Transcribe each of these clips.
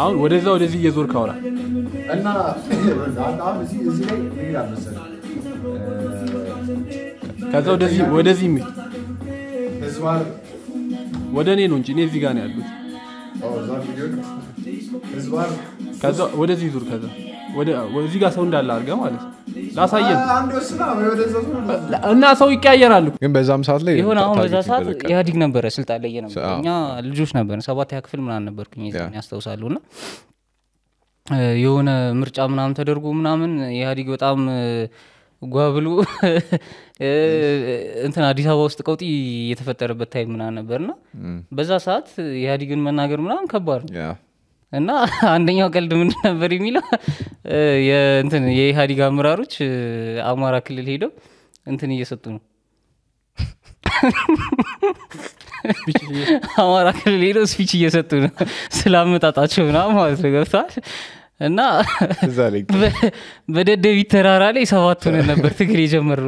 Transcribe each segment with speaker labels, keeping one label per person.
Speaker 1: አሁን ወደዛ ወደዚህ እየዞር ካውራ
Speaker 2: እና ከዛ ወደዚህ ወደዚህ የሚል
Speaker 1: ወደ እኔ ነው እንጂ እኔ እዚህ ጋር ነው ያሉት። ከዛ ወደዚህ ዙር ከዛ እዚህ ጋር ሰው እንዳለ አድርገህ ማለት ነው ላሳየን እና ሰው ይቀያየራሉ። ግን በዛም ሰዓት
Speaker 3: ላይ ይሁን አሁን በዛ ሰዓት ኢህአዲግ ነበረ ስልጣን ላይ ነበር። እኛ ልጆች ነበር ሰባት ያ ክፍል ምናምን ነበርኩኝ ያስታውሳለሁ። እና የሆነ ምርጫ ምናምን ተደርጎ ምናምን ኢህአዲግ በጣም ጓብሎ እንትን አዲስ አበባ ውስጥ ቀውጢ የተፈጠረበት ታይም ምናምን ነበርና በዛ ሰዓት ኢህአዲግን መናገር ምናምን ከባድ ነው። እና አንደኛው ቀልድ ምን ነበር የሚለው እንትን የኢህአዴግ አመራሮች አማራ ክልል ሄደው እንትን እየሰጡ ነው አማራ ክልል ሄደው ስፒች እየሰጡ ነው ስላመጣጣቸው ና ማለት ነው ገብተዋል እና በደደቢት ተራራ ላይ ሰባት ሆነ ነበር ትግል የጀመር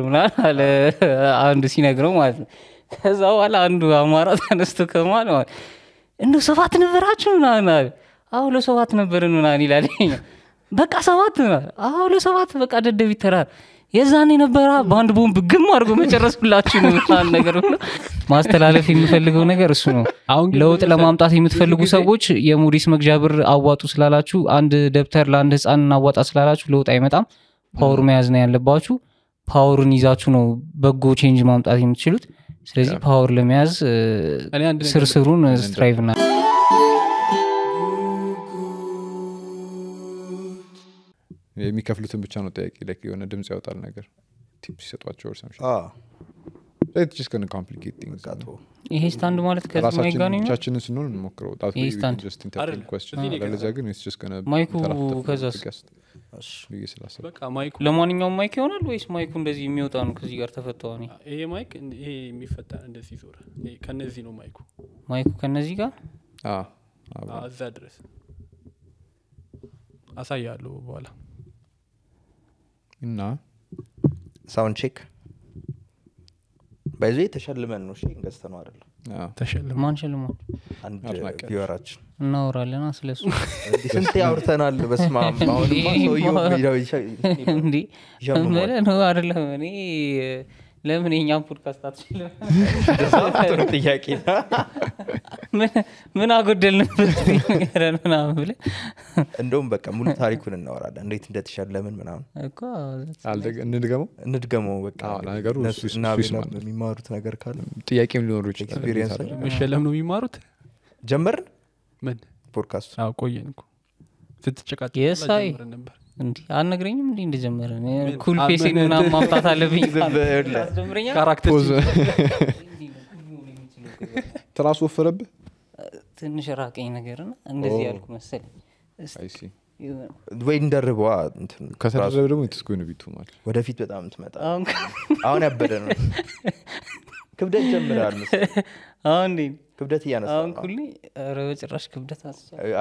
Speaker 3: አለ አንዱ ሲነግረው ማለት ነው ከዛ በኋላ አንዱ አማራ ተነስቶ ከማ ማለት እንደው ሰባት ነበራችሁ ምናምን አለ አሁ ለሰባት ነበርን ምናምን ይላል በቃ ሰባት አሁ ለሰባት በቃ ደደቢት ተራር የዛኔ ነበረ በአንድ ቦምብ ግም አድርጎ መጨረስ ነው ምናምን ነገር ብሎ ማስተላለፍ የምፈልገው ነገር እሱ ነው። አሁን ለውጥ ለማምጣት የምትፈልጉ ሰዎች የሙዲስ መግዣ ብር አዋጡ ስላላችሁ፣ አንድ ደብተር ለአንድ ህፃን እናዋጣ ስላላችሁ ለውጥ አይመጣም። ፓወር መያዝ ነው ያለባችሁ። ፓወርን ይዛችሁ ነው በጎ ቼንጅ ማምጣት የምትችሉት። ስለዚህ ፓወር ለመያዝ ስርስሩን ስትራይቭ ና
Speaker 2: የሚከፍሉትን ብቻ ነው ጠያቂ ላይክ የሆነ ድምፅ ያወጣል ነገር ቲፕ ሲሰጧቸው
Speaker 3: ይሄ ስታንድ ማለት ከራሳችንን
Speaker 2: ስንሆን እንሞክረው ጣትለዚያ ግን
Speaker 3: ማይኩ ለማንኛውም ማይክ ይሆናል ወይስ ማይኩ እንደዚህ የሚወጣ ነው ከዚህ ጋር ተፈተዋ ይሄ ማይክ ይሄ የሚፈታ እንደዚህ
Speaker 1: ዞረ ከነዚህ ነው ማይኩ
Speaker 3: ማይኩ ከነዚህ ጋር
Speaker 1: እዛ ድረስ አሳያለሁ በኋላ
Speaker 3: እና
Speaker 4: ሳውንድ ቼክ ባይዞ ተሸልመን ነው ሼ ገዝተ ነው አደለም
Speaker 3: ተሸልማን ሽልማን ቪወራችን እናወራለና ስለሱ ስንቴ አውርተናል በስማሁንማ ሰውየው ነው አደለም እኔ ለምን የኛም ፖድካስት አትችልምጥሩ ጥያቄ ምን አጎደልንበት ንገረን ምናምን ብለ እንደውም
Speaker 4: በቃ ሙሉ ታሪኩን እናወራለን እንዴት እንደተሻል ለምን ምናምን
Speaker 2: እንድገመው እንድገመው በቃነገሩእናሚማሩት ነገር ካለ ጥያቄም ሊኖሩ ይችላልመሸለም ነው የሚማሩት ጀመርን ምን ፖድካስቱ
Speaker 3: ቆየን ስትጨቃጭ ነበር እንዲህ አነግረኝም እንዲህ እንደጀመረ ኩል ፌሴን ና ማምጣት አለብኝ ትራስ ወፈረብ ትንሽ ራቀኝ ነገር ና እንደዚህ ያልኩ መሰል
Speaker 2: ወይ እንደርበዋ ከተደረበ ደግሞ ትስጎን ቢቱ ማለት
Speaker 4: ወደፊት በጣም ትመጣ አሁን ያበደ ነው ክብደት ጀምራል
Speaker 3: አሁን ክብደት እያነሳሁን ኩል ኧረ ክብደት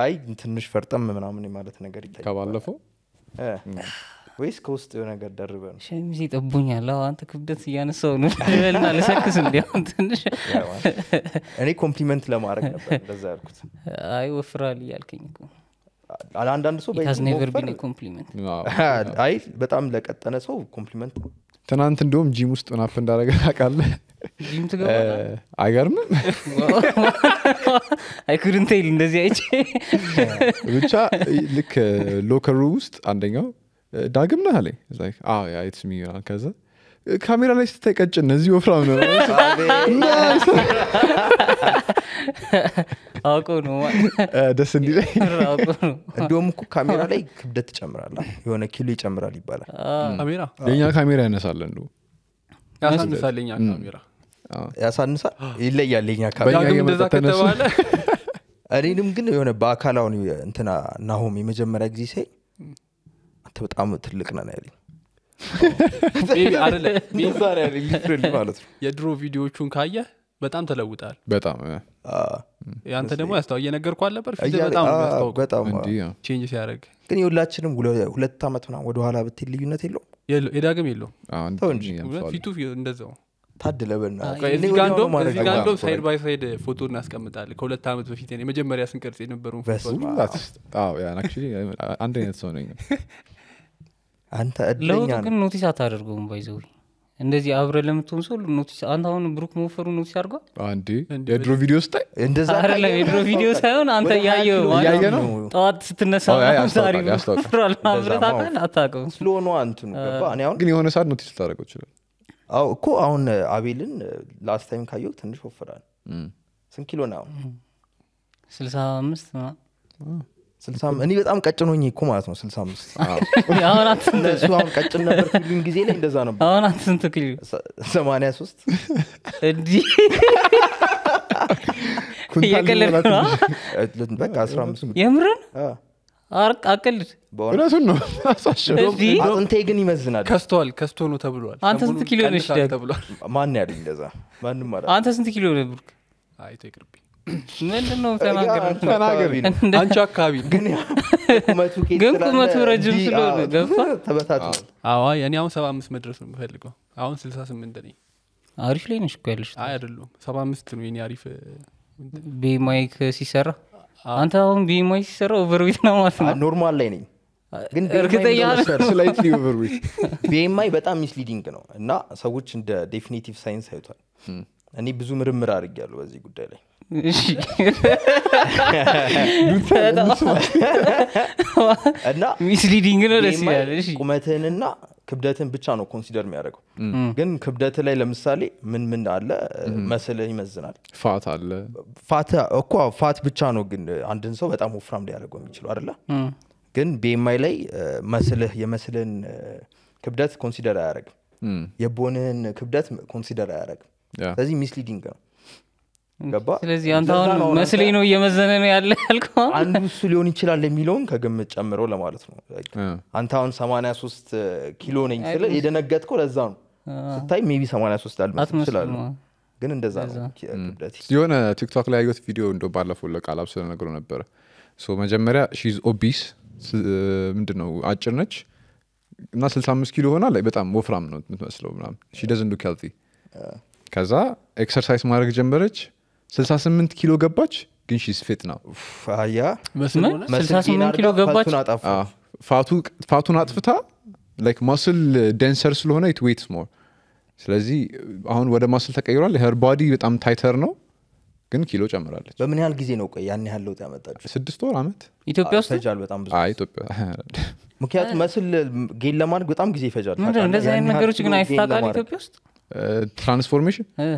Speaker 3: አይ
Speaker 4: ትንሽ ፈርጠም ምናምን ማለት ነገር ይታይ ከባለፈው ወይስ ከውስጥ የሆነ ነገር ደርበ
Speaker 3: ነው ሸሚዝ ይጠቡኛል አንተ ክብደት እያነሳው ነውበልና ልሰክስ እንዲሁን ትንሽ እኔ ኮምፕሊመንት ለማድረግ ነበር እንደዛ ያልኩት አይ ወፍራል እያልከኝ አንዳንድ ሰው
Speaker 4: በጣም ለቀጠነ ሰው
Speaker 3: ኮምፕሊመንት
Speaker 2: ትናንት እንዲሁም ጂም ውስጥ ምናፍ እንዳረገ ታውቃለህ ጂም ትገባ eh, አይገርምም
Speaker 3: አይኩድንቴል እንደዚህ አይቼ
Speaker 2: ብቻ ልክ ሎከሩ ውስጥ አንደኛው eh, ዳግም ነህ አለኝ ah, አይትስሚ ከዛ eh, ካሜራ ላይ ስትታይ ቀጭ እነዚህ ወፍራም ነው አውቁ ነው ደስ እንዲለኝ
Speaker 3: እንዲሁም እኮ ካሜራ ላይ
Speaker 4: ክብደት ትጨምራለ የሆነ ኪሎ ይጨምራል ይባላል የኛ ካሜራ ያነሳለ እንዱ
Speaker 2: ያሳንሳለኛ ካሜራ
Speaker 4: ያሳንሳል ይለያል ኛ ከተባለ እኔንም ግን የሆነ በአካል አሁን እንትና ናሆም የመጀመሪያ ጊዜ ሳይ አንተ በጣም ትልቅ ነን
Speaker 2: ያለኝ
Speaker 1: የድሮ ቪዲዮቹን ካየ በጣም ተለውጣል በጣም አንተ ደግሞ ያስታው እየነገርኩ አልነበር በጣም
Speaker 4: ሲያደረግ ግን የሁላችንም ሁለት ዓመት ምናምን ወደኋላ ብትል ልዩነት የለውም የዳግም
Speaker 2: የለውም ፊቱ እንደዛው ታድለ
Speaker 1: ሳይድ ባይ ሳይድ ፎቶ እናስቀምጣለ ከሁለት ዓመት በፊት የመጀመሪያ ስንቀርጽ የነበረውን
Speaker 2: አንድ አይነት ሰው ነኝ
Speaker 3: አንተ እድለኛ ግን ኖቲስ አታደርገውም ባይዘዊ እንደዚህ አብረ ለምትሆን ሰው ኖቲስ አንተ አሁን ብሩክ መወፈሩ ኖቲስ አድርጓል
Speaker 2: እንዴ የድሮ ቪዲዮ ስታይ እንደዛአለም የድሮ ቪዲዮ ሳይሆን አንተ እያየ ነው
Speaker 4: ጠዋት ስትነሳሪ አብረታታል አታቀም ስለሆነ አንት ነው ግን የሆነ ሰዓት ኖቲስ ልታደረገው ይችላል አው እኮ አሁን አቤልን ላስት ታይም ካየው ትንሽ ወፍራል ስን ኪሎ ነው ስልሳ እኔ በጣም ቀጭን ሆኜ እኮ ማለት ነው ስልሳ አምስት ቀጭን ነበር ሁሉም ጊዜ ላይ እንደዛ ነበር አሁን ስንት ኪሎ ሰማኒያ ሶስት እንዲህ
Speaker 3: የቀለድ ነው
Speaker 4: በቃ የምርን
Speaker 3: አቀልድ እውነቱን ነው አጥንቴ
Speaker 4: ግን ይመዝናል ከስቷል ከስቶ ነው ተብሏል አንተ ስንት ኪሎ ነሽ ማን ያለኝ እንደዛ ማንም አላ አንተ ስንት ኪሎ
Speaker 3: ነህ ብሩክ አይቶ ይቅርብ ምንድነው ተናገርአንቺ አካባቢ
Speaker 1: ግን ቁመቱ ረጅም ስለሆነ ገብቷል ተበታትነዋል እኔ አሁን ሰባ አምስት መድረስ ነው የምፈልገው አሁን ስልሳ ስምንት ነኝ
Speaker 3: አሪፍ ላይ ነሽ ያለሽ
Speaker 1: አይደሉም ሰባ
Speaker 3: አምስት ነው የኔ አሪፍ ቤማይክ ሲሰራ አንተ አሁን ቢሞ ሲሰራ ኦቨርዊት ነው ማለት ነው ኖርማል ላይ ነኝ ግን
Speaker 4: በጣም ሚስሊዲንግ ነው እና ሰዎች እንደ ዴፊኒቲቭ ሳይንስ አይቷል እኔ ብዙ ምርምር አድርግ ያሉ በዚህ ጉዳይ ላይ እና ሚስሊዲንግ ነው ደስ ይላል ቁመትህንና ክብደትን ብቻ ነው ኮንሲደር የሚያደርገው ግን ክብደት ላይ ለምሳሌ ምን ምን አለ መስል ይመዝናል ፋት አለ ፋት እኮ ፋት ብቻ ነው ግን አንድን ሰው በጣም ወፍራም ሊያደርገው የሚችለው አደለ ግን ቤማይ ላይ መስልህ የመስልን ክብደት ኮንሲደር አያደረግም የቦንህን ክብደት ኮንሲደር አያደረግም ስለዚህ ሚስሊዲንግ ነው
Speaker 3: ገባ። ስለዚህ አንተ አሁን መስለኝ ነው እየመዘነ ነው ያለ ያልከው አንዱ እሱ ሊሆን
Speaker 4: ይችላል የሚለውን ከግምት ጨምሮ ለማለት ነው። አንተ አሁን 83 ኪሎ ነኝ ስለ የደነገጥከው ለዛ ነው። ስታይ ቢ 83 አልመስል ግን እንደዛ ነው
Speaker 2: የሆነ ቲክቶክ ላይ ያየሁት ቪዲዮ እንደ ባለፈው ለቃላብ ስለነገሩ ነበረ። መጀመሪያ ሺዝ ኦቢስ ምንድን አጭር ነች እና 65 ኪሎ ሆና በጣም ወፍራም ነው የምትመስለው ምናምን ሺ ደዝንት ከዛ ኤክሰርሳይዝ ማድረግ ጀመረች 68 ኪሎ ገባች ግን ሺስ ፊት ነው ኪሎ ገባች ፋቱን አጥፍታ ላይክ ማስል ደንሰር ስለሆነ ኢት ዌትስ ሞር ስለዚህ አሁን ወደ ማስል ተቀይሯል ሄር ባዲ በጣም ታይተር ነው ግን ኪሎ ጨምራለች
Speaker 4: በምን ያህል ጊዜ ነው ቆይ ያን ያህል ለውጥ ያመጣች ስድስት ወር አመት ኢትዮጵያ ውስጥ በጣም ብዙ ኢትዮጵያ ምክንያቱም መስል ጌን ለማድረግ በጣም ጊዜ ይፈጃል
Speaker 3: እንደዚህ አይነት ነገሮች ግን አይፈታጣል ኢትዮጵያ ውስጥ
Speaker 2: ትራንስፎርሜሽን uh,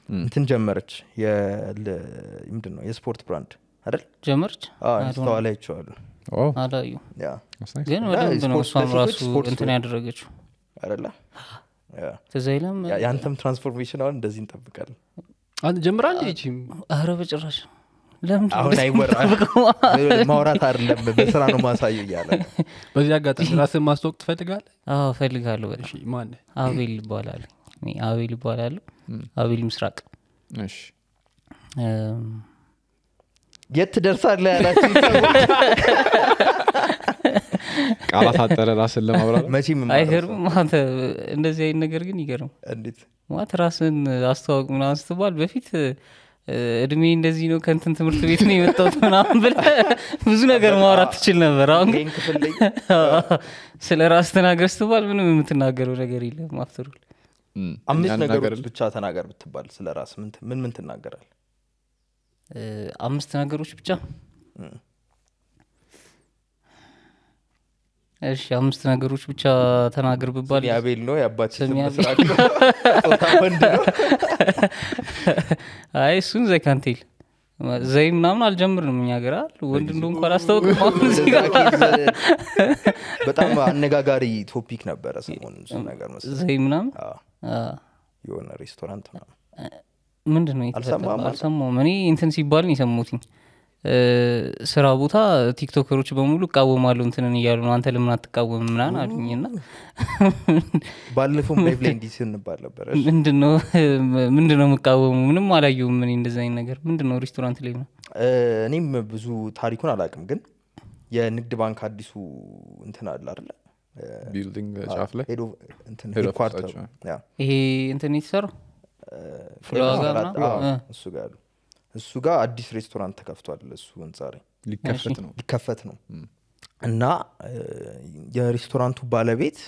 Speaker 4: እንትን ጀመረች ምንድን ነው የስፖርት ብራንድ አይደል
Speaker 3: ጀመረች ስተዋላ ይቸዋሉ አላዩ ግን በደንብ ነው እንትን
Speaker 4: ያደረገችው አይደለ ትዝ የአንተም ትራንስፎርሜሽን አሁን እንደዚህ እንጠብቃለን
Speaker 3: ጀምራል ይቺም አረ በጭራሽ አሁን አይወራማውራት አይደለም በስራ ነው ማሳዩ እያለ በዚህ አጋጣሚ ራስን ማስታወቅ ትፈልጋለ ፈልጋለሁ አቤል ይባላል አቤል ይባላሉ አቤል ምስራቅ የት ደርሳለ ያላችሁ ቃላት አጠረ ራስን ለማብራራት መቼም አይገርም እንደዚህ አይነት ነገር ግን ይገርም እንዴት ራስን አስተዋውቅ ምናምን ስትባል በፊት እድሜ እንደዚህ ነው ከንትን ትምህርት ቤት ነው የመጣት ምናምን ብለ ብዙ ነገር ማውራት ትችል ነበር አሁን ስለ ራስ ተናገር ስትባል ምንም የምትናገረው ነገር የለም አፍትሩል አምስት ነገሮች
Speaker 4: ብቻ ተናገር ብትባል ስለ ራስ ምን ምን ትናገራል
Speaker 3: አምስት ነገሮች ብቻ እሺ አምስት ነገሮች ብቻ ተናግር ብባል ያቤል ነው የአባት አይ እሱን ዘካንቴል ዘይ ምናምን አልጀምርንም እኛ ገር ወንድ እንደ እንኳ አላስታወቅም በጣም አነጋጋሪ
Speaker 4: ቶፒክ ነበረ ሰሞኑን ነገር ዘይ ምናምን የሆነ ሬስቶራንት
Speaker 3: ምንድን ነው አልሰማሁም እኔ እንትን ሲባል ነው የሰሙትኝ ስራ ቦታ ቲክቶከሮች በሙሉ እቃወማለሁ እንትንን እያሉ ነው አንተ ለምን አትቃወም ምናን አሉኝ ና ባለፈው ላይ እንዲህ ስንባል ነበረ ምንድነው ነው የምቃወሙ ምንም አላየውም እኔ እንደዚ አይነት ነገር ምንድ ነው ሬስቶራንት ላይ ነው
Speaker 4: እኔም ብዙ ታሪኩን አላቅም ግን የንግድ ባንክ አዲሱ እንትን አለ አለ ቢልዲንግ uh, ጫፍ ላይ ሄድኳርተሩ
Speaker 3: ይሄ እንትን የተሰራ
Speaker 4: እሱ ጋር እሱ ጋር አዲስ ሬስቶራንት ተከፍቷል እሱ ህንፃ ሊከፈት ነው እና የሬስቶራንቱ ባለቤት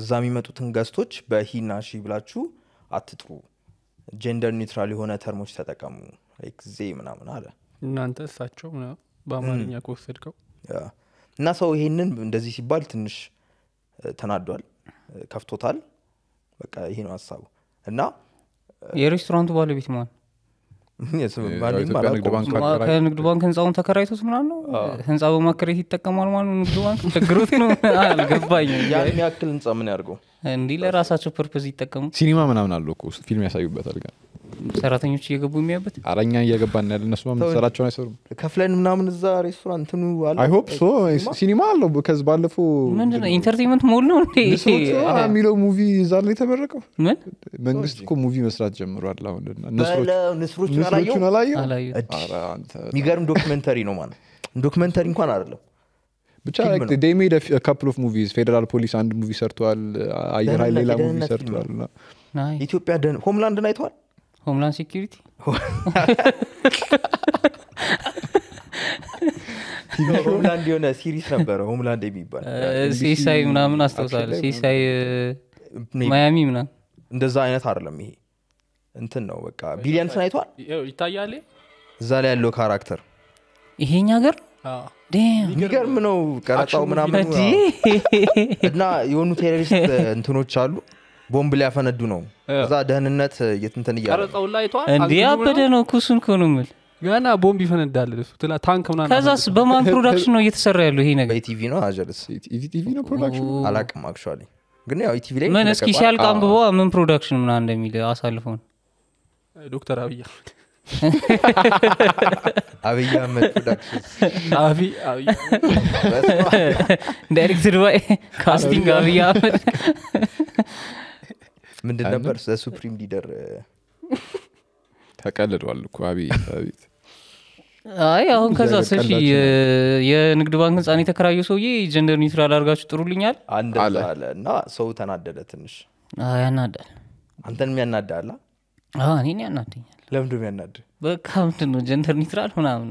Speaker 4: እዛ የሚመጡትን ገስቶች በሂና ሺ ብላችሁ አትጥሩ ጀንደር ኒውትራል የሆነ ተርሞች ተጠቀሙ ጊዜ ምናምን አለ እናንተ እሳቸው በአማርኛ ከወሰድከው እና ሰው ይሄንን እንደዚህ ሲባል ትንሽ ተናዷል፣ ከፍቶታል። በቃ ይሄ ነው ሀሳቡ
Speaker 3: እና የሬስቶራንቱ ባለቤት መሆን
Speaker 4: ከንግድ
Speaker 3: ባንክ ህንፃውን ተከራይቶት ምና ነው ህንፃ በማከራየት ይጠቀማል ማለት ንግድ ባንክ ችግሮት ነው አልገባኝ ያን ያክል ህንፃ ምን ያርገው እንዲህ ለራሳቸው ፐርፐዝ ይጠቀሙ
Speaker 2: ሲኒማ ምናምን አለ ፊልም ያሳዩበታል ግን
Speaker 3: ሰራተኞች እየገቡ የሚያበት
Speaker 2: አረኛ እየገባን ያለ እነሱ ሰራቸውን አይሰሩም
Speaker 3: ከፍለን ምናምን እዛ ሬስቶራንትኑ አይሆፕ ሶ
Speaker 2: ሲኒማ አለው ከዚ ባለፈው
Speaker 3: ኢንተርቴንመንት ሞል ነው የሚለው ሙቪ እዛ ላይ የተመረቀው
Speaker 2: ምን መንግስት እኮ ሙቪ መስራት ጀምሯል አሁንናንስሮችን አላየ
Speaker 4: የሚገርም ዶክመንተሪ ነው ማለት ዶክመንተሪ እንኳን አይደለም
Speaker 2: ብቻ ሜድ ካፕል ኦፍ ሙቪዝ ፌደራል ፖሊስ አንድ ሙቪ ሰርተዋል አየር ሀይል ሌላ ሙቪ ሰርተዋል
Speaker 4: ኢትዮጵያ ሆምላንድን አይተዋል ሆምላንድ ሴኪሪቲ ሆምላንድ የሆነ ሲሪስ ነበረ ሆምላንድ የሚባል ሴሳይ ምናምን አስታውሳለ ሴሳይ ማያሚ ምናምን እንደዛ አይነት አይደለም ይሄ እንትን ነው በቃ ቢሊያን አይቷል ይታያል እዛ ላይ ያለው ካራክተር ይሄኛ ገር ሚገርም ነው ቀረጣው ምናምን እና የሆኑ ቴሮሪስት እንትኖች አሉ ቦምብ ሊያፈነዱ ነው እዛ ደህንነት የትንትን እያቀረጸው ላይተዋል እንዲ አበደ ነው ኩሱን ከሆኑ ምል
Speaker 1: ገና ቦምብ ይፈነዳል እሱ ታንክ ምና ከዛስ በማን ፕሮዳክሽን ነው
Speaker 4: እየተሰራ ያለው ይሄ ነገር ቲቪ ነው አጀልስ ኢቲቪ ነው ፕሮዳክሽን አላቅም አክቹዋሊ ግን ያው ኢቲቪ ላይ ምን እስኪ ሲያልቅ
Speaker 3: አንብበዋ ምን ፕሮዳክሽን ምና እንደሚል አሳልፈውን
Speaker 4: ዶክተር አብያ
Speaker 1: አብያ አህመድ ፕሮዳክሽን
Speaker 3: ዳይሬክትድ ባይ ካስቲንግ አብያ አህመድ ምንድን ነበር
Speaker 2: ሱፕሪም ሊደር ተቀልዷል እኮ አብይ አቤት
Speaker 3: አይ አሁን ከዛ ሰሺ የንግድ ባንክ ህንፃን የተከራዩ ሰውዬ ጀንደር ኒውትራል አድርጋችሁ ጥሩልኛል አንደለ እና ሰው ተናደደ ትንሽ ያናዳል
Speaker 4: አንተን የሚያናዳላ
Speaker 3: እኔን ያናደኛል
Speaker 2: ለምንድ ያናድ
Speaker 3: በቃ ምንድን ነው ጀንደር ኒትራል ምናምን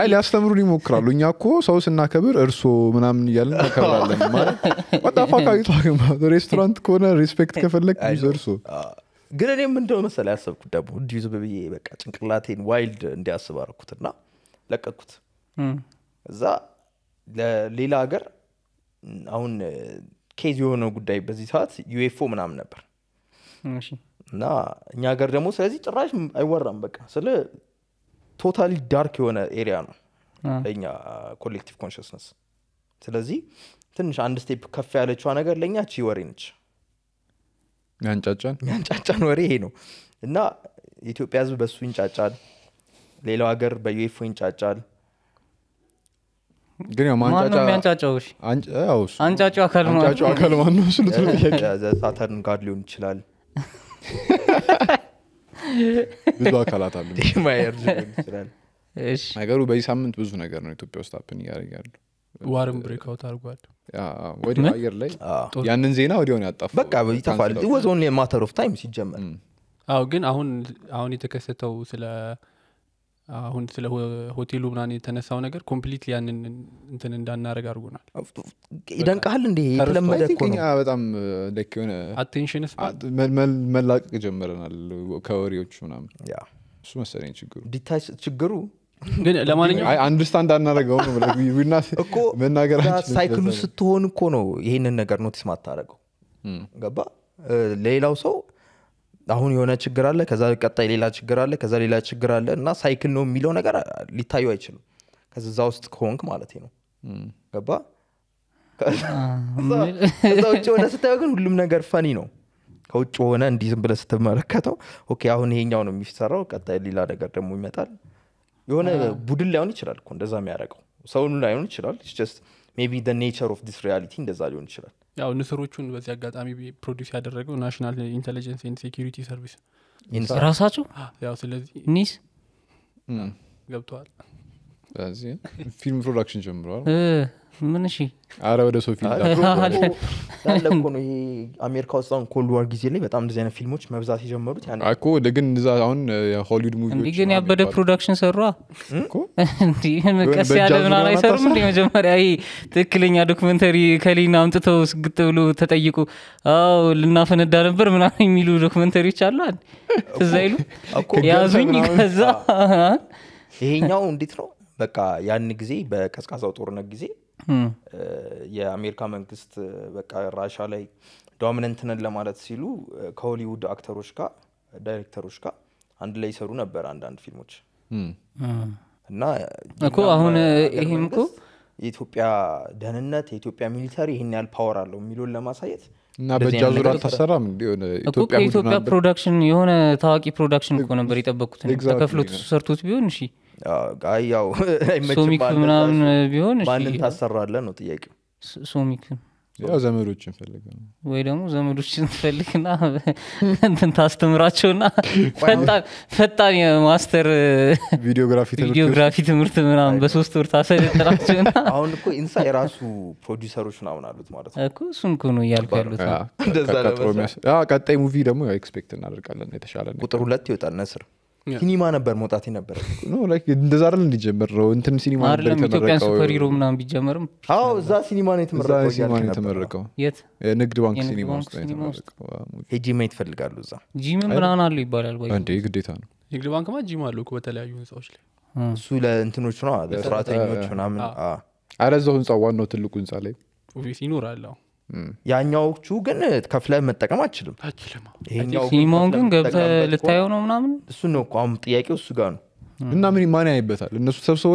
Speaker 3: አይ
Speaker 2: ሊያስተምሩን ይሞክራሉ እኛ እኮ ሰው ስናከብር እርሶ ምናምን እያለን እናከብራለን ማለት ሬስቶራንት ከሆነ ሬስፔክት ከፈለግ እርሶ
Speaker 4: ግን እኔ እንደው መሰለ ያሰብኩት ደግሞ እንዲሁ ዝም ብዬ በቃ ጭንቅላቴን ዋይልድ እንዲያስብ አረኩትና ለቀኩት እዛ ለሌላ ሀገር አሁን ኬዝ የሆነ ጉዳይ በዚህ ሰዓት ዩኤፎ ምናምን ነበር እና እኛ ሀገር ደግሞ ስለዚህ ጭራሽ አይወራም። በቃ ስለ ቶታሊ ዳርክ የሆነ ኤሪያ ነው ለእኛ ኮሌክቲቭ ኮንሽስነስ። ስለዚህ ትንሽ አንድ ስቴፕ ከፍ ያለችዋ ነገር ለእኛ ቺ ወሬ ነች። ያንጫጫን ያንጫጫን ወሬ ይሄ ነው እና የኢትዮጵያ ህዝብ በሱ ይንጫጫል፣ ሌላው ሀገር በዩኤፎ ይንጫጫል።
Speaker 2: ግን ያው አካል ማነው ሳተርን ጋድ ሊሆን ይችላል ብዙ አካላት አሉ ነገሩ በዚህ ሳምንት ብዙ ነገር ነው ኢትዮጵያ ውስጥ አፕን እያደረጋሉ
Speaker 1: ዋርም ብሬክውት አርጓል
Speaker 2: ወዲ አየር ላይ ያንን ዜና ወዲሆን ያጣፋ በቃ
Speaker 4: ይጠፋል ማተር ኦፍ ታይም ሲጀመር
Speaker 1: አዎ ግን አሁን አሁን የተከሰተው ስለ አሁን ስለ ሆቴሉ ምናን የተነሳው ነገር ኮምፕሊት ያንን እንትን እንዳናረግ አድርጎናል ይደንቃል እንዲ የተለመደ
Speaker 2: በጣም ሆነ አቴንሽንስ መላቀቅ ጀመረናል ከወሬዎቹ ምናምን እሱ መሰለኝ ችግሩ ዲታይ ችግሩ
Speaker 1: ግን ለማንኛውም
Speaker 2: አንድስታንድ አናረገው
Speaker 4: መናገራችን ሳይክሉ ስትሆን እኮ ነው ይህንን ነገር ኖቲስ ማታረገው ገባ ሌላው ሰው አሁን የሆነ ችግር አለ፣ ከዛ ቀጣይ ሌላ ችግር አለ፣ ከዛ ሌላ ችግር አለ እና ሳይክል ነው የሚለው ነገር ሊታዩ አይችልም። ከዛ ውስጥ ከሆንክ ማለት ነው ገባ። ከዛ ውጭ ሆነ ስታየው ግን ሁሉም ነገር ፈኒ ነው። ከውጭ ሆነ እንዲህ ዝም ስትመለከተው ኦኬ፣ አሁን ይሄኛው ነው የሚሰራው፣ ቀጣይ ሌላ ነገር ደግሞ ይመጣል። የሆነ ቡድን ላይሆን ይችላል እንደዛ የሚያደረገው ሰውን ላይሆን ይችላል። ቢ ኔቸር ኦፍ ዲስ ሪያሊቲ እንደዛ ሊሆን ይችላል።
Speaker 1: ያው ንስሮቹን በዚህ አጋጣሚ ፕሮዲስ ያደረገው ናሽናል ኢንቴሊጀንስ ኤንድ ሴኪሪቲ ሰርቪስ ራሳቸው ያው ስለዚህ ኒስ
Speaker 4: ገብተዋል
Speaker 2: ስለዚህ ፊልም ፕሮዳክሽን ጀምረዋል ምን እሺ አረ ወደ ሶፊ ነው
Speaker 4: ይሄ አሜሪካ ውስጥ አሁን ኮልድ ዋር ጊዜ ላይ በጣም እንደዚህ አይነት ፊልሞች መብዛት የጀመሩት
Speaker 2: እኮ ግን እዛ አሁን የሆሊውድ ሙቪዎች ግን ያበደ
Speaker 3: ፕሮዳክሽን ሰሯ ቀስ ያለ ምናምን አይሰሩም እንዲ መጀመሪያ ይ ትክክለኛ ዶክመንተሪ ከሊና አምጥተው ስግጥ ብሎ ተጠይቁ አው ልናፈነዳ ነበር ምናምን የሚሉ ዶክመንተሪዎች አሉ ትዛ ይሉ ያዙኝ ከዛ
Speaker 4: ይሄኛው እንዴት ነው በቃ ያን ጊዜ በቀዝቃዛው ጦርነት ጊዜ የአሜሪካ መንግስት በቃ ራሻ ላይ ዶሚነንትነን ለማለት ሲሉ ከሆሊውድ አክተሮች ጋር ዳይሬክተሮች ጋር አንድ ላይ ይሰሩ ነበር አንዳንድ ፊልሞች እና
Speaker 3: እኮ አሁን ይህም እኮ
Speaker 4: የኢትዮጵያ ደህንነት የኢትዮጵያ ሚሊተሪ ይህን ያህል ፓወር አለው የሚለውን ለማሳየት እና
Speaker 3: በእጃ ዙር አልተሰራም የኢትዮጵያ ፕሮዳክሽን የሆነ ታዋቂ ፕሮዳክሽን እኮ ነበር የጠበቅኩት ተከፍሎት ሰርቶት ቢሆን እሺ
Speaker 4: ያው ሶሚክ ምናምን ቢሆን ማንን ታሰራለ ነው ጥያቄው
Speaker 3: ሶሚክን ያው ዘመዶችን ፈልግ ወይ ደግሞ ዘመዶች ፈልግና እንትን ታስተምራቸውና ፈጣን የማስተር ቪዲዮግራፊ ትምህርት ምናምን በሶስት ወር ታሰለጥናቸውና
Speaker 4: አሁን እኮ ኢንሳ የራሱ ፕሮዲሰሮች ምናምን አሉት ማለት
Speaker 3: ነው እሱን እኮ ነው እያልኩ ያሉት
Speaker 2: ቀጣይ ሙቪ ደግሞ ኤክስፔክት እናደርጋለን የተሻለ ቁጥር ሁለት ይወጣል ነስር
Speaker 4: ሲኒማ ነበር መውጣት የነበረ
Speaker 2: እንደዛ አይደል እንዲጀመረው እንትን ሲኒማ ኢትዮጵያን ሱፐር
Speaker 4: ሂሮ ቢጀመርም እዛ ሲኒማ ነው የተመረቀው
Speaker 2: ንግድ ባንክ ሲኒማ ውስጥ ጂም ይትፈልጋሉ እዛ ጂምም ምናን አሉ ይባላል እንዴ ግዴታ
Speaker 4: ነው ንግድ ባንክማ ጂም
Speaker 1: አለ በተለያዩ ህንፃዎች ላይ
Speaker 4: እሱ ለእንትኖች ነው ስራተኞች ምናምን አረ ህንፃ ዋናው ትልቁ ህንፃ ላይ ይኖራል ያኛዎቹ ግን ከፍለ መጠቀም አችልም ሲኒማውን ግን ገብተ ልታየው ነው ምናምን እሱ ነው አሁን ጥያቄው እሱ ጋር ነው እና ምን ማን ያይበታል እነሱ ሰብስበ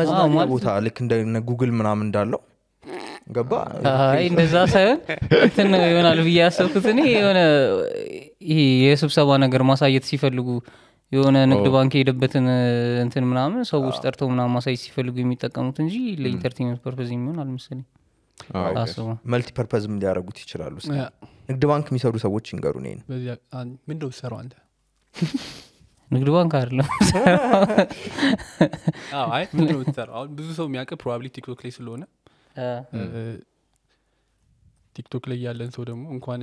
Speaker 4: መዝናኛ ቦታ ልክ እንደ ጉግል ምናምን
Speaker 3: እንዳለው ገባ
Speaker 4: እንደዛ ሳይሆን እንትን ይሆናል
Speaker 3: ብዬ ያሰብኩት እኔ የሆነ ይሄ የስብሰባ ነገር ማሳየት ሲፈልጉ የሆነ ንግድ ባንክ የሄደበትን እንትን ምናምን ሰዎች ጠርተው ምናምን ማሳየት ሲፈልጉ የሚጠቀሙት እንጂ ለኢንተርቴንመንት ፐርፐዝ የሚሆን አልመሰለኝ
Speaker 4: መልቲ ፐርፐዝም ሊያደረጉት ይችላሉ ንግድ ባንክ የሚሰሩ ሰዎች ይንገሩ ኔ
Speaker 1: ምንደው አንተ
Speaker 3: ንግድ ባንክ አይደለም
Speaker 1: ብዙ ሰው
Speaker 4: የሚያቀ ፕሮባብሊ ቲክቶክ ላይ ስለሆነ
Speaker 1: ቲክቶክ ላይ ያለን ሰው ደግሞ እንኳን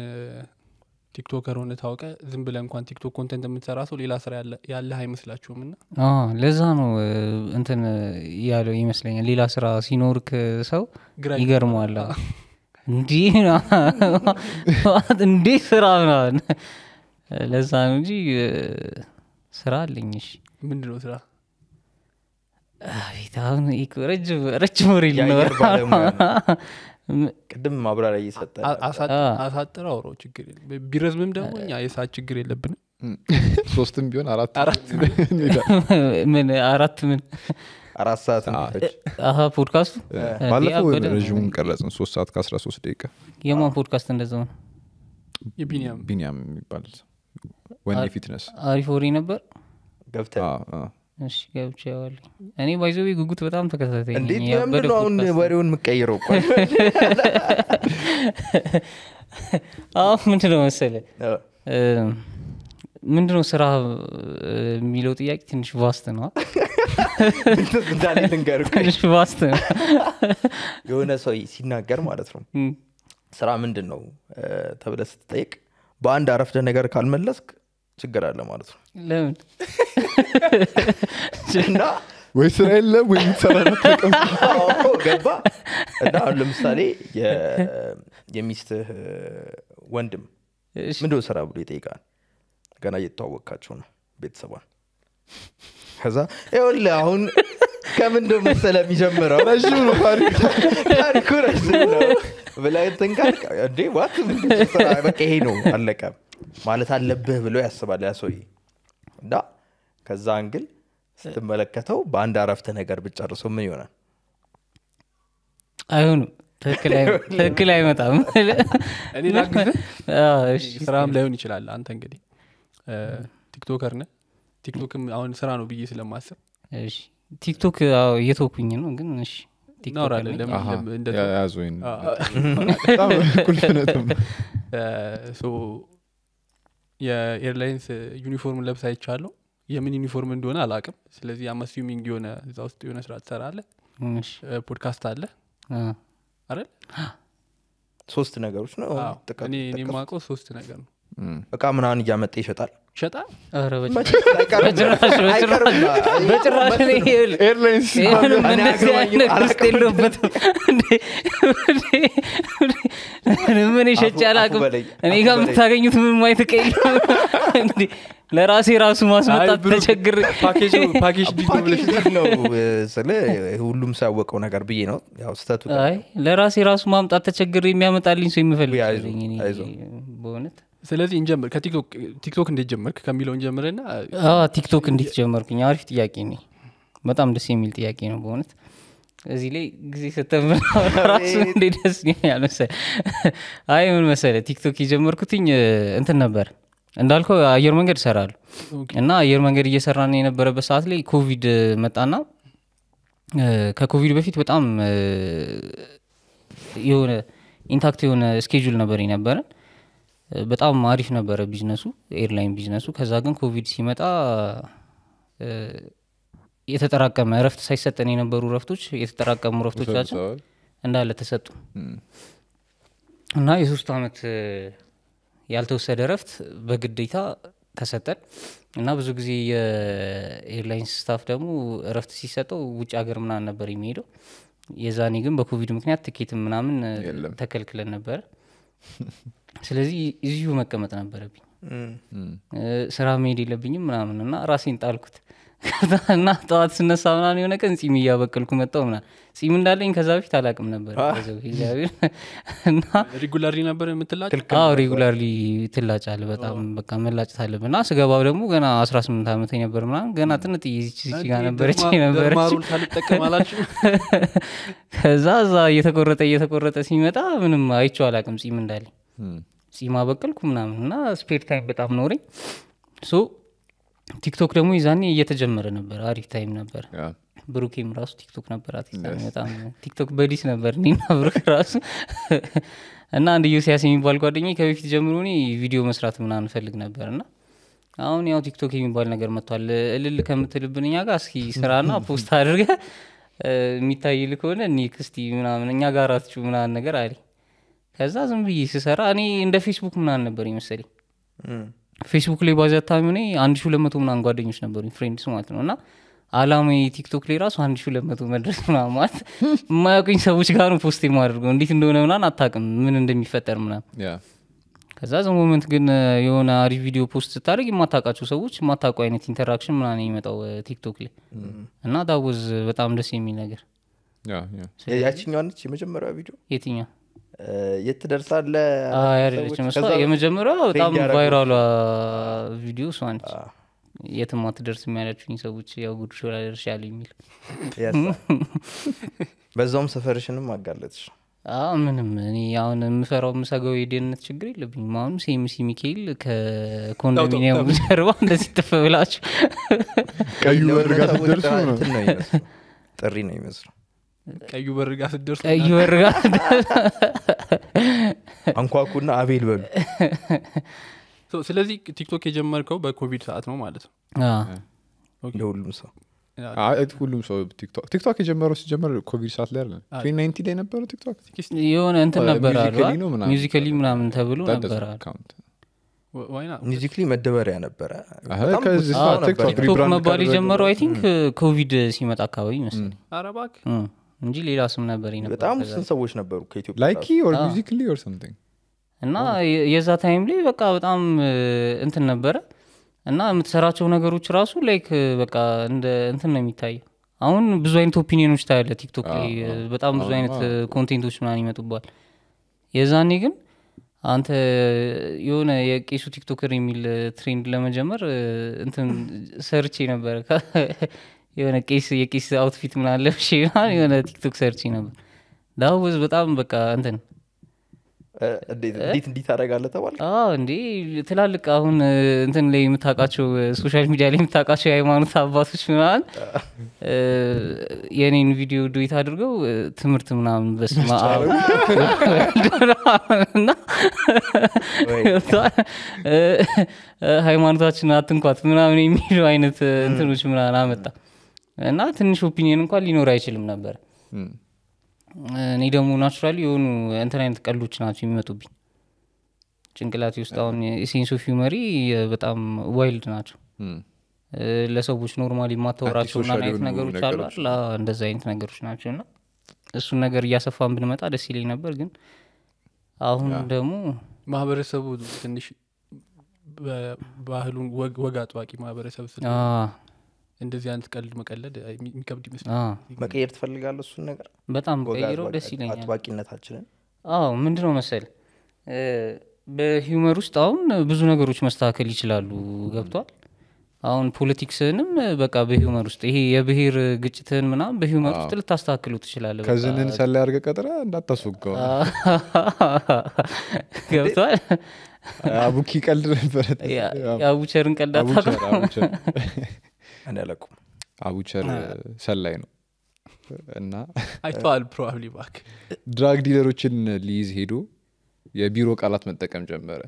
Speaker 1: ቲክቶከር ሆነ ታውቀ ዝም ብለ እንኳን ቲክቶክ ኮንተንት የምትሰራ ሰው ሌላ ስራ ያለህ አይመስላችሁም
Speaker 3: ና ለዛ ነው እንትን ያለው ይመስለኛል ሌላ ስራ ሲኖርክ ሰው ይገርሟል እንዲህ እንዴ ስራ ምናምን ለዛ ነው እንጂ ስራ አለኝሽ ምንድነው ስራ አቤት አሁን ረጅም ወሬ ልነበር ቅድም ማብራሪያ እየሰጠ አሳጥር
Speaker 1: አውሮ ችግር ቢረዝምም ደግሞ እኛ የሰዓት ችግር የለብንም ሶስትም ቢሆን አራት
Speaker 3: ምን አራት ምን አራት ሰዓት ፖድካስቱ ባለፈው ረዥሙን
Speaker 2: ቀረጽን ሶስት ሰዓት ከአስራ ሶስት ደቂቃ
Speaker 3: የማን ፖድካስት እንደዛ ነው
Speaker 2: ቢኒያም የሚባል ወኔ ፊትነስ
Speaker 3: አሪፍ ወሬ ነበር ገብተ እሺ ገብቼዋለሁ እኔ ባይዞ ጉጉት በጣም ተከታታይ እንዴት ለምንድነው አሁን ወሬውን የምቀይረው ቆ አሁን ምንድነው መሰለ ምንድነው ስራ የሚለው ጥያቄ ትንሽ ቫስት ነዋ ትንሽ ቫስት ነው
Speaker 4: የሆነ ሰው ሲናገር ማለት ነው ስራ ምንድን ነው ተብለ ስትጠይቅ በአንድ አረፍደ ነገር ካልመለስክ ችግር አለ ማለት ነው
Speaker 5: ለምን
Speaker 2: እና ወይ ስራ የለም ወይ ገባ እና አሁን ለምሳሌ
Speaker 4: የሚስትህ ወንድም ምንድ ስራ ብሎ ይጠይቃል ገና እየተዋወቅካቸው ነው ቤተሰቧን ከዛ ይኸውልህ አሁን ከምን ደሞ ስለሚጀምረው ረዥም ነው ታሪኩ ረዥም ነው ብላ ትንቃ እንዴ ዋት ይሄ ነው አለቀም ማለት አለብህ ብሎ ያስባል ያ እና ከዛ አንግል ስትመለከተው በአንድ አረፍተ ነገር ብጨርሰው ምን ይሆናል አይሆንም
Speaker 1: ትክክል አይመጣም ስራም ላይሆን ይችላል አንተ እንግዲህ ቲክቶከር ነ ቲክቶክም አሁን ስራ ነው ብዬ ስለማስብ
Speaker 3: ቲክቶክ እየተወኩኝ ነው ግን እሺ እናወራለን
Speaker 1: የኤርላይንስ ዩኒፎርም ለብስ አይቻለሁ የምን ዩኒፎርም እንደሆነ አላቅም ስለዚህ አማስዩሚንግ የሆነ እዛ ውስጥ የሆነ ስራ ትሰራለ ፖድካስት አለ አይደል
Speaker 4: ሶስት ነገሮች ነው
Speaker 1: እኔ የማውቀው ሶስት ነገር ነው
Speaker 4: እቃ ምናን እያመጠ ይሸጣል ይሸጣል
Speaker 3: በጭራሽ ምን የሸጭ አላቅም እኔ ጋር የምታገኙት ምን አይነት እቃ ለራሴ ራሱ ማስመጣት ተቸግር
Speaker 4: ሁሉም ሳወቀው ነገር ብዬ ነው ያው
Speaker 3: ለራሴ ራሱ ማምጣት ተቸግር የሚያመጣልኝ ሰው የምፈልግ በእውነት
Speaker 1: ስለዚህ እንጀምር ከቲክቶክ እንዴት ጀመርክ ከሚለው እንጀምርና ቲክቶክ እንዴት
Speaker 3: ጀመርኩኝ አሪፍ ጥያቄ ነ በጣም ደስ የሚል ጥያቄ ነው በእውነት እዚህ ላይ ጊዜ ስተምራሱ እንዴ ደስ ያልመሰል አይ ምን መሰለ ቲክቶክ የጀመርኩትኝ እንትን ነበር እንዳልከ አየር መንገድ ይሰራሉ እና አየር መንገድ እየሰራን የነበረበት ሰዓት ላይ ኮቪድ መጣና ከኮቪድ በፊት በጣም የሆነ ኢንታክት የሆነ ስኬጁል ነበር ነበረን በጣም አሪፍ ነበረ ቢዝነሱ ኤርላይን ቢዝነሱ። ከዛ ግን ኮቪድ ሲመጣ የተጠራቀመ እረፍት ሳይሰጠን የነበሩ ረፍቶች የተጠራቀሙ ረፍቶቻችን እንዳለ ተሰጡ እና የሶስት አመት ያልተወሰደ ረፍት በግዴታ ተሰጠን እና ብዙ ጊዜ የኤርላይንስ ስታፍ ደግሞ እረፍት ሲሰጠው ውጭ ሀገር ምናምን ነበር የሚሄደው። የዛኔ ግን በኮቪድ ምክንያት ትኬት ምናምን ተከልክለን ነበረ። ስለዚህ እዚሁ መቀመጥ ነበረብኝ ስራ መሄድ የለብኝም ምናምን እና ራሴን ጣልኩት እና ጠዋት ስነሳ ምናን የሆነ ቀን ጺም እያበቀልኩ መጣው ምና ጺም እንዳለኝ ከዛ በፊት አላቅም ነበር እግዚአብሔር እና ነበር የምትላጭ ሬጉላሪ ትላጫል በጣም በቃ መላጭት አለብ እና ስገባው ደግሞ ገና 18 ዓመት ነበር ምና ገና ትንጥ ይዚች ጋ ነበረች ነበረች ከዛ እዛ እየተቆረጠ እየተቆረጠ ሲመጣ ምንም አይቸው አላቅም ጺም እንዳለኝ ጺማ በቀልኩ ምናምን እና ስፔር ታይም በጣም ኖረኝ ሶ ቲክቶክ ደግሞ ይዛኔ እየተጀመረ ነበር አሪፍ ታይም ነበር ብሩኬም ራሱ ቲክቶክ ነበር በጣም ቲክቶክ በዲስ ነበር እኔና ብሩክ ራሱ እና አንድ ዮሲያስ የሚባል ጓደኛ ከበፊት ጀምሮ እኔ ቪዲዮ መስራት ምናምን ፈልግ ነበር እና አሁን ያው ቲክቶክ የሚባል ነገር መጥቷል እልል ከምትልብን እኛ ጋር እስኪ ስራና ፖስት አድርገ የሚታይል ከሆነ ኒክ እስቲ ምናምን እኛ ጋር አትጩ ምናምን ነገር አለኝ ከዛ ዝም ብዬ ስሰራ እኔ እንደ ፌስቡክ ምናን ነበር ይመስለኝ ፌስቡክ ላይ ባዚ አታሚ አንድ ሺ ለመቶ ምናን ጓደኞች ነበሩ ፍሬንድስ ማለት ነው እና አላማ ቲክቶክ ላይ ራሱ አንድ ሺ ለመቶ መድረስ ምናምን ማለት የማያውቁኝ ሰዎች ጋር ነው ፖስት የማደርገው እንዴት እንደሆነ ምናን አታቅም ምን እንደሚፈጠር ምናን ከዛ ዘ ሞመንት ግን የሆነ አሪፍ ቪዲዮ ፖስት ስታደርግ የማታውቃቸው ሰዎች የማታውቁ አይነት ኢንተራክሽን ምናን የመጣው ቲክቶክ ላይ እና ዳቦዝ በጣም ደስ የሚል ነገር
Speaker 4: ያችኛዋ ነች የመጀመሪያ ቪዲዮ የትኛው የት ትደርሳለህ ያደለች በጣም ቫይራሉ
Speaker 3: ቪዲዮ ሷን የትም አትደርስም የሚያላችሁኝ ሰዎች ያው ጉድ ሾላ ደርሽ ያለ የሚል
Speaker 4: በዛውም ሰፈርሽንም አጋለጥሽ
Speaker 3: ምንም እኔ አሁን የምፈራው የምሰገው የደህንነት ችግር የለብኝ አሁን ሴሚሲ ሚካኤል ከኮንዶሚኒየም ጀርባ እንደዚህ ጥፍ ብላችሁ ቀዩ በድርጋ ነው
Speaker 4: ጥሪ ነው ይመስለው ቀዩ
Speaker 1: በርጋ ስደርሱ ቀዩ
Speaker 4: በርጋ አንኳኩና አቤል በሉ
Speaker 1: ስለዚህ ቲክቶክ የጀመርከው በኮቪድ ሰዓት ነው ማለት
Speaker 3: ነው
Speaker 2: ለሁሉም ሰው ሁሉም ሰው ቲክቶክ የጀመረው ሲጀመር ኮቪድ ሰዓት ላይ አለ ናይንቲ ላይ ነበረ
Speaker 3: ቲክቶክየሆነ እንትን ነበረ ምናምን ተብሎ ነበረ
Speaker 4: መደበሪያ ነበረ መባል የጀመረው
Speaker 3: አይ ቲንክ ኮቪድ ሲመጣ አካባቢ ይመስል እንጂ ሌላ ስም ነበር በጣም ስን ሰዎች ነበሩ እና የዛ ታይም ላይ በቃ በጣም እንትን ነበረ እና የምትሰራቸው ነገሮች ራሱ ላይክ በቃ እንደ እንትን ነው የሚታየው አሁን ብዙ አይነት ኦፒኒዮኖች ታያለ ቲክቶክ ላይ በጣም ብዙ አይነት ኮንቴንቶች ምናን ይመጡባል የዛኔ ግን አንተ የሆነ የቄሱ ቲክቶክር የሚል ትሬንድ ለመጀመር እንትን ሰርቼ ነበረ የሆነ ቄስ የቄስ አውትፊት ምናለብ የሆነ ቲክቶክ ሰርች ነበር ዳውዝ በጣም በቃ እንትን
Speaker 4: እንዴት እንዲት አደረጋለ ተባል
Speaker 3: እንዴ ትላልቅ አሁን እንትን ላይ የምታውቃቸው ሶሻል ሚዲያ ላይ የምታውቃቸው የሃይማኖት አባቶች ምናል የእኔን ቪዲዮ ዶት አድርገው ትምህርት ምናምን በስማ ሃይማኖታችን አትንኳት ምናምን የሚሉ አይነት እንትኖች ምናምን አመጣ እና ትንሽ ኦፒኒየን እንኳን ሊኖር አይችልም ነበር። እኔ ደግሞ ናቹራሊ የሆኑ እንትን አይነት ቀልዶች ናቸው የሚመጡብኝ ጭንቅላቴ ውስጥ። አሁን ሴንስ ኦፍ ሂውመሪ በጣም ዋይልድ ናቸው። ለሰዎች ኖርማል የማታወራቸው ምናምን አይነት ነገሮች አሉ። እንደዚ አይነት ነገሮች ናቸው እና እሱን ነገር እያሰፋን ብንመጣ ደስ ይለኝ ነበር። ግን አሁን ደግሞ
Speaker 1: ማህበረሰቡ ትንሽ ባህሉን ወግ አጥባቂ ማህበረሰብ እንደዚህ
Speaker 4: አይነት ቀልድ መቀለድ የሚከብድ ይመስላል መቀየር ትፈልጋለ እሱን ነገር
Speaker 3: በጣም ቀይሮ ደስ
Speaker 4: ይለኛል አጥባቂነታችንን
Speaker 3: አዎ ምንድ ነው መሰል በሂውመር ውስጥ አሁን ብዙ ነገሮች መስተካከል ይችላሉ ገብቷል አሁን ፖለቲክስንም በቃ በሂመር ውስጥ ይሄ የብሄር ግጭትን ምናም በሂመር ውስጥ ልታስተካክሉ ትችላለ ከዝንን ሰላይ
Speaker 2: አርገ ቀጥረ እንዳታስወገው ገብቷል አቡኪ ቀልድ ነበረ የአቡቸርን ቀልድ እኔ አላውቅም አቡቸር ሰላይ ነው እና አይተዋል ፕሮባብሊ ባክ ድራግ ዲለሮችን ሊይዝ ሄዶ የቢሮ ቃላት መጠቀም ጀመረ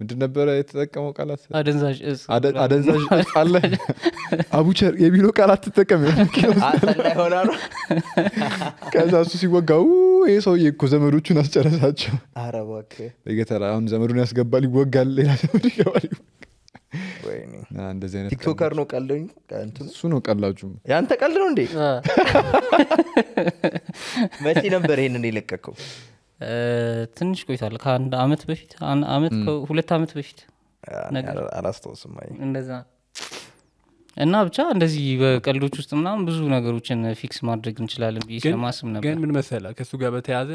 Speaker 2: ምንድን ነበረ የተጠቀመው ቃላት አደንዛዥ አለ አቡቸር የቢሮ ቃላት ትጠቀም ከዛ እሱ ሲወጋ ይህ ሰው እኮ ዘመዶቹን አስጨረሳቸው ገተራ አሁን ዘመዱን ያስገባል ይወጋል ሌላ ዘመድ ይገባል ይወጋል ቲክቶከር ነው ቀልደኙ ነው ቀላችሁ
Speaker 3: ያንተ ቀልድ ነው እንዴ መቼ ነበር ይሄንን የለቀከው ትንሽ ቆይታለ ከአንድ አመት በፊት አመት ሁለት አመት በፊት አላስታውስም እንደዛ እና ብቻ እንደዚህ በቀልዶች ውስጥ ምናምን ብዙ ነገሮችን ፊክስ ማድረግ እንችላለን ብ ስለማስብ ነበር ግን ምን መሰለ ከእሱ
Speaker 1: ጋር በተያዘ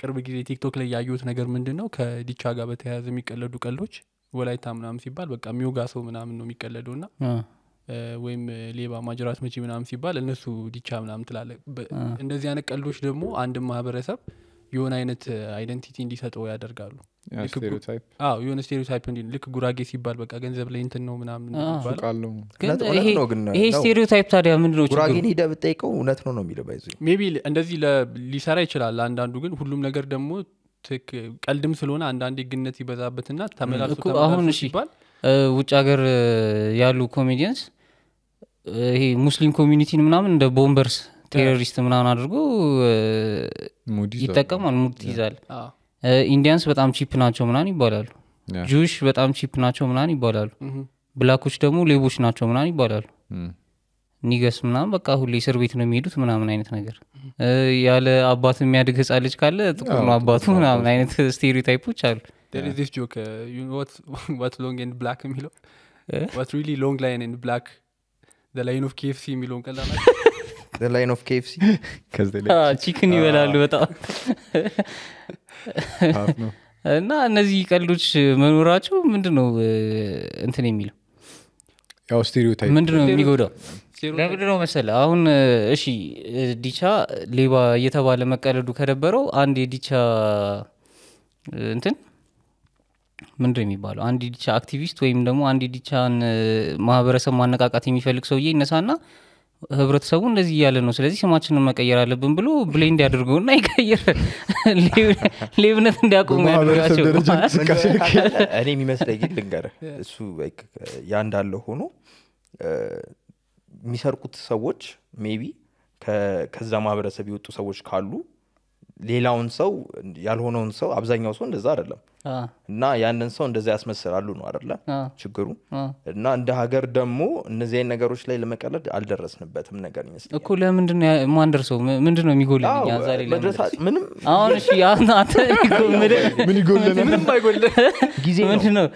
Speaker 1: ቅርብ ጊዜ ቲክቶክ ላይ ያየሁት ነገር ምንድን ነው ከዲቻ ጋር በተያያዘ የሚቀለዱ ቀልዶች ወላይታ ምናምን ሲባል በቃ የሚወጋ ሰው ምናምን ነው የሚቀለደው ና ወይም ሌባ ማጅራት መቺ ምናምን ሲባል እነሱ ዲቻ ምናምን ትላለ እንደዚህ አይነት ቀልዶች ደግሞ አንድ ማህበረሰብ የሆነ አይነት አይደንቲቲ እንዲሰጠው ያደርጋሉ የሆነ ስቴሪዮታይፕ እንዲ ልክ ጉራጌ ሲባል በቃ ገንዘብ ላይ እንትን ነው ምናምንይሄ ስቴሪዮታይፕ ታዲያ ምንድነው ጉራጌን
Speaker 4: ሂደ ብጠይቀው እውነት ነው ነው የሚለው
Speaker 1: እንደዚህ ሊሰራ ይችላል አንዳንዱ ግን ሁሉም ነገር ደግሞ ቀልድም ስለሆነ አንዳንዴ ግነት ይበዛበትና ተመላሱ አሁን
Speaker 3: ውጭ ሀገር ያሉ ኮሜዲየንስ ይሄ ሙስሊም ኮሚኒቲን ምናምን እንደ ቦምበርስ ቴሮሪስት ምናምን አድርጎ ይጠቀማል ሙድ ይዛል ኢንዲያንስ በጣም ቺፕ ናቸው ምናን ይባላሉ ጁሽ በጣም ቺፕ ናቸው ምናን ይባላሉ ብላኮች ደግሞ ሌቦች ናቸው ምናን ይባላሉ ኒገስ ምናምን በቃ ሁሌ እስር ቤት ነው የሚሄዱት ምናምን አይነት ነገር ያለ አባት የሚያድግ ህፃን ልጅ ካለ ጥቁር ነው አባቱ ምናምን አይነት ስቴሪዮታይፖች አሉ
Speaker 1: ብላክ uh, የሚለው what really long line in የሚለውን ቀላል
Speaker 3: the line ቺክን ah. ይበላሉ በጣም እና እነዚህ ቀልዶች መኖራቸው ምንድን ነው እንትን የሚለው ያው ምንድን ነው የሚጎዳው ነው መሰለ አሁን እሺ ዲቻ ሌባ እየተባለ መቀለዱ ከደበረው አንድ የዲቻ እንትን ምንድን የሚባለው አንድ የዲቻ አክቲቪስት ወይም ደግሞ አንድ የዲቻን ማህበረሰብ ማነቃቃት የሚፈልግ ሰውዬ ይነሳና ህብረተሰቡ እንደዚህ እያለ ነው ስለዚህ ስማችንን መቀየር አለብን ብሎ ብሌንድ ያድርገውና ይቀየር ሌብነት እንዲያቆሙ ያደርጋቸው እኔ የሚመስለኝ ልንገርህ
Speaker 4: እሱ ያ እንዳለ ሆኖ የሚሰርቁት ሰዎች ሜቢ ከዛ ማህበረሰብ የወጡ ሰዎች ካሉ ሌላውን ሰው ያልሆነውን ሰው አብዛኛው ሰው እንደዛ አይደለም እና ያንን ሰው እንደዛ ያስመስላሉ ነው አደለ ችግሩ እና እንደ ሀገር ደግሞ እነዚህ ነገሮች ላይ ለመቀለድ አልደረስንበትም ነገር ይመስል
Speaker 3: እኮ ለምንድን ነው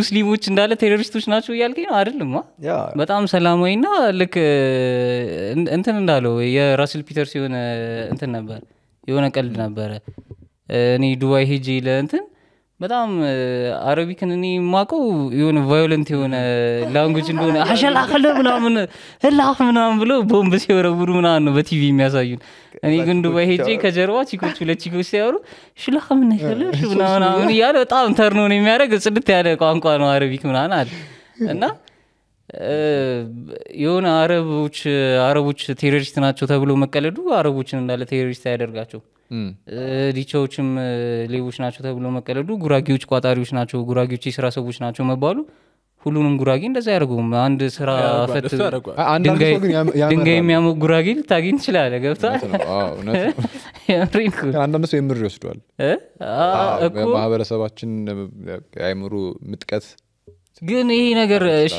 Speaker 3: ሙስሊሞች እንዳለ ቴሮሪስቶች ናቸው እያልከኝ ነው አይደለም በጣም ሰላማዊ ና ልክ እንትን እንዳለው የራስል ፒተርስ የሆነ እንትን ነበር የሆነ ቀልድ ነበረ እኔ ዱባይ ሄጄ ለእንትን በጣም አረቢክን እኔ የማውቀው የሆነ ቫዮለንት የሆነ ላንጉጅ እንደሆነ አሸላከለ ምናምን ህላፍ ምናምን ብሎ ቦምብ ሲወረውሩ ምናምን ነው በቲቪ የሚያሳዩን። እኔ ግን ዱባይ ሄጄ ከጀርባ ቺኮች ሁለት ቺኮች ሲያወሩ ሽላከ ምናምን እያለ በጣም ተርኖን የሚያደረግ ጽድት ያለ ቋንቋ ነው አረቢክ ምናምን አለ እና የሆነ አረቦች አረቦች ቴሮሪስት ናቸው ተብሎ መቀለዱ አረቦችን እንዳለ ቴሮሪስት አያደርጋቸው። ዲቻዎችም ሌቦች ናቸው ተብሎ መቀለዱ፣ ጉራጌዎች ቋጣሪዎች ናቸው፣ ጉራጌዎች የስራ ሰዎች ናቸው መባሉ ሁሉንም ጉራጌ እንደዛ ያደርጉም። አንድ ስራ ፈት ድንጋይ የሚያሞቅ ጉራጌ ልታገኝ ትችላለህ። ገብቷል። ሰው የምር ይወስደዋል
Speaker 2: ማህበረሰባችን የአይምሩ ምጥቀት
Speaker 3: ግን ይሄ ነገር እሺ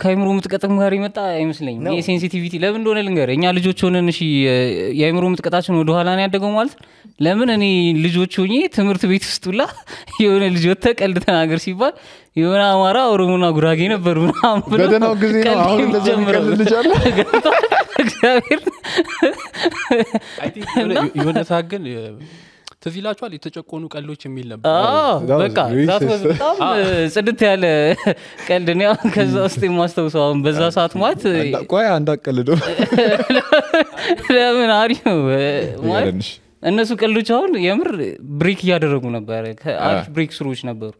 Speaker 3: ከአይምሮ ምጥቀጥም ጋር ይመጣ አይመስለኝም። ይሄ ሴንሲቲቪቲ ለምን እንደሆነ ልንገር እኛ ልጆች ሆነን እሺ የአይምሮ ምጥቀታችን ወደኋላ ነው ያደገው ማለት ለምን እኔ ልጆች ሆኜ ትምህርት ቤት ውስጥ ሁላ የሆነ ልጅ ወጥተህ ቀልድ ተናገር ሲባል የሆነ አማራ ኦሮሞና ጉራጌ ነበር ምናምን ጊዜ ነው አሁን እንደዚህ እግዚአብሔር
Speaker 1: የሆነ ግን ትዝ የተጨቆኑ ቀልዶች የሚል ነበር። በጣም
Speaker 3: ጽድት ያለ ቀልድ ነው። ከዛ ውስጥ የማስታውሰው አሁን በዛ ሰዓት ማት ቆይ አንድ አቀልዶ ለምን አሪ እነሱ ቀልዶች አሁን የምር ብሪክ እያደረጉ ነበር። አሪፍ ብሪክ ስሮች ነበሩ።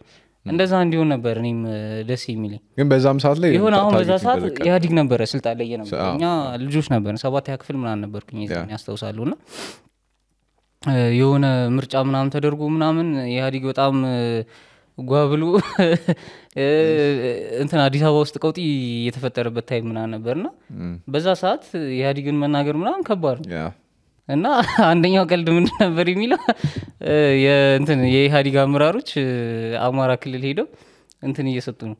Speaker 3: እንደዛ እንዲሆን ነበር እኔም ደስ የሚል
Speaker 2: ግን በዛም ሰዓት ላይ ይሁን አሁን በዛ ሰዓት
Speaker 3: ኢህአዲግ ነበረ ስልጣን ላይ ነበር እኛ ልጆች ነበር ሰባት ያክፍል ምናን ነበርኩኝ ያስታውሳሉ እና የሆነ ምርጫ ምናምን ተደርጎ ምናምን ኢህአዲግ በጣም ጓብሎ እንትን አዲስ አበባ ውስጥ ቀውጢ የተፈጠረበት ታይም ነበር ነበርና በዛ ሰዓት ኢህአዲግን መናገር ምናምን ከባድ ነው እና አንደኛው ቀልድ ምንድን ነበር የሚለው እንትን የኢህአዲግ አመራሮች አማራ ክልል ሄደው እንትን እየሰጡ ነው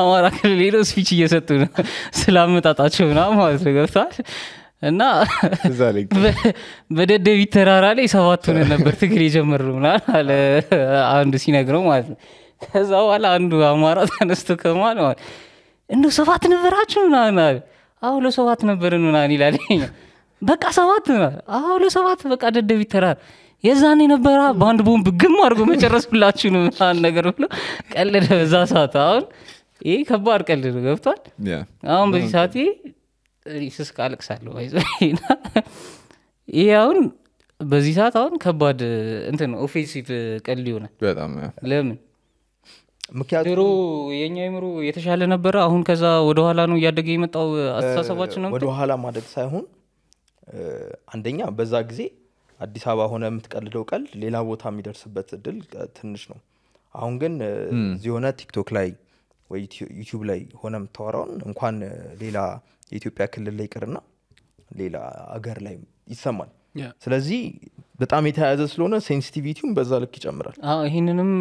Speaker 3: አማራ ክልል ሄደው ስፒች እየሰጡ ነው ስላመጣጣቸው ምናምን ማለት ነው ገብተዋል እና በደደቢት ተራራ ላይ ሰባት ሆነን ነበር ትግል የጀመርነው ምናምን አለ አንዱ ሲነግረው ማለት ነው። ከዛ በኋላ አንዱ አማራ ተነስቶ ከማል ማለት እንደው ሰባት ነበራችሁ ምናምን አለ። አሁ ለሰባት ነበርን ምናምን ይላል። በቃ ሰባት ምናምን አሁ ለሰባት በቃ ደደቢት ተራራ የዛኔ ነበረ በአንድ ቦምብ ግም አድርጎ መጨረስ ሁላችሁ ምናምን ነገር ብሎ ቀለደ በዛ ሰዓት። አሁን ይህ ከባድ ቀልድ ገብቷል። አሁን በዚህ ሰዓት ስስቅ አልቅሳለሁ ይዘና ይህ አሁን በዚህ ሰዓት አሁን ከባድ እንትን ኦፌንሲቭ ቀል ሆነ ለምን ድሮ የኛ ይምሩ የተሻለ ነበረ አሁን ከዛ ወደኋላ ነው እያደገ የመጣው አስተሳሰባችን ነው ወደኋላ ማደግ ሳይሆን አንደኛ በዛ ጊዜ አዲስ አበባ ሆነ የምትቀልደው
Speaker 4: ቀል ሌላ ቦታ የሚደርስበት እድል ትንሽ ነው አሁን ግን እዚህ ሆነ ቲክቶክ ላይ ወይ ዩቲብ ላይ ሆነ የምታወራውን እንኳን ሌላ የኢትዮጵያ ክልል ላይ ይቅርና ሌላ አገር ላይ ይሰማል ስለዚህ በጣም የተያያዘ ስለሆነ
Speaker 3: ሴንስቲቪቲውን በዛ ልክ ይጨምራል ይህንንም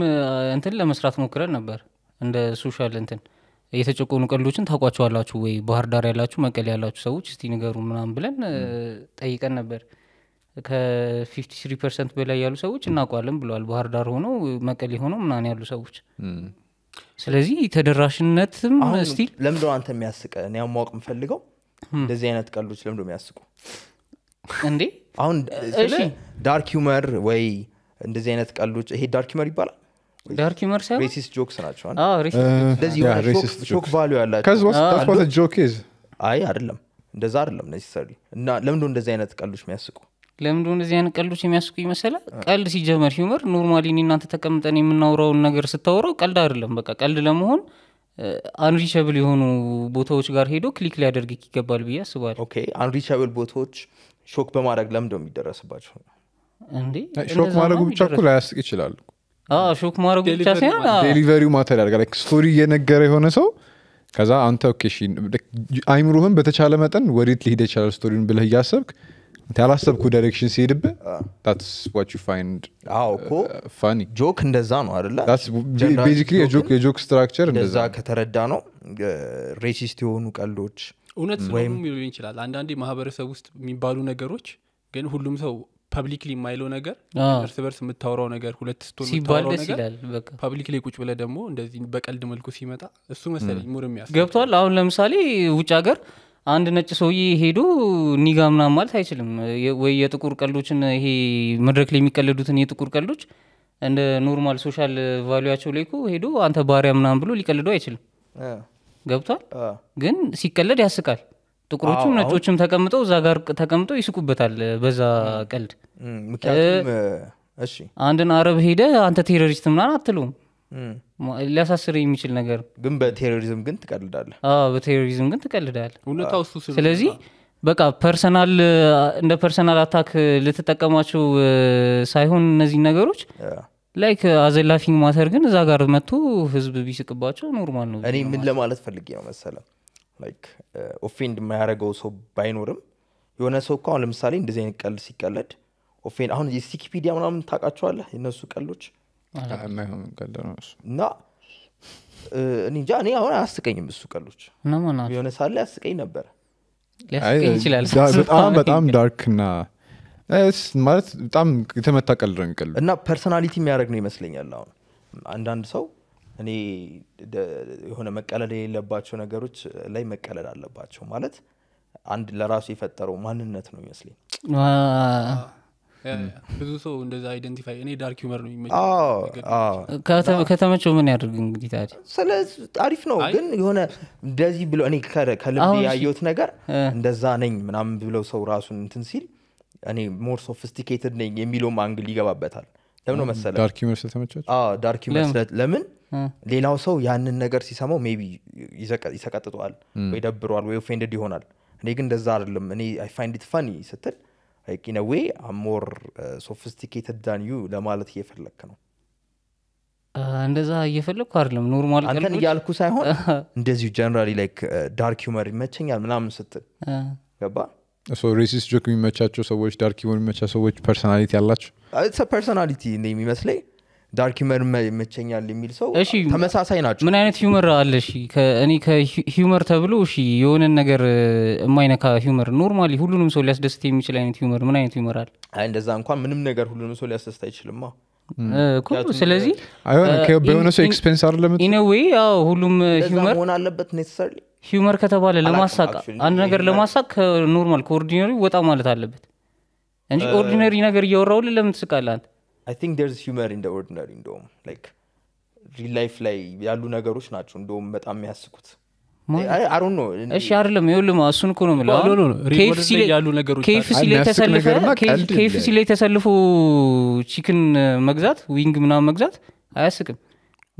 Speaker 3: እንትን ለመስራት ሞክረን ነበር እንደ ሶሻል እንትን የተጨቆኑ ቀልዶችን ታውቋቸዋላችሁ ወይ ባህር ዳር ያላችሁ መቀሌ ያላችሁ ሰዎች እስቲ ንገሩ ምናም ብለን ጠይቀን ነበር ከ53 ፐርሰንት በላይ ያሉ ሰዎች እናውቋለን ብለዋል ባህር ዳር ሆኖ መቀሌ ሆነው ምናን ያሉ ሰዎች ስለዚህ ተደራሽነትም ስቲል ለምደ አንተ የሚያስቀ እኔ ማወቅ የምፈልገው እንደዚህ አይነት
Speaker 4: ቀሎች ለምዶ የሚያስቁ እንዴ አሁን ዳርክ ዩመር ወይ እንደዚህ አይነት ቀሎች ይሄ ዳርክ ዩመር ይባላል ዳርክ ዩመር ሳይሆን ሬሲስት ጆክስ ናቸው ሾክ ቫሉ ያላቸው አይ አይደለም እንደዛ አይደለም ነሲሰሪ እና ለምዶ እንደዚህ አይነት ቀሎች የሚያስቁ
Speaker 3: ለምንድ እንደዚህ አይነት ቀልዶች የሚያስቁ ይመስላል። ቀልድ ሲጀመር ሂውመር ኖርማሊ እኔ እናንተ ተቀምጠን የምናውረውን ነገር ስታውረው ቀልድ አይደለም። በቃ ቀልድ ለመሆን አንሪቸብል የሆኑ ቦታዎች ጋር ሄዶ ክሊክ ሊያደርግ ይገባል ብዬ አስባል ኦኬ
Speaker 4: አንሪቸብል ቦታዎች ሾክ በማድረግ ለምደ የሚደረስባቸው
Speaker 3: እንዴ? ሾክ ማድረጉ ብቻ እኮ
Speaker 2: ላያስቅ ይችላል። ሾክ ማድረጉ ብቻ ሳይሆን ዴሊቨሪው ማተር ያደርጋል። ስቶሪ እየነገረ የሆነ ሰው ከዛ አንተ ኦኬ አይምሮህን በተቻለ መጠን ወዴት ሊሄደ ይችላል ስቶሪን ብለህ እያሰብክ ያላሰብኩ ዳይሬክሽን ሲሄድብህ ጆክ እንደዛ ነው አደለቤዚክሊ የጆክ ስትራክቸር እንደዛ
Speaker 4: ከተረዳ ነው ሬሲስት የሆኑ ቀልዶች እውነት ስለሆኑ
Speaker 1: ሊሆን ይችላል አንዳንዴ ማህበረሰብ ውስጥ የሚባሉ ነገሮች ግን ሁሉም ሰው ፐብሊክሊ የማይለው ነገር እርስ በርስ የምታወራው ነገር ሁለት ስቶሲባልደስይላል ላይ ቁጭ ብለ ደግሞ እንደዚህ በቀልድ መልኩ ሲመጣ እሱ መሰለኝ ሙር የሚያስ
Speaker 3: ገብቷል አሁን ለምሳሌ ውጭ ሀገር አንድ ነጭ ሰውዬ ሄዶ ኒጋ ምናምን ማለት አይችልም ወይ የጥቁር ቀልዶችን ይሄ መድረክ ላይ የሚቀልዱትን የጥቁር ቀልዶች እንደ ኖርማል ሶሻል ቫሉያቸው ላይ እኮ ሄዶ አንተ ባሪያ ምናምን ብሎ ሊቀልደው አይችልም ገብቷል ግን ሲቀለድ ያስቃል ጥቁሮቹም ነጮችም ተቀምጠው እዛ ጋር ተቀምጠው ይስቁበታል በዛ ቀልድ አንድን አረብ ሄደ አንተ ቴሮሪስት ምናን አትለውም ሊያሳስር የሚችል ነገር ግን በቴሮሪዝም ግን ትቀልዳለ በቴሮሪዝም ግን ትቀልዳል ስለዚህ በቃ ፐርሰናል እንደ ፐርሰናል አታክ ልትጠቀማቸው ሳይሆን እነዚህ ነገሮች ላይክ አዘላፊንግ ማተር ግን እዛ ጋር መጥቶ ህዝብ ቢስቅባቸው ኖርማል ነው እኔ ምን
Speaker 4: ለማለት ፈልጌ ነው መሰለ ላይክ ኦፌንድ የማያደረገው ሰው ባይኖርም የሆነ ሰው እኮ አሁን ለምሳሌ እንደዚህ አይነት ቀልድ ሲቀለድ ኦፌንድ አሁን የሲኪፒዲያ ምናምን ታቃቸዋለህ የነሱ ቀልዶች እና እንጃ እኔ አሁን አያስቀኝም እሱ ቀሎች የሆነ ሳለ ያስቀኝ ነበረ
Speaker 2: በጣም በጣም ዳርክ እና ማለት በጣም የተመታ
Speaker 4: እና ፐርሶናሊቲ የሚያደርግ ነው ይመስለኛል አሁን አንዳንድ ሰው እኔ የሆነ የሌለባቸው ነገሮች ላይ መቀለል አለባቸው ማለት አንድ ለራሱ የፈጠረው ማንነት ነው ይመስለኝ
Speaker 1: ብዙ ሰው እንደዛ አይደንቲፋይ
Speaker 4: እኔ ዳርክ ዩመር
Speaker 3: ነው ከተመቸው ምን ያደርግ እንግዲህ ታዲያ
Speaker 4: አሪፍ ነው ግን የሆነ እንደዚህ ብሎ እኔ
Speaker 3: ከልብ ያየሁት ነገር እንደዛ ነኝ
Speaker 4: ምናምን ብለው ሰው ራሱን እንትን ሲል እኔ ሞር ሶፊስቲኬትድ ነኝ የሚለውም አንግል ይገባበታል ለምን መሰለ ዳርክ ለምን ሌላው ሰው ያንን ነገር ሲሰማው ሜቢ ይሰቀጥጠዋል ወይ ደብረዋል ወይ ኦፌንድድ ይሆናል እኔ ግን እንደዛ አይደለም እኔ አይ ፋይንድ ስትል in a way I'm more uh, sophisticated than ለማለት እየፈለግክ ነው
Speaker 3: uh, እንደዛ እየፈለግኩ አይደለም ኖርማል አንተን እያልኩ ሳይሆን uh-huh.
Speaker 4: እንደዚሁ ጀነራሊ ላይክ ዳርክ ሁመር ይመቸኛል ምናምን ስትል ገባ
Speaker 2: ሬሲስት ጆክ የሚመቻቸው ሰዎች ዳርክ ዩመር የሚመቻ ሰዎች ፐርሶናሊቲ
Speaker 4: አላቸው ፐርሶናሊቲ uh, የሚመስለኝ ዳርክ ሂመር ይመቸኛል የሚል ሰው
Speaker 3: ተመሳሳይ ናቸው ምን አይነት ሂመር አለ እኔ ከሂመር ተብሎ እሺ የሆነን ነገር የማይነካ ሂመር ኖርማሊ ሁሉንም ሰው ሊያስደስት የሚችል አይነት ሂመር ምን አይነት ሂመር አለ
Speaker 4: እንደዛ እንኳን ምንም ነገር ሁሉንም ሰው ሊያስደስት አይችልማ ስለዚህ በሆነ ሰው ኤክስፔንስ
Speaker 3: አለምትኢነዌይ ሁሉም ሂመር
Speaker 4: ሆን አለበት ኔሰሰርሊ
Speaker 3: ሂመር ከተባለ ለማሳቅ አንድ ነገር ለማሳቅ ከኖርማል ከኦርዲነሪ ወጣ ማለት አለበት
Speaker 4: እንጂ ኦርዲነሪ
Speaker 3: ነገር እያወራውል ለምን ትስቃለ አንተ
Speaker 4: አይ ቲንክ ደርስ ሂውመር ኢን ኦርዲነሪ እንደውም ላይክ ሪል ላይፍ ላይ ያሉ ነገሮች ናቸው እንደውም በጣም የሚያስቁት እሺ
Speaker 3: አይደለም ይኸውልህ እሱን እኮ ነው ምለውኬኤፍሲ ላይ ተሰልፎ ቺክን መግዛት ዊንግ ምናምን መግዛት አያስቅም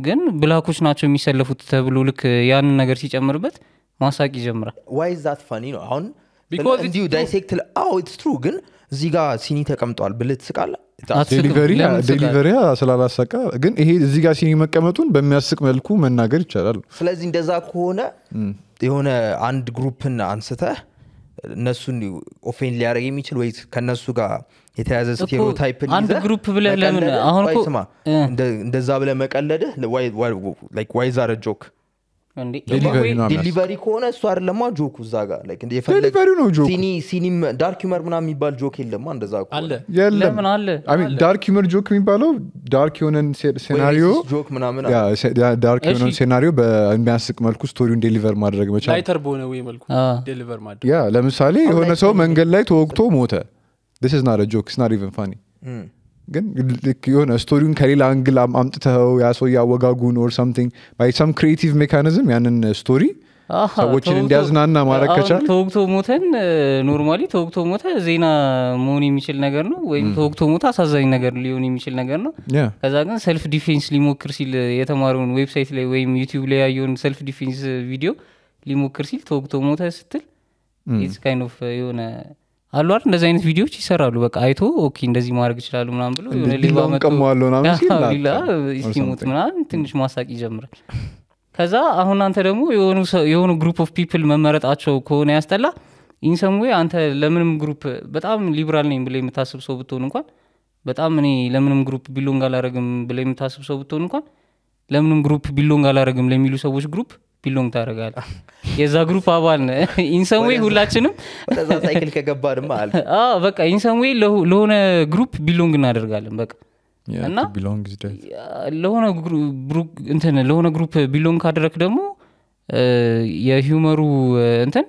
Speaker 3: ግን ብላኮች ናቸው የሚሰለፉት ተብሎ ልክ ያንን ነገር ሲጨምርበት ማሳቅ ይጀምራል
Speaker 4: ዋይ ዛት ፋኒ ነው አሁን ግን እዚህ ጋር ሲኒ ተቀምጧል ብልት ትስቃለህ
Speaker 2: ዴሊቨሪ ስላላሳካ ግን ይሄ እዚህ ጋር ሲኒ መቀመጡን በሚያስቅ መልኩ መናገር ይቻላል
Speaker 4: ስለዚህ እንደዛ ከሆነ የሆነ
Speaker 2: አንድ ግሩፕን አንስተ
Speaker 4: እነሱን ኦፌን ሊያደረግ የሚችል ወይ ከእነሱ ጋር የተያዘ ስቴሪዮታይፕን አንድ ግሩፕ ብለህ ለምን አሁን እንደዛ ብለ መቀለደ ዋይዛረ ጆክ ዴሊቨሪ ከሆነ እሱ አደለማ ጆኩ እዛ ጋር ዴሊቨሪ ነው ጆሲኒ ዳርክ ዩመር ምና የሚባል ጆክ የለማ እንደዛ
Speaker 2: ዳርክ ዩመር ጆክ የሚባለው ዳርክ የሆነን ሴናሪዮ ዳርክ የሆነን ሴናሪዮ በሚያስቅ መልኩ ስቶሪውን ዴሊቨር ማድረግ መቻልላይተር ያ ለምሳሌ የሆነ ሰው መንገድ ላይ ተወቅቶ ሞተ ስ ና ጆክ ስ ናት ኢቨን ፋኒ ግን ልክ የሆነ ስቶሪውን ከሌላ አንግል አምጥተው ያ ሰው እያወጋጉ ኦር ሳምቲንግ ባይ ሰም ክሪኤቲቭ ሜካኒዝም ያንን ስቶሪ ሰዎችን እንዲያዝናና ማድረግ ከቻል
Speaker 3: ተወግቶ ሞተን ኖርማሊ ተወግቶ ሞተ ዜና መሆን የሚችል ነገር ነው ወይም ተወግቶ ሞተ አሳዛኝ ነገር ሊሆን የሚችል ነገር ነው ከዛ ግን ሰልፍ ዲፌንስ ሊሞክር ሲል የተማረውን ዌብሳይት ላይ ወይም ዩቲብ ላይ ያየውን ሰልፍ ዲፌንስ ቪዲዮ ሊሞክር ሲል ተወግቶ ሞተ ስትል ኢትስ ካይንድ ኦፍ የሆነ አሉ አይደል እንደዚህ አይነት ቪዲዮዎች ይሰራሉ በቃ አይቶ ኦኬ እንደዚህ ማድረግ ይችላሉ ምናም ብሎ ሌባመጡሞት ምናም ትንሽ ማሳቅ ይጀምራል ከዛ አሁን አንተ ደግሞ የሆኑ ግሩፕ ኦፍ ፒፕል መመረጣቸው ከሆነ ያስጠላ ኢንሰምዌ አንተ ለምንም ግሩፕ በጣም ሊብራል ነኝ ብለ የምታስብ ሰው ብትሆን እንኳን በጣም እኔ ለምንም ግሩፕ ቢሎንግ አላረግም ብለ የምታስብ ሰው ብትሆን እንኳን ለምንም ግሩፕ ቢሎንግ አላረግም ለሚሉ ሰዎች ግሩፕ ቢሎንግ ታደረጋል የዛ ግሩፕ አባል ነ ኢንሰንዌይ ሁላችንም ሳይክል ከገባ ድማ በቃ ኢንሰንዌይ ለሆነ ግሩፕ ቢሎንግ እናደርጋለን በቃ እና ለሆነ እንትን ለሆነ ግሩፕ ቢሎንግ ካደረክ ደግሞ የሂመሩ እንትን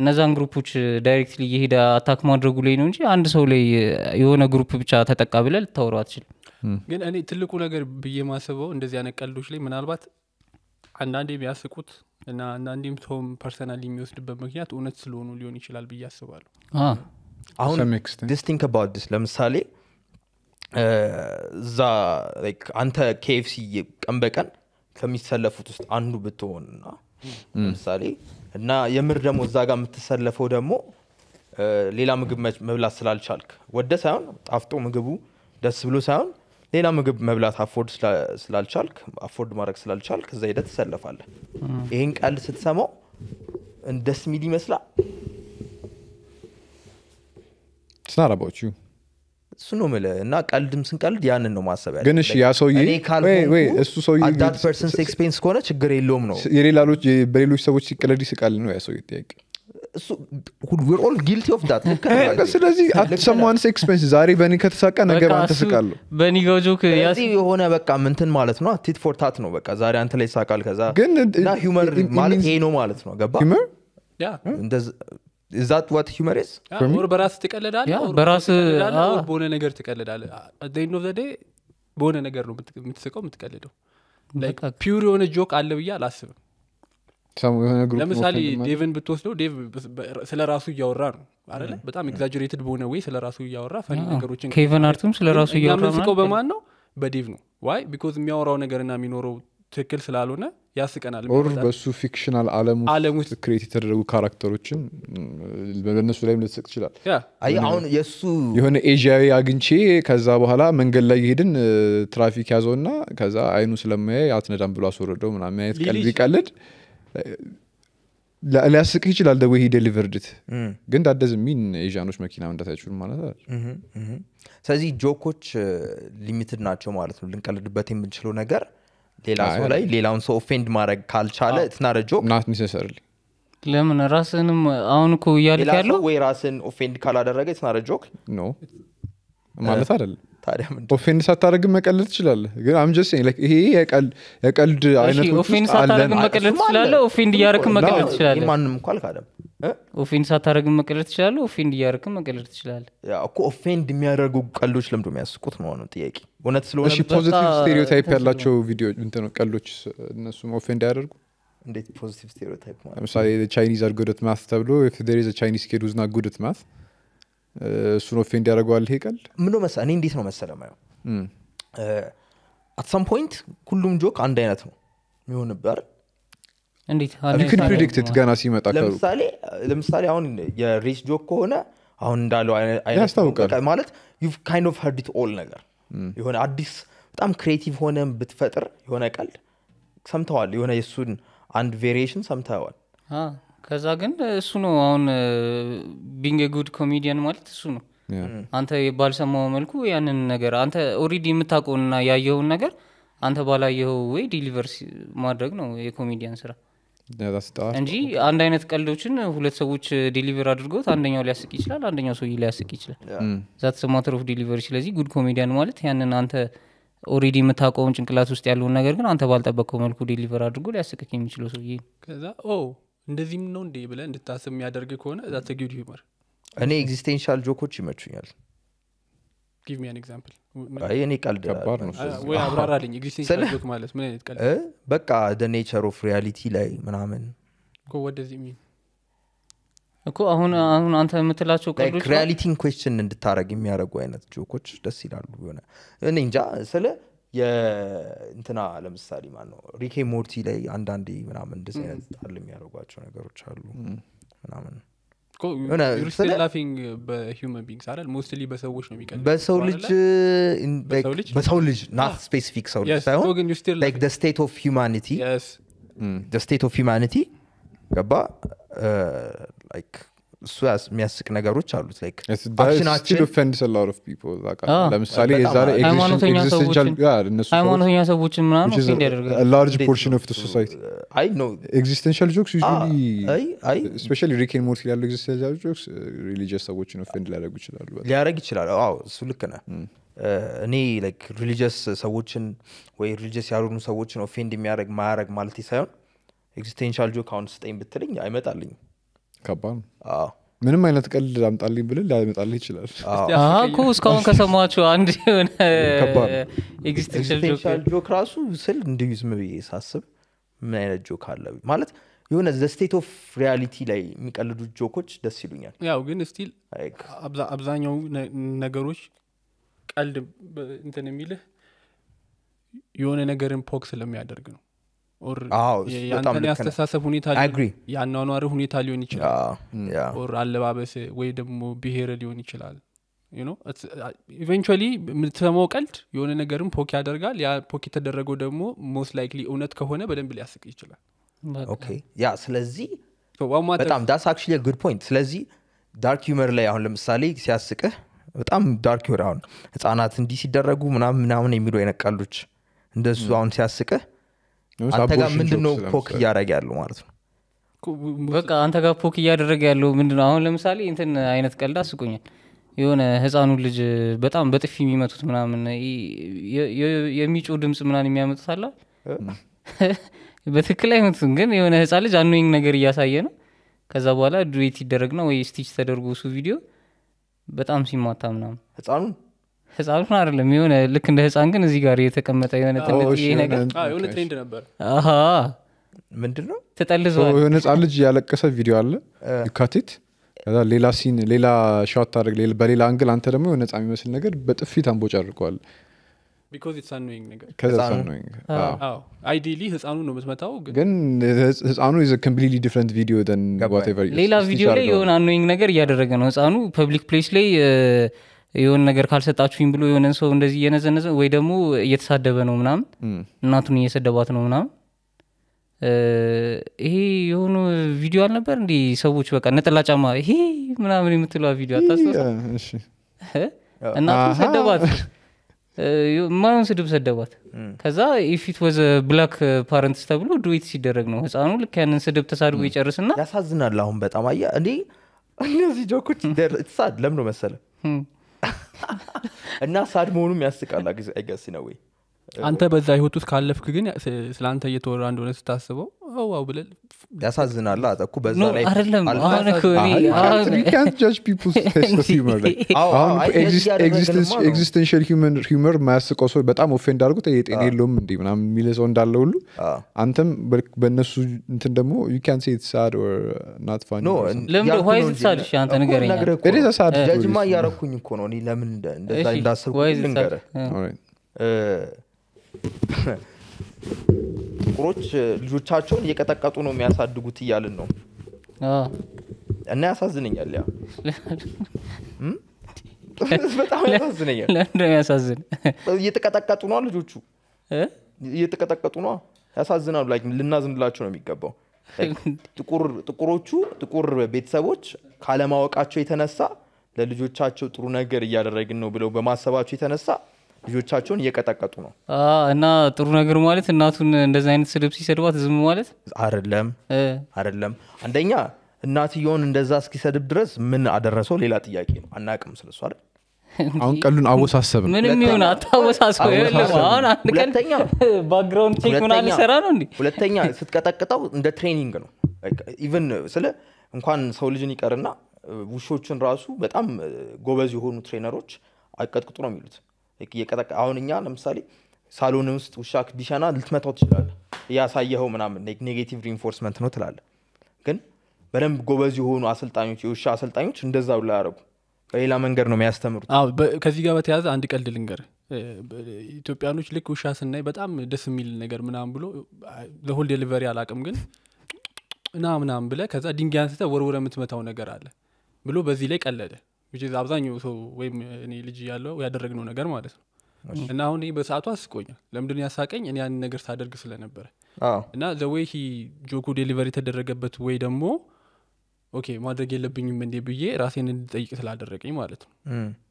Speaker 3: እነዛን ግሩፖች ዳይሬክትሊ እየሄደ አታክ ማድረጉ ላይ ነው እንጂ አንድ ሰው ላይ የሆነ ግሩፕ ብቻ ተጠቃ ብለ ልታወሩ አትችልም
Speaker 5: hmm.
Speaker 1: ግን እኔ ትልቁ ነገር ብዬ ማስበው እንደዚህ አይነት ቀልዶች ላይ ምናልባት አንዳንዴ ቢያስቁት እና አንዳንዴም ቶም ፐርሰናል የሚወስድበት ምክንያት እውነት ስለሆኑ ሊሆን ይችላል ብዬ አስባሉ
Speaker 4: አሁን ዲስቲንክ ለምሳሌ እዛ አንተ ኬኤፍሲ ቀን በቀን ከሚሰለፉት ውስጥ አንዱ ብትሆንና ለምሳሌ እና የምር ደግሞ እዛ ጋር የምትሰለፈው ደግሞ ሌላ ምግብ መብላት ስላልቻልክ ወደ ሳይሆን ጣፍጦ ምግቡ ደስ ብሎ ሳይሆን ሌላ ምግብ መብላት አፎርድ ስላልቻልክ አፎርድ ማድረግ ስላልቻልክ እዛ ሄደህ ትሰለፋለህ። ይህን ቃል ስትሰማው እንደስ የሚል ይመስላል። ስናረባዎቹ እሱ ነው ምለ እና ቀልድም ስንቀልድ ያንን ነው ማሰብ ያለ ግን ያ ሰውዬእሱ ሰውዳት ፐርሰንት ኤክስፔንስ ከሆነ ችግር የለውም ነው
Speaker 2: በሌሎች ሰዎች ሲቀለድ ይስቃል ነው ያ ሰውዬ ጥያቄ ኦል ጊልቲ ኦፍ ዳት ስለዚህ ኤክስፔንስ ዛሬ በእኔ ነገ ስቃለሁ
Speaker 4: የሆነ በቃ ምንትን ማለት ነው ቲት ፎር ታት ነው በቃ ዛሬ አንተ ላይ ይሳቃል ከዛ ማለት ይሄ ነው ማለት ነው ገባ ዛት ዋት በራስ በሆነ
Speaker 1: ነገር በሆነ ነገር ነው የምትስቀው የምትቀልደው ፒር የሆነ ጆክ አለ ብዬ አላስብም
Speaker 2: ለምሳሌ ዴቭን
Speaker 1: ብትወስደው ዴቭ ስለ ራሱ እያወራ ነው አለ በጣም ኤግዛጀሬትድ በሆነ ወይ ስለ ራሱ እያወራ ፈ ነገሮችን ኬቨን አርቱም ስለ ራሱ እያወራምንስቀው በማን ነው በዴቭ ነው ዋይ ቢኮዝ የሚያወራው ነገርና የሚኖረው ትክክል ስላልሆነ ያስቀናል ር በእሱ
Speaker 2: ፊክሽናል አለም ውስጥ ክሬት የተደረጉ ካራክተሮችን በእነሱ ላይም ልትሰቅ ትችላል
Speaker 4: አሁን የእሱ የሆነ
Speaker 2: ኤዥያዊ አግኝቼ ከዛ በኋላ መንገድ ላይ የሄድን ትራፊክ ያዘውና ከዛ አይኑ ስለማያ አትነዳም ብሎ አስወረደው ምናምን አይነት ቀልድ ይቀልድ ሊያስቅህ ይችላል ደ ሂ ዴሊቨርድት ግን ዳደዝ ሚን ኤዥያኖች መኪና መንዳት አይችሉም ማለት አይደል
Speaker 4: ስለዚህ ጆኮች ሊሚትድ ናቸው ማለት ነው ልንቀልድበት የምንችለው ነገር ሌላ ሰው ላይ ሌላውን ሰው ኦፌንድ ማድረግ ካልቻለ
Speaker 2: ትናረ ጆክ ናት
Speaker 3: ለምን ራስንም አሁን እኮ እያልክ ያለው ወይ
Speaker 4: ራስን ኦፌንድ ካላደረገ ትናረ ጆክ
Speaker 2: ኖ ማለት አይደለም ታዲያ ምንድን ኦፌንድ ሳታደረግም መቀለል ትችላለህ። ግን አምጀስ ይሄ የቀልድ አይነት ኦፌንድ ሳታደረግም መቀለድ
Speaker 3: ኦፌንድ እያደረግም መቀለድ ማንም ኦፌንድ ኦፌንድ
Speaker 4: እኮ ኦፌንድ የሚያደርጉ ቀልዶች ለምዶ የሚያስቁት መሆኑ ጥያቄ እውነት ስለሆነ ፖዚቲቭ ስቴሪዮታይፕ ያላቸው
Speaker 2: ቪዲዮ ቀልዶች እነሱም ኦፌንድ
Speaker 4: እንዴት ፖዚቲቭ ስቴሪዮታይፕ ማለት ለምሳሌ
Speaker 2: ቻይኒዝ አር ጉድ ማት ተብሎ ቻይኒዝ ኬድ ውዝና ጉድ ማት እሱን ኦፌንድ ያደርገዋል ይሄ ቀልድ
Speaker 4: ምንድን ነው እኔ እንዴት ነው መሰለ ማየው አትሳም ፖይንት ሁሉም ጆክ አንድ አይነት ነው የሚሆንብህ አይደል ገና ሲመጣ ለምሳሌ አሁን የሬስ ጆክ ከሆነ አሁን እንዳለው ያስታውቃል ማለት ዩ ካይንድ ኦፍ ሀርድ ኦል ነገር የሆነ አዲስ በጣም ክሬቲቭ ሆነ ብትፈጥር የሆነ ቀልድ ሰምተዋል የሆነ የእሱን አንድ ቬሪሽን ሰምተዋል
Speaker 3: ከዛ ግን እሱ ነው አሁን ቢንግ ጉድ ኮሚዲያን ማለት እሱ ነው አንተ ባልሰማው መልኩ ያንን ነገር አንተ ኦሪዲ የምታውቀውና ያየውን ነገር አንተ ባላየኸው ወይ ዲሊቨር ማድረግ ነው የኮሚዲያን ስራ እንጂ አንድ አይነት ቀልዶችን ሁለት ሰዎች ዲሊቨር አድርገውት አንደኛው ሊያስቅ ይችላል አንደኛው ሰው ሊያስቅ ይችላል ዛት ሰማትሮፍ ኦፍ ስለዚህ ጉድ ኮሚዲያን ማለት ያንን አንተ ኦሬዲ የምታውቀውን ጭንቅላት ውስጥ ያለውን ነገር ግን አንተ ባልጠበቀው መልኩ ዲሊቨር አድርጎ ሊያስቅክ የሚችለው ሰውዬ ይ
Speaker 1: እንደዚህም ነው እንዴ ብለ እንድታስብ የሚያደርግ ከሆነ እዛ ጊድ ሂውመር
Speaker 4: እኔ ኤግዚስቴንሻል ጆኮች ይመቹኛል
Speaker 1: ጊቭ ሚ ኤግዛምፕል እኔ
Speaker 3: አብራራልኝ ኤግዚስቴንሻል ጆክ ማለት
Speaker 1: ምን አይነት ቀልድ
Speaker 4: በቃ ደ ኔቸር ኦፍ ሪያሊቲ ላይ ምናምን
Speaker 1: ወደዚህ ሚን
Speaker 3: እኮ አሁን አሁን አንተ
Speaker 4: የምትላቸው ሪያሊቲን ኮስችን እንድታረግ የሚያደረጉ አይነት ጆኮች ደስ ይላሉ ሆነ እኔ እንጃ ስለ የእንትና ለምሳሌ ማ ነው ሪኬ ሞርቲ ላይ አንዳንዴ ምናምን እንደዚህ አይነት ጣል የሚያደርጓቸው ነገሮች አሉ ምናምን በሰው ልጅ በሰው ልጅ ናት ስፔሲፊክ ሰው ልጅ ሳይሆን ስቴት ኦፍ ማኒቲ ስቴት ኦፍ ሂማኒቲ ገባ እሱ የሚያስቅ
Speaker 2: ነገሮች አሉት uh, ለምሳሌ ሃይማኖተኛ ሰዎችን ምናምንኤግዚስተንሻል uh, ah, uh, ይችላሉ
Speaker 4: ሊያደርግ ይችላል እሱ ልክ ነ hmm. እኔ ላይክ ሰዎችን ወይ ሪሊጂየስ ያልሆኑ ሰዎችን ኦፌንድ የሚያደርግ ማያደርግ ማለት ሳይሆን ኤግዚስቴንሻል ጆክ አሁን ስጠኝ ብትለኝ አይመጣልኝም
Speaker 2: ከባድ ነው ምንም አይነት ቀልድ አምጣልኝ ብል ሊያመጣልህ ይችላል
Speaker 3: እኮ እስካሁን ከሰማችሁ አንድ የሆነ
Speaker 4: ጆክ ራሱ ስል እንዲዩ ዝም ብዬ ሳስብ ምን አይነት ጆክ አለ ማለት የሆነ ዘስቴት ኦፍ ሪያሊቲ ላይ የሚቀልዱ ጆኮች ደስ ይሉኛል
Speaker 1: ያው ግን ስቲል አብዛኛው ነገሮች ቀልድ እንትን የሚልህ የሆነ ነገርን ፖክ ስለሚያደርግ ነው ያንተን ያስተሳሰብ ሁኔታ የአኗኗር ሁኔታ ሊሆን ይችላል ኦር አለባበስ ወይ ደግሞ ብሄር ሊሆን ይችላል ኢቨንቹዋሊ uh, የምትሰማው ቀልድ የሆነ ነገርም ፖክ ያደርጋል ያ ፖክ የተደረገው ደግሞ ሞስት ላይክሊ እውነት ከሆነ በደንብ ሊያስቅ ይችላል
Speaker 4: ያ ስለዚህ በጣም ዳስ አክ ጉድ ፖንት ስለዚህ ዳርክ ዩመር ላይ አሁን ለምሳሌ ሲያስቅህ በጣም ዳርክ ዩመር አሁን ህጻናት እንዲህ ሲደረጉ ምናምን ምናምን የሚሉ አይነት እንደሱ hmm. አሁን ሲያስቅህ አንተ ጋር ምንድነው ፖክ እያደረገ ያለው ማለት ነው
Speaker 3: በቃ አንተ ጋር ፖክ እያደረገ ያለው ምንድ አሁን ለምሳሌ እንትን አይነት ቀልድ አስቆኛል የሆነ ህፃኑን ልጅ በጣም በጥፊ የሚመቱት ምናምን የሚጮ ድምፅ ምናን የሚያመጡት አለ በትክክል አይመቱትም ግን የሆነ ህፃን ልጅ አኖይንግ ነገር እያሳየ ነው ከዛ በኋላ ዱዌት ይደረግና ወይ ስቲች ተደርጎ እሱ ቪዲዮ በጣም ሲማታ ምናምን ህፃኑን ህፃኑን አይደለም የሆነ ልክ እንደ ህፃን ግን እዚህ ጋር የተቀመጠ የሆነ ትንሽ ነገር የሆነ ትሬንድ ነበር ምንድን ነው ተጠልዘዋል የሆነ
Speaker 2: ህፃን ልጅ ያለቀሰ ቪዲዮ አለ ዩካቴት ሌላ ሲን ሌላ ሻት ታደርግ በሌላ አንግል አንተ ደግሞ የሆነ ህፃን የሚመስል ነገር በጥፊት አንቦ ጨርቀዋል
Speaker 1: አይዲሊ ህፃኑ ነው የምትመታው ግን
Speaker 2: ህፃኑ ኮምፕሊትሊ ዲፍረንት ቪዲዮ ሌላ ቪዲዮ ላይ የሆነ
Speaker 3: አኖይንግ ነገር እያደረገ ነው ህፃኑ ፐብሊክ ፕሌስ ላይ የሆነ ነገር ካልሰጣችሁኝ ብሎ የሆነ ሰው እንደዚህ እየነዘነዘ ወይ ደግሞ እየተሳደበ ነው ምናም እናቱን እየሰደባት ነው ምናም ይሄ የሆኑ ቪዲዮ አልነበር እንዲ ሰዎች በቃ ነጠላ ጫማ ይሄ ምናምን የምትለዋ ቪዲዮ አታስታውሳ እናቱን ሰደባት ማየውን ስድብ ሰደባት ከዛ ኢፊት ወዘ ብላክ ፓረንትስ ተብሎ ዱዌት ሲደረግ ነው ህፃኑ ልክ ያንን ስድብ ተሳድቦ ይጨርስና ያሳዝናል አሁን በጣም አያ እኔ እነዚህ ጆኮች
Speaker 4: ሳድ ለምነው መሰለ እና ሳድ መሆኑም ያስቃል አይገስ ነው ወይ አንተ
Speaker 1: በዛ ህይወት ውስጥ ካለፍክ ግን ስለ አንተ እየተወራ እንደሆነ ስታስበው
Speaker 4: ዋው ብለን ያሳዝናለ አጠኩ በዛ
Speaker 2: ላይ ማያስቀው ሰው በጣም ኦፌንድ አድርጎ የጤና የለውም እንዲ ምናም የሚል ሰው እንዳለ ሁሉ አንተም በእነሱ እንትን ደግሞ ዩካን ሴ ሳድ ናት ፋኒሳድሻንተንገረኛልጅማ እያረኩኝ
Speaker 4: እኮ ነው ለምን እንደዛ ንገረ ጥቁሮች ልጆቻቸውን እየቀጠቀጡ ነው የሚያሳድጉት እያልን ነው እና ያሳዝነኛል። ያ
Speaker 3: በጣም እየተቀጠቀጡ
Speaker 4: ነዋ ልጆቹ እየተቀጠቀጡ ነዋ። ያሳዝናሉ። ልናዝንላቸው ነው የሚገባው። ጥቁሮቹ ጥቁር ቤተሰቦች ካለማወቃቸው የተነሳ ለልጆቻቸው ጥሩ ነገር እያደረግን ነው ብለው በማሰባቸው የተነሳ ልጆቻቸውን እየቀጠቀጡ ነው
Speaker 3: እና ጥሩ ነገር ማለት እናቱን እንደዚህ አይነት ስድብ ሲሰድባት ዝም ማለት አደለም አደለም አንደኛ እናትየውን እንደዛ እስኪሰድብ ድረስ ምን አደረሰው
Speaker 4: ሌላ ጥያቄ ነው አናቅም ስለሱ አይደል
Speaker 2: አሁን ቀሉን አወሳሰብ ምንም ይሁን አታወሳሰብ
Speaker 4: አሁን አንድ ቀን ባክግራውንድ
Speaker 3: ቼክ ምናምን ይሰራ
Speaker 4: ነው እንዲ ሁለተኛ ስትቀጠቅጠው እንደ ትሬኒንግ ነው ኢቨን ስለ እንኳን ሰው ልጅን ይቀርና ውሾችን ራሱ በጣም ጎበዝ የሆኑ ትሬነሮች አቀጥቅጡ ነው የሚሉት አሁን እኛ ለምሳሌ ሳሎን ውስጥ ውሻ ክዲሻና ልትመታው ትችላለ እያሳየኸው ምናምን ኔጌቲቭ ሪንፎርስመንት ነው ትላለ። ግን በደንብ ጎበዝ የሆኑ አሰልጣኞች የውሻ አሰልጣኞች እንደዛ ብላ ያደረጉ በሌላ መንገድ ነው የሚያስተምሩት። ከዚህ ጋር በተያዘ አንድ ቀልድ ልንገር።
Speaker 1: ኢትዮጵያኖች ልክ ውሻ ስናይ በጣም ደስ የሚል ነገር ምናምን ብሎ ለሆል ዴሊቨሪ አላቅም ግን እና ምናምን ብለ ከዛ ድንጋይ አንስተ ወርውረ የምትመታው ነገር አለ ብሎ በዚህ ላይ ቀለደ። አብዛኛው ሰው ወይም እኔ ልጅ ያለው ያደረግነው ነገር ማለት ነው እና አሁን በሰአቱ አስቆኛል ለምድን ያሳቀኝ እኔ ያን ነገር ሳደርግ ስለነበረ እና ዘወይ ሂ ጆኩ ዴሊቨሪ የተደረገበት ወይ ደግሞ ኦኬ ማድረግ የለብኝም እንዴ ብዬ ራሴን እንድጠይቅ ስላደረገኝ ማለት ነው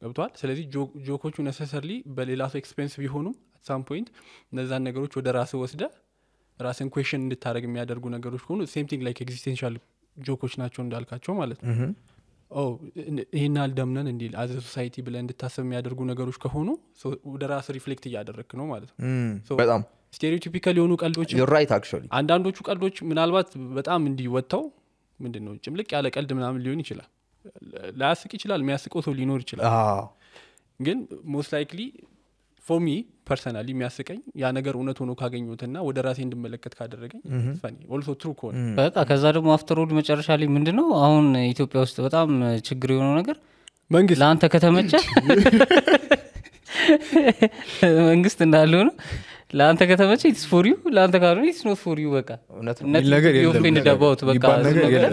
Speaker 1: ገብተዋል ስለዚህ ጆኮቹ ነሰሰርሊ በሌላ ሰው ኤክስፔንስ ቢሆኑም ሳም ፖይንት እነዛን ነገሮች ወደ ራስ ወስደ ራስን ኩዌሽን እንድታደረግ የሚያደርጉ ነገሮች ከሆኑ ሴም ቲንግ ላይክ ኤግዚስቴንሻል ጆኮች ናቸው እንዳልካቸው ማለት ነው ይህን አልደምነን ደምነን እንዲል አዘ ሶሳይቲ ብለን እንድታሰብ የሚያደርጉ ነገሮች ከሆኑ ወደ ራስ ሪፍሌክት እያደረግክ ነው ማለት ነው በጣም ስቴሪዮቲፒካል የሆኑ ቀልዶች ራይት አንዳንዶቹ ቀልዶች ምናልባት በጣም እንዲህ ወጥተው ምንድን ነው ጭምልቅ ያለ ቀልድ ምናምን ሊሆን ይችላል ላያስቅ ይችላል የሚያስቀው ሰው ሊኖር ይችላል ግን ሞስት ላይክሊ ፎሚ ፐርሰናል የሚያስቀኝ ያ ነገር እውነት ሆኖ ካገኘትና ወደ ራሴ እንድመለከት ካደረገኝ ኦልሶ ትሩ
Speaker 3: ከሆነ በቃ ከዛ ደግሞ አፍተሮድ መጨረሻ ላይ ምንድነው አሁን ኢትዮጵያ ውስጥ በጣም ችግር የሆነው ነገር መንግስት ለአንተ ከተመቸ መንግስት እንዳለ ነው ለአንተ ከተመቸ ኢትስ ፎር ዩ ለአንተ ካልሆነ ኢትስ ኖት ፎር ዩ በቃ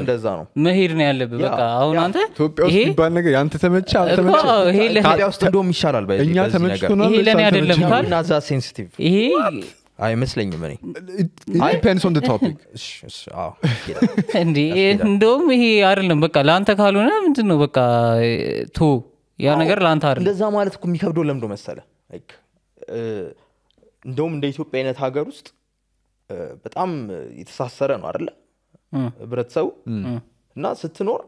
Speaker 3: እንደዛ ነው መሄድ ነው ያለብ በቃ አሁን አንተ ኢትዮጵያ ውስጥ ይባል ነገር አንተ ተመቸ አልተመቸኢትዮጵያ ውስጥ
Speaker 4: እንደውም ይሻላል እኛ ተመችቶናል ለእኔ አደለም ካል
Speaker 3: ናዛ ሴንሲቲቭ ይሄ አይመስለኝም እኔ ዲፔንስ እንደውም ይሄ አይደለም በቃ ለአንተ ካልሆነ ምንድን ነው በቃ ቶ ያ ነገር ለአንተ አይደለም እንደዛ ማለት እኮ የሚከብደው ለምዶ መሰለ
Speaker 4: እንደውም እንደ ኢትዮጵያ አይነት ሀገር ውስጥ በጣም የተሳሰረ ነው አይደለ ህብረተሰቡ እና ስትኖር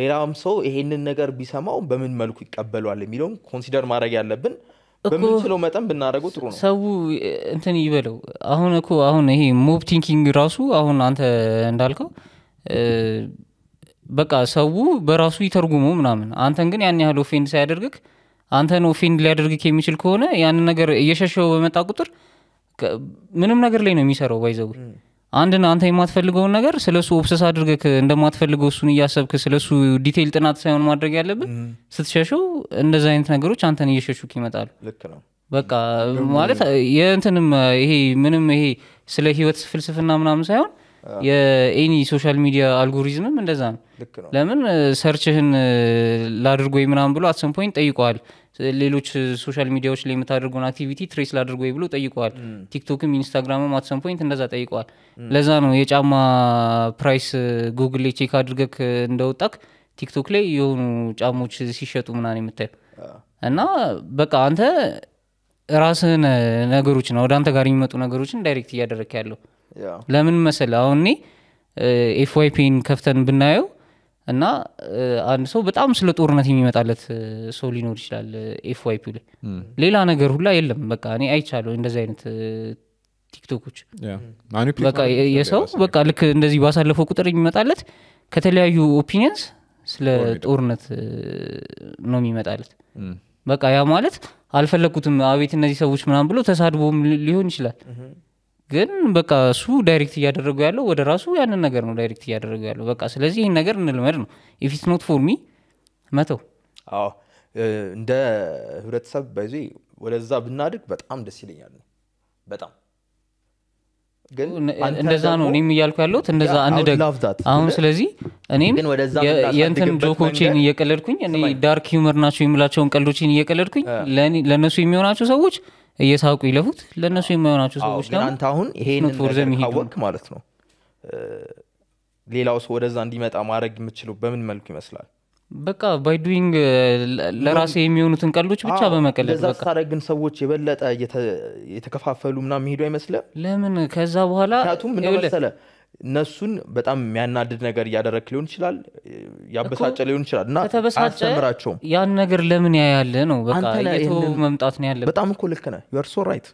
Speaker 4: ሌላም ሰው ይሄንን ነገር ቢሰማው በምን መልኩ ይቀበሏል የሚለውን ኮንሲደር ማድረግ ያለብን በምንችለው መጠን ብናደረገው
Speaker 3: ጥሩ ነው ሰው እንትን ይበለው አሁን እኮ አሁን ይሄ ሞብ ቲንኪንግ ራሱ አሁን አንተ እንዳልከው በቃ ሰው በራሱ ይተርጉሙ ምናምን አንተን ግን ያን ያህል ኦፌንድ ሳያደርግክ አንተን ኦፌንድ ሊያደርግክ የሚችል ከሆነ ያንን ነገር እየሸሸው በመጣ ቁጥር ምንም ነገር ላይ ነው የሚሰራው ባይዘው አንድን አንተ የማትፈልገውን ነገር ስለ እሱ ኦብሰስ አድርገክ እንደማትፈልገው እሱን እያሰብክ ስለ እሱ ዲቴይል ጥናት ሳይሆን ማድረግ ያለብን ስትሸሸው እንደዛ አይነት ነገሮች አንተን እየሸሹክ ይመጣሉ በቃ ማለት የእንትንም ይሄ ምንም ይሄ ስለ ህይወት ፍልስፍና ምናምን ሳይሆን የኤኒ ሶሻል ሚዲያ አልጎሪዝምም እንደዛ ነው ለምን ሰርችህን ላድርጎ ምናምን ብሎ አትሰም ፖይንት ጠይቀዋል ሌሎች ሶሻል ሚዲያዎች ላይ የምታደርገውን አክቲቪቲ ትሬስ ላድርጎ ብሎ ጠይቀዋል ቲክቶክም ኢንስታግራምም አትሰም ፖይንት እንደዛ ጠይቀዋል ለዛ ነው የጫማ ፕራይስ ጉግል ላይ ቼክ አድርገክ እንደወጣክ ቲክቶክ ላይ የሆኑ ጫሞች ሲሸጡ ምናን የምታየው እና በቃ አንተ ራስህን ነገሮችን ወደ አንተ ጋር የሚመጡ ነገሮችን ዳይሬክት እያደረክ ያለው ለምን መስል አሁን እኔ ኤፍዋይፒን ከፍተን ብናየው እና አንድ ሰው በጣም ስለ ጦርነት የሚመጣለት ሰው ሊኖር ይችላል ኤፍዋይፒ ላይ ሌላ ነገር ሁላ የለም በቃ እኔ አይቻለሁ እንደዚህ አይነት ቲክቶኮች የሰው በቃ ልክ እንደዚህ ባሳለፈው ቁጥር የሚመጣለት ከተለያዩ ኦፒኒየንስ ስለ ጦርነት ነው የሚመጣለት በቃ ያ ማለት አልፈለግኩትም አቤት እነዚህ ሰዎች ምናም ብሎ ተሳድቦም ሊሆን ይችላል ግን በቃ እሱ ዳይሬክት እያደረገ ያለው ወደ ራሱ ያንን ነገር ነው ዳይሬክት እያደረገ ያለው በቃ ስለዚህ ይህን ነገር እንልመድ ነው ኢፊት ኖት ፎር ሚ መተው
Speaker 4: አዎ እንደ ህብረተሰብ በዚህ ወደዛ ብናድግ በጣም ደስ ይለኛል በጣም
Speaker 3: እንደዛ ነው እኔም እያልኩ ያለሁት እንደዛ አንደግ አሁን ስለዚህ እኔም የንትን ጆኮቼን እየቀለድኩኝ እኔ ዳርክ ሂውመር ናቸው የሚላቸውን ቀልዶችን እየቀለድኩኝ ለእነሱ የሚሆናቸው ሰዎች እየሳቁ ይለፉት ለእነሱ የሚሆናቸው ሰዎች አንተ አሁን ይሄንንወርዘሚሄዱወቅ ማለት ነው
Speaker 4: ሌላው ሰው ወደዛ እንዲመጣ ማድረግ የምችለው በምን መልኩ ይመስላል
Speaker 3: በቃ ባይዱንግ uh, ለራሴ የሚሆኑትን ቀልዶች ብቻ በመቀለድ በዛ
Speaker 4: ግን ሰዎች የበለጠ የተከፋፈሉ ምና የሚሄዱ አይመስልም
Speaker 3: ለምን ከዛ በኋላ ምክንያቱም እንደመሰለ
Speaker 4: እነሱን በጣም የሚያናድድ ነገር እያደረክ ሊሆን ይችላል ያበሳጨ ሊሆን ይችላል እና አያስተምራቸውም
Speaker 3: ያን ነገር ለምን ያያለ ነው በቃ መምጣት ነው ያለ በጣም እኮ ልክ ነ ዩርሶ
Speaker 4: ራይት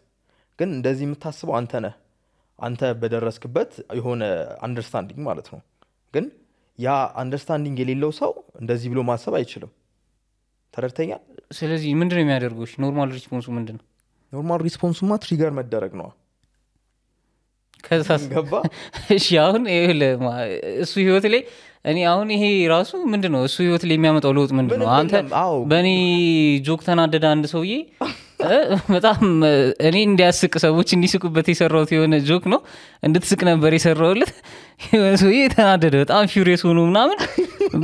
Speaker 4: ግን እንደዚህ የምታስበው አንተ ነ አንተ በደረስክበት የሆነ አንደርስታንዲንግ ማለት ነው ግን ያ አንደርስታንዲንግ የሌለው ሰው እንደዚህ ብሎ ማሰብ አይችልም
Speaker 3: ተረድተኛል ስለዚህ ምንድን ነው የሚያደርገው ኖርማል ሪስፖንሱ ምንድን ነው ኖርማል ሪስፖንሱማ ትሪገር መደረግ ነዋ ገባ እሺ አሁን እሱ ህይወት ላይ እኔ አሁን ይሄ ራሱ ምንድን ነው እሱ ህይወት ላይ የሚያመጣው ለውጥ ምንድን ነው አንተ በእኔ ጆክ ተናደደ አንድ ሰውዬ በጣም እኔ እንዲያስቅ ሰዎች እንዲስቁበት የሰራውት የሆነ ጆክ ነው እንድትስቅ ነበር የሰራውለት ሰውዬ ተናደደ። በጣም ፊውሬስ ሆኖ ምናምን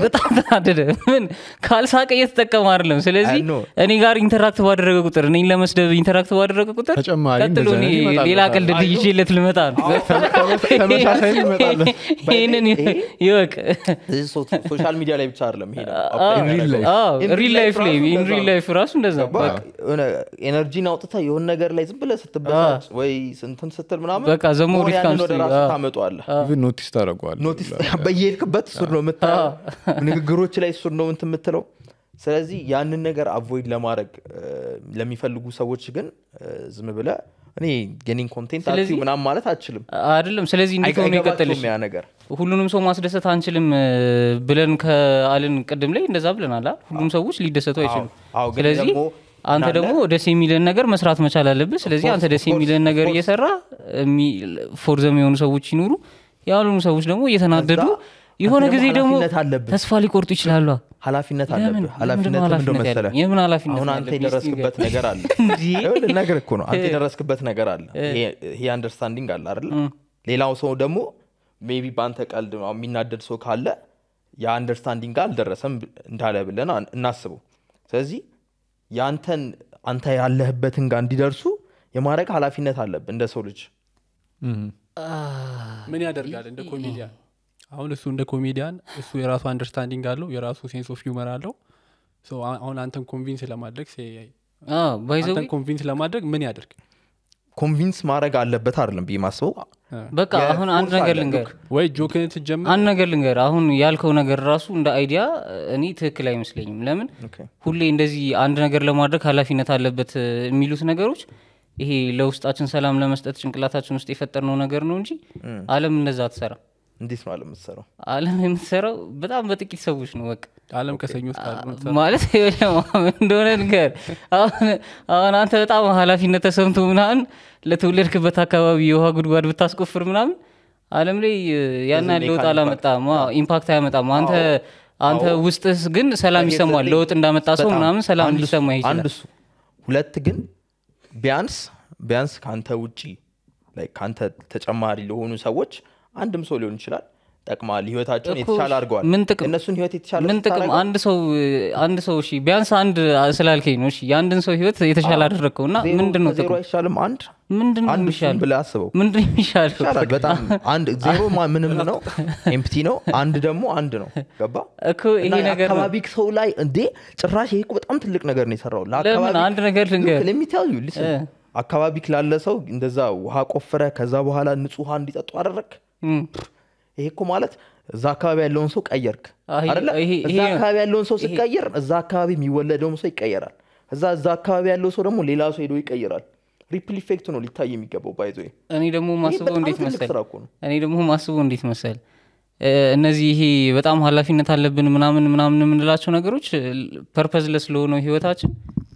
Speaker 3: በጣም ተናደደ። ምን ካልሳቀ እየተጠቀመ አይደለም። ስለዚህ እኔ ጋር ኢንተራክት ባደረገ ቁጥር እኔ ለመስደብ ኢንተራክት ባደረገ ቁጥር ቀጥሎ ሌላ ቀልድ ይዤለት ልመጣ ነውይህንን
Speaker 4: ይህንን ይወቅ። ሶሻል ሚዲያ ላይ ብቻ አይደለም ሪል ላይፍ ላይ ሪል ላይፍ ራሱ እንደዛ ኤነርጂን አውጥታ የሆነ ነገር ላይ ዝም ብለህ ስትበሳጭ ወይ ስንትን ስትል ምናምን በቃ ዘሞሪት ካንስ ታመጡ አለ ኖቲስ
Speaker 2: ታደረጓል ኖቲስ በየሄድክበት እሱን ነው የምታ
Speaker 4: ንግግሮች ላይ እሱን ነው ምንት የምትለው ስለዚህ ያንን ነገር አቮይድ ለማድረግ ለሚፈልጉ ሰዎች ግን ዝም ብለ
Speaker 3: እኔ ገኒን ኮንቴንት አቲ ምናም
Speaker 4: ማለት አችልም አይደለም ስለዚህ እንዴት ሆኖ ያ ነገር
Speaker 3: ሁሉንም ሰው ማስደሰት አንችልም ብለን ከአልን ቅድም ላይ እንደዛ ብለናል ሁሉም ሰዎች ሊደሰቱ አይችሉም ስለዚህ አንተ ደግሞ ደስ የሚለን ነገር መስራት መቻል አለብን ስለዚህ አንተ ደስ የሚለን ነገር እየሰራ ፎርዘም የሆኑ ሰዎች ይኑሩ ያሉም ሰዎች ደግሞ እየተናደዱ የሆነ ጊዜ ደግሞ ተስፋ ሊቆርጡ ይችላሉ ሀላፊነት አለብህ ሀላፊነት ምንድ የደረስክበት
Speaker 4: ነገር አለ ነገር እኮ ነው አንተ የደረስክበት ነገር አለ ይሄ አንደርስታንዲንግ አለ አይደለ ሌላው ሰው ደግሞ ቢ በአንተ ቀልድ የሚናደድ ሰው ካለ የአንደርስታንዲንግ ጋር አልደረሰም እንዳለ ብለን እናስበው ስለዚህ የአንተን አንተ ያለህበትን ጋር እንዲደርሱ የማድረግ ሀላፊነት አለብ እንደ ሰው ልጅ
Speaker 1: ምን ያደርጋል እንደ ኮሜዲያን አሁን እሱ እንደ ኮሜዲያን እሱ የራሱ አንደርስታንዲንግ አለው የራሱ ሴንስ ኦፍ ሂውመር አለው አሁን አንተን ኮንቪንስ ለማድረግ አንተን ኮንቪንስ ለማድረግ ምን ያደርግ
Speaker 4: ኮንቪንስ ማድረግ አለበት አይደለም ብዬ ማስበው
Speaker 3: በቃ አሁን አንድ ነገር ልንገር ወይ ጆክን ትጀምር አንድ ነገር ልንገር አሁን ያልከው ነገር ራሱ እንደ አይዲያ እኔ ትክክል አይመስለኝም ለምን ሁሌ እንደዚህ አንድ ነገር ለማድረግ ሀላፊነት አለበት የሚሉት ነገሮች ይሄ ለውስጣችን ሰላም ለመስጠት ጭንቅላታችን ውስጥ የፈጠርነው ነገር ነው እንጂ አለም እንደዛ ትሰራ
Speaker 4: እንዴት ነው አለም የምትሰራው
Speaker 3: አለም የምትሰራው በጣም በጥቂት ሰዎች ነው በቃ አለም ከሰኞ ማለት እንደሆነ ንገር አሁን አንተ በጣም ሀላፊነት ተሰምቶ ምናምን ለተወለድክበት አካባቢ የውሃ ጉድጓድ ብታስቆፍር ምናምን አለም ላይ ያን ለውጥ አላመጣም ኢምፓክት አያመጣም አንተ አንተ ውስጥስ ግን ሰላም ይሰማል ለውጥ እንዳመጣ ሰው ምናምን ሰላም ሊሰማ ይችላል ሁለት ግን ቢያንስ
Speaker 4: ቢያንስ ከአንተ ውጪ ከአንተ ተጨማሪ ለሆኑ ሰዎች አንድም ሰው ሊሆን ይችላል ጠቅማል ህይወታቸውን የተሻለ አድርገዋል እነሱን ህይወት የተሻለ ምን ጥቅም አንድ
Speaker 3: ሰው አንድ ሰው ቢያንስ አንድ ስላልከኝ ነው እሺ የአንድን ሰው ህይወት የተሻለ አደረግከው እና ምንድን ነው ጥቅም አይሻልም አንድ ምንድን
Speaker 4: ነው ኤምፕቲ ነው አንድ ደግሞ አንድ ነው ገባ ሰው ላይ እንዴ ጭራሽ ይሄ በጣም ትልቅ ነገር ነው የሰራው አንድ ነገር አካባቢ ላለ ሰው እንደዛ ውሃ ቆፍረ ከዛ በኋላ ንጹህ ውሃ እንዲጠጡ አደረግ ይሄ እኮ ማለት እዛ አካባቢ ያለውን ሰው ቀየርክ እዛ አካባቢ ያለውን ሰው ሲቀየር እዛ አካባቢ የሚወለደውም ሰው ይቀየራል እዛ እዛ አካባቢ ያለው ሰው ደግሞ ሌላ ሰው ሄዶ ይቀይራል ሪፕል ኢፌክቱ ነው ሊታይ የሚገባው ባይዞ
Speaker 3: እኔ ደግሞ ማስበው እንዴት መሰል እኔ ደግሞ ማስበው እንዴት መሰል እነዚህ ይሄ በጣም ሀላፊነት አለብን ምናምን ምናምን የምንላቸው ነገሮች ፐርፐዝ ለስ ለሆነው ህይወታችን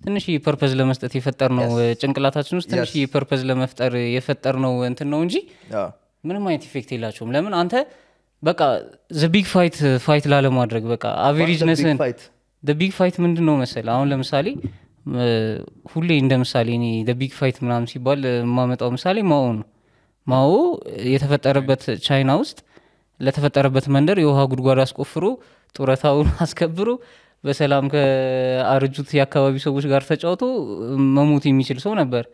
Speaker 3: ትንሽ ፐርፐዝ ለመስጠት የፈጠር ነው ጭንቅላታችን ውስጥ ትንሽ ፐርፐዝ ለመፍጠር የፈጠር ነው እንትን ነው እንጂ ምንም አይነት ኢፌክት የላቸውም ለምን አንተ በቃ ቢግ ፋይት ፋይት ላለማድረግ በቃ አቬሬጅነስን ቢግ ፋይት ምንድን ነው መሰል አሁን ለምሳሌ ሁሌ እንደ ምሳሌ እኔ ቢግ ፋይት ምናም ሲባል የማመጣው ምሳሌ ማኦ ነው። ማኦ የተፈጠረበት ቻይና ውስጥ ለተፈጠረበት መንደር የውሃ ጉድጓድ አስቆፍሮ ጡረታውን አስከብሮ በሰላም ከአርጁት የአካባቢ ሰዎች ጋር ተጫውቶ መሞት የሚችል ሰው ነበር።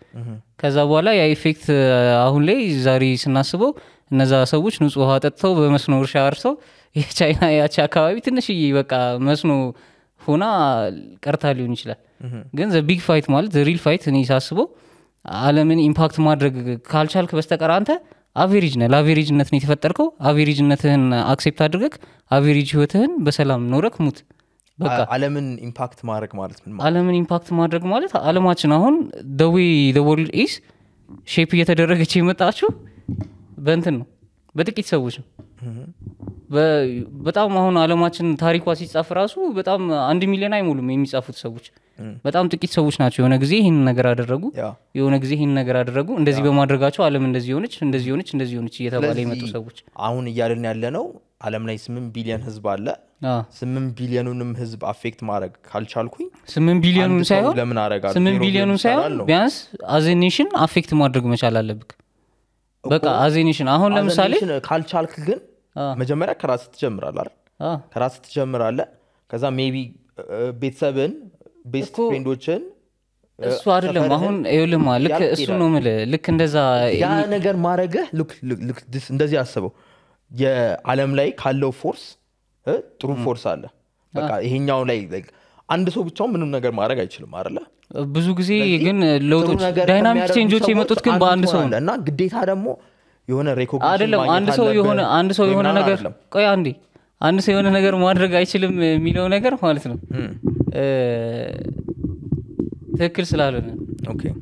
Speaker 3: ከዛ በኋላ ያ ኢፌክት አሁን ላይ ዛሬ ስናስበው እነዛ ሰዎች ንጹህ ውሃ ጠጥተው በመስኖ እርሻ አርሰው የቻይና ያቺ አካባቢ ትንሽዬ በቃ መስኖ ሆና ቀርታ ሊሆን ይችላል ግን ዘ ቢግ ፋይት ማለት ሪል ፋይት እኔ ሳስበው አለምን ኢምፓክት ማድረግ ካልቻልክ በስተቀር አንተ አቬሬጅ ነህ ለአቬሬጅነት ነው የተፈጠርከው አቬሬጅነትህን አክሴፕት አድርገክ አቬሬጅ ህይወትህን በሰላም ኖረክ ሙት
Speaker 4: አለምን ኢምፓክት ማድረግ ማለት ምን
Speaker 3: አለምን ኢምፓክት ማድረግ ማለት አለማችን አሁን ደዌ ወርልድ ኢስ ሼፕ እየተደረገች የመጣችው በእንትን ነው በጥቂት ሰዎች ነው በጣም አሁን አለማችን ታሪኳ ሲጻፍ ራሱ በጣም አንድ ሚሊዮን አይሞሉም የሚጻፉት ሰዎች በጣም ጥቂት ሰዎች ናቸው የሆነ ጊዜ ይህን ነገር አደረጉ የሆነ ጊዜ ይህን ነገር አደረጉ እንደዚህ በማድረጋቸው አለም እንደዚህ ሆነች እንደዚህ ሆነች እንደዚህ ሆነች እየተባለ የመጡ ሰዎች አሁን እያልን
Speaker 4: ያለ ነው አለም ላይ ስምንት ቢሊዮን ህዝብ አለ ስምንት ቢሊዮኑንም ህዝብ አፌክት ማድረግ
Speaker 3: ካልቻልኩኝ ስምንት ቢሊዮኑን ሳይሆን ለምን አረጋለሁ ስምንት ቢሊዮኑን ሳይሆን ቢያንስ አዜኔሽን አፌክት ማድረግ መቻል አለብክ በቃ አዜኔሽን አሁን ለምሳሌ
Speaker 4: ካልቻልክ ግን መጀመሪያ ከራስ ትጀምራለህ አይደል? ከራስህ ትጀምራለህ። ከዛ ቢ ቤተሰብን፣ ቤስት ፍሬንዶችን
Speaker 3: እሱ አይደለም አሁን ይኸውልህ፣ ልክ እሱ ነው
Speaker 4: ምል ልክ እንደዛ ያ ነገር ማድረግህ እንደዚህ አስበው። የዓለም ላይ ካለው ፎርስ ጥሩ ፎርስ አለ። በቃ ይሄኛው ላይ አንድ ሰው ብቻውን ምንም ነገር ማድረግ አይችልም አለ
Speaker 3: ብዙ ጊዜ ግን ለውጦች፣ ዳይናሚክ ቼንጆች የመጡት ግን በአንድ ሰው
Speaker 4: እና ግዴታ ደግሞ የሆነ አይደለም አንድ ሰው የሆነ አንድ ሰው የሆነ ነገር
Speaker 3: ቆይ አንዴ አንድ ሰው የሆነ ነገር ማድረግ አይችልም የሚለው ነገር ማለት ነው ትክክል ስላልሆነ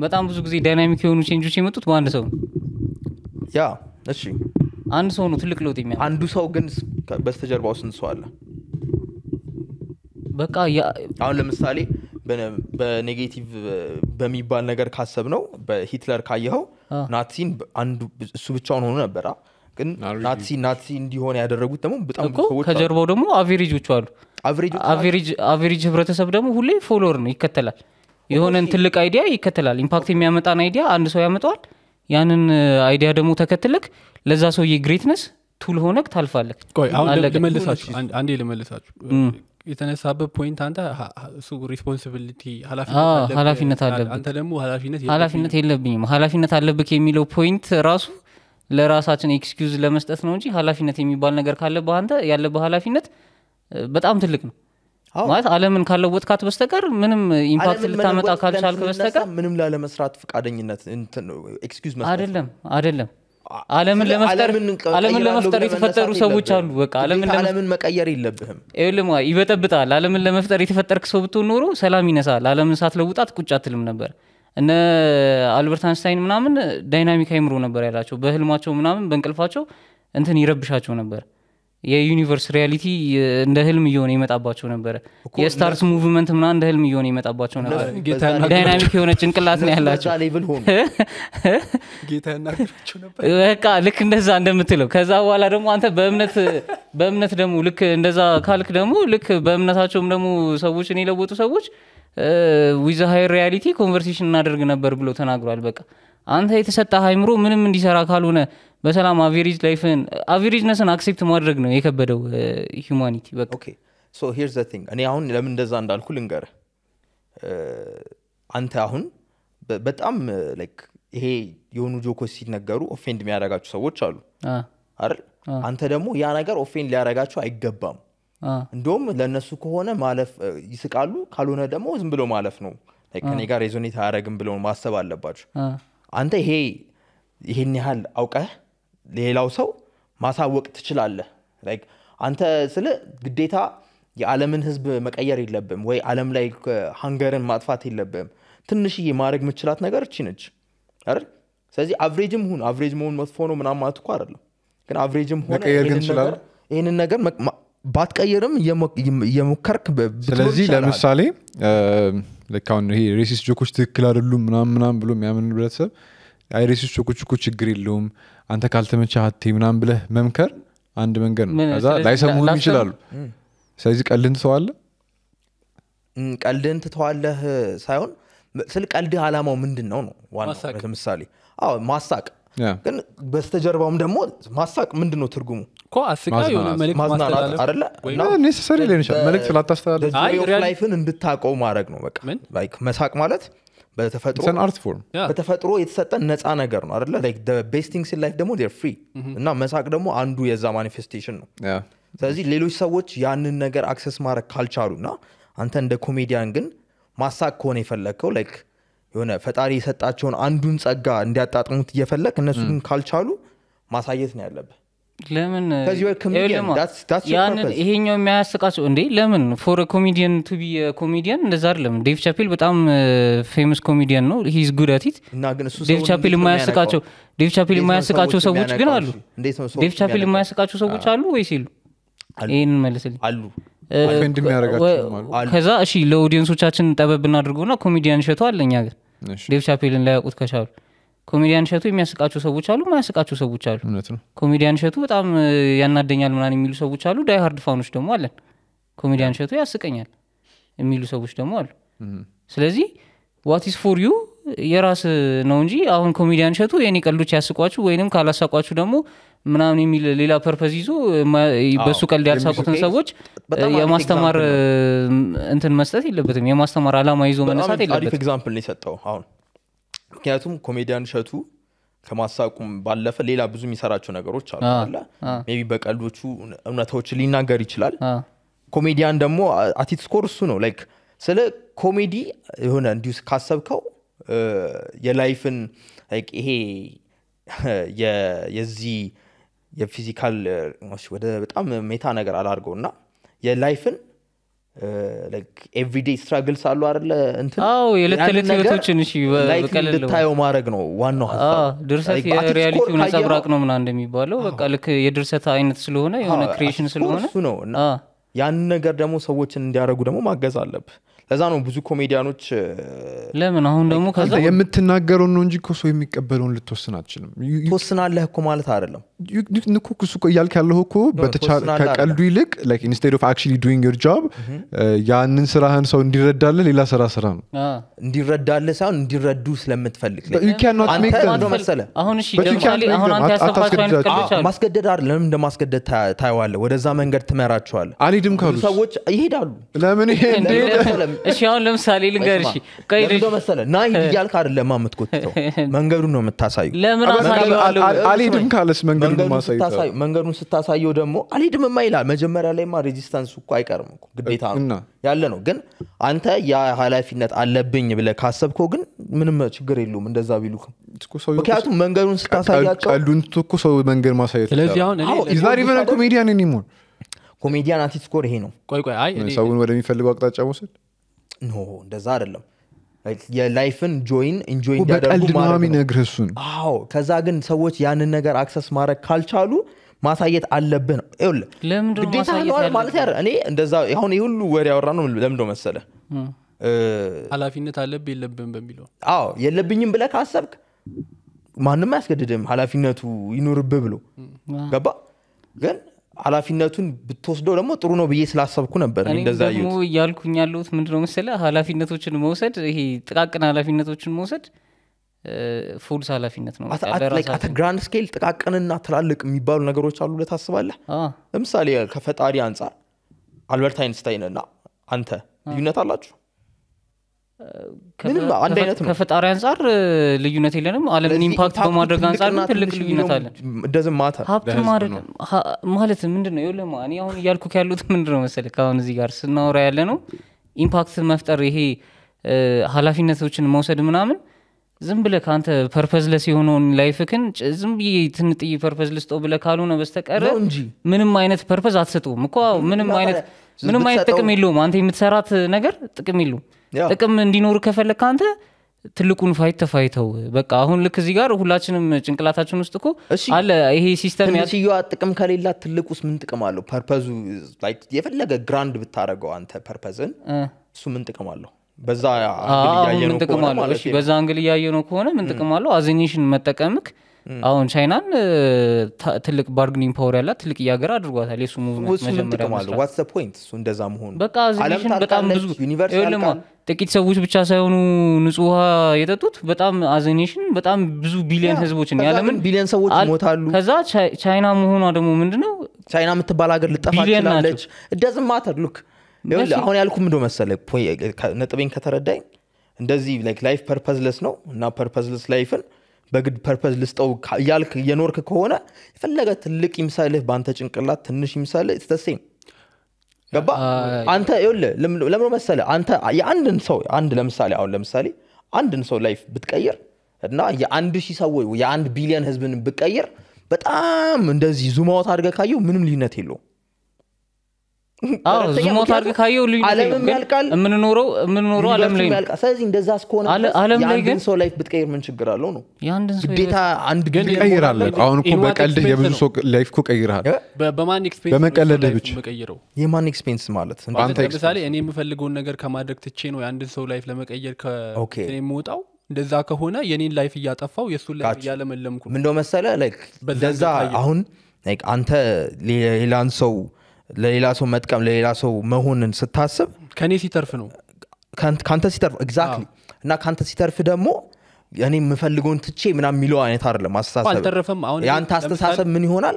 Speaker 3: በጣም ብዙ ጊዜ ዳይናሚክ የሆኑ ቼንጆች የመጡት በአንድ ሰው ነው ያ እሺ አንድ ሰው ነው ትልቅ ለውጥ የሚያ
Speaker 4: አንዱ ሰው ግን በስተጀርባው ስንት ሰው አለ በቃ አሁን ለምሳሌ በኔጌቲቭ በሚባል ነገር ካሰብ ነው በሂትለር ካየኸው ናሲን አንዱ እሱ ብቻውን ሆኖ ነበረ ግን ናሲ ናሲ
Speaker 3: እንዲሆን ያደረጉት ደግሞ በጣም ከጀርባው ደግሞ አቬሬጆቹ አሉ አቬሬጅ ህብረተሰብ ደግሞ ሁሌ ፎሎወር ነው ይከተላል የሆነን ትልቅ አይዲያ ይከተላል ኢምፓክት የሚያመጣን አይዲያ አንድ ሰው ያመጣዋል ያንን አይዲያ ደግሞ ተከትለክ ለዛ ሰውዬ ግሬትነስ ቱል ሆነክ ታልፋለክ
Speaker 1: ልመልሳችሁ የተነሳበት ፖይንት አንተ እሱ ሪስፖንሲቢሊቲ ሀላፊነት አለብህ ደግሞ ሀላፊነት የለብኝም
Speaker 3: ሀላፊነት አለብክ የሚለው ፖይንት ራሱ ለራሳችን ኤክስኪዩዝ ለመስጠት ነው እንጂ ሀላፊነት የሚባል ነገር ካለብህ አንተ ያለብህ ሀላፊነት በጣም ትልቅ ነው ማለት አለምን ካለወጥካት በስተቀር ምንም ኢምፓክት ልታመጣ ካልቻልክ በስተቀር
Speaker 4: ምንም ላለመስራት ፈቃደኝነት
Speaker 3: አይደለም አይደለም ዓለምን ለመፍጠር ዓለምን ለመፍጠር የተፈጠሩ ሰዎች አሉ። በቃ ዓለምን
Speaker 4: መቀየር የለብህም።
Speaker 3: ይልማ ይበጠብጣል። ዓለምን ለመፍጠር የተፈጠርክ ሰው ብትሆን ኖሮ ሰላም ይነሳል። ዓለምን ሳትለውጣት ቁጭ አትልም ነበር። እነ አልበርት አንስታይን ምናምን ዳይናሚክ አይምሮ ነበር ያላቸው። በህልማቸው ምናምን በእንቅልፋቸው እንትን ይረብሻቸው ነበር። የዩኒቨርስ ሪያሊቲ እንደ ህልም እየሆነ ይመጣባቸው ነበረ የስታርስ ሙቭመንት ምና እንደ ህልም እየሆነ ይመጣባቸው ነበረ ዳይናሚክ የሆነ ጭንቅላት ነው ያላቸውበቃ ልክ እንደዛ እንደምትለው ከዛ በኋላ ደግሞ አንተ በእምነት በእምነት ደግሞ ልክ እንደዛ ካልክ ደግሞ ልክ በእምነታቸውም ደግሞ ሰዎችን የለወጡ ሰዎች ዊዘ ሀይር ሪያሊቲ ኮንቨርሴሽን እናደርግ ነበር ብሎ ተናግሯል በቃ አንተ የተሰጠ አይምሮ ምንም እንዲሰራ ካልሆነ በሰላም አቬሬጅ ላይፍን አቬሬጅነስን አክሴፕት ማድረግ ነው የከበደው ሂማኒቲ በቃ
Speaker 4: እኔ አሁን ለምን እንደዛ እንዳልኩ ልንገር አንተ አሁን በጣም ላይክ ይሄ የሆኑ ጆኮች ሲነገሩ ኦፌንድ የሚያደረጋቸው ሰዎች አሉ አይደል አንተ ደግሞ ያ ነገር ኦፌንድ ሊያደረጋቸው አይገባም እንደውም ለእነሱ ከሆነ ማለፍ ይስቃሉ ካልሆነ ደግሞ ዝም ብሎ ማለፍ ነው ከኔ ጋር የዞኔት አያደረግም ብለው ማሰብ አለባቸው አንተ ይሄ ይህን ያህል አውቀህ ሌላው ሰው ማሳወቅ ትችላለህ። አንተ ስለ ግዴታ የዓለምን ህዝብ መቀየር የለብም ወይ ዓለም ላይ ሀንገርን ማጥፋት የለብም። ትንሽዬ ማድረግ የምችላት ነገር እቺ ነች ስለዚህ አቭሬጅም ሁን አቭሬጅ መሆን መጥፎ ነው ምናም ማለት እኮ አይደለም። ግን አቭሬጅም ሆነ ይህንን ነገር ባትቀይርም እየሞከርክ ስለዚህ ለምሳሌ
Speaker 2: ልክ ይሄ ሬሲስ ጆኮች ትክክል አይደሉም ምናም ምናም ብሎ የሚያምን ህብረተሰብ አይሪሲስ ቾኮቾኮ ችግር የለውም አንተ ካልተመቻ ሀቴ ምናምን ብለህ መምከር አንድ መንገድ ነው ከዛ ላይሰሙህም ይችላሉ ስለዚህ ቀልድን ትተዋለህ
Speaker 4: ቀልድን ትተዋለህ ሳይሆን ስል ቀልድህ አላማው ምንድን ነው ነው ዋናው ምሳሌ አዎ ማሳቅ ግን በስተጀርባውም ደግሞ ማሳቅ ምንድን ነው ትርጉሙ
Speaker 2: ማዝናናት አደለ ላይፍን
Speaker 4: እንድታቀው ማድረግ ነው በቃ መሳቅ ማለት በተፈጥሮ የተሰጠ በተፈጥሮ የተሰጠን ነፃ ነገር ነው አደለ ቤስት ቲንግስ ላይፍ ደግሞ ፍሪ mm-hmm. እና መሳቅ ደግሞ አንዱ የዛ ማኒፌስቴሽን ነው ስለዚህ ሌሎች ሰዎች ያንን ነገር አክሰስ ማድረግ ካልቻሉ እና አንተ እንደ ኮሜዲያን ግን ማሳቅ ከሆነ የፈለግከው ላይክ የሆነ ፈጣሪ የሰጣቸውን አንዱን ጸጋ እንዲያጣጥሙት እየፈለግ እነሱ ግን mm. ካልቻሉ ማሳየት ነው ያለብህ
Speaker 3: ለምን uh, ይሄኛው የሚያስቃቸው እንዴ ለምን ፎር ኮሚዲየን ቱ ቢ ኮሚዲየን እንደዛ አይደለም ዴቭ ቻፔል በጣም ፌመስ uh, ኮሚዲየን ነው ሂዝ ጉድ አቲት ዴቭ ቻፔል የማያስቃቸው ዴቭ ቻፔል የማያስቃቸው ሰዎች ግን አሉ ዴቭ ቻፔል የማያስቃቸው ሰዎች አሉ ወይስ ሲሉ ይህን መልስል አሉ ከዛ እሺ ለኦዲየንሶቻችን ጠበብ እናድርገውና ኮሚዲያን ሸቶ አለ እኛ ዴቭ ቻፔልን ላያውቁት ከቻሉ ኮሜዲያን ሸቱ የሚያስቃቸው ሰዎች አሉ፣ ማያስቃቸው ሰዎች አሉ። ኮሜዲያን ሸቱ በጣም ያናደኛል ምናን የሚሉ ሰዎች አሉ። ዳይ ሀርድ ፋኖች ደግሞ አለን። ኮሜዲያን ሸቱ ያስቀኛል የሚሉ ሰዎች ደግሞ አሉ። ስለዚህ ዋቲስ ፎር ዩ የራስ ነው እንጂ አሁን ኮሜዲያን ሸቱ የኔ ቀልዶች ያስቋችሁ ወይንም ካላሳቋችሁ ደግሞ ምናምን የሚል ሌላ ፐርፐዝ ይዞ በሱ ቀልድ ያልሳቁትን ሰዎች የማስተማር እንትን መስጠት የለበትም። የማስተማር አላማ ይዞ መነሳት የለበትም። አሪፍ
Speaker 4: ኤግዛምፕል ነው የሰጠው አሁን ምክንያቱም ኮሜዲያን እሸቱ ከማሳቁም ባለፈ ሌላ ብዙ የሚሰራቸው ነገሮች አሉ አለ ቢ በቀልዶቹ እውነታዎች ሊናገር ይችላል ኮሜዲያን ደግሞ አቲት ስኮር እሱ ነው ላይክ ስለ ኮሜዲ የሆነ እንዲሁ ካሰብከው የላይፍን ይሄ የዚህ የፊዚካል ወደ በጣም ሜታ ነገር አላርገው እና የላይፍን ኤቭሪዴ ስትራግል ሳሉ አለ እንድታየው
Speaker 3: ማድረግ ነው ዋናው ድርሰት የሪያሊቲውን ነጸብራቅ ነው ምና እንደሚባለው በቃ ልክ የድርሰት አይነት ስለሆነ የሆነ ክሬሽን ስለሆነ ነው ያን ነገር ደግሞ ሰዎችን እንዲያደረጉ ደግሞ ማገዝ
Speaker 4: አለብ ለዛ ነው ብዙ ኮሜዲያኖች
Speaker 2: ለምን አሁን ደግሞ ከዛ የምትናገረውን ነው እንጂ እኮ ሰው የሚቀበለውን ልትወስን አችልም ትወስናለህ እኮ ማለት አይደለም ንኮ ክሱ እያልክ ያለሁ እኮ ከቀልዱ ይልቅ ኢንስቴድ ኦፍ አክቹሊ ዱንግ ዮር ጃብ ያንን ስራህን ሰው እንዲረዳለ ሌላ ስራ ስራ ነው
Speaker 4: እንዲረዳለ ሳይሆን እንዲረዱ ስለምትፈልግማስገደድ አለ አይደለም እንደ ማስገደድ ታየዋለ ወደዛ መንገድ ትመራቸዋለ አሊድም ካሉ
Speaker 3: ሰዎች ይሄዳሉ
Speaker 4: ለምን ይሄ እሺ አሁን
Speaker 3: ለምሳሌ ልንገር እሺ ቀይዶ
Speaker 4: መሰለ ና እያልክ አይደለም የምትጎትተው መንገዱን ነው የምታሳዩ ለምን አልሄድም ካለስ መንገዱን ስታሳየው ደግሞ አልሄድም ይላል መጀመሪያ ላይማ ሬዚስታንስ እኮ አይቀርም ግዴታ ነው ያለ ነው ግን አንተ የሀላፊነት አለብኝ ብለ ካሰብከ ግን ምንም ችግር የሉም እንደዛ ቢሉክ ምክንያቱም መንገዱን
Speaker 2: ስታሳያቸው ቀሉን ሰው መንገድ ማሳየት ስለዚህ አሁን
Speaker 4: ኮሜዲያን አቲት ስኮር ይሄ ነው ቆይ ቆይ አይ ሰውን ወደሚፈልገው አቅጣጫ መውሰድ ኖ እንደዛ አይደለም የላይፍን ጆይን ኢንጆይ እንዲያደርጉ ሚነግርህ እሱን አዎ ከዛ ግን ሰዎች ያንን ነገር አክሰስ ማድረግ ካልቻሉ ማሳየት አለብህ ነው ግዴታ ማለት እኔ እንደዛ አሁን የሁሉ ወሬ ያወራ ነው ለምዶ መሰለ
Speaker 1: ሀላፊነት አለብ የለብም በሚለው
Speaker 4: አዎ የለብኝም ብለ ካሰብክ ማንም አያስገድድም ሀላፊነቱ ይኑርብህ ብሎ ገባ ግን ኃላፊነቱን ብትወስደው ደግሞ ጥሩ ነው ብዬ ስላሰብኩ ነበር። ደግሞ
Speaker 3: እያልኩኝ ያለሁት ምንድነው መስለ ኃላፊነቶችን መውሰድ ይሄ ጥቃቅን ኃላፊነቶችን መውሰድ ፉልስ ኃላፊነት ነው።
Speaker 4: ግራንድ ስኬል ጥቃቅንና ትላልቅ የሚባሉ ነገሮች አሉ ለታስባለ ለምሳሌ ከፈጣሪ አንጻር አልበርት አይንስታይንና አንተ ልዩነት አላችሁ?
Speaker 3: ከፈጣሪ አንጻር ልዩነት የለንም አለምን ኢምፓክት በማድረግ አንጻር ትልቅ ልዩነት አለን ማለት ምንድነው የለማ እኔ አሁን እያልኩ ያሉት ምንድነው መሰለ ከአሁን እዚህ ጋር ስናወራ ያለ ነው ኢምፓክት መፍጠር ይሄ ሀላፊነቶችን መውሰድ ምናምን ዝም ብለ ከአንተ ፐርፐዝለስ የሆነውን ላይፍክን ዝም ብዬ ትንጥይ ፐርፐዝ ልስጦ ብለ ካልሆነ በስተቀረ ምንም አይነት ፐርፐዝ አትሰጡም እኮ ምንም አይነት ምንም አይነት ጥቅም የለውም አንተ የምትሰራት ነገር ጥቅም የለውም ጥቅም እንዲኖር ከፈለግ አንተ ትልቁን ፋይት ተፋይተው በቃ አሁን ልክ እዚህ ጋር ሁላችንም ጭንቅላታችን ውስጥ እኮ አለ ይሄ ሲስተም ያትዮዋ ጥቅም ከሌላት ትልቅ ውስጥ
Speaker 4: ምን ጥቅም አለው ፐርፐዙ የፈለገ ግራንድ ብታደረገው አንተ ፐርፐዝን እሱ ምን ጥቅም አለው በዛ ምን ጥቅም አለው በዛ
Speaker 3: አንግል እያየ ነው ከሆነ ምን ጥቅም አለው አዘኔሽን መጠቀምክ አሁን ቻይናን ትልቅ ባርግኒንግ ፓወር ያላት ትልቅ እያገር አድርጓታል። የሱ ሙቭመንት ጥቂት ሰዎች ብቻ ሳይሆኑ ንጹህ ውሃ የጠጡት በጣም አዘኔሽን በጣም ብዙ ቢሊዮን ህዝቦችን ያለምን ቢሊዮን ሰዎች ይሞታሉ። ከዛ ቻይና መሆኗ ደግሞ ምንድነው ቻይና የምትባል ሀገር ልጠፋ ችላለች። ደዝም ማተር ሉክ አሁን ያልኩ
Speaker 4: ምንዶ መሰለ ነጥቤን ከተረዳኝ እንደዚህ ላይፍ ፐርፐዝለስ ነው እና ፐርፐዝለስ ላይፍን በግድ ፐርፐዝ ልስጠው እያልክ እየኖርክ ከሆነ የፈለገ ትልቅ ይምሳልህ በአንተ ጭንቅላት ትንሽ ይምሳልህ ስተሴም ገባ አንተ ለምን መሰለ አንተ የአንድን ሰው አንድ ለምሳሌ አሁን ለምሳሌ አንድን ሰው ላይፍ ብትቀይር እና የአንድ ሺህ ሰዎች የአንድ ቢሊዮን ህዝብን ብቀይር በጣም እንደዚህ ዙማወት አድርገህ ካየው ምንም ልዩነት የለውም
Speaker 3: ዝሞት አድርግ ካየው ልዩ የምንኖረው
Speaker 4: የምንኖረው አለም ላይ ስለዚህ እንደዛ እስከሆነ ላይ ግን ሰው ላይፍ ብትቀይር ምን ችግር አለው ነው ግዴታ አንድ ግን አሁን እኮ የብዙ
Speaker 2: ሰው ላይፍ እኮ ቀይርሃል።
Speaker 4: የማን ኤክስፔንስ ማለት ለምሳሌ
Speaker 1: እኔ የምፈልገውን ነገር ከማድረግ ትቼ ነው የአንድን ሰው ላይፍ ለመቀየር የምወጣው እንደዛ ከሆነ የኔን ላይፍ እያጠፋው የእሱን ላይፍ
Speaker 4: እያለመለምኩ ምንደ መሰለ ለዛ አሁን አንተ ሌላን ሰው ለሌላ ሰው መጥቀም ለሌላ ሰው መሆንን ስታስብ ከኔ ሲተርፍ ነው ከአንተ ሲተርፍ ኤግዛክትሊ እና ከአንተ ሲተርፍ ደግሞ እኔ የምፈልገውን ትቼ ምናም የሚለው አይነት አይደለም አስተሳሰብአልተረፈም
Speaker 1: የአንተ አስተሳሰብ
Speaker 4: ምን ይሆናል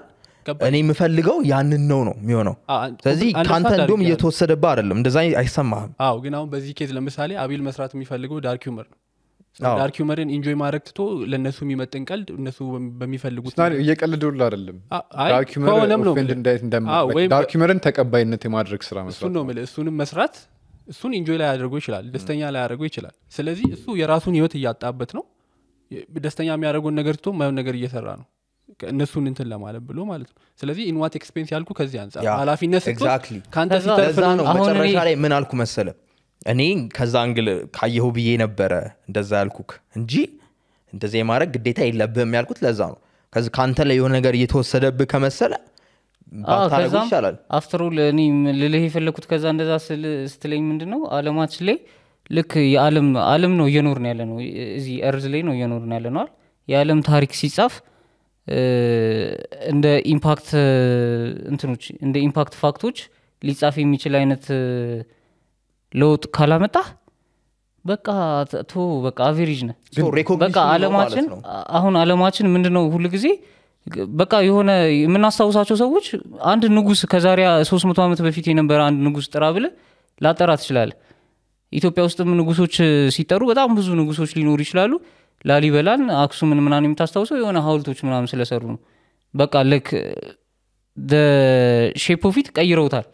Speaker 4: እኔ የምፈልገው ያንን ነው ነው የሚሆነው ስለዚህ ከአንተ እንዲሁም እየተወሰደባ አይደለም እንደዛ አይሰማህም
Speaker 1: ግን አሁን በዚህ ኬዝ ለምሳሌ አቢል መስራት የሚፈልገው ዳርክ ዩመር ነው ዳርክ ዩመርን ኢንጆይ ማድረግ ትቶ ለእነሱ የሚመጥን ቀልድ እነሱ በሚፈልጉት
Speaker 2: እየቀልዱላ አይደለም ዳርክ ተቀባይነት የማድረግ ስራ መስራት
Speaker 1: ነው ምል እሱንም መስራት እሱን ኢንጆይ ላይ አድርጎ ይችላል ደስተኛ ላይ አድርጎ ይችላል ስለዚህ እሱ የራሱን ህይወት እያጣበት ነው ደስተኛ የሚያደርገውን ነገር ትቶ ማየውን ነገር እየሰራ ነው እነሱን እንትን ለማለት ብሎ ማለት ነው ስለዚህ ኢንዋት ኤክስፔንስ ያልኩ ከዚህ አንጻር ሀላፊነት ከአንተ ሲተርፍ ነው መጨረሻ ላይ
Speaker 4: ምን አልኩ መሰለም እኔ ከዛ አንግል ካየሁ ብዬ ነበረ እንደዛ ያልኩክ እንጂ እንደዚህ የማድረግ ግዴታ የለብህም ያልኩት ለዛ ነው። ከዚ ከአንተ ላይ የሆነ ነገር እየተወሰደብህ ከመሰለ ባታረጉ ይሻላል።
Speaker 3: አፍተሮል እኔ ልልህ የፈለግኩት ከዛ እንደዛ ስትለኝ ምንድን ነው አለማችን ላይ ልክ የአለም ዓለም ነው እየኖርን ያለ ነው እዚህ እርዝ ላይ ነው እየኖርን ያለ ነዋል። የአለም ታሪክ ሲጻፍ እንደ ኢምፓክት እንትኖች እንደ ኢምፓክት ፋክቶች ሊጻፍ የሚችል አይነት ለውጥ ካላመጣ በቃ ቶ በቃ አቬሬጅ በቃ አለማችን አሁን አለማችን ምንድነው ሁል ጊዜ በቃ የሆነ የምናስታውሳቸው ሰዎች አንድ ንጉስ ከዛሬ ሶስት መቶ ዓመት በፊት የነበረ አንድ ንጉስ ጥራ ብለ ላጠራ ትችላለ። ኢትዮጵያ ውስጥም ንጉሶች ሲጠሩ በጣም ብዙ ንጉሶች ሊኖሩ ይችላሉ። ላሊበላን፣ አክሱምን ምናን የምታስታውሰው የሆነ ሀውልቶች ምናምን ስለሰሩ ነው። በቃ ልክ ሼፕ ቀይረውታል።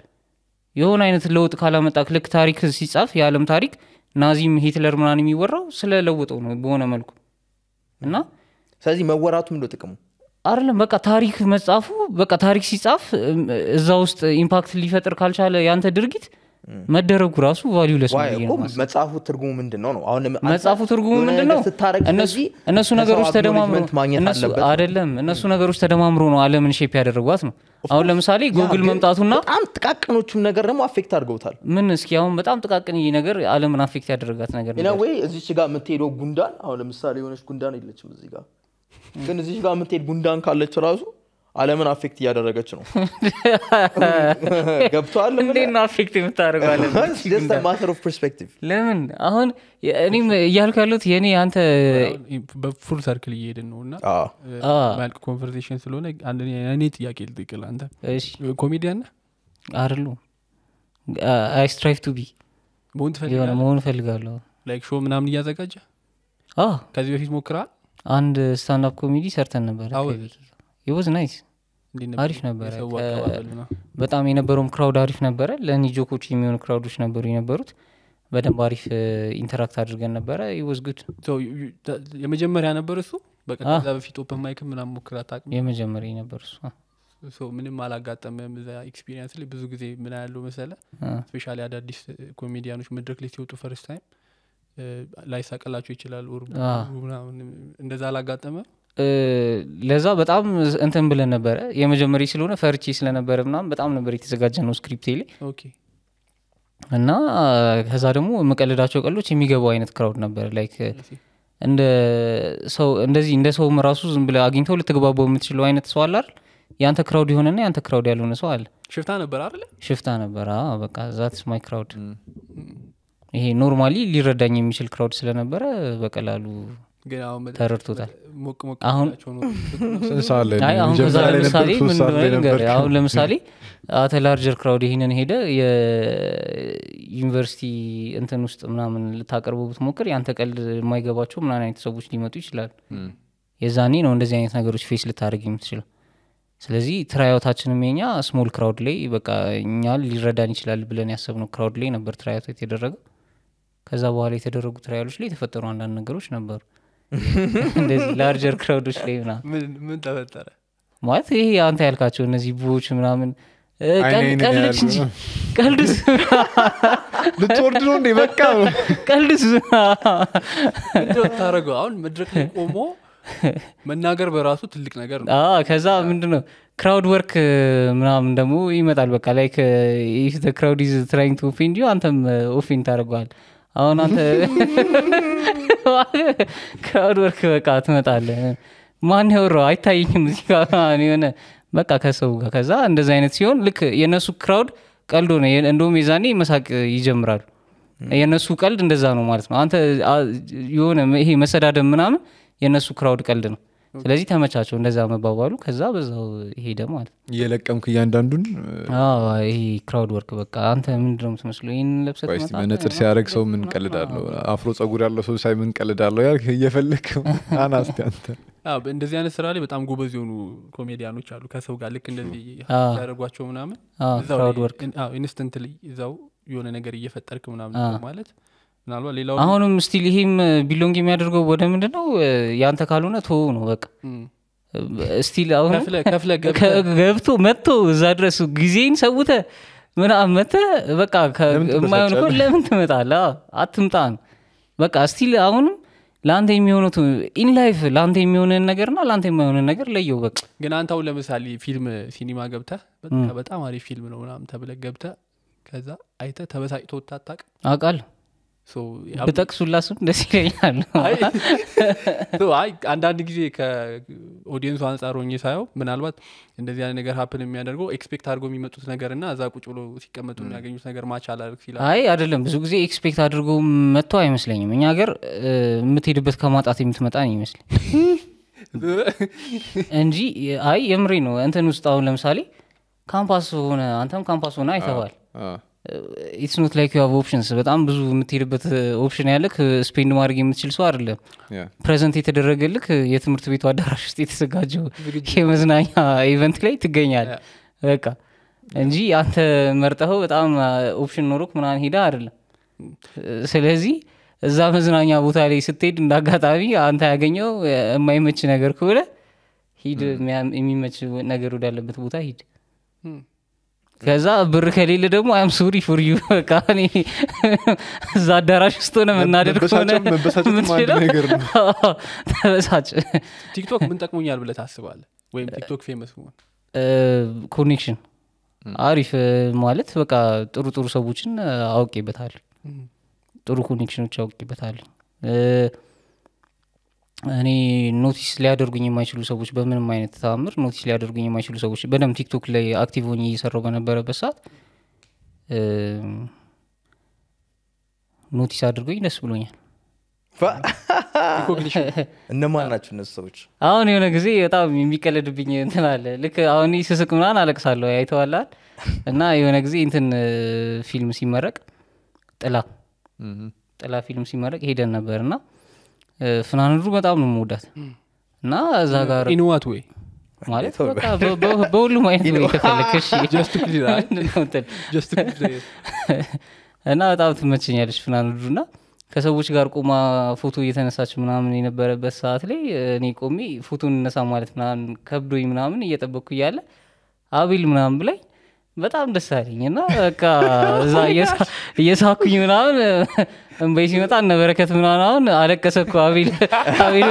Speaker 3: የሆነ አይነት ለውጥ ካላመጣ ልክ ታሪክ ሲጻፍ የዓለም ታሪክ ናዚም ሂትለር ምናን የሚወራው ስለለውጠው ነው በሆነ መልኩ እና ስለዚህ መወራቱ ምንድን ጥቅሙ አይደለም በቃ ታሪክ መጻፉ በቃ ታሪክ ሲጻፍ እዛ ውስጥ ኢምፓክት ሊፈጥር ካልቻለ ያንተ ድርጊት
Speaker 4: መደረጉ ራሱ ቫሊዩ ለስ መጽሐፉ ትርጉሙ ምንድን ነው ነው አሁን መጽሐፉ ትርጉሙ ምንድን ነው እነሱ ነገሮች ተደማምሮ
Speaker 3: አይደለም እነሱ ነገሮች ተደማምሮ ነው አለምን ሼፕ ያደረጓት ነው አሁን ለምሳሌ ጉግል መምጣቱና በጣም ጥቃቅኖቹም ነገር ደግሞ አፌክት አድርገውታል ምን እስኪ አሁን በጣም ጥቃቅን ነገር
Speaker 4: አለምን አፌክት ያደረጋት ነገር ወይ እዚች ጋር የምትሄደው ጉንዳን አሁን ለምሳሌ የሆነች ጉንዳን የለችም እዚህ ጋር ግን እዚች ጋር የምትሄድ ጉንዳን ካለች ራሱ አለምን አፌክት እያደረገች ነው ገብተዋል እንዴና አፌክት የምታደርገዋለማተር ኦፍ ፐርስፔክቲቭ
Speaker 3: ለምን አሁን እኔም እያልኩ ያሉት የኔ አንተ በፉል ሰርክል እየሄድን
Speaker 1: ነው እና ማልቅ ኮንቨርሴሽን ስለሆነ እኔ ጥያቄ ልጥቅል አንተ ኮሜዲያን አርሉ
Speaker 3: አይ ስትራይቭ ቱ ቢ መሆን ፈልጋለሁ
Speaker 1: ላይክ ሾ ምናምን እያዘጋጀ ከዚህ በፊት ሞክረል
Speaker 3: አንድ ስታንዳፕ ኮሜዲ ሰርተን ነበር ይወዝ ናይስ አሪፍ ነበረ በጣም የነበረውም ክራውድ አሪፍ ነበረ ለእኔ ጆኮች የሚሆኑ ክራውዶች ነበሩ የነበሩት በደንብ አሪፍ ኢንተራክት አድርገን ነበረ ወዝ ግድ የመጀመሪያ ነበር እሱ በቀዛ በፊት
Speaker 1: ኦፐን ማይክ ምናም ሞክራ ታቅ የመጀመሪያ ነበር እሱ ምንም አላጋጠመም ዛ ኤክስፒሪንስ ላይ ብዙ ጊዜ ምን ያለው መሰለ ስፔሻ አዳዲስ ኮሜዲያኖች መድረክ ላይ ሲወጡ ፈርስት ታይም ላይሳቀላቸው ይችላል እንደዛ አላጋጠመም
Speaker 3: ለዛ በጣም እንትን ብለን ነበረ የመጀመሪያ ስለሆነ ፈርቺ ስለነበረ ምናምን በጣም ነበር የተዘጋጀ ነው ስክሪፕት ላይ እና ከዛ ደግሞ የምቀልዳቸው ቀሎች የሚገባው አይነት ክራውድ ነበር ላይክ እንደ ሰው እንደዚህ እንደ ሰውም ራሱ ዝም ብለ አግኝተው ልትግባባው የምትችለው አይነት ሰው አላል የአንተ ክራውድ የሆነና የአንተ ክራውድ ያልሆነ ሰው አለ ሽፍታ ነበር አለ ሽፍታ ነበር በቃ ዛትስ ማይ ክራውድ ይሄ ኖርማሊ ሊረዳኝ የሚችል ክራውድ ስለነበረ በቀላሉ ግን ተረድቶታል አሁን ለምሳሌ አተ ላርጀር ክራውድ ይህንን ሄደ የዩኒቨርሲቲ እንትን ውስጥ ምናምን ልታቀርቡ ብትሞክር ያንተ ቀልድ የማይገባቸው ምናን አይነት ሰዎች ሊመጡ ይችላሉ የዛኔ ነው እንደዚህ አይነት ነገሮች ፌስ ልታደርግ የምትችለው ስለዚህ ትራዮታችንም የኛ ስሞል ክራውድ ላይ በቃ እኛ ሊረዳን ይችላል ብለን ያሰብነው ክራውድ ላይ ነበር ትራዮት የተደረገው ከዛ በኋላ የተደረጉ ትራያሎች ላይ የተፈጠሩ አንዳንድ ነገሮች ነበሩ እንደዚህ ላርጀር ክራውዶች ላይ
Speaker 1: ምን ተፈጠረ
Speaker 3: ማለት ይሄ አንተ ያልካቸው እነዚህ ቡዎች ምናምን ቀልድች እንጂ ቀልድስ ልትወርድ ነው እንዴ በቃ ቀልድስ
Speaker 1: ታደረገ አሁን መድረክ ላይ ቆሞ መናገር በራሱ ትልቅ ነገር ነው
Speaker 3: ከዛ ምንድ ነው ክራውድ ወርክ ምናምን ደግሞ ይመጣል በቃ ላይክ ክራውድ ኢዝ ትራይንግ ቱ ኦፌንድ አንተም ኦፌንድ ታደርገዋል አሁን አንተ ክራውድ ወርክ በቃ ትመጣለህ። ማን ያወራው አይታየኝም እዚህ ጋር የሆነ በቃ ከሰው ጋር ከዛ እንደዚ አይነት ሲሆን ልክ የእነሱ ክራውድ ቀልዶ ነው። እንደውም የዛኔ መሳቅ ይጀምራሉ። የእነሱ ቀልድ እንደዛ ነው ማለት ነው። አንተ የሆነ ይሄ መሰዳደ ምናምን የእነሱ ክራውድ ቀልድ ነው። ስለዚህ ተመቻቸው እንደዛ መባባሉ ከዛ በዛው ሄደ ማለት እየለቀምክ እያንዳንዱን ይሄ ክራውድ ወርክ በቃ አንተ ምንድነው ትመስሎ ይህን ለብሰት ሲያደረግ
Speaker 2: ሰው ምንቀልዳለሁ አፍሮ ፀጉር ያለው ሰው ሳይ ምንቀልዳለሁ ያል እየፈለግ
Speaker 3: አናስቲ አንተ
Speaker 1: እንደዚህ አይነት ስራ ላይ በጣም ጎበዝ የሆኑ ኮሜዲያኖች አሉ ከሰው ጋር ልክ እንደዚህ ያደረጓቸው ምናምን ኢንስተንት እዛው የሆነ ነገር እየፈጠርክ ምናምን ማለት ምናልባት ሌላው አሁንም
Speaker 3: ስቲል ይሄም ቢሎንግ የሚያደርገው ወደ ምንድ ነው ያንተ ካልሆነ ቶ ነው በቃ ስቲል አሁንከፍለ ገብቶ መጥቶ እዛ ድረስ ጊዜን ሰውተ ምናምን መተ በቃ የማይሆን ኮ ለምን ትመጣለ አትምጣን በቃ ስቲል አሁንም ለአንተ የሚሆኑት ኢንላይፍ ለአንተ የሚሆንን ነገር ና ለአንተ የማይሆንን ነገር ለየው በቃ ግን አንተ አሁን ለምሳሌ ፊልም ሲኒማ ገብተ በጣም
Speaker 1: አሪፍ ፊልም ነው ምናምን ተብለ ገብተ ከዛ አይተ ተበሳጭቶ ታታቅ
Speaker 3: አቃል ጠቅሱላ ስም ደስ ይለኛል
Speaker 1: አይ አንዳንድ ጊዜ ከኦዲየንሱ አንጻር ሆኜ ሳየው ምናልባት እንደዚህ አይነት ነገር ሀፕን የሚያደርገው ኤክስፔክት አድርጎ የሚመጡት ነገር እና እዛ ቁጭ ብሎ ሲቀመጡ የሚያገኙት ነገር ማች አላደርግ ሲላ አይ አይደለም ብዙ
Speaker 3: ጊዜ ኤክስፔክት አድርጎ መጥተው አይመስለኝም እኛ ሀገር የምትሄድበት ከማጣት የምትመጣ ነው ይመስል እንጂ አይ የምሬ ነው እንትን ውስጥ አሁን ለምሳሌ ካምፓስ ሆነ አንተም ካምፓስ ሆነ አይተዋል ኢትስ ኖት ላይክ ዩሃቭ ኦፕሽንስ በጣም ብዙ የምትሄድበት ኦፕሽን uh, ያለክ ስፔንድ uh, ማድረግ የምትችል ሰው አይደለም ፕሬዘንት የተደረገልክ የትምህርት ቤቱ አዳራሽ ውስጥ የተዘጋጀው የመዝናኛ ኢቨንት ላይ ትገኛል በቃ እንጂ አንተ መርጠኸው በጣም ኦፕሽን uh, ኖሮክ ምናን ሄደ አይደለም ስለዚህ እዛ መዝናኛ ቦታ ላይ ስትሄድ እንደ አጋጣሚ አንተ ያገኘው የማይመች ነገር ከሆነ ሂድ hmm. የሚመች ነገር ወዳለበት ቦታ ሂድ hmm. ከዛ ብር ከሌለ ደግሞ አም ሱሪ ፎር ዩ በቃ እኔ እዛ አዳራሽ ውስጥ ሆነ መናደድ ከሆነ ተበሳጭ
Speaker 1: ቲክቶክ ምን ጠቅሞኛል ብለ ታስባለ ወይም ቲክቶክ ፌመስ መሆን
Speaker 3: ኮኔክሽን አሪፍ ማለት በቃ ጥሩ ጥሩ ሰዎችን አውቄበታል ጥሩ ኮኔክሽኖች አውቄበታል እኔ ኖቲስ ሊያደርጉኝ የማይችሉ ሰዎች በምንም አይነት ተአምር ኖቲስ ሊያደርጉኝ የማይችሉ ሰዎች በደንብ ቲክቶክ ላይ አክቲቭ ሆኜ እየሰራው በነበረበት ሰዓት ኖቲስ አድርጎኝ ደስ ብሎኛል
Speaker 4: እነማን ናቸው እነሱ ሰዎች
Speaker 3: አሁን የሆነ ጊዜ በጣም የሚቀለድብኝ እንትን አለ ልክ አሁን ስስቅ ምናን አለቅሳለሁ አይተዋላል እና የሆነ ጊዜ እንትን ፊልም ሲመረቅ ጥላ ጥላ ፊልም ሲመረቅ ሄደን ነበር እና ፍናንዱ በጣም ነው መውዳት እና እዛ ጋር ኢንዋት ወይ ማለት በሁሉም አይነት ወይ በጣም ትመቸኛለች ፍናንዱ እና ከሰዎች ጋር ቆማ ፎቶ እየተነሳች ምናምን የነበረበት ሰዓት ላይ እኔ ቆሜ ፎቶ እንነሳ ማለት ምናምን ከብዶኝ ምናምን እየጠበቅኩ እያለ አቤል ምናምን ብላይ በጣም ደስ አለኝ እና በቃ እዛ እየሳኩኝ ምናምን እንበይ ሲመጣ እነ በረከት ምናምን አሁን አለቀሰ እኮ አቤል አቤል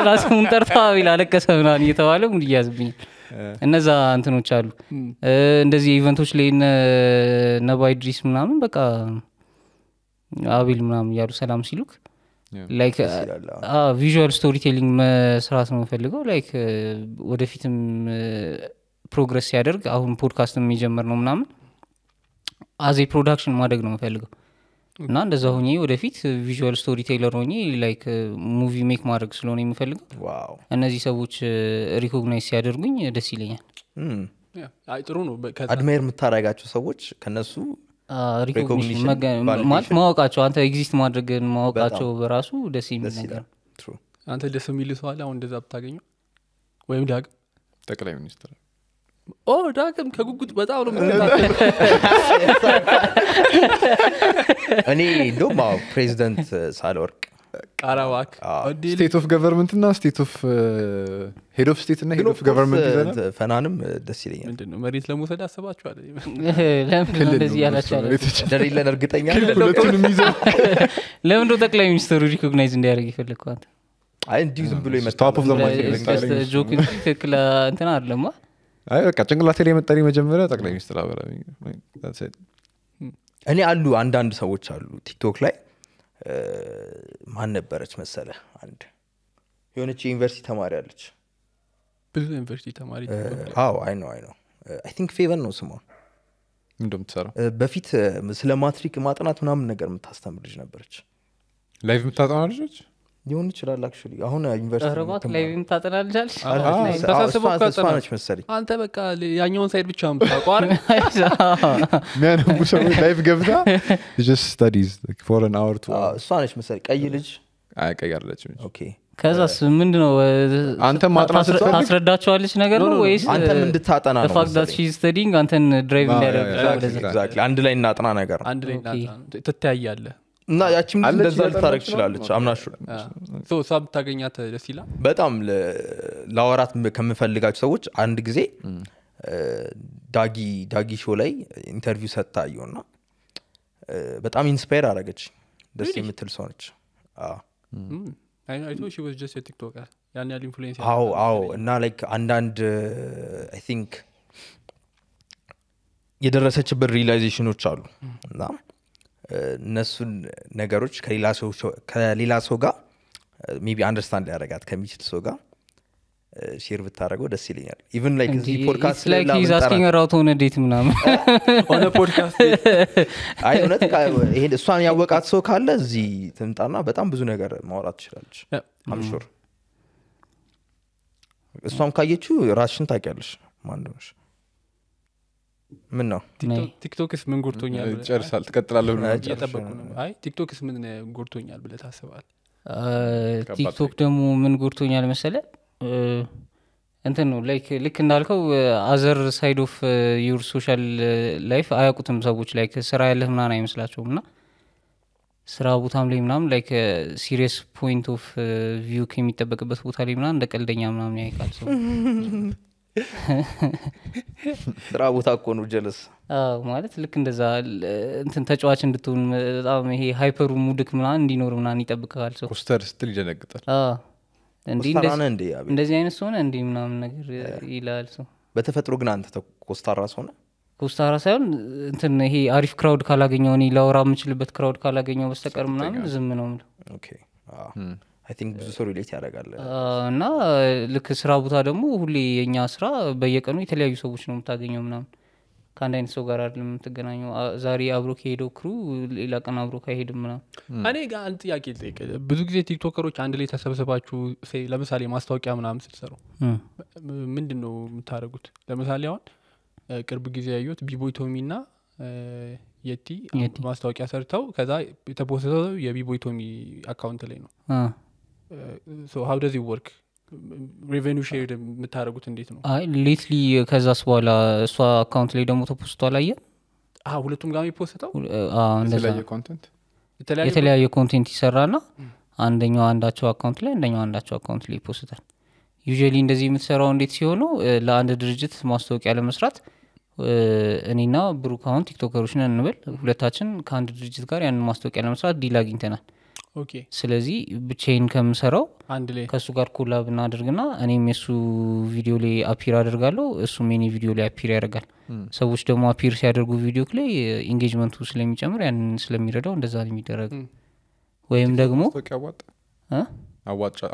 Speaker 3: ጠርቶ አቤል አለቀሰ ምናምን እየተባለ ሙድ እያዝብኛል እነዛ እንትኖች አሉ እንደዚህ ኢቨንቶች ላይ ነባይ ድሪስ ምናምን በቃ አቤል ምናምን እያሉ ሰላም ሲሉክ ላይክ ቪዥዋል ስቶሪ መስራት ነው ፈልገው ላይክ ወደፊትም ፕሮግረስ ሲያደርግ አሁን ፖድካስት የሚጀምር ነው ምናምን አዜ ፕሮዳክሽን ማድረግ ነው የምፈልገው እና እንደዛ ሆ ወደፊት ቪዥዋል ስቶሪ ቴለር ሆ ላይክ ሙቪ ሜክ ማድረግ ስለሆነ የምፈልገው እነዚህ ሰዎች ሪኮግናይዝ ሲያደርጉኝ ደስ ይለኛል ጥሩ ነው የምታደረጋቸው ሰዎች ከነሱ ማለት ማወቃቸው አንተ ኤግዚስት ማድረግን ማወቃቸው በራሱ ደስ የሚል ነገር
Speaker 1: አንተ ደስ የሚል ሰዋል አሁን እንደዛ ብታገኘው
Speaker 4: ወይም ዳግም ጠቅላይ ሚኒስትር
Speaker 1: ኦ ዳግም ከጉጉት በጣም ነው
Speaker 4: እኔ እንደውም ፕሬዚደንት ሳልወርቅ ቃራባክ
Speaker 1: ስቴት ኦፍ
Speaker 2: ገቨርንመንትና ስቴት ኦፍ ሄድ ኦፍ ስቴት እና ሄድ ኦፍ ገቨርንመንት ፈናንም ደስ ይለኛል
Speaker 4: መሬት
Speaker 1: ለመውሰድ አስባችኋል
Speaker 4: ለምንድነው እንደዚህ ያላቸዋለደሌለን እርግጠኛ
Speaker 3: ለምንደ ጠቅላይ ሚኒስትሩ ሪኮግናይዝ እንዲያደርግ ይፈልግኳት አይ እንዲሁ ዝም ብሎ ይመጣ ጆክ እንጂ ትክክል uh, እንትን አለማ
Speaker 2: በቃ ጭንቅላቴ ላይ መጠሪ መጀመሪያ ጠቅላይ ሚኒስትር አበራ እኔ አሉ አንዳንድ ሰዎች አሉ ቲክቶክ ላይ
Speaker 4: ማን ነበረች መሰለ አንድ የሆነች ዩኒቨርሲቲ ተማሪ አለች ብዙ ዩኒቨርሲቲ ተማሪ አዎ አይ ነው አይ ነው አይ ቲንክ ፌቨን ነው ስሟ እንደምትሰራ በፊት ስለ ማትሪክ ማጥናት ምናምን ነገር የምታስተምር ልጅ ነበረች ላይቭ የምታጠና ልጆች ሊሆን ይችላል አክቹዋሊ አሁን ዩኒቨርሲቲ
Speaker 3: ላይም
Speaker 1: መሰለኝ አንተ በቃ ያኛውን ሳይድ ብቻ ምታቋር
Speaker 2: ሚያነቡ ሰዎች ላይፍ ገብታ እሷ ነች መሰለኝ ቀይ ልጅ ቀያለች
Speaker 3: ከዛ ምንድ ነው አንተ ማጥናታስረዳቸዋለች ነገር ነው ወይስ አንተም እንድታጠና ፋክት ስታዲንግ አንተን ድራይቭ እንዲያደርግ
Speaker 4: አንድ ላይ እናጥና ነገር አንድ ላይ ትተያያለህ
Speaker 3: እና ያቺም እንደዛ
Speaker 4: ልታደረግ ትችላለች አምናሹ
Speaker 1: እሷ ብታገኛት ደስ ይላል
Speaker 4: በጣም ለአወራት ከምፈልጋቸው ሰዎች አንድ ጊዜ ዳጊ ዳጊ ሾ ላይ ኢንተርቪው ሰጥታ አየውና በጣም ኢንስፓየር አረገች ደስ የምትል ሰውነች
Speaker 1: ነች አዎ
Speaker 4: አዎ እና ላይክ አንዳንድ አይ ቲንክ የደረሰችበት ሪላይዜሽኖች አሉ እና እነሱን ነገሮች ከሌላ ሰው ጋር ሜቢ አንደርስታንድ ሊያደረጋት ከሚችል ሰው ጋር ሼር ብታደረገው ደስ ይለኛል ኢቨን ላይክ እዚህ ፖድካስት
Speaker 3: ሆነ ዴት ምናምን
Speaker 4: ፖድካስት አይ እውነት ይሄን እሷን ያወቃት ሰው ካለ እዚህ ትምጣና በጣም ብዙ ነገር ማውራት ትችላለች አምሹር እሷም ካየችው ራሽን ታቂያለሽ ማንደሽ ምን ነው
Speaker 1: ቲክቶክስ ምን ጎርቶኛል ጨርሳል ትቀጥላለሁ እየጠበቁ ነው አይ ቲክቶክስ ምን ጎርቶኛል ብለ ታስባል
Speaker 3: ቲክቶክ ደግሞ ምን ጎርቶኛል መሰለ እንትን ነው ላይክ ልክ እንዳልከው አዘር ሳይድ ኦፍ ዩር ሶሻል ላይፍ አያውቁትም ሰዎች ላይክ ስራ ያለህ ምናን አይመስላቸውም እና ስራ ቦታም ላይ ምናም ላይክ ሲሪየስ ፖይንት ኦፍ ቪው ከሚጠበቅበት ቦታ ላይ ምናም እንደ ቀልደኛ ምናምን ያይቃል ሰው
Speaker 4: ስራ ቦታ እኮ ነው ጀለስ
Speaker 3: ማለት ልክ እንደዛ እንትን ተጫዋች እንድትሆን በጣም ይሄ ሃይፐሩ ሙድክ ምናን እንዲኖር ምናን ይጠብቃል ሰው ፖስተር ስትል ይደነግጣል እንደዚህ አይነት ሆነ እንዲ ምናምን ነገር ይላል ሰው
Speaker 4: በተፈጥሮ ግን አንተ ኮስታራ ሰሆነ
Speaker 3: ኮስታራ ሳይሆን እንትን ይሄ አሪፍ ክራውድ ካላገኘው እኔ ላወራ የምችልበት ክራውድ ካላገኘው በስተቀር ምናምን ዝም ነው ምለው ቲንክ ብዙ ሰው ሪሌት ያደርጋል እና ልክ ስራ ቦታ ደግሞ ሁሌ የእኛ ስራ በየቀኑ የተለያዩ ሰዎች ነው የምታገኘው ምናምን ከአንድ አይነት ሰው ጋር አይደለም የምትገናኘው ዛሬ አብሮ ከሄደው ክሩ ሌላ ቀን አብሮ ካይሄድም ምናምን
Speaker 1: እኔ ጋር አንድ ጥያቄ ልጠይቅ ብዙ ጊዜ ቲክቶከሮች አንድ ላይ ተሰብስባችሁ ለምሳሌ ማስታወቂያ ምናምን ስትሰሩ ምንድን ነው የምታደርጉት ለምሳሌ አሁን ቅርብ ጊዜ ያዩት ቢቦይቶሚ ና የቲ ማስታወቂያ ሰርተው ከዛ የተፖሰተው የቢቦይቶሚ አካውንት ላይ ነው ሀው ደዚ ወርክ ሬቨኒ ሼር የምታደረጉት እንዴት ነው
Speaker 3: ሌትሊ ከዛስ በኋላ እሷ አካውንት ላይ ደግሞ ተፖስቶ አላየ
Speaker 1: ሁለቱም ጋር የፖስተው የተለያየ
Speaker 3: ኮንቴንት ይሰራና አንደኛው አንዳቸው አካውንት ላይ አንደኛው አንዳቸው አካውንት ላይ ይፖስታል ዩሊ እንደዚህ የምትሰራው እንዴት ሲሆኑ ለአንድ ድርጅት ማስታወቂያ ለመስራት እኔና ብሩክ አሁን ቲክቶከሮች ነን እንበል ሁለታችን ከአንድ ድርጅት ጋር ያንን ማስታወቂያ ለመስራት ዲል አግኝተናል ስለዚህ ብቻዬን ከምሰራው ከእሱ ጋር ኮላ ብናደርግና እኔም የሱ ቪዲዮ ላይ አፒር አደርጋለሁ እሱም የኔ ቪዲዮ ላይ አፒር ያደርጋል ሰዎች ደግሞ አፒር ሲያደርጉ ቪዲዮ ላይ ኢንጌጅመንቱ ስለሚጨምር ያንን ስለሚረዳው እንደዛ ነው የሚደረግ ወይም ደግሞ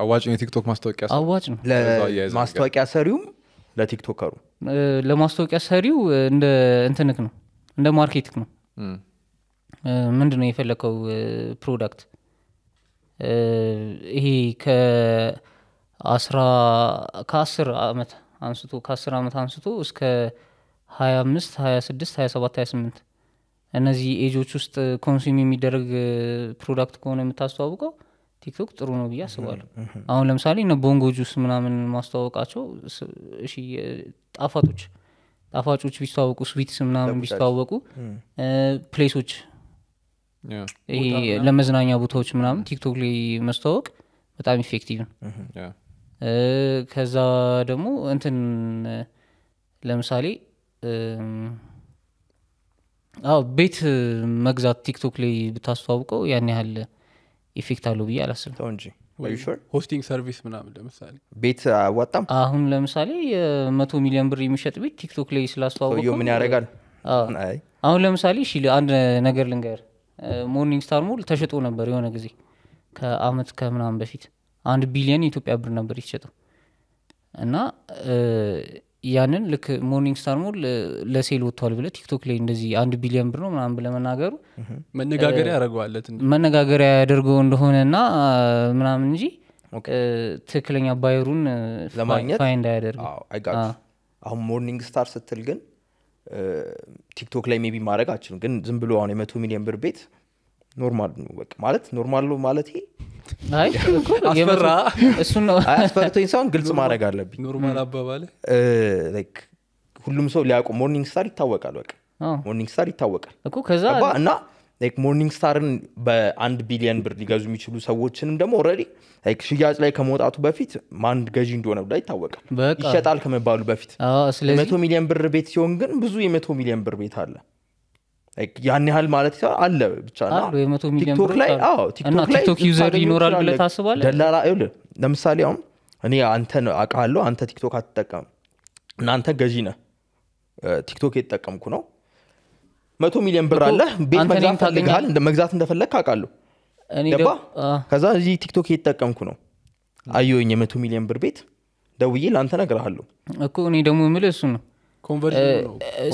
Speaker 2: አዋጭ ነው የቲክቶክ ማስታወቂያ አዋጭ ነው
Speaker 4: ማስታወቂያ ሰሪውም ለቲክቶከሩ
Speaker 3: ለማስታወቂያ ሰሪው እንደ እንትንክ ነው እንደ ማርኬትክ ነው ምንድነው የፈለከው ፕሮዳክት ይሄ ከ ከአስር ዓመት አንስቶ ከአስር ዓመት አንስቶ እስከ 25 26 27 28 እነዚህ ኤጆች ውስጥ ኮንሱም የሚደረግ ፕሮዳክት ከሆነ የምታስተዋውቀው ቲክቶክ ጥሩ ነው ብዬ አስባለሁ አሁን ለምሳሌ እነ ቦንጎ ጁስ ምናምን ማስተዋወቃቸው እሺ ጣፋቶች ጣፋጮች ቢስተዋወቁ ስዊትስ ምናምን ቢስተዋወቁ ፕሌሶች ለመዝናኛ ቦታዎች ምናምን ቲክቶክ ላይ መስተዋወቅ በጣም ኢፌክቲቭ ነው ከዛ ደግሞ እንትን ለምሳሌ አዎ ቤት መግዛት ቲክቶክ ላይ ብታስተዋውቀው ያን ያህል ኢፌክት አለው ብዬ አላስብም
Speaker 1: ሆስቲንግ ሰርቪስ ምናምን ለምሳሌ
Speaker 3: ቤት አዋጣም አሁን ለምሳሌ የመቶ ሚሊዮን ብር የሚሸጥ ቤት ቲክቶክ ላይ ስላስተዋወቀ ምን ያደረጋል አሁን ለምሳሌ አንድ ነገር ልንገር ሞርኒንግ ስታር ሞል ተሸጦ ነበር የሆነ ጊዜ ከአመት ከምናምን በፊት አንድ ቢሊየን የኢትዮጵያ ብር ነበር የተሸጠው እና ያንን ልክ ሞርኒንግ ስታር ሞል ለሴል ወጥቷል ብለ ቲክቶክ ላይ እንደዚህ አንድ ቢሊየን ብር ነው ምናምን ብለ መናገሩ መነጋገሪያ ያደርገዋለት መነጋገሪያ ያደርገው እንደሆነ እና ምናምን እንጂ ትክክለኛ ባየሩን ለማግኘት ፋይንድ አያደርግ
Speaker 4: አሁን ሞርኒንግ ስታር ስትል ግን ቲክቶክ ላይ ሜቢ ማድረግ አችልም። ግን ዝም ብሎ አሁን የመቶ ሚሊዮን ብር ቤት ኖርማል ነው ማለት ኖርማል ነው ማለት አስፈርቶኝ ሳይሆን ግልጽ ማድረግ አለብኝ።
Speaker 1: ኖርማል አባባል
Speaker 4: ሁሉም ሰው ሊያውቁ ሞርኒንግ ስታር ይታወቃል። በቃ ሞርኒንግ ስታር ይታወቃል እና ላይክ ሞርኒንግ ስታርን በአንድ ቢሊየን ብር ሊገዙ የሚችሉ ሰዎችንም ደግሞ ኦልሬዲ ሽያጭ ላይ ከመውጣቱ በፊት ማንድ ገዢ እንደሆነ ብላ ይታወቃል ይሸጣል ከመባሉ በፊት መቶ ሚሊዮን ብር ቤት ሲሆን ግን ብዙ የመቶ ሚሊዮን ብር ቤት አለ ያን ያህል ማለት አለ ብቻ ላይ ቲክቶክ ዩዘር ይኖራል ደላላ ለምሳሌ አሁን እኔ አንተ አውቃለሁ አንተ ቲክቶክ አትጠቀም እናንተ ገዢ ነ ቲክቶክ የተጠቀምኩ ነው መቶ ሚሊዮን ብር አለ ቤት መግዛት ፈልግሃል መግዛት እንደፈለግ አውቃለሁ ገባ ከዛ እዚህ ቲክቶክ እየተጠቀምኩ ነው አየሁኝ የመቶ ሚሊዮን ብር ቤት ደውዬ ለአንተ
Speaker 3: ነግርሃለሁ እኮ እኔ ደግሞ የምል እሱ ነው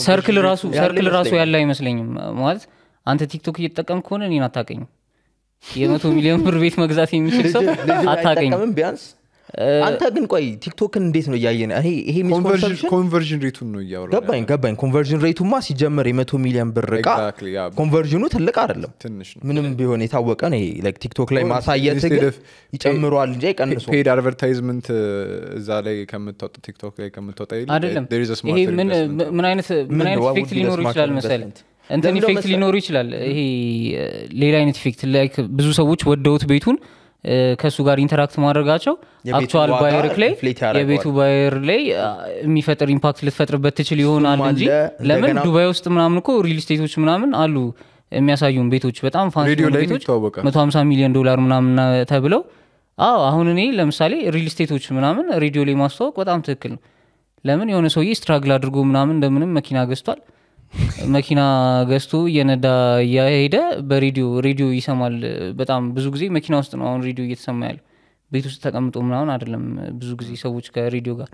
Speaker 3: ሰርክል ራሱ ሰርክል ራሱ ያለ አይመስለኝም ማለት አንተ ቲክቶክ እየተጠቀም ከሆነ እኔን አታቀኝም የመቶ ሚሊዮን ብር ቤት መግዛት የሚችል ሰው አታቀኝም ቢያንስ አንተ ግን ቆይ ቲክቶክን እንዴት
Speaker 4: ነው እያየን ይሄ
Speaker 2: ኮንቨርዥን ሬቱን ነው እያወራ ገባኝ
Speaker 4: ገባኝ ኮንቨርዥን ሬቱማ ሲጀመር የመቶ ሚሊዮን ብር እቃ ኮንቨርዥኑ ትልቅ አይደለም ምንም ቢሆን የታወቀ ነው ቲክቶክ ላይ
Speaker 2: ማሳየት ግን ይጨምረዋል እንጂ አይቀንሱ ፔድ አድቨርታይዝመንት እዛ ላይ ከምታወጣ ቲክቶክ ላይ ከምታወጣ አይደለም ምን አይነት ኢፌክት ሊኖሩ ይችላል መሰል
Speaker 3: እንትን ኢፌክት ሊኖሩ ይችላል ይሄ uh, ሌላ አይነት ኢፌክት ላይ ብዙ ሰዎች ወደውት ቤቱን ከእሱ ጋር ኢንተራክት ማድረጋቸው አክቹዋል ባየርክ ላይ የቤቱ ባየር ላይ የሚፈጥር ኢምፓክት ልትፈጥርበት ትችል ይሆናል እንጂ ለምን ዱባይ ውስጥ ምናምን እኮ ሪል ስቴቶች ምናምን አሉ የሚያሳዩን ቤቶች በጣም ፋንሲ 150 ሚሊዮን ዶላር ምናምን ተብለው አዎ አሁን እኔ ለምሳሌ ሪል ስቴቶች ምናምን ሬዲዮ ላይ ማስተዋወቅ በጣም ትክክል ነው ለምን የሆነ ሰውዬ ስትራግል አድርጎ ምናምን እንደምንም መኪና ገዝቷል መኪና ገዝቶ እየነዳ እያሄደ በሬዲዮ ሬዲዮ ይሰማል። በጣም ብዙ ጊዜ መኪና ውስጥ ነው አሁን ሬዲዮ እየተሰማ ያለ ቤት ውስጥ ተቀምጦ ምናሁን አይደለም። ብዙ ጊዜ ሰዎች ከሬዲዮ ጋር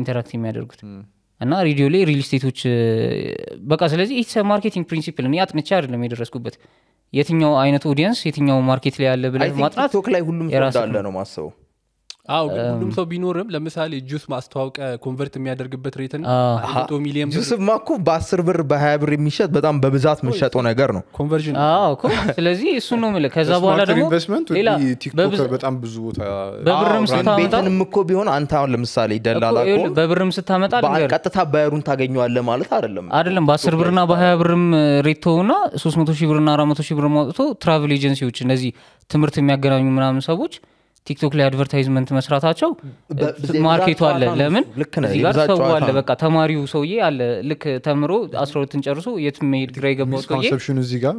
Speaker 3: ኢንተራክት የሚያደርጉት እና ሬዲዮ ላይ ሪል ስቴቶች በቃ ስለዚህ ኢትስ ማርኬቲንግ ፕሪንሲፕል እኔ አጥንቼ አይደለም የደረስኩበት። የትኛው አይነት ኦዲየንስ የትኛው ማርኬት ላይ ያለ ብለ ማጥናት ላይ ሁሉም ነው
Speaker 4: ማሰበው
Speaker 1: አዎ ሁሉም ሰው ቢኖርም ለምሳሌ ጁስ ማስተዋወቂያ ኮንቨርት የሚያደርግበት ሬትን መቶ ሚሊዮን ጁስማ
Speaker 4: በአስር ብር በሀያ ብር የሚሸጥ በጣም በብዛት መሸጠው ነገር ነው ኮንቨርዥን ስለዚህ እሱ ነው ምለ
Speaker 3: ከዛ በኋላ ደግሞ ብዙ በብርም ስታመጣቤትንም
Speaker 4: እኮ ቢሆን አንተ አሁን ለምሳሌ ደላላ
Speaker 3: በብርም ስታመጣ
Speaker 4: ቀጥታ ባየሩን ታገኘዋለ ማለት አደለም
Speaker 3: አይደለም በአስር ብርና በሀያ ብርም ሬት ተውና ሶስት መቶ ሺህ ብርና አራት መቶ ሺህ ብር ማውጥቶ ትራቭል ኤጀንሲዎች እነዚህ ትምህርት የሚያገናኙ ምናምን ሰዎች ቲክቶክ ላይ አድቨርታይዝመንት መስራታቸው ማርኬቱ አለ። ለምን እዚህ ጋር ሰው አለ። በቃ ተማሪው ሰውዬ አለ። ልክ ተምሮ አስራሁለትን ጨርሶ የት መሄድ ግራ የገባው ሰውዬ እዚህ ጋር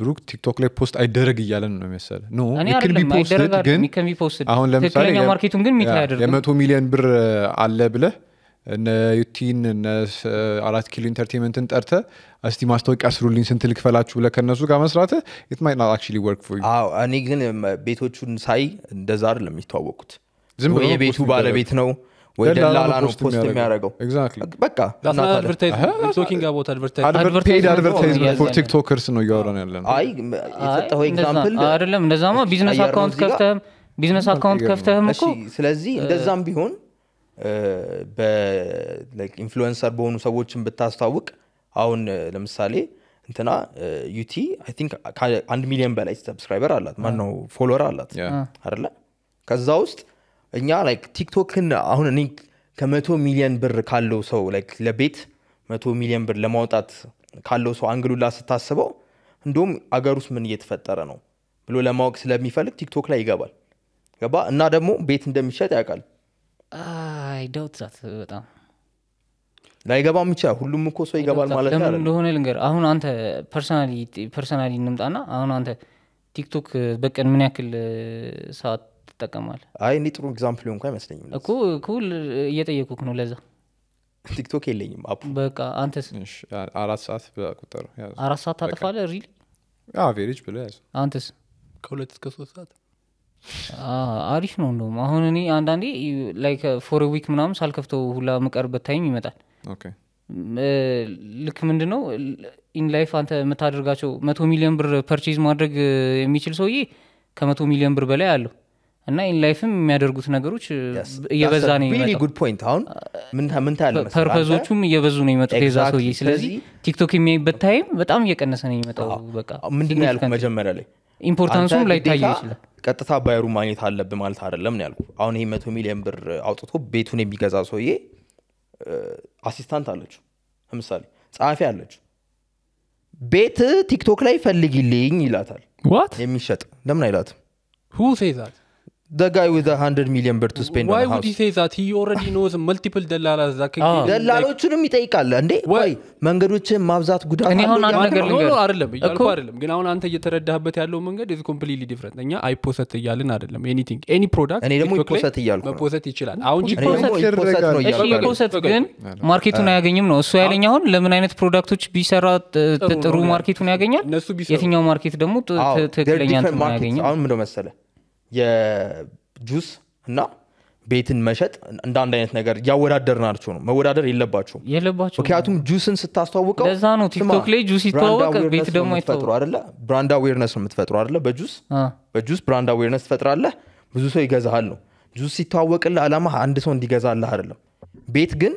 Speaker 2: ብሩክ ቲክቶክ ላይ ፖስት አይደረግ እያለን ነው መሰለ ኖ ግን አሁን ለምሳሌ የመቶ ሚሊዮን ብር አለ ብለህ እነ ዩቲን እነ አራት ኪሎ ኢንተርቴንመንትን ጠርተ እስቲ ማስታወቂያ ስሩልኝ ስንት ልክፈላችሁ ብለህ ጋር መስራት ማይት ናት አክቹዋሊ ወርክ ፎር እኔ ግን ቤቶቹን ሳይ እንደዛ አይደለም የሚተዋወቁት ዝም ብሎ የቤቱ ባለቤት
Speaker 1: ነው ወይ ደላላ ነው ፖስት
Speaker 2: የሚያደርገው በቃ ፎር ቲክቶከርስ ነው እያወራን ያለ ነው
Speaker 3: የሰጠው ኤግዛምፕል አይደለም እንደዛማ ቢዝነስ አካውንት ከፍተህም ቢዝነስ አካውንት ከፍተህም እኮ ስለዚህ እንደዛም ቢሆን
Speaker 4: ኢንፍሉዌንሰር በሆኑ ሰዎችን ብታስተዋውቅ አሁን ለምሳሌ እንትና ዩቲ አይ ቲንክ አንድ ሚሊዮን በላይ ሰብስክራይበር አላት ማነው ፎሎወር አላት አደለ ከዛ ውስጥ እኛ ላይክ ቲክቶክን አሁን እኔ ከመቶ ሚሊዮን ብር ካለው ሰው ላይክ ለቤት መቶ ሚሊዮን ብር ለማውጣት ካለው ሰው አንግሉላ ስታስበው እንዲሁም አገር ውስጥ ምን እየተፈጠረ ነው ብሎ ለማወቅ ስለሚፈልግ ቲክቶክ ላይ ይገባል ገባ እና ደግሞ ቤት እንደሚሸጥ ያውቃል
Speaker 3: አይ ደውትዛት በጣም
Speaker 4: ላይገባም ይችላል። ሁሉም እኮ ሰው ይገባል ማለት ለምን
Speaker 3: እንደሆነ ልንገር። አሁን አንተ ፐርሰናሊ እንምጣና አሁን አንተ ቲክቶክ በቀን ምን ያክል ሰዓት ትጠቀማል? አይ እኔ ጥሩ ኤግዛምፕል እንኳ አይመስለኝም እኮ ኩል እየጠየቁክ ነው። ለዛ ቲክቶክ የለኝም አፑ። በቃ አንተ
Speaker 2: አራት ሰዓት ቁጠር፣ አራት
Speaker 3: ሰዓት ታጠፋለ ሪል
Speaker 2: አቬሬጅ ብለ ያዝ።
Speaker 3: አንተስ
Speaker 1: ከሁለት እስከ ሶስት ሰዓት
Speaker 3: አሪፍ ነው እንደም አሁን እኔ አንዳንዴ ላይክ ፎር ዊክ ምናምን ሳልከፍተው ሁላ ምቀርበት ታይም ይመጣል ልክ ምንድ ነው ኢንላይፍ አንተ የምታደርጋቸው መቶ ሚሊዮን ብር ፐርቼዝ ማድረግ የሚችል ሰውዬ ከመቶ ሚሊዮን ብር በላይ አለው እና ኢንላይፍም የሚያደርጉት ነገሮች እየበዛ ነው ጉድ እየበዙ ነው የመጡት የዛ ሰውዬ ስለዚህ ቲክቶክ የሚያይበት ታይም በጣም እየቀነሰ ነው የሚመጣው በቃ ምንድን ያልኩ መጀመሪያ ላይ ኢምፖርታንሱም ላይታየ ይችላል
Speaker 4: ቀጥታ ባይሩ ማግኘት አለብ ማለት አደለም ያልኩ አሁን ይህ መቶ ሚሊዮን ብር አውጥቶ ቤቱን የሚገዛ ሰውዬ አሲስታንት አለች ለምሳሌ ጸሐፊ አለች ቤት ቲክቶክ ላይ ፈልግልኝ ይላታል የሚሸጥ ለምን አይላትም ሁ ሴዛት the guy with a hundred million ብር to spend why would he say
Speaker 1: that he already knows multiple ደላላስ that can ah. ደላሎቹንም
Speaker 4: ይጠይቃል እንዴ ወይ መንገዶችን ማብዛት ጉዳት እኔ አሁን አንድ ነገር ልንገር አይደለም እያልኩ አይደለም
Speaker 1: ግን አሁን አንተ እየተረዳህበት ያለው መንገድ ኢዝ ኮምፕሊትሊ ዲፍረንት እኛ አይፖሰት እያልን አይደለም ኤኒቲንግ ኤኒ ፕሮዳክት እኔ ደግሞ ይፖሰት እያልኩ መፖሰት ይችላል አሁን ይፖሰት ግን ማርኬቱን
Speaker 3: አያገኝም ነው እሱ ያለኝ አሁን ለምን አይነት ፕሮዳክቶች ቢሰራ ጥሩ ማርኬቱን ያገኛል የትኛው ማርኬት ደግሞ ትክክለኛ ያገኛል አሁን
Speaker 4: ምንደ መሰለህ የጁስ እና ቤትን መሸጥ እንደ አንድ አይነት ነገር እያወዳደር ናቸው ነው። መወዳደር የለባቸውም የለባቸው። ምክንያቱም ጁስን ስታስተዋውቀው
Speaker 3: ለዛ ነው ቲክቶክ ላይ ጁስ ይተዋወቅ፣ ቤት ደግሞ ይፈጥሩ አይደለ?
Speaker 4: ብራንድ አዌርነስ ነው የምትፈጥሩ አይደለ? በጁስ በጁስ ብራንድ አዌርነስ ትፈጥራለ ብዙ ሰው ይገዛሃል ነው። ጁስ ሲተዋወቅልህ አላማ አንድ ሰው እንዲገዛልህ አይደለም። ቤት ግን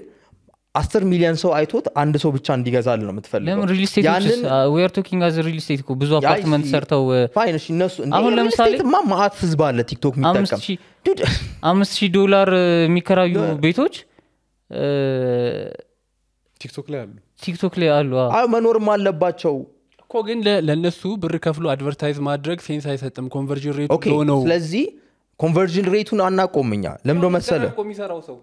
Speaker 4: አስር ሚሊዮን ሰው አይቶት አንድ ሰው ብቻ እንዲገዛል ነው
Speaker 3: የምትፈልገው። uh, ብዙ አፓርትመንት ሰርተው uh, አሁን ለምሳሌ ማአት ህዝብ አለ ቲክቶክ የሚጠቀም አምስት ሺህ ዶላር uh, የሚከራዩ ቤቶች ቲክቶክ ላይ አሉ ቲክቶክ ላይ አሉ
Speaker 4: መኖርም አለባቸው እኮ
Speaker 1: ግን ለእነሱ ብር ከፍሎ አድቨርታይዝ ማድረግ ሴንስ አይሰጥም ኮንቨርጅን ሬቱ ነው ስለዚህ
Speaker 4: ኮንቨርጅን ሬቱን አናቆምኛ ለምዶ መሰለ ሰው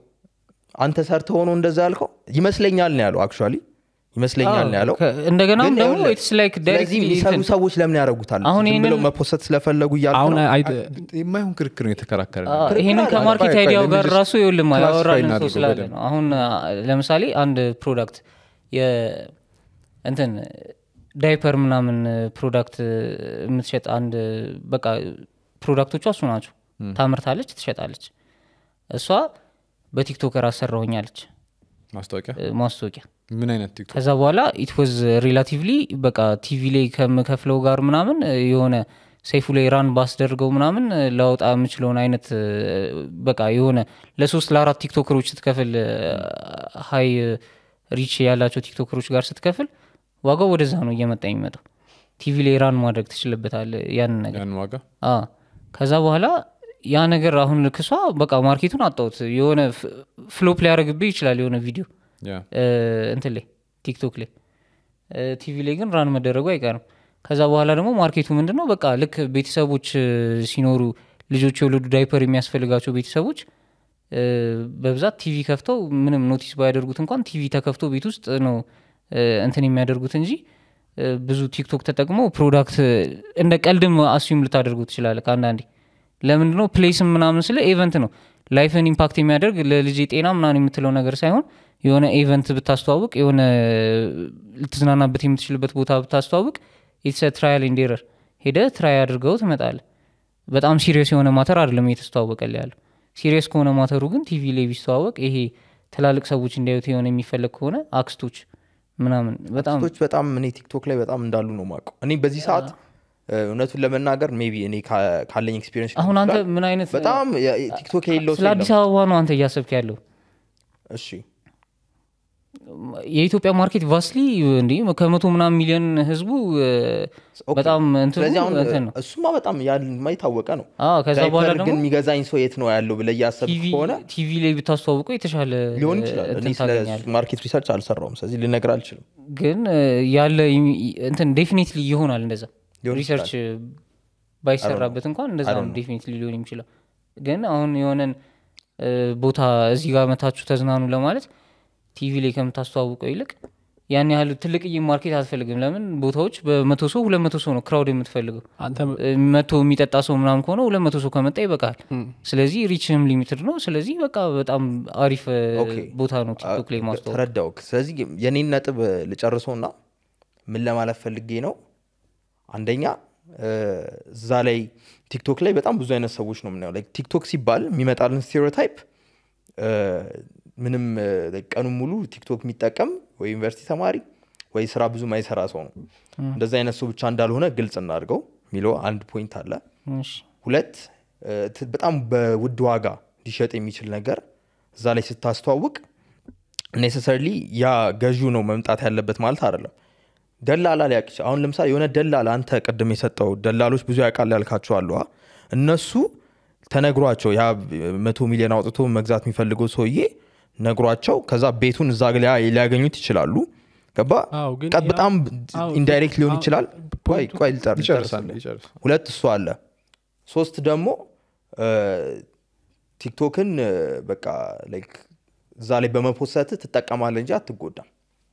Speaker 4: አንተ ሰርተ ሆኖ እንደዛ ያልከው ይመስለኛል ነው ያለው አክቹዋሊ ይመስለኛል ነው ያለው እንደገና ደግሞ የሚሰሩ ሰዎች ለምን ያደረጉታል ብለው መፖሰት
Speaker 3: ስለፈለጉ እያልሁን
Speaker 2: ክርክር ነው የተከራከረ
Speaker 3: ይህንን ከማርኬት አይዲያው ጋር ራሱ ይልማ ያወራልን ሰው ስላለ ነው አሁን ለምሳሌ አንድ ፕሮዳክት እንትን ዳይፐር ምናምን ፕሮዳክት የምትሸጥ አንድ በቃ ፕሮዳክቶቿ እሱ ናቸው ታምርታለች ትሸጣለች እሷ በቲክቶከር አሰራሁኛለች ማስታወቂያ ምን አይነት ቲክቶክ ከዛ በኋላ ኢትወዝ ሪላቲቭሊ በቃ ቲቪ ላይ ከምከፍለው ጋር ምናምን የሆነ ሰይፉ ላይ ራን ባስደርገው ምናምን ለውጣ የምችለውን አይነት በቃ የሆነ ለሶስት ለአራት ቲክቶከሮች ስትከፍል ሀይ ሪች ያላቸው ቲክቶከሮች ጋር ስትከፍል ዋጋው ወደዛ ነው እየመጣ የሚመጣው ቲቪ ላይ ራን ማድረግ ትችልበታል ያንን ነገር ዋጋ ከዛ በኋላ ያ ነገር አሁን ልክሷ በቃ ማርኬቱን አጣውት የሆነ ፍሎፕ ሊያደረግብህ ይችላል የሆነ ቪዲዮ እንት ላይ ቲክቶክ ላይ ቲቪ ላይ ግን ራን መደረጉ አይቀርም ከዛ በኋላ ደግሞ ማርኬቱ ምንድነው በቃ ልክ ቤተሰቦች ሲኖሩ ልጆች የወለዱ ዳይፐር የሚያስፈልጋቸው ቤተሰቦች በብዛት ቲቪ ከፍተው ምንም ኖቲስ ባያደርጉት እንኳን ቲቪ ተከፍቶ ቤት ውስጥ ነው እንትን የሚያደርጉት እንጂ ብዙ ቲክቶክ ተጠቅሞ ፕሮዳክት እንደ ቀልድም አስዩም ልታደርጉ ትችላለ ከአንዳንዴ ለምንድ ነው ፕሌስም ምናምን ስለ ኤቨንት ነው ላይፍን ኢምፓክት የሚያደርግ ለልጅ ጤና ምናን የምትለው ነገር ሳይሆን የሆነ ኢቨንት ብታስተዋውቅ የሆነ ልትዝናናበት የምትችልበት ቦታ ብታስተዋውቅ ኢትስ ትራያል ኢንዴረር ሄደ ትራይ አድርገው ትመጣለ በጣም ሲሪየስ የሆነ ማተር አይደለም እየተስተዋወቀል ያለው ሲሪየስ ከሆነ ማተሩ ግን ቲቪ ላይ ቢስተዋወቅ ይሄ ትላልቅ ሰዎች እንዲያዩት የሆነ የሚፈለግ ከሆነ አክስቶች ምናምን በጣም በጣም እኔ
Speaker 4: ቲክቶክ ላይ በጣም እንዳሉ ነው ማቀው እኔ በዚህ ሰዓት እውነቱን ለመናገር ቢ
Speaker 3: እኔ ካለኝ ኤክስፔሪንስ አሁን አንተ ምን አይነት በጣም ቲክቶክ የለው ስለ አዲስ አበባ ነው አንተ እያሰብክ ያለው እሺ የኢትዮጵያ ማርኬት ቫስሊ እንዲህ ከመቶ ምና ሚሊዮን ህዝቡ በጣም እንትን ነው
Speaker 4: እሱማ በጣም ያልማ የታወቀ ነው ከዛ በኋላ ግን
Speaker 3: የሚገዛኝ ሰው የት ነው ያለው ብለ እያሰብ ከሆነ ቲቪ ላይ ብታስተዋውቀ የተሻለ ሊሆን ይችላል
Speaker 4: ማርኬት ሪሰርች አልሰራውም ስለዚህ ልነግር አልችልም
Speaker 3: ግን ያለ እንትን ዴፊኒትሊ ይሆናል እንደዛ ሪሰርች ባይሰራበት እንኳን እንደዛ ነው ሊሆን የሚችለው ግን አሁን የሆነን ቦታ እዚህ ጋር መታችሁ ተዝናኑ ለማለት ቲቪ ላይ ከምታስተዋውቀው ይልቅ ያን ያህል ትልቅዬ ማርኬት አትፈልግም ለምን ቦታዎች በመቶ ሰው ሁለት መቶ ሰው ነው ክራውድ የምትፈልገው መቶ የሚጠጣ ሰው ምናም ከሆነ ሁለት መቶ ሰው ከመጣ ይበቃል ስለዚህ ሪችም ሊሚትድ ነው ስለዚህ በቃ በጣም አሪፍ ቦታ ነው ቲክቶክ ላይ ማስተዋወቅ ስለዚህ የኔን ነጥብ ልጨርሰው
Speaker 4: ና ምን ለማለት ፈልጌ ነው አንደኛ እዛ ላይ ቲክቶክ ላይ በጣም ብዙ አይነት ሰዎች ነው ምናየው ቲክቶክ ሲባል የሚመጣልን ስቴሪዮታይፕ ምንም ቀኑ ሙሉ ቲክቶክ የሚጠቀም ወይ ዩኒቨርሲቲ ተማሪ ወይ ስራ ብዙ ማይሰራ ሰው ነው። እንደዚ አይነት ሰው ብቻ እንዳልሆነ ግልጽ እናድርገው የሚለው አንድ ፖይንት አለ። ሁለት በጣም በውድ ዋጋ ሊሸጥ የሚችል ነገር እዛ ላይ ስታስተዋውቅ ኔሰሰርሊ ያ ገዢው ነው መምጣት ያለበት ማለት አይደለም። ደላላ ሊያቅ ይችላል። አሁን ለምሳሌ የሆነ ደላላ አንተ ቅድም የሰጠው ደላሎች ብዙ ያውቃል ያልካቸው አሉ እነሱ ተነግሯቸው ያ መቶ ሚሊዮን አውጥቶ መግዛት የሚፈልገው ሰውዬ ነግሯቸው ከዛ ቤቱን እዛ ሊያገኙት ይችላሉ ገባ በጣም
Speaker 5: ኢንዳይሬክት ሊሆን ይችላል
Speaker 4: ቆይ ሁለት እሱ አለ ሶስት ደግሞ ቲክቶክን በቃ እዛ ላይ በመፖሰት ትጠቀማለ እንጂ አትጎዳም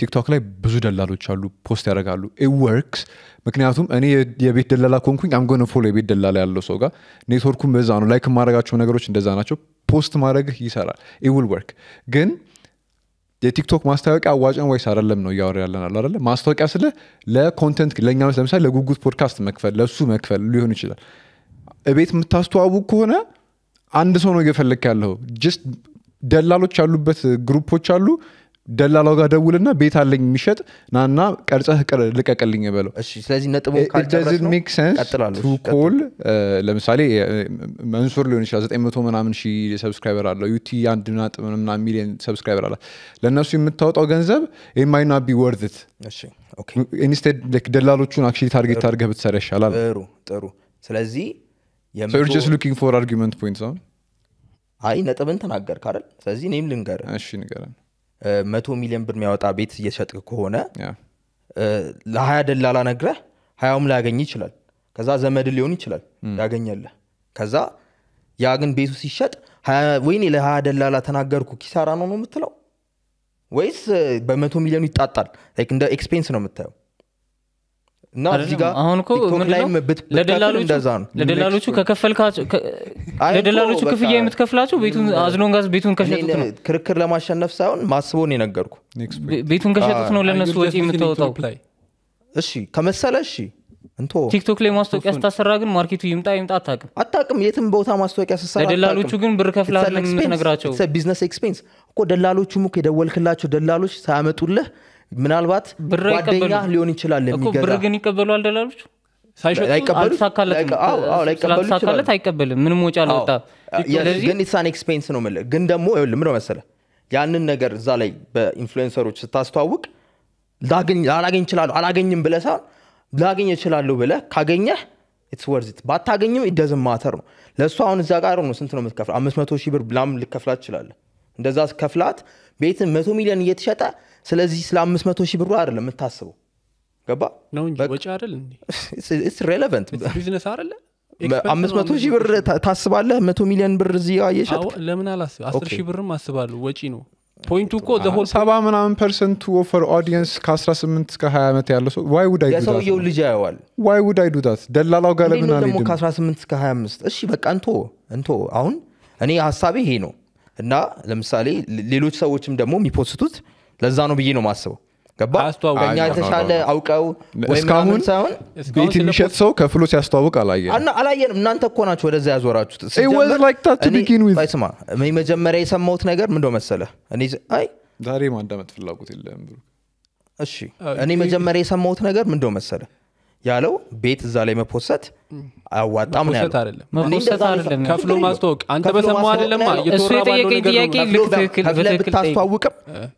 Speaker 2: ቲክቶክ ላይ ብዙ ደላሎች አሉ፣ ፖስት ያደርጋሉ። ወርክስ። ምክንያቱም እኔ የቤት ደላላ ኮንኩኝ አምጎነ ፎሎ የቤት ደላላ ያለው ሰው ጋር ኔትወርኩም በዛ ነው። ላይክ ማድረጋቸው ነገሮች እንደዛ ናቸው። ፖስት ማድረግህ ይሰራል። ውል ወርክ ግን የቲክቶክ ማስታወቂያ አዋጭ ነው ወይስ አደለም ነው እያወረ ያለን አለ አይደለ? ማስታወቂያ ስለ ለኮንተንት ለእኛ ለምሳሌ ለጉጉት ፖድካስት መክፈል ለእሱ መክፈል ሊሆን ይችላል። እቤት የምታስተዋውቅ ከሆነ አንድ ሰው ነው እየፈለግ ያለው ጀስት ደላሎች ያሉበት ግሩፖች አሉ። ደላላው ጋር ደውልና ቤት አለኝ የሚሸጥ ናና ቀርጸህ ልቀቅልኝ በለው ስለዚህ ነጥቡ ለምሳሌ መንሱር ሊሆን ይችላል ዘጠኝ መቶ ምናምን ሺ ሰብስክራይበር አለው ዩቲ አንድ ነጥብ ምናምን ሚሊዮን ሰብስክራይበር አለ ለእነሱ የምታወጣው ገንዘብ የማይና ቢ ወርድት ኢንስቴድ ደላሎቹን አክ ታርጌት ታርገህ ብትሰራ ይሻላል
Speaker 4: ጥሩ ስለዚህ ስ
Speaker 2: ሉኪንግ ፎር አርጊመንት ፖይንት
Speaker 4: አይ ነጥብን ተናገር ካረል ስለዚህ እኔም ልንገር እሺ ንገረን መቶ ሚሊዮን ብር የሚያወጣ ቤት እየሸጥክ ከሆነ ለሀያ ደላላ ነግረህ ሀያውም ላያገኝ ይችላል። ከዛ ዘመድ ሊሆን ይችላል ያገኛለህ። ከዛ ያ ግን ቤቱ ሲሸጥ ወይኔ ለሀያ ደላላ ተናገርኩ ኪሳራ ነው ነው የምትለው ወይስ በመቶ ሚሊዮን ይጣጣል? እንደ ኤክስፔንስ ነው የምታየው። እና እዚህ ጋር አሁን እኮ ለደላሎቹ
Speaker 3: ከከፈልለደላሎቹ ክፍያ የምትከፍላቸው ቤቱን አዝሎንጋዝ ቤቱን ከሸጡት ነው
Speaker 4: ክርክር ለማሸነፍ ሳይሆን ማስቦን የነገርኩ ቤቱን ከሸጡት ነው ለነሱ ወጪ የምታወጣው
Speaker 3: እሺ ከመሰለ እሺ እንቶ ቲክቶክ ላይ ማስታወቂያ ስታሰራ ግን ማርኬቱ ይምጣ ይምጣ አታቅም አታቅም የትም ቦታ ማስታወቂያ ስሰራለደላሎቹ ግን ብር ከፍላል የምትነግራቸው
Speaker 4: ቢዝነስ ኤክስፔንስ እኮ ደላሎቹም እኮ የደወልክላቸው ደላሎች ሳያመጡልህ ምናልባት ጓደኛ ሊሆን ይችላል ብር
Speaker 3: ግን ይቀበሉ አልደላሎች
Speaker 4: ሳይሸጡላይቀበሉት አይቀበልም ምንም ወጪ አልወጣ ሳን ኤክስፔንስ ነው ምል ግን ደግሞ ምንው መሰለ ያንን ነገር እዛ ላይ በኢንፍሉንሰሮች ስታስተዋውቅ ላገኝ ይችላሉ አላገኝም ብለ ሳይሆን ላገኝ ይችላሉ ብለ ካገኘህ ኢትስ ወርዝት ባታገኝም ኢደዝም ማተር ነው ለእሱ አሁን እዛ ጋር ነው ስንት ነው የምትከፍለው አምስት መቶ ሺህ ብር ላም ልከፍላት ትችላለህ እንደዛ ከፍላት ቤትን መቶ ሚሊዮን እየተሸጠ ስለዚህ ስለ አምስት መቶ ሺህ ብሩ አይደለም የምታስበው ገባ ነው እንጂ ወጪ አይደል ሬሌቨንት ቢዝነስ
Speaker 1: አይደለ አምስት መቶ ሺህ ብር
Speaker 2: ታስባለህ መቶ ሚሊዮን ብር እዚህ እየሸጥ
Speaker 1: ለምን አላስብ አስር ሺህ ብርም አስባሉ ወጪ ነው
Speaker 2: ፖይንቱ እኮ ዘሆል ሰባ ምናምን ፐርሰንቱ ኦፈር ኦዲየንስ ከ18 እስከ 20 ዓመት ያለ ሰው ዋይ ውድ አይዱዳትየሰውየው ልጅ ያየዋል ዋይ ውድ አይዱዳት ደላላው ጋር
Speaker 4: ለምን ደግሞ ከ18 እስከ 25 እሺ በቃ እንቶ እንቶ አሁን እኔ ሀሳቤ ይሄ ነው እና ለምሳሌ ሌሎች ሰዎችም ደግሞ የሚፖስቱት ለዛ ነው ብዬ ነው ማስበው ገባኛ የተሻለ አውቀው እስካሁን ቤት የሚሸጥ
Speaker 2: ሰው ከፍሎ ሲያስተዋውቅ
Speaker 4: አላየንም እናንተ እኮ ናችሁ ወደዛ ያዞራችሁትስማ መጀመሪያ የሰማሁት ነገር ምንደ መሰለ ዛሬ ማዳመጥ ፍላጎት የለም እሺ እኔ መጀመሪያ የሰማሁት ነገር ምንደ መሰለ ያለው ቤት እዛ ላይ መፖሰት አያዋጣም ነው ያለው ማስተዋወቅ አንተ በሰማ አደለም ብታስተዋውቅም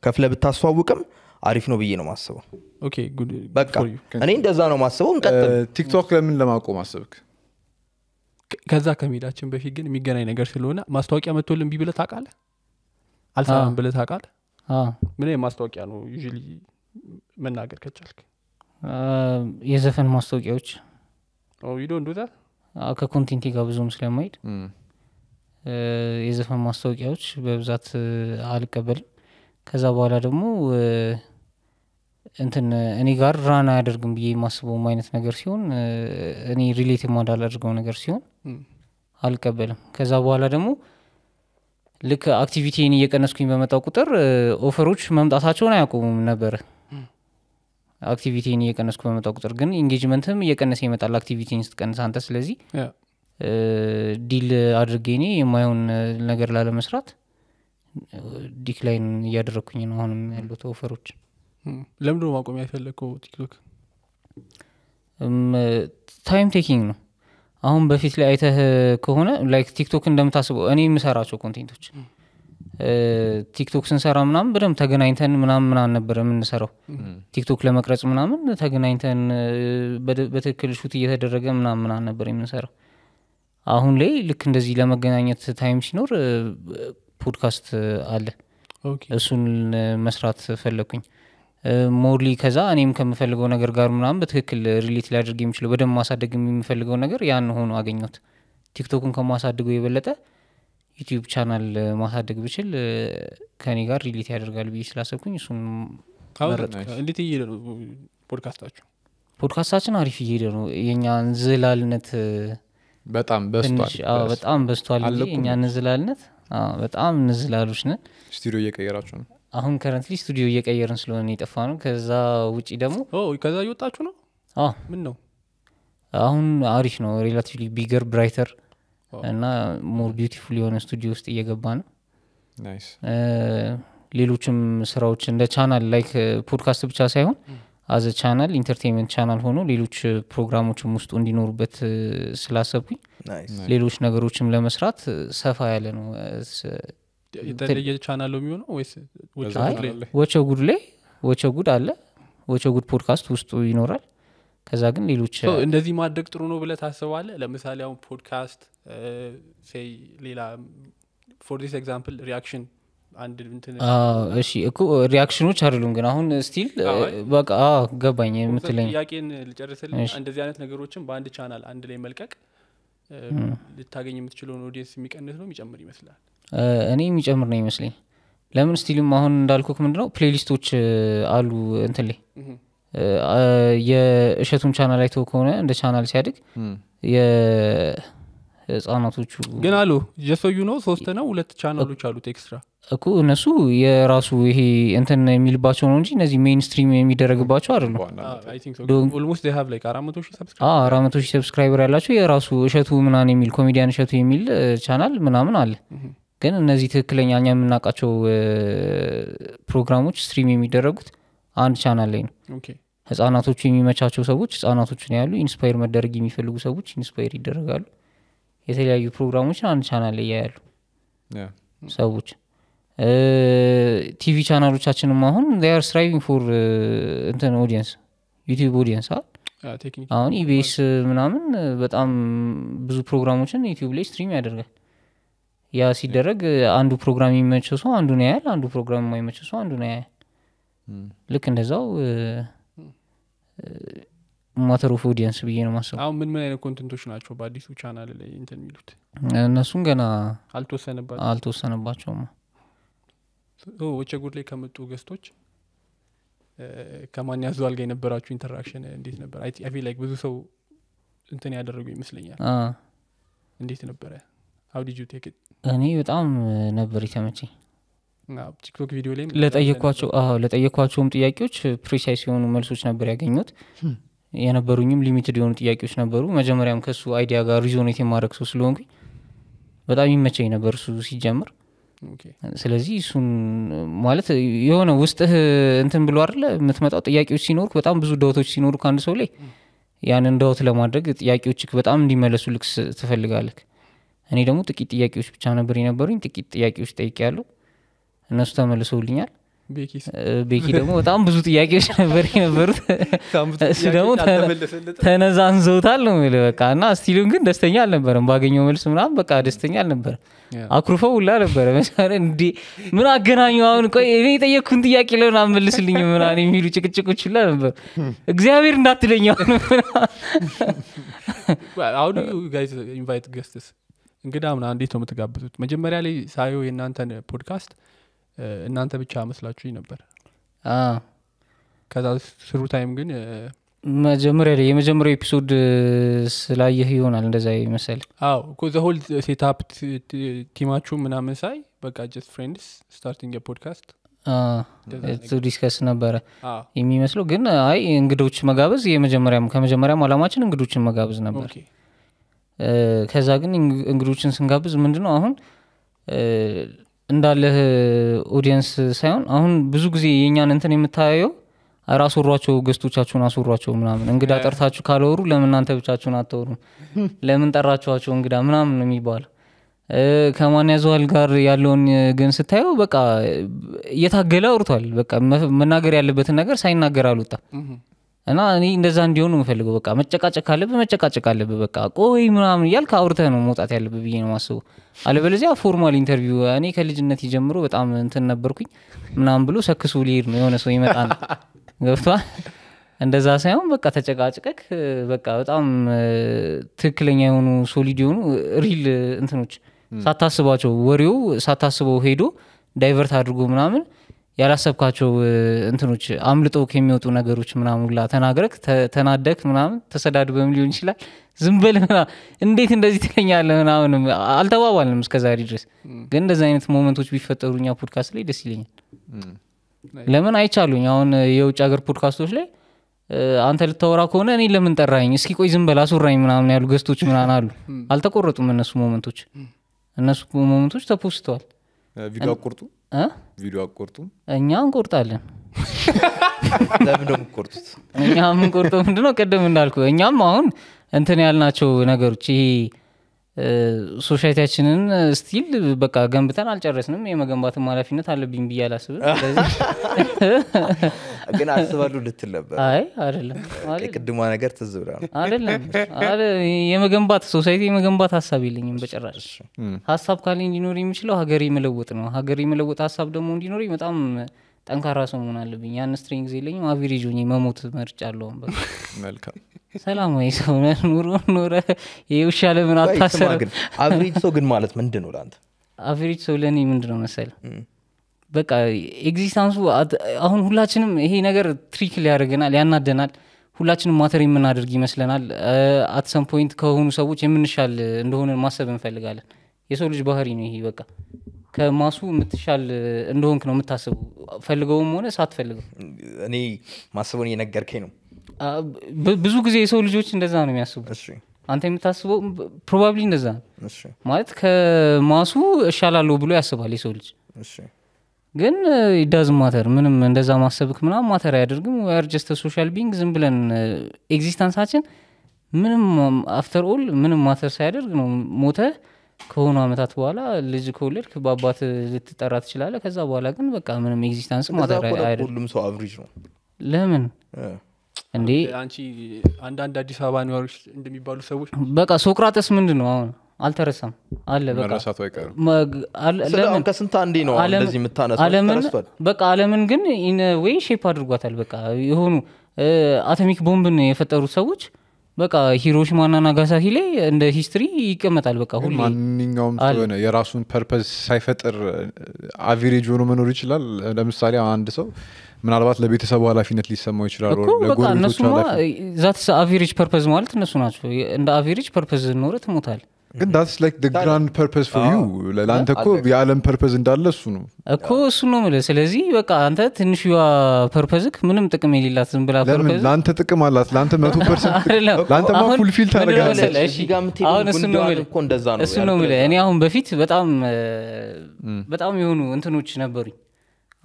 Speaker 4: ከፍለ ብታስተዋውቅም አሪፍ ነው ብዬ ነው
Speaker 2: ማስበው በቃ እኔ እንደዛ ነው ማስበው ቲክቶክ ለምን ለማቆም አስብክ
Speaker 1: ከዛ ከሚሄዳችን በፊት ግን የሚገናኝ ነገር ስለሆነ ማስታወቂያ መቶልን ቢ ብለ ታቃለ
Speaker 3: አልሰራም ብለ ታቃለ
Speaker 1: ምን ማስታወቂያ ነው ዩ መናገር ከቻልክ
Speaker 3: የዘፈን ማስታወቂያዎች oh, ከኮንቴንቲ ጋር ብዙም ስለማይድ የዘፈን ማስታወቂያዎች በብዛት አልቀበልም። ከዛ በኋላ ደግሞ እንትን እኔ ጋር ራን አያደርግም ብዬ የማስበውም አይነት ነገር ሲሆን እኔ ሪሌት የማላደርገው ነገር ሲሆን አልቀበልም። ከዛ በኋላ ደግሞ ልክ አክቲቪቲን እየቀነስኩኝ በመጣው ቁጥር ኦፈሮች መምጣታቸውን አያቆሙም ነበር አክቲቪቲን እየቀነስኩ በመጣው ቁጥር ግን ኢንጌጅመንትም እየቀነሰ ይመጣል አክቲቪቲን ስትቀንስ አንተ ስለዚህ ዲል አድርጌ ኔ የማየውን ነገር ላለመስራት ዲክላይን እያደረግኩኝ ነው አሁንም ያሉት ኦፈሮች ለምንድ
Speaker 1: ማቆም ያፈለግከው ቲክቶክ
Speaker 3: ታይም ቴኪንግ ነው አሁን በፊት ላይ አይተህ ከሆነ ላይክ ቲክቶክ እንደምታስበው እኔ የምሰራቸው ኮንቴንቶች ቲክቶክ ስንሰራ ምናምን በደንብ ተገናኝተን ምናምን ምናን ነበር የምንሰራው ቲክቶክ ለመቅረጽ ምናምን ተገናኝተን በትክክል ሹት እየተደረገ ምናምን ምናን ነበር የምንሰራው አሁን ላይ ልክ እንደዚህ ለመገናኘት ታይም ሲኖር ፖድካስት አለ እሱን መስራት ፈለግኩኝ ሞርሊ ከዛ እኔም ከምፈልገው ነገር ጋር ምናምን በትክክል ሪሌት ሊያደርግ የሚችለው በደም ማሳደግ የሚፈልገው ነገር ያን ሆኖ አገኘት ቲክቶክን ከማሳድገው የበለጠ ዩቲዩብ ቻናል ማሳደግ ብችል ከኔ ጋር ሪሊት ያደርጋል ብዬ ስላሰብኩኝ እሱን
Speaker 1: እንዴት እየሄደ ነው ፖድካስታችሁ
Speaker 3: ፖድካስታችን አሪፍ እየሄደ ነው የኛ እንዝላልነት በጣም በጣም በስቷል እኛ እንዝላልነት በጣም እንዝላሎች ነን ስቱዲዮ እየቀየራችሁ ነው አሁን ከረንትሊ ስቱዲዮ እየቀየርን ስለሆነ የጠፋ ነው ከዛ ውጪ ደግሞ ከዛ እየወጣችሁ ነው ምን ነው አሁን አሪፍ ነው ሬላቲቭሊ ቢገር ብራይተር እና ሞር ቢዩቲፉል የሆነ ስቱዲዮ ውስጥ እየገባ ነው ሌሎችም ስራዎች እንደ ቻናል ላይክ ፖድካስት ብቻ ሳይሆን አዘ ቻናል ኢንተርቴንመንት ቻናል ሆኖ ሌሎች ፕሮግራሞችም ውስጡ እንዲኖሩበት ስላሰብኩኝ ሌሎች ነገሮችም ለመስራት ሰፋ ያለ ነው
Speaker 1: የተለየ ቻናል የሚሆነው ወይስ
Speaker 3: ጉድ ላይ ጉድ አለ ጉድ ፖድካስት ውስጡ ይኖራል ከዛ ግን ሌሎች
Speaker 1: እንደዚህ ማድረግ ጥሩ ነው ብለ ታስባለ ለምሳሌ አሁን ፖድካስት ሌላ ፎር ዲስ ኤግዛምፕል ሪያክሽን እሺ
Speaker 3: እኮ ሪያክሽኖች አይደሉም ግን አሁን ስቲል በቃ ገባኝ የምትለኝ ጥያቄን ልጨርስል
Speaker 1: እንደዚህ አይነት ነገሮችን በአንድ ቻናል አንድ ላይ መልቀቅ ልታገኝ የምትችለውን ኦዲየንስ የሚቀንስ ነው የሚጨምር ይመስላል
Speaker 3: እኔ የሚጨምር ነው ይመስለኝ ለምን ስቲልም አሁን እንዳልኩክ ምንድነው ፕሌሊስቶች አሉ እንትን ላይ የእሸቱን ቻናል አይተው ከሆነ እንደ ቻናል ሲያድግ የህጻናቶቹ
Speaker 1: ግን አሉ ጀሶዩ ነው ሶስት ነው ሁለት ቻናሎች አሉት ኤክስትራ
Speaker 3: እኮ እነሱ የራሱ ይሄ እንትን የሚልባቸው ነው እንጂ እነዚህ ሜንስትሪም የሚደረግባቸው
Speaker 1: አይደሉምአራት
Speaker 3: ሺህ ሰብስክራይበር ያላቸው የራሱ እሸቱ ምናን የሚል ኮሜዲያን እሸቱ የሚል ቻናል ምናምን አለ ግን እነዚህ ትክክለኛ እኛ የምናውቃቸው ፕሮግራሞች ስትሪም የሚደረጉት አንድ ቻናል ላይ ነው ህጻናቶቹ የሚመቻቸው ሰዎች ህጻናቶች ያሉ ኢንስፓየር መደረግ የሚፈልጉ ሰዎች ኢንስፓየር ይደረጋሉ የተለያዩ ፕሮግራሞችን አንድ ቻናል ላይ ያያሉ ሰዎች ቲቪ ቻናሎቻችንም አሁን ር ስትራይቪንግ ፎር እንትን ኦዲየንስ ዩቲብ ኦዲየንስ አሁን ኢቤስ ምናምን በጣም ብዙ ፕሮግራሞችን ዩቲብ ላይ ስትሪም ያደርጋል ያ ሲደረግ አንዱ ፕሮግራም የሚመቸው ሰው አንዱ ነው ያያል አንዱ ፕሮግራም የማይመቸው ሰው አንዱ ነው ያያል ልክ እንደዛው ማተር ኦፍ ኦዲየንስ ብዬ ነው ማሰብ
Speaker 1: አሁን ምን ምን አይነት ኮንቴንቶች ናቸው በአዲሱ ቻናል ላይ እንትን የሚሉት
Speaker 3: እነሱም ገና አልተወሰነባቸውም
Speaker 1: ጉድ ላይ ከመጡ ገስቶች ከማን ያዙ አልጋ የነበራችሁ ኢንተራክሽን እንዴት ነበር አይ ላይክ ብዙ ሰው እንትን ያደረጉ ይመስለኛል እንዴት ነበረ አውዲጁ ቴክ
Speaker 3: እኔ በጣም ነበር የተመቸኝ
Speaker 1: ቲክቶክ ቪዲዮ ላይ ለጠየኳቸው
Speaker 3: ለጠየኳቸውም ጥያቄዎች ፕሪሳይስ የሆኑ መልሶች ነበር ያገኙት የነበሩኝም ሊሚትድ የሆኑ ጥያቄዎች ነበሩ መጀመሪያም ከሱ አይዲያ ጋር ሪዞኔት የማድረግ ሰው ስለሆንኩኝ በጣም ይመቸኝ ነበር እሱ ሲጀምር ስለዚህ እሱን ማለት የሆነ ውስጥህ እንትን ብሎ አለ የምትመጣው ጥያቄዎች ሲኖሩ በጣም ብዙ ዳውቶች ሲኖሩ ከአንድ ሰው ላይ ያንን ዳውት ለማድረግ ጥያቄዎች በጣም እንዲመለሱ ልክስ ትፈልጋለክ እኔ ደግሞ ጥቂት ጥያቄዎች ብቻ ነበር የነበሩኝ ጥቂት ጥያቄዎች ጠይቅ ያለው እነሱ ተመልሰውልኛል ቤኪ ደግሞ በጣም ብዙ ጥያቄዎች ነበር የነበሩት እሱ ደግሞ ተነዛንዘውታል ነው የምልህ በቃ እና ስቲሉን ግን ደስተኛ አልነበረም ባገኘው መልስ ምናም በቃ ደስተኛ አልነበረም አኩርፈው ውላ ነበረ መቻለ እንዴ ምን አገናኙ አሁን ቆይ እኔ የጠየኩን ጥያቄ ለሆን አመልስልኝ ምና የሚሉ ጭቅጭቆች ላ ነበር እግዚአብሔር እንዳትለኝ አሁን አሁን
Speaker 1: ኢንቫይት ገስትስ እንግዳ ምና እንዴት ነው የምትጋብዙት መጀመሪያ ላይ ሳየው የእናንተን ፖድካስት እናንተ ብቻ መስላችሁኝ ነበር ከዛ ስሩ ታይም ግን
Speaker 3: መጀመሪያ ላይ የመጀመሪያው ኤፒሶድ ስላየህ ይሆናል እንደዛ መሰል
Speaker 1: አዎ ዘሆል ሴታፕ ቲማችሁ ምናምን ሳይ በቃ ጀስት ፍሬንድስ ስታርቲንግ የፖድካስት
Speaker 3: ዲስከስ ነበረ የሚመስለው ግን አይ እንግዶች መጋበዝ የመጀመሪያም ከመጀመሪያም አላማችን እንግዶችን መጋበዝ ነበር ከዛ ግን እንግዶችን ስንጋብዝ ምንድነው አሁን እንዳለህ ኦዲየንስ ሳይሆን አሁን ብዙ ጊዜ የእኛን እንትን የምታየው ኧረ አስወሯቸው ገስቶቻችሁን አስወሯቸው ምናምን እንግዳ ጠርታችሁ ካለወሩ ለምን እናንተ ብቻችሁን አተወሩ ለምን ጠራችኋቸው እንግዳ ምናምን ነው የሚባለው ከማን ያዘዋል ጋር ያለውን ግን ስታየው በቃ እየታገለ አውርቷል በቃ መናገር ያለበትን ነገር ሳይናገር አልወጣ እና እኔ እንደዛ እንዲሆን ነው የምፈልገው። በቃ መጨቃጨቅ ካለብህ መጨቃጨቅ አለብህ። በቃ ቆይ ምናምን እያልክ አውርተህ ነው መውጣት ያለብህ ብዬ ነው የማስበው። አለበለዚያ ፎርማል ኢንተርቪው እኔ ከልጅነት ጀምሮ በጣም እንትን ነበርኩኝ ምናምን ብሎ ሰክሱ ሊሄድ ነው የሆነ ሰው ነው ገብቷል። እንደዛ ሳይሆን በቃ ተጨቃጭቀክ በቃ በጣም ትክክለኛ የሆኑ ሶሊድ የሆኑ ሪል እንትኖች ሳታስባቸው ወሬው ሳታስበው ሄዶ ዳይቨርት አድርጎ ምናምን ያላሰብካቸው እንትኖች አምልጦ ከሚወጡ ነገሮች ምናምንላ ሁላ ተናግረክ ተናደክ ምናምን ተሰዳድበም ሊሆን ይችላል። ዝም በል እንዴት እንደዚህ ትለኛለ ምናምን አልተባባልንም እስከዛሬ ድረስ። ግን እንደዚህ አይነት ሞመንቶች ቢፈጠሩ እኛ ፖድካስት ላይ ደስ ይለኛል። ለምን አይቻሉኝ። አሁን የውጭ ሀገር ፖድካስቶች ላይ አንተ ልታወራ ከሆነ እኔ ለምን ጠራኝ? እስኪ ቆይ ዝም በል አስወራኝ ምናምን ያሉ ገስቶች ምናን አሉ። አልተቆረጡም እነሱ ሞመንቶች፣ እነሱ ሞመንቶች ተፖስተዋል። ቪዲዮ አቁርጡ ቪዲዮ አቆርጡም እኛ እንቆርጣለን ለምን እኛ የምንቆርጠው ምንድነው ቅድም እንዳልኩ እኛም አሁን እንትን ያልናቸው ነገሮች ይሄ ሶሳይቲያችንን ስቲል በቃ ገንብተን አልጨረስንም የመገንባትም ማላፊነት አለብኝ ብዬ ላስብ ግን አስባሉ ልትል ነበር አይ አይደለም
Speaker 4: ቅድሟ ነገር ትዝ ብላ
Speaker 3: አይደለም የመገንባት ሶሳይቲ የመገንባት ሀሳብ የለኝም በጭራሽ ሀሳብ ካለ እንዲኖር የሚችለው ሀገር የመለወጥ ነው ሀገር የመለወጥ ሀሳብ ደግሞ እንዲኖር በጣም ጠንካራ ሰው መሆን አለብኝ ያን ስትሪንግ ጊዜ የለኝም አቪሬጅ ሆኜ መሞት መርጫ አለሁም መልካም ሰላማዊ ሰው ኑሮ ኖረ የውሻ ለምን አታሰረ አቪሬጅ ሰው ግን ማለት ምንድን ነው ለአንተ አቪሬጅ ሰው ለእኔ ምንድን ነው መሰለ በቃ ኤግዚስታንሱ አሁን ሁላችንም ይሄ ነገር ትሪክ ሊያደርገናል ያናደናል ሁላችንም ማተር የምናደርግ ይመስለናል አትሰም ፖይንት ከሆኑ ሰዎች የምንሻል እንደሆነ ማሰብ እንፈልጋለን የሰው ልጅ ባህሪ ነው ይሄ በቃ ከማሱ የምትሻል እንደሆንክ ነው የምታስቡ ፈልገውም ሆነ ሳትፈልገው እኔ ማስበውን እየነገርከኝ ነው ብዙ ጊዜ የሰው ልጆች እንደዛ ነው የሚያስቡ አንተ የምታስበው ፕሮባብሊ እንደዛ ነው ማለት ከማሱ እሻላለሁ ብሎ ያስባል የሰው ልጅ ግን ዳዝ uh, ማተር ምንም እንደዛ ማሰብክ ምና ማተር አያደርግም። ወያር ጀስተ ሶሻል ቢንግ ዝም ብለን ኤግዚስተንሳችን uh, ምንም አፍተር um, ኦል ምንም ማተር ሳያደርግ ነው ሞተ ከሆኑ አመታት በኋላ ልጅ ከወለድክ በአባት ልትጠራ ትችላለ። ከዛ በኋላ ግን በቃ ምንም ኤግዚስተንስ ማተር ሰው አብሪጅ ነው። ለምን እንዴ
Speaker 1: አንቺ አንዳንድ አዲስ አበባ ኒዋዮች እንደሚባሉ ሰዎች
Speaker 3: በቃ ሶቅራጠስ ምንድን ነው አሁን አልተረሳም አለ ከስንት አንዴ ነው እንደዚህ የምታነሳው በቃ አለምን ግን ወይ ሼፕ አድርጓታል በቃ የሆኑ አቶሚክ ቦምብን የፈጠሩ ሰዎች በቃ ማና ናጋሳኪ ላይ እንደ ሂስትሪ ይቀመጣል በቃ ሁሌ ማንኛውም ሆነ
Speaker 2: የራሱን ፐርፐዝ ሳይፈጥር አቬሬጅ ሆኖ መኖር ይችላል ለምሳሌ አንድ ሰው ምናልባት ለቤተሰቡ ኃላፊነት ሊሰማው ይችላል
Speaker 3: ዛት አቬሬጅ ፐርፐዝ ማለት እነሱ ናቸው እንደ አቬሬጅ ፐርፐዝ ኖረ ትሞታል
Speaker 2: ግን ዳትስ ላይክ ግራንድ ፐርፐስ ፎር ዩ ለአንተ እኮ የዓለም ፐርፐስ እንዳለ እሱ ነው
Speaker 3: እኮ እሱ ነው ምለ ስለዚህ በቃ አንተ ትንሽ ዋ ፐርፐዝክ ምንም ጥቅም የሌላት ዝም ብላ
Speaker 2: ለአንተ ጥቅም አላት ለአንተ መቶ ፐርሰንትለአንተማ ፉልፊል ታደጋለእሱ ነው ምለ እኔ
Speaker 3: አሁን በፊት በጣም በጣም የሆኑ እንትኖች ነበሩኝ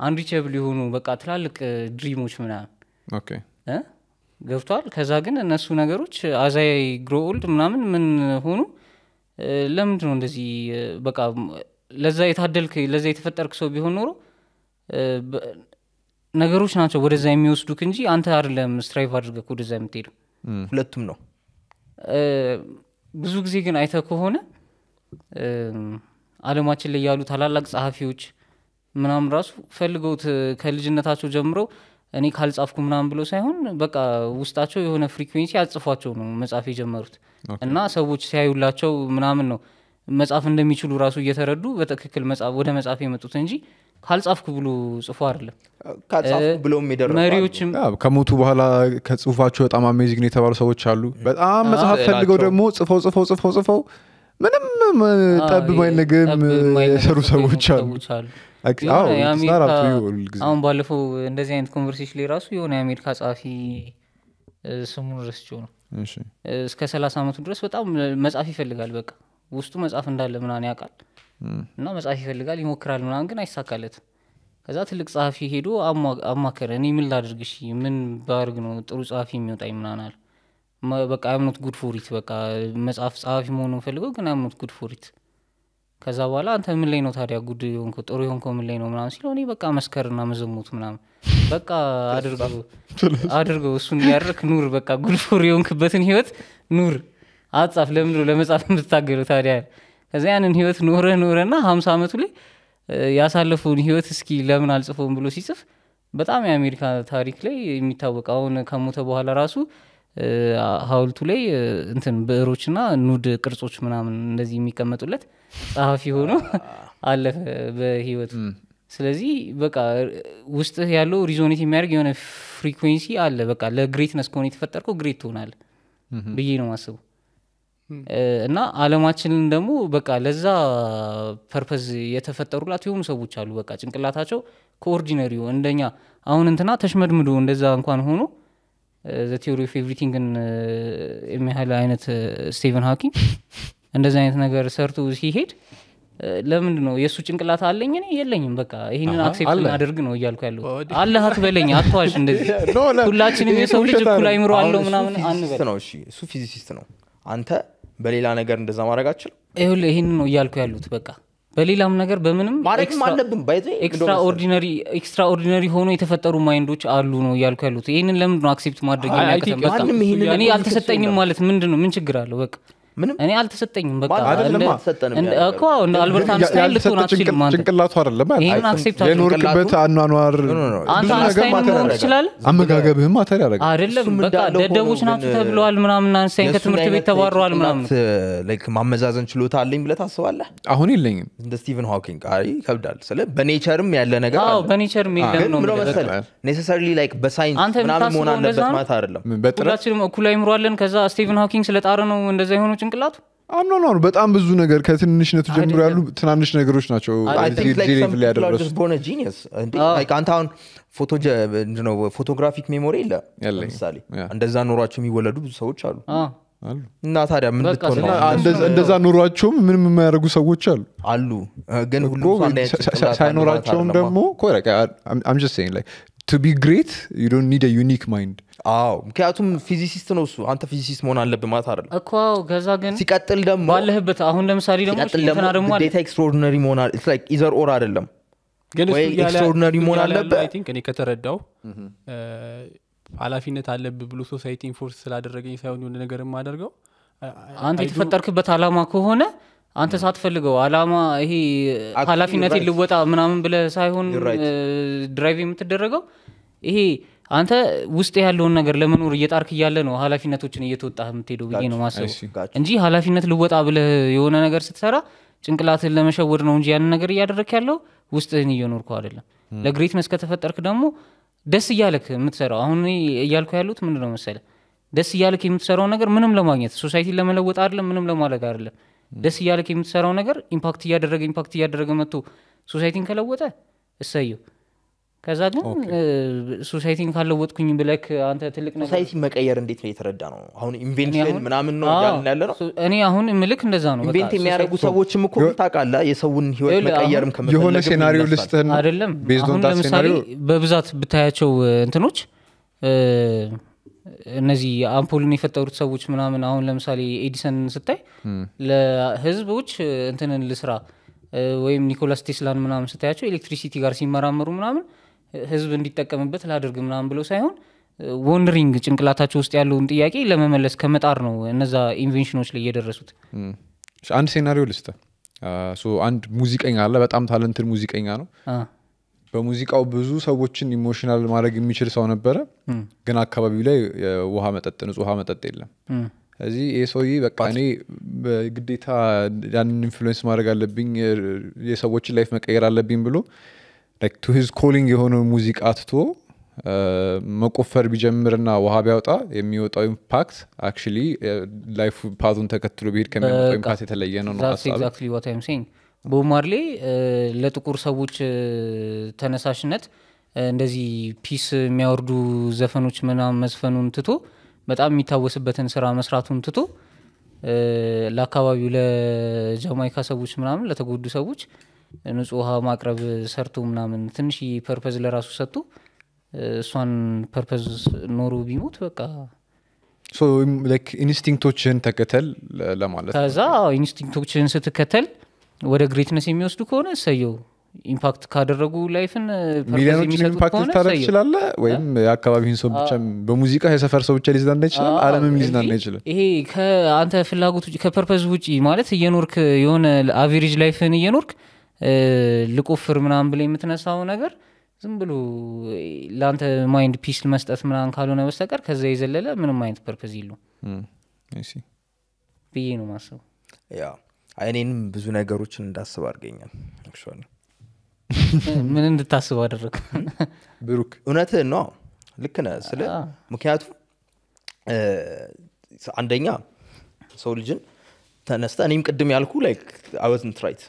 Speaker 3: አንሪቸብል የሆኑ በቃ ትላልቅ ድሪሞች ምናምን ገብቷል ከዛ ግን እነሱ ነገሮች አዛይ ግሮ ኦልድ ምናምን ምን ሆኑ ለምንድ ነው እንደዚህ በቃ ለዛ የታደልክ ለዛ የተፈጠርክ ሰው ቢሆን ኖሮ ነገሮች ናቸው ወደዛ የሚወስዱክ እንጂ አንተ አይደለም ስትራይቭ አድርገክ ወደዛ የምትሄዱ ሁለቱም ነው ብዙ ጊዜ ግን አይተ ከሆነ አለማችን ላይ ያሉ ታላላቅ ጸሐፊዎች ምናምን ራሱ ፈልገውት ከልጅነታቸው ጀምሮ እኔ ካልጻፍኩ ምናምን ብሎ ሳይሆን በቃ ውስጣቸው የሆነ ፍሪኩዌንሲ አጽፏቸው ነው መጽሐፍ የጀመሩት እና ሰዎች ሲያዩላቸው ምናምን ነው መጽሐፍ እንደሚችሉ ራሱ እየተረዱ በትክክል ወደ መጽሐፍ የመጡት እንጂ ካልጻፍኩ ብሎ ጽፎ አይደለም ብሎም
Speaker 2: መሪዎችም ከሞቱ በኋላ ከጽሁፋቸው በጣም አሜዚግ ነው የተባሉ ሰዎች አሉ በጣም መጽሐፍ ፈልገው ደግሞ ጽፈው ጽፈው ጽፈው ጽፈው ምንም ጠብ ማይነግርም የሰሩ ሰዎች አሉ አሁን
Speaker 3: ባለፈው እንደዚህ አይነት ኮንቨርሴሽን ላይ ራሱ የሆነ የአሜሪካ ጸሐፊ ስሙን ረስቸው ነው እስከ ሰላሳ አመቱ ድረስ በጣም መጽሐፍ ይፈልጋል በቃ ውስጡ መጽሐፍ እንዳለ ምናን ያውቃል እና መጽሐፍ ይፈልጋል ይሞክራል ምናን ግን አይሳካለትም ከዛ ትልቅ ጸሐፊ ሄዶ አማከረ እኔ ምን ላድርግ ምን ባርግ ነው ጥሩ ጸሐፊ የሚወጣኝ ምናናል በቃ አምኖት ጉድፎሪት በቃ መጽሐፍ ጸሐፊ መሆኑ ፈልገው ግን አምኖት ጉድፎሪት ከዛ በኋላ አንተ ምን ላይ ነው ታዲያ ጉድ ሆን ጥሩ የሆንኮ ምን ላይ ነው ምናምን ሲለው እኔ በቃ መስከርና መዘሙት ምናምን በቃ አድርገው እሱን ያደርክ ኑር በቃ ጉድፎር የሆንክበትን ህይወት ኑር አጻፍ ለምን ለመጻፍ የምትታገሉ ታዲያ ከዚ ያንን ህይወት ኖረ ና ሀምሳ ዓመቱ ላይ ያሳለፈውን ህይወት እስኪ ለምን አልጽፎም ብሎ ሲጽፍ በጣም የአሜሪካ ታሪክ ላይ የሚታወቅ አሁን ከሞተ በኋላ ራሱ ሀውልቱ ላይ እንትን ብዕሮችና ኑድ ቅርጾች ምናምን እንደዚህ የሚቀመጡለት ጸሐፊ ሆኖ አለፈ በህይወቱ ስለዚህ በቃ ውስጥህ ያለው ሪዞኔት የሚያደርግ የሆነ ፍሪኩንሲ አለ በቃ ለግሬትነስ ከሆነ የተፈጠርከው ግሬት ትሆናል ብዬ ነው ማስቡ እና አለማችንን ደግሞ በቃ ለዛ ፐርፐዝ የተፈጠሩላት የሆኑ ሰዎች አሉ በቃ ጭንቅላታቸው ከኦርዲነሪው እንደኛ አሁን እንትና ተሽመድምዶ እንደዛ እንኳን ሆኖ ዘ ቴዎሪ ኦፍ ኤቭሪቲንግን የሚያህል አይነት ስቲቨን ሃኪንግ እንደዚህ አይነት ነገር ሰርቶ ሲሄድ ለምንድ ነው የእሱ ጭንቅላት አለኝ እኔ የለኝም በቃ ይህንን አክሴፕት እናደርግ ነው እያልኩ ያለ አለ በለኝ አትዋሽ እንደዚህ ሁላችንም የሰው ልጅ እኩል አይምሮ አለው ምናምን አንበል እሱ ፊዚሲስት ነው አንተ በሌላ ነገር እንደዛ ማድረግ አችልም ይህን ነው እያልኩ ያሉት በቃ በሌላም ነገር በምንም ማድረግም አለብን። ኤክስትራ ኦርዲነሪ ሆኖ የተፈጠሩ ማይንዶች አሉ ነው እያልኩ ያሉት። ይህንን ለምንድን ነው አክሴፕት ማድረግ እኔ አልተሰጠኝም ማለት ምንድን ነው? ምን ችግር አለው? በቃ ምንም እኔ አልተሰጠኝም በቃአልበርታንስታይልጭንቅላቱ
Speaker 2: አይደለም አመጋገብህም አይደለም
Speaker 3: ናቸው ተብለዋል ምናምን አንስታይን ከትምህርት ቤት ተባረዋል ምናምን
Speaker 4: ማመዛዘን ችሎታ አለኝ ብለ ታስባለ አሁን የለኝም እንደ ስቲቨን ሆኪንግ አይ ይከብዳል ስለ በኔቸርም ያለ ነገር በኔቸርም የለም ነው በሳይንስ ምናምን መሆን አለበት ማለት አይደለም
Speaker 3: ሁላችንም እኩል አይምሯለን ከዛ ስቲቨን ሆኪንግ ስለጣረ ነው እንደዛ ጭንቅላቱ
Speaker 2: አኖ በጣም ብዙ ነገር ከትንሽነቱ ጀምሮ ያሉ ትናንሽ ነገሮች ናቸው ሌቭል
Speaker 4: አሁን ፎቶግራፊክ ሜሞሪ የለ ለምሳሌ እንደዛ ኖሯቸው የሚወለዱ ብዙ ሰዎች አሉ እና ታዲያ ምንእንደዛ እንደዛ
Speaker 2: ኑሯቸውም ምንም የማያደርጉ ሰዎች አሉ አሉ ግን ሳይኖራቸውም ደግሞ ቱ ቢ ግሬት ዩ ኒድ ዩኒክ ማይንድ አዎ ምክንያቱም ፊዚሲስት ነው እሱ። አንተ ፊዚሲስት መሆን አለብህ ማለት አይደለም
Speaker 3: እኮ። ገዛ ግን ሲቀጥል ደግሞ ባለህበት አሁን ለምሳሌ ደግሞ ግዴታ
Speaker 4: ኤክስትራኦርዲነሪ መሆን ኢዘር ኦር አይደለም ግን ኤክስትራኦርዲነሪ መሆን አለብህ።
Speaker 3: እኔ ከተረዳው
Speaker 1: ሀላፊነት አለብህ ብሎ ሶሳይቲ ኢንፎርስ ስላደረገኝ ሳይሆን የሆነ ነገር የማደርገው አንተ የተፈጠርክበት
Speaker 3: አላማ ከሆነ አንተ ሳትፈልገው አላማ ይሄ ሀላፊነት ልወጣ ምናምን ብለ ሳይሆን ድራይቭ የምትደረገው ይሄ አንተ ውስጥ ያለውን ነገር ለመኖር እየጣርክ እያለ ነው ኃላፊነቶችን እየተወጣ የምትሄደው ብዬ ነው ማሰብ እንጂ ሀላፊነት ልወጣ ብለህ የሆነ ነገር ስትሰራ ጭንቅላትን ለመሸወድ ነው እንጂ ያንን ነገር እያደረክ ያለው ውስጥህን እየኖርከ አይደለም። መስከ ተፈጠርክ ደግሞ ደስ እያለክ የምትሰራው አሁን እያልኩ ያሉት ምንድን ነው መሰለ ደስ እያለክ የምትሰራው ነገር ምንም ለማግኘት ሶሳይቲን ለመለወጥ አይደለም፣ ምንም ለማድረግ አይደለም። ደስ እያለክ የምትሰራው ነገር ኢምፓክት እያደረገ ኢምፓክት እያደረገ መጥቶ ሶሳይቲን ከለወጠ እሰየው። ከዛ ግን ሶሳይቲን ካለወጥኩኝ ብለክ አንተ ትልቅ ነገር ሶሳይቲ መቀየር እንዴት ነው የተረዳ ነው አሁን ኢንቬንሽን ምናምን ነው ያልን ያለ ነው እኔ አሁን ምልክ እንደዛ ነው ኢንቬንት የሚያደርጉ ሰዎችም እኮ ታቃላ የሰውን ህይወት መቀየርም የሆነ ሴናሪዮ ልስጥህን አይደለም አሁን ለምሳሌ በብዛት ብታያቸው እንትኖች እነዚህ አምፖልን የፈጠሩት ሰዎች ምናምን አሁን ለምሳሌ ኤዲሰን ስታይ ለህዝቦች እንትንን ልስራ ወይም ኒኮላስ ቴስላን ምናምን ስታያቸው ኤሌክትሪሲቲ ጋር ሲመራመሩ ምናምን ህዝብ እንዲጠቀምበት ላድርግ ምናምን ብሎ ሳይሆን ወንድሪንግ ጭንቅላታቸው ውስጥ ያለውን ጥያቄ ለመመለስ ከመጣር ነው እነዛ ኢንቬንሽኖች ላይ እየደረሱት
Speaker 2: አንድ ሴናሪዮ ልስተ አንድ ሙዚቀኛ አለ በጣም ታለንትን ሙዚቀኛ ነው በሙዚቃው ብዙ ሰዎችን ኢሞሽናል ማድረግ የሚችል ሰው ነበረ ግን አካባቢው ላይ ውሃ መጠጥ ንጹህ ውሃ መጠጥ የለም እዚህ ይህ ሰውዬ በቃ እኔ በግዴታ ያንን ኢንፍሉዌንስ ማድረግ አለብኝ የሰዎችን ላይፍ መቀየር አለብኝ ብሎ ቱ ሂዝ ኮሊንግ የሆነ ሙዚቃ ትቶ uh, መቆፈር ቢጀምርና ውሃ ቢያወጣ የሚወጣው ኢምፓክት አክ ላይፍ ፓዙን ተከትሎ ብሄድ ከሚወጣው ኢምፓክት የተለየ ነው
Speaker 3: ነው ቦብ ማርሌ uh, ለጥቁር ሰዎች uh, ተነሳሽነት እንደዚህ ፒስ የሚያወርዱ ዘፈኖች ምናምን መዝፈኑን ትቶ በጣም የሚታወስበትን ስራ መስራቱን ትቶ ለአካባቢው ለጃማይካ ሰዎች ምናምን ለተጎዱ ሰዎች ንጹህ ውሃ ማቅረብ ሰርቶ ምናምን ትንሽ ፐርፐዝ ለራሱ ሰጥቶ እሷን ፐርፐዝ ኖሮ ቢሞት በቃ
Speaker 2: ኢንስቲንክቶችን ተከተል ለማለት ከዛ
Speaker 3: ኢንስቲንክቶችን ስትከተል ወደ ግሬትነስ የሚወስዱ ከሆነ ሰየው ኢምፓክት ካደረጉ ላይፍን ሚሊዮኖችን ኢምፓክት ልታደረግ ትችላለ
Speaker 2: ወይም የአካባቢን ሰው ብቻ በሙዚቃ የሰፈር ሰው ብቻ ሊዝናና ይችላል አለምም ሊዝናና ይችላል
Speaker 3: ይሄ ከአንተ ፍላጎት ከፐርፐዝ ውጭ ማለት እየኖርክ የሆነ አቬሬጅ ላይፍን እየኖርክ ልቆፍር ምናምን ብለ የምትነሳው ነገር ዝም ብሎ ለአንተ ማይንድ ፒስ መስጠት ምናምን ካልሆነ በስተቀር ከዛ የዘለለ ምንም አይነት ፐርፐዝ ይሉ ብዬ ነው ማስበው
Speaker 4: ያ እኔንም ብዙ ነገሮችን እንዳስብ አድርገኛል
Speaker 3: ምን እንድታስብ አደረግ
Speaker 4: ብሩክ እውነት ነው ልክ ነ ስለ ምክንያቱም አንደኛ ሰው ልጅን ተነስተ እኔም ቅድም ያልኩ ላይክ አወዝንት ራይት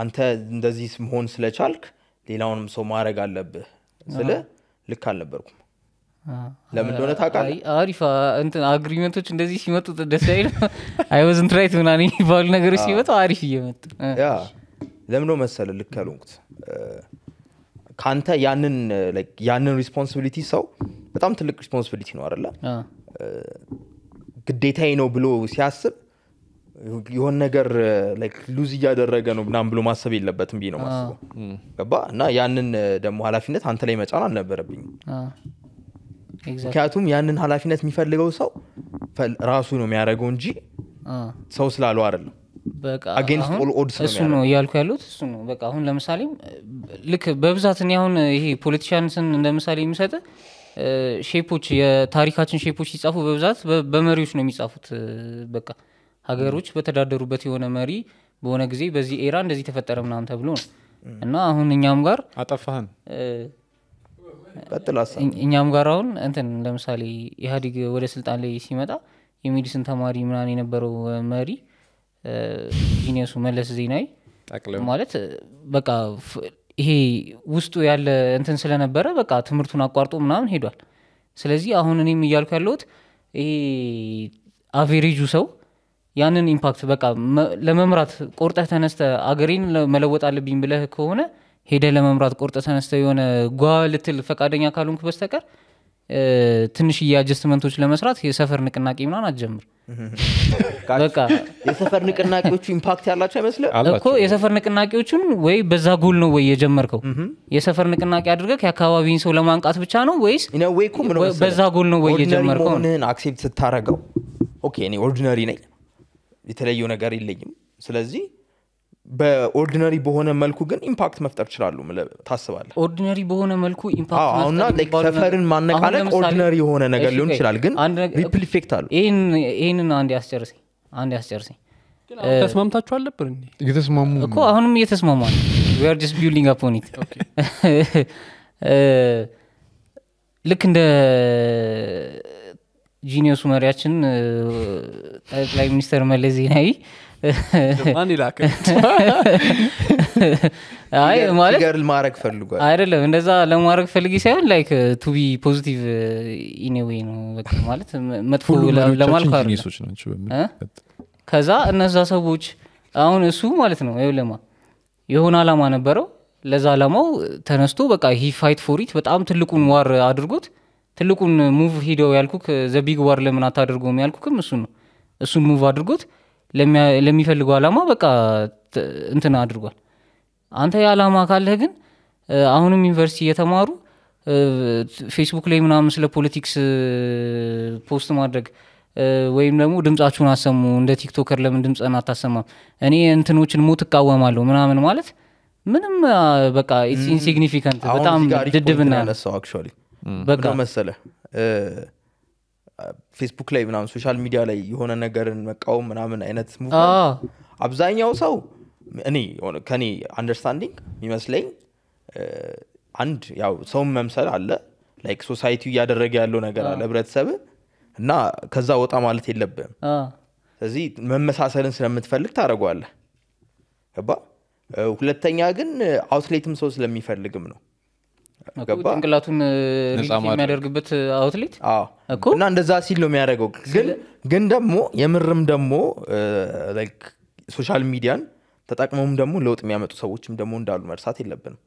Speaker 4: አንተ እንደዚህ መሆን ስለቻልክ ሌላውንም ሰው ማድረግ አለብህ ስለ ልክ አልነበርኩም
Speaker 3: ለምን እንደሆነ ታውቃለህ አሪፍ እንትን አግሪመንቶች እንደዚህ ሲመጡ ደስ አይል አይወዝንት ራይት ምናን የሚባሉ ነገሮች ሲመጡ አሪፍ እየመጡ
Speaker 4: ያ ለምንደ መሰለ ልክ ያልሆንኩት ከአንተ ያንን ያንን ሪስፖንሲቢሊቲ ሰው በጣም ትልቅ ሪስፖንሲቢሊቲ ነው አለ ግዴታዬ ነው ብሎ ሲያስብ የሆን ነገር ሉዝ uh, እያደረገ ነው ናም ብሎ ማሰብ የለበትም ነው ማስበው። ገባ እና ያንን uh, ደግሞ ኃላፊነት አንተ ላይ መጫን አልነበረብኝም። ምክንያቱም ያንን ኃላፊነት የሚፈልገው ሰው ራሱ ነው የሚያደርገው እንጂ ሰው ስላለው አይደለም። እሱ ነው
Speaker 3: እያልኩ ያሉት እሱ ነው። በቃ አሁን ለምሳሌ ልክ በብዛት እኔ አሁን ይሄ ፖለቲሻንስን እንደ ምሳሌ የሚሰጥ ሼፖች የታሪካችን ሼፖች ሲጻፉ በብዛት በመሪዎች ነው የሚጻፉት በቃ ሀገሮች በተዳደሩበት የሆነ መሪ በሆነ ጊዜ በዚህ ኤራ እንደዚህ ተፈጠረ ምናምን ተብሎ ነው እና አሁን እኛም ጋር አጠፋህን እኛም ጋር አሁን እንትን ለምሳሌ ኢህአዲግ ወደ ስልጣን ላይ ሲመጣ የሜዲስን ተማሪ ምናን የነበረው መሪ ጂኒየሱ መለስ ዜናዊ ማለት በቃ ይሄ ውስጡ ያለ እንትን ስለነበረ በቃ ትምህርቱን አቋርጦ ምናምን ሄዷል ስለዚህ አሁን እኔም እያልኩ ያለሁት ይሄ አቬሬጁ ሰው ያንን ኢምፓክት በቃ ለመምራት ቆርጠህ ተነስተ አገሬን መለወጥ አለብኝ ብለህ ከሆነ ሄደ ለመምራት ቆርጠህ ተነስተ የሆነ ጓ ልትል ፈቃደኛ ካልሆንክ በስተቀር ትንሽዬ የአጀስትመንቶች ለመስራት የሰፈር ንቅናቄ ምናን አትጀምር። በቃ የሰፈር ንቅናቄዎቹ ኢምፓክት ያላቸው አይመስልም እኮ። የሰፈር ንቅናቄዎቹን ወይ በዛ ጎል ነው ወይ የጀመርከው? የሰፈር ንቅናቄ አድርገህ የአካባቢን ሰው ለማንቃት ብቻ ነው ወይስ በዛ ጎል ነው ወይ የጀመርከው?
Speaker 4: አክሴፕት ስታረገው ኦኬ እኔ ኦርዲነሪ ነኝ የተለየው ነገር የለኝም። ስለዚህ በኦርዲነሪ በሆነ መልኩ ግን ኢምፓክት መፍጠር ችላሉ ታስባለ
Speaker 3: ኦርዲነሪ በሆነ መልኩ ኢምፓክትና ሰፈርን ማነቃነቅ ኦርዲነሪ የሆነ ነገር ሊሆን ይችላል፣ ግን ሪፕል ኢፌክት አሉ። ይህንን አንድ ያስጨርሴ አንድ ያስጨርሴ ተስማምታችሁ አልነበር እየተስማሙ እኮ አሁንም እየተስማማ ነው። ጀስት ቢልዲንግ አፖን ልክ እንደ ጂኒየሱ መሪያችን ጠቅላይ ሚኒስትር መለስ ዜናዊ ማን ይላክ ማለትገርል ማድረግ ፈልጓል አይደለም እንደዛ ለማድረግ ፈልጊ ሳይሆን ላይክ ቱቢ ፖዚቲቭ ኢኔዌይ ነው ማለት መጥፎ ለማልክ ከዛ እነዛ ሰዎች አሁን እሱ ማለት ነው ይው ለማ የሆነ አላማ ነበረው ለዛ አላማው ተነስቶ በቃ ሂ ፋይት ፎሪት በጣም ትልቁን ዋር አድርጎት ትልቁን ሙቭ ሂደው ያልኩክ ዘቢግ ዋር ለምን አታደርገውም ያልኩክም እሱ ነው እሱን ሙቭ አድርጎት ለሚፈልገው አላማ በቃ እንትን አድርጓል አንተ የአላማ ካለህ ግን አሁንም ዩኒቨርሲቲ እየተማሩ ፌስቡክ ላይ ምናምን ስለ ፖለቲክስ ፖስት ማድረግ ወይም ደግሞ ድምፃችሁን አሰሙ እንደ ቲክቶከር ለምን ድምፀን አታሰማም እኔ እንትኖችን ሞት እቃወማለሁ ምናምን ማለት ምንም በቃ ኢንሲግኒፊካንት በጣም ድድብና
Speaker 4: በቃ መሰለ ፌስቡክ ላይ ምናምን ሶሻል ሚዲያ ላይ የሆነ ነገርን መቃወም ምናምን አይነት አብዛኛው ሰው እኔ ከኔ አንደርስታንዲንግ የሚመስለኝ አንድ ያው ሰውን መምሰል አለ ላይክ ሶሳይቲ እያደረገ ያለው ነገር አለ ህብረተሰብ እና ከዛ ወጣ ማለት የለብም ስለዚህ መመሳሰልን ስለምትፈልግ ታደረጓለ ባ ሁለተኛ ግን አውትሌትም ሰው ስለሚፈልግም ነው
Speaker 3: ጭንቅላቱን የሚያደርግበት አውትሌት
Speaker 4: እና እንደዛ ሲል ነው የሚያደርገው ግን ግን ደግሞ የምርም ደግሞ ሶሻል ሚዲያን ተጠቅመውም ደግሞ ለውጥ የሚያመጡ ሰዎችም ደግሞ እንዳሉ መርሳት የለብንም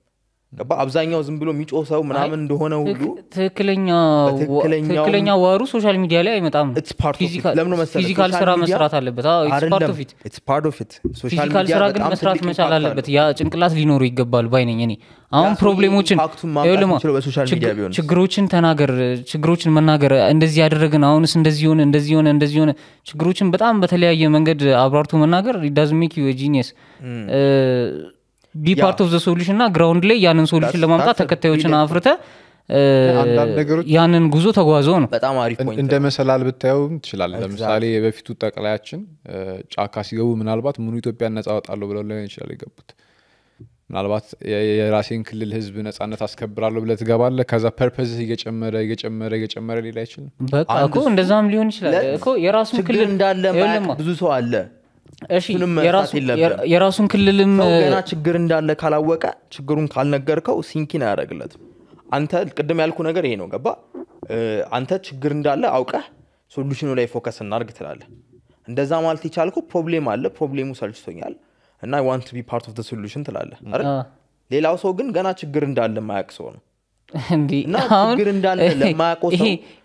Speaker 4: አብዛኛው ዝም ብሎ የሚጮ ሰው ምናምን እንደሆነ ሁሉ
Speaker 3: ትክክለኛ ወሩ ሶሻል ሚዲያ ላይ አይመጣም። ፊዚካል ስራ መስራት አለበት። ፊዚካል ስራ ግን መስራት መቻል አለበት። ያ ጭንቅላት ሊኖሩ ይገባል ባይነኝ እኔ አሁን ፕሮብሌሞችን ችግሮችን ተናገር፣ ችግሮችን መናገር፣ እንደዚህ ያደረግን አሁንስ እንደዚህ ሆነ፣ እንደዚህ ሆነ፣ እንደዚህ ሆነ፣ ችግሮችን በጣም በተለያየ መንገድ አብራርቶ መናገር ዳዝ ሜክ ዩ ጂኒየስ ቢ ፓርት ኦፍ ዘ ሶሉሽን እና ግራውንድ ላይ ያንን ሶሉሽን ለማምጣት ተከታዮችን አፍርተ ያንን ጉዞ ተጓዘው
Speaker 2: ነው በጣም አሪፍ እንደ መሰላል ብታየው ትችላለ ለምሳሌ የበፊቱ ጠቅላያችን ጫካ ሲገቡ ምናልባት ምኑ ኢትዮጵያ ነጻ ወጣለሁ ብለው ሊሆን ይችላል የገቡት ምናልባት የራሴን ክልል ህዝብ ነጻነት አስከብራለሁ ብለ ትገባለ ከዛ ፐርፐዝ እየጨመረ እየጨመረ እየጨመረ ሌላ አይችልም
Speaker 3: በቃ እኮ እንደዛም ሊሆን ይችላል የራሱ ክልል እንዳለ
Speaker 2: ብዙ ሰው አለ
Speaker 4: የራሱን ክልልም ገና ችግር እንዳለ ካላወቀ ችግሩን ካልነገርከው ሲንኪን አያደረግለት አንተ ቅድም ያልኩ ነገር ይሄ ነው ገባ አንተ ችግር እንዳለ አውቀህ ሶሉሽኑ ላይ ፎከስ እናርግ ትላለ እንደዛ ማለት የቻልኩ ፕሮብሌም አለ ፕሮብሌሙ ሰልችቶኛል እና ዋንት ቢ ፓርት ኦፍ ሶሉሽን ትላለ ሌላው ሰው ግን ገና ችግር እንዳለ ማያቅ ሰው ነው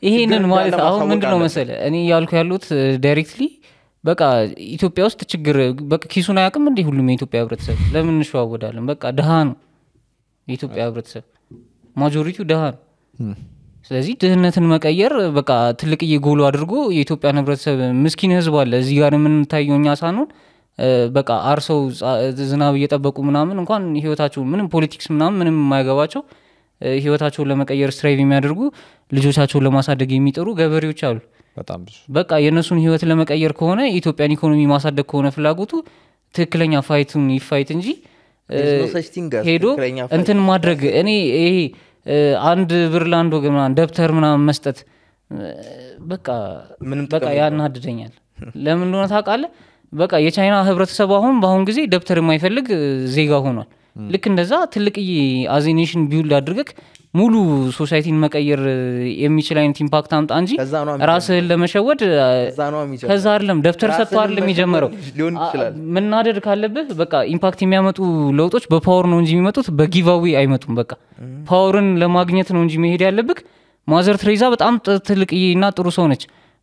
Speaker 4: ይሄንን ማለት አሁን ምንድነው መሰለ
Speaker 3: እኔ ያልኩ ያሉት ዳይሬክትሊ በቃ ኢትዮጵያ ውስጥ ችግር በቃ ኪሱን አያውቅም እንዲህ ሁሉም የኢትዮጵያ ህብረተሰብ ለምን እንሸዋወዳለን? በቃ ድሃ ነው የኢትዮጵያ ህብረተሰብ ማጆሪቲው ድሃ ነው። ስለዚህ ድህነትን መቀየር በቃ ትልቅዬ ጎሉ አድርጎ የኢትዮጵያን ህብረተሰብ ምስኪን ህዝብ አለ እዚህ ጋር የምንታየው እኛ በቃ አርሰው ዝናብ እየጠበቁ ምናምን እንኳን ህይወታቸው ምንም ፖለቲክስ ምናምን ምንም የማይገባቸው ህይወታቸውን ለመቀየር ስትራይቭ የሚያደርጉ ልጆቻቸውን ለማሳደግ የሚጠሩ ገበሬዎች አሉ። በጣም ብዙ በቃ የእነሱን ህይወት ለመቀየር ከሆነ የኢትዮጵያን ኢኮኖሚ ማሳደግ ከሆነ ፍላጎቱ ትክክለኛ ፋይቱን ይፋይት እንጂ ሄዶ እንትን ማድረግ እኔ ይሄ አንድ ብር ለአንድ ወገን ደብተር ምናምን መስጠት በቃ በቃ ያናድደኛል ለምን እንደሆነ ታውቃለ በቃ የቻይና ህብረተሰብ አሁን በአሁን ጊዜ ደብተር የማይፈልግ ዜጋ ሆኗል ልክ እንደዛ ትልቅ አዜኔሽን ቢውልድ አድርገክ ሙሉ ሶሳይቲን መቀየር የሚችል አይነት ኢምፓክት አምጣ እንጂ ራስህን ለመሸወድ ከዛ አይደለም ደብተር ሰጥቶ አይደለም የሚጀምረው ምናደድ ካለብህ በቃ ኢምፓክት የሚያመጡ ለውጦች በፓወር ነው እንጂ የሚመጡት በጊቫዊ አይመጡም በቃ ፓወርን ለማግኘት ነው እንጂ መሄድ ያለብህ ማዘር ትሬዛ በጣም ትልቅ እና ጥሩ ሰው ነች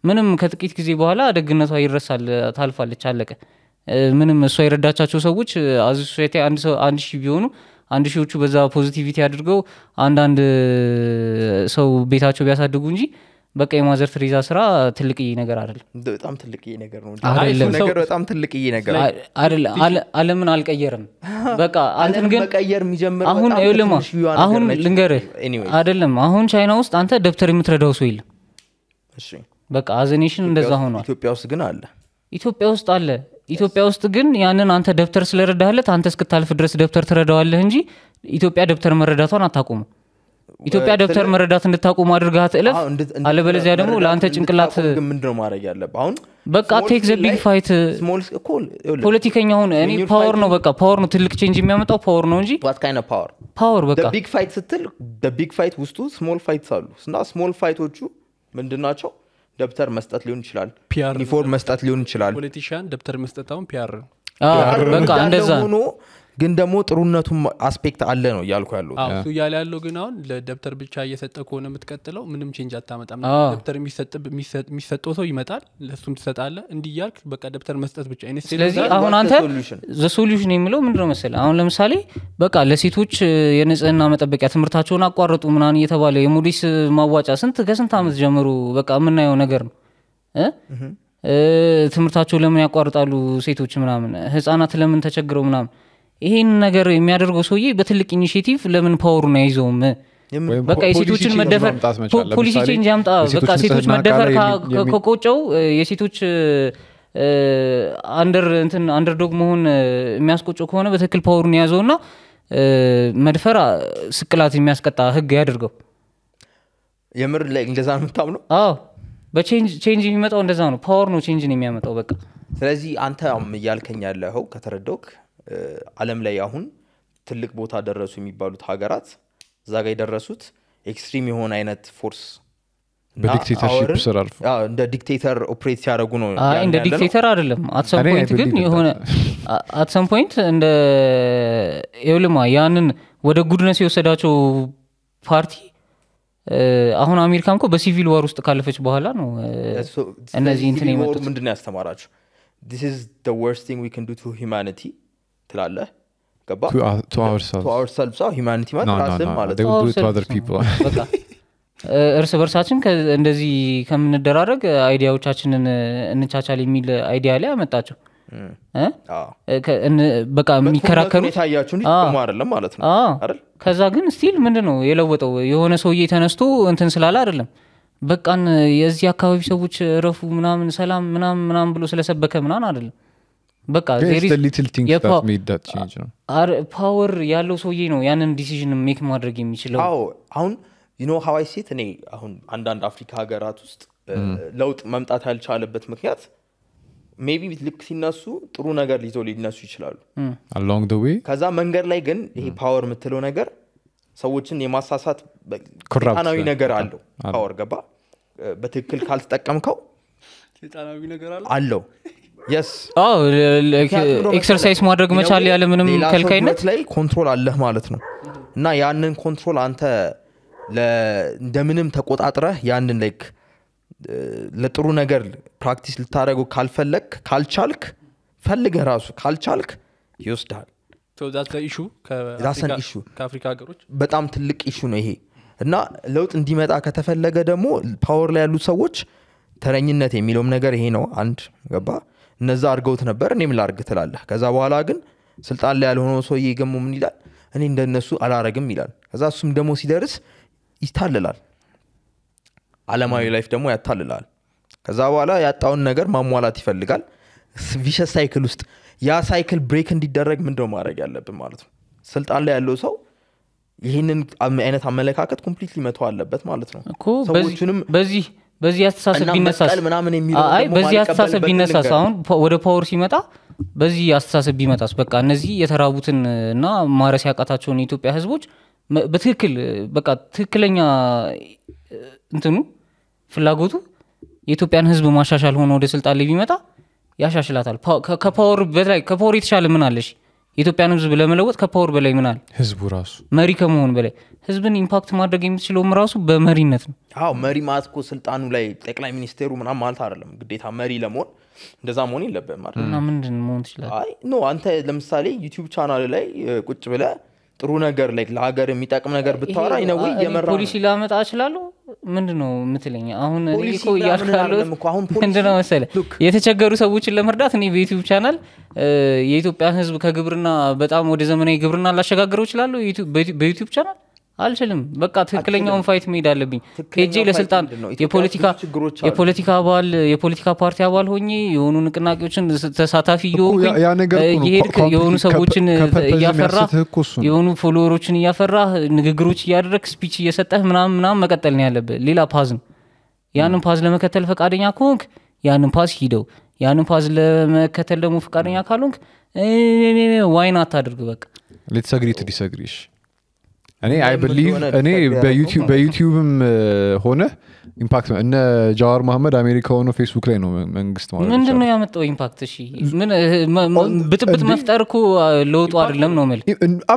Speaker 3: ምንም ከጥቂት ጊዜ በኋላ ደግነቷ ይረሳል ታልፋለች አለቀ ምንም እሷ የረዳቻቸው ሰዎች አዚ ሶሳይቲ አንድ ሺህ ቢሆኑ አንድ ሺዎቹ በዛ ፖዚቲቪቲ አድርገው አንዳንድ ሰው ቤታቸው ቢያሳድጉ እንጂ በቃ የማዘር ትሬዛ ስራ ትልቅዬ ነገር አይደለም
Speaker 4: በጣም ነገር ነው በጣም ነገር
Speaker 3: አለምን አልቀየርም በቃ አንተን ግን የሚጀምር አሁን ልማ አሁን አይደለም አሁን ቻይና ውስጥ አንተ ደብተር የምትረዳው ሰው የለም በቃ አዘኔሽን እንደዛ ሆኗል ኢትዮጵያ ውስጥ ግን አለ ኢትዮጵያ ውስጥ አለ ኢትዮጵያ ውስጥ ግን ያንን አንተ ደብተር ስለረዳህለት አንተ እስክታልፍ ድረስ ደብተር ትረዳዋለህ እንጂ ኢትዮጵያ ደብተር መረዳቷን አታቁሙ ኢትዮጵያ ደብተር መረዳት እንድታቁሙ አድርጋት እለፍ። አለበለዚያ ደግሞ ለአንተ ጭንቅላት ምንድነው ማድረግ ያለብህ? አሁን በቃ ቴክ ዘ ቢግ ፋይት። ፖለቲከኛ ሁን። እኔ ፓወር ነው በቃ ፓወር ነው። ትልቅ ቼንጅ የሚያመጣው ፓወር ነው እንጂ ፓወር ፓወር በቃ ቢግ
Speaker 4: ፋይት ስትል ቢግ ፋይት ውስጡ ስሞል ፋይትስ አሉ እና ስሞል ፋይቶቹ ምንድናቸው? ደብተር መስጠት ሊሆን ይችላል፣ ዩኒፎርም መስጠት ሊሆን ይችላል። ፖለቲሽያን ደብተር መስጠት አሁን ነው በቃ እንደዛ ሆኖ ግን ደግሞ ጥሩነቱም አስፔክት አለ ነው እያልኩ ያሉ እሱ
Speaker 1: እያለ ያለው ግን አሁን ለደብተር ብቻ እየሰጠ ከሆነ የምትቀጥለው ምንም ቼንጅ አታመጣም ደብተር የሚሰጠው ሰው ይመጣል ለሱም ትሰጣለ እንዲህ በቃ ደብተር መስጠት ብቻ ስለዚህ አሁን አንተ
Speaker 3: ሶሉሽን የሚለው ምንድነው መሰለ አሁን ለምሳሌ በቃ ለሴቶች የንጽህና መጠበቂያ ትምህርታቸውን አቋረጡ ምናን እየተባለ የሞዲስ ማዋጫ ስንት ከስንት አመት ጀምሮ በቃ የምናየው ነገር ነው ትምህርታቸው ለምን ያቋርጣሉ ሴቶች ምናምን ህጻናት ለምን ተቸግረው ምናምን ይሄን ነገር የሚያደርገው ሰውዬ በትልቅ ኢኒሽቲቭ ለምን ፓወሩን አይዘውም? በቃ የሴቶችን መደፈር ፖሊሲ ቼንጅ ያምጣ። በቃ ሴቶች መደፈር ከቆጨው የሴቶች አንደር እንትን አንደርዶግ መሆን የሚያስቆጨው ከሆነ በትክክል ፓወሩን የያዘውና መድፈር ስቅላት የሚያስቀጣ ህግ ያደርገው። የምር ላይ እንደዛ ነው የምታምነው? አዎ በቼንጅ የሚመጣው እንደዛ ነው። ፓወር ነው ቼንጅን የሚያመጣው በቃ። ስለዚህ አንተ
Speaker 4: እያልከኝ ያለኸው ከተረዳውክ አለም ላይ አሁን ትልቅ ቦታ ደረሱ የሚባሉት ሀገራት እዛ ጋ የደረሱት ኤክስትሪም የሆነ አይነት ፎርስ እንደ ዲክቴተር ኦፕሬት ሲያደረጉ ነው እንደ ዲክቴተር አደለም አትሰም ግን
Speaker 3: የሆነ አትሰም ፖይንት እንደ ኤውልማ ያንን ወደ ጉድነስ የወሰዳቸው ፓርቲ አሁን አሜሪካ እኮ በሲቪል ዋር ውስጥ ካለፈች በኋላ ነው እነዚህ እንትን የመጡት
Speaker 4: ምንድን ያስተማራቸው ስ ወርስት ቲንግ ዊ ዱ ቱ ሁማኒቲ ትላለህ
Speaker 3: እርስ በርሳችን እንደዚህ ከምንደራረግ አይዲያዎቻችንን uh, እንቻቻል የሚል አይዲያ ላይ አመጣቸው በቃ
Speaker 4: የሚከራከሩታያችሁአለም ማለት ነው
Speaker 3: ከዛ ግን ስቲል ምንድን ነው የለወጠው የሆነ ሰውዬ ተነስቶ እንትን ስላለ አይደለም በቃን የዚህ አካባቢ ሰዎች ረፉ ምናምን ሰላም ምናምን ምናምን ብሎ ስለሰበከ ምናን አይደለም በቃ ፓወር uh, ያለው ሰውዬ ነው ያንን ዲሲዥን ሜክ ማድረግ የሚችለው
Speaker 4: አሁን ዩኖ ሀዋይ ሴት እኔ አሁን አንዳንድ አፍሪካ ሀገራት ውስጥ uh, ለውጥ መምጣት ያልቻለበት ምክንያት ሜቢ ልክ ሲነሱ ጥሩ ነገር ሊዞ ሊነሱ ይችላሉ ከዛ መንገድ ላይ ግን ይሄ ፓወር የምትለው ነገር ሰዎችን የማሳሳት ጣናዊ uh, ነገር አለው ፓወር ገባ በትክክል ካልተጠቀምከው አለው ኤክሰርሳይዝ ማድረግ መቻል ያለ ምንም ከልካይነት ላይ ኮንትሮል አለህ ማለት ነው እና ያንን ኮንትሮል አንተ እንደምንም ተቆጣጥረህ ያንን ላይክ ለጥሩ ነገር ፕራክቲስ ልታደረጉ ካልፈለግ ካልቻልክ ፈልገ ራሱ ካልቻልክ ይወስዳል በጣም ትልቅ ኢሹ ነው ይሄ እና ለውጥ እንዲመጣ ከተፈለገ ደግሞ ፓወር ላይ ያሉት ሰዎች ተረኝነት የሚለውም ነገር ይሄ ነው አንድ ገባ እነዛ አድርገውት ነበር እኔም ላርግ ትላለህ። ከዛ በኋላ ግን ስልጣን ላይ ያልሆነ ሰውዬ ገሞ ምን ይላል? እኔ እንደነሱ አላረግም ይላል። ከዛ እሱም ደግሞ ሲደርስ ይታልላል። አለማዊ ላይፍ ደግሞ ያታልላል። ከዛ በኋላ ያጣውን ነገር ማሟላት ይፈልጋል። ቪሸስ ሳይክል ውስጥ ያ ሳይክል ብሬክ እንዲደረግ ምንደው ማድረግ ያለብን ማለት ነው። ስልጣን ላይ ያለው ሰው ይህንን አይነት አመለካከት ኮምፕሊትሊ መተው አለበት ማለት ነው። ሰዎቹንም
Speaker 3: በዚህ በዚህ አስተሳሰብ ቢነሳስ ምናምን የሚለው በዚህ አስተሳሰብ ቢነሳስ አሁን ወደ ፓወር ሲመጣ በዚህ አስተሳሰብ ቢመጣስ በቃ እነዚህ የተራቡትን እና ማረስ ያቃታቸውን የኢትዮጵያ ህዝቦች በትክክል በቃ ትክክለኛ እንትኑ ፍላጎቱ የኢትዮጵያን ህዝብ ማሻሻል ሆኖ ወደ ስልጣን ላይ ቢመጣ ያሻሽላታል። ከፓወር በላይ ከፓወር የተሻለ ምን አለሽ? የኢትዮጵያን ህዝብ ለመለወጥ ከፓወር በላይ ምን አለ? ህዝቡ ራሱ መሪ ከመሆን በላይ ህዝብን ኢምፓክት ማድረግ የምትችለውም ራሱ በመሪነት ነው።
Speaker 4: አዎ መሪ ማለት እኮ ስልጣኑ ላይ ጠቅላይ ሚኒስቴሩ ምናም ማለት አይደለም። ግዴታ መሪ ለመሆን እንደዛ መሆን የለብህም ምንድን መሆን ኖ አንተ ለምሳሌ ዩቲብ ቻናል ላይ ቁጭ ብለ ጥሩ ነገር ላይ
Speaker 3: ለሀገር የሚጠቅም ነገር ብታወራ ይነው የመራ ፖሊሲ ላመጣ እችላለሁ። ምንድ ነው የምትለኝ? አሁን እኮ መሰለ የተቸገሩ ሰዎችን ለመርዳት እኔ በዩቲብ ቻናል የኢትዮጵያን ህዝብ ከግብርና በጣም ወደ ዘመናዊ ግብርና ላሸጋግረው ይችላሉ በዩቲብ ቻናል አልችልም። በቃ ትክክለኛውን ፋይት መሄድ አለብኝ። ሄጄ ለስልጣን የፖለቲካ አባል የፖለቲካ ፓርቲ አባል ሆኜ የሆኑ ንቅናቄዎችን ተሳታፊ እየሆንኩኝ እየሄድክ የሆኑ ሰዎችን እያፈራ የሆኑ ፎሎወሮችን እያፈራ ንግግሮች እያደረግ ስፒች እየሰጠህ ምናምን ምናምን መቀጠል ነው ያለብህ። ሌላ ፓዝ ነው። ያንን ፓዝ ለመከተል ፈቃደኛ ከሆንክ ያንን ፓዝ ሂደው፣ ያንን ፓዝ ለመከተል ደግሞ ፈቃደኛ ካልሆንክ ዋይን አታድርግ። በቃ
Speaker 2: ሌትስ አግሪ ቱ ዲስአግሪሽ እኔ አይ ብሊቭ እኔ በዩቲዩብም ሆነ ኢምፓክት እነ ጃዋር መሐመድ አሜሪካ ሆኖ ፌስቡክ ላይ ነው መንግስት ማለት ምንድን
Speaker 3: ነው ያመጣው ኢምፓክት እሺ ምን ብጥብጥ መፍጠር እኮ ለውጡ አይደለም ነው መልክ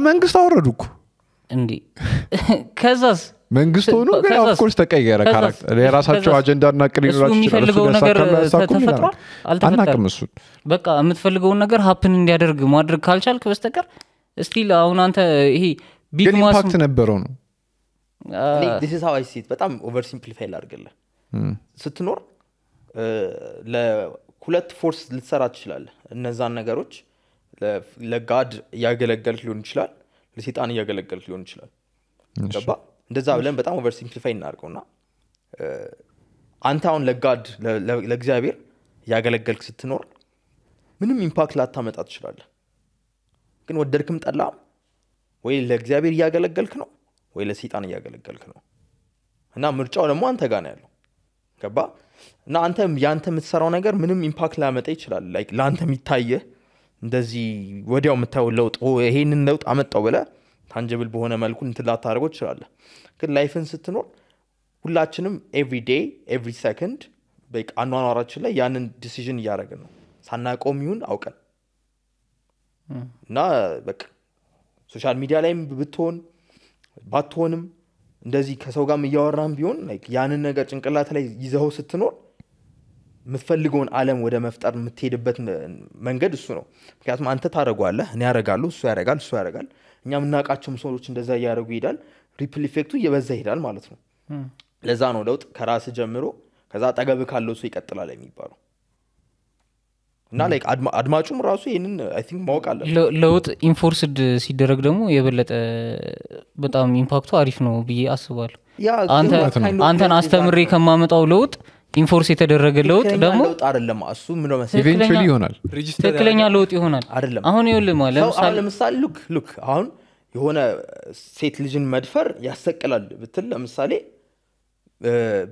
Speaker 3: መንግስት አወረዱ እኮ እንዴ ከዛስ
Speaker 2: መንግስት ሆኖ ግን ኦፍኮርስ ተቀየረ ካራክተር የራሳቸው አጀንዳ እና ቅድ የሚፈልገው ነገር ተፈጥሯል አናቅም እሱን
Speaker 3: በቃ የምትፈልገውን ነገር ሀፕን እንዲያደርግ ማድረግ ካልቻልክ በስተቀር ስቲል አሁን አንተ ይሄ ግን ኢምፓክት ነበረው ነው
Speaker 4: በጣም ኦቨር ሲምፕሊፋይ ላድርግልህ ስትኖር ለሁለት ፎርስ ልትሰራ ትችላለ እነዛን ነገሮች ለጋድ እያገለገልክ ሊሆን ይችላል ለሴጣን እያገለገልክ ሊሆን ይችላል ገባ እንደዛ ብለን በጣም ኦቨር ሲምፕሊፋይ እናደርገው እና አንተ አሁን ለጋድ ለእግዚአብሔር እያገለገልክ ስትኖር ምንም ኢምፓክት ላታመጣ ትችላለ ግን ወደድክም ጠላም ወይ ለእግዚአብሔር እያገለገልክ ነው ወይ ለሰይጣን እያገለገልክ ነው እና ምርጫው ደግሞ አንተ ጋር ነው ያለው ገባ እና አንተ የአንተ የምትሰራው ነገር ምንም ኢምፓክት ላመጣ ይችላል ላይክ ለአንተ የሚታየህ እንደዚህ ወዲያው የምታየው ለውጥ ይሄንን ለውጥ አመጣው ብለ ታንጀብል በሆነ መልኩ እንትን ይችላለ ግን ላይፍን ስትኖር ሁላችንም ኤቭሪ ዴይ ኤቭሪ ሰከንድ አኗኗራችን ላይ ያንን ዲሲዥን እያደረግን ነው ሳናቀውም ይሁን አውቀን እና በቃ ሶሻል ሚዲያ ላይም ብትሆን ባትሆንም እንደዚህ ከሰው ጋርም እያወራም ቢሆን ያንን ነገር ጭንቅላት ላይ ይዘው ስትኖር የምትፈልገውን አለም ወደ መፍጠር የምትሄድበት መንገድ እሱ ነው። ምክንያቱም አንተ ታደረጓለህ፣ እኔ ያደረጋሉ እሱ ያደረጋል፣ እሱ ያደረጋል። እኛ የምናውቃቸውም ሰዎች እንደዛ እያደረጉ ይሄዳል። ሪፕል ኢፌክቱ እየበዛ ይሄዳል ማለት ነው። ለዛ ነው ለውጥ ከራስ ጀምሮ ከዛ አጠገብ ካለው ሰው ይቀጥላል የሚባለው። እና ላይክ አድማጩም ራሱ ይህንን አይ ቲንክ ማወቅ አለ
Speaker 3: ለውጥ ኢንፎርስድ ሲደረግ ደግሞ የበለጠ በጣም ኢምፓክቱ አሪፍ ነው ብዬ አስባል አንተን አስተምሬ ከማመጣው ለውጥ ኢንፎርስ የተደረገ ለውጥ ደግሞ
Speaker 4: አይደለም እሱ ይሆናል ትክክለኛ
Speaker 3: ለውጥ ይሆናል አይደለም አሁን ይኸውልህ
Speaker 4: ለምሳሌ ሉክ ሉክ አሁን የሆነ ሴት ልጅን መድፈር ያሰቅላል ብትል ለምሳሌ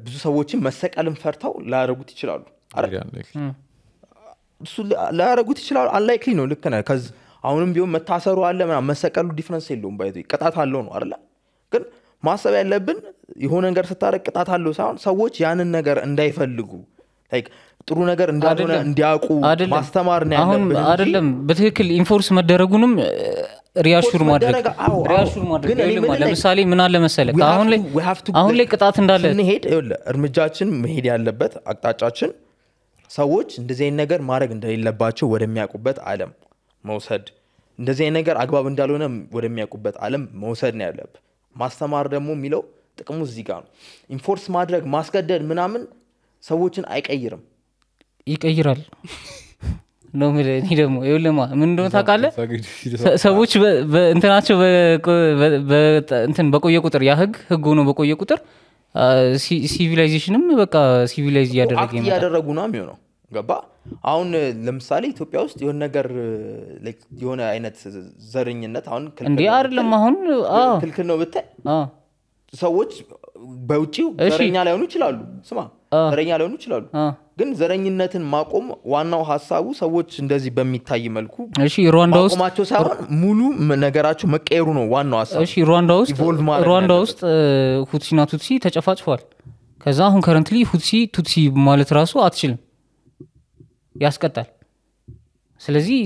Speaker 4: ብዙ ሰዎችን መሰቀልን ፈርተው ላያደርጉት ይችላሉ እሱ ላያደረጉት ይችላሉ። አንላይክሊ ነው። ልክ ነ ከዚ አሁንም ቢሆን መታሰሩ አለ ምና መሰቀሉ ዲፍረንስ የለውም። ባይ ቅጣት አለው ነው አይደለ? ግን ማሰብ ያለብን የሆነ ነገር ስታደረግ ቅጣት አለው ሳይሆን ሰዎች ያንን ነገር እንዳይፈልጉ ጥሩ ነገር እንዳልሆነ እንዲያውቁ ማስተማር ነው አሁን
Speaker 3: አደለም በትክክል ኢንፎርስ መደረጉንም ሪያሹር ማድረግ ምን አለ መሰለ አሁን ላይ ቅጣት እንዳለ ስንሄድ እርምጃችን
Speaker 4: መሄድ ያለበት አቅጣጫችን ሰዎች እንደዚህ አይነት ነገር ማድረግ እንደሌለባቸው ወደሚያውቁበት ዓለም መውሰድ እንደዚህ አይነት ነገር አግባብ እንዳልሆነ ወደሚያውቁበት ዓለም መውሰድ ነው ያለብ ማስተማር ደግሞ የሚለው ጥቅሙ እዚህ ጋር ነው። ኢንፎርስ ማድረግ ማስገደድ ምናምን ሰዎችን አይቀይርም።
Speaker 3: ይቀይራል ነው የምልህ። እኔ ደግሞ ይኸውልህ ምን እንደሆነ ታቃለ ሰዎች እንትናቸው እንትን በቆየ ቁጥር ያ ህግ ህግ ሆኖ በቆየ ቁጥር ሲቪላይዜሽንም በቃ ሲቪላይዝ እያደረገ እያደረጉ
Speaker 4: ነው የሚሆነው ገባ አሁን ለምሳሌ ኢትዮጵያ ውስጥ የሆነ ነገር የሆነ አይነት ዘረኝነት አሁን እንዲ አይደለም አሁን ክልክል ነው ብታይ ሰዎች በውጭ ዘረኛ ላይሆኑ ይችላሉ ስማ ዘረኛ ላይሆኑ ይችላሉ ግን ዘረኝነትን ማቆም ዋናው ሀሳቡ ሰዎች እንደዚህ በሚታይ መልኩ
Speaker 3: እሺ ሩዋንዳ ውስጥ
Speaker 4: ሳይሆን ሙሉ ነገራቸው መቀየሩ ነው ዋናው ሀሳብ። ሩዋንዳ ውስጥ ሩዋንዳ
Speaker 3: ውስጥ ሁትሲና ቱትሲ ተጨፋጭፏል። ከዛ አሁን ከረንትሊ ሁትሲ ቱትሲ ማለት ራሱ አትችልም፣ ያስቀጣል። ስለዚህ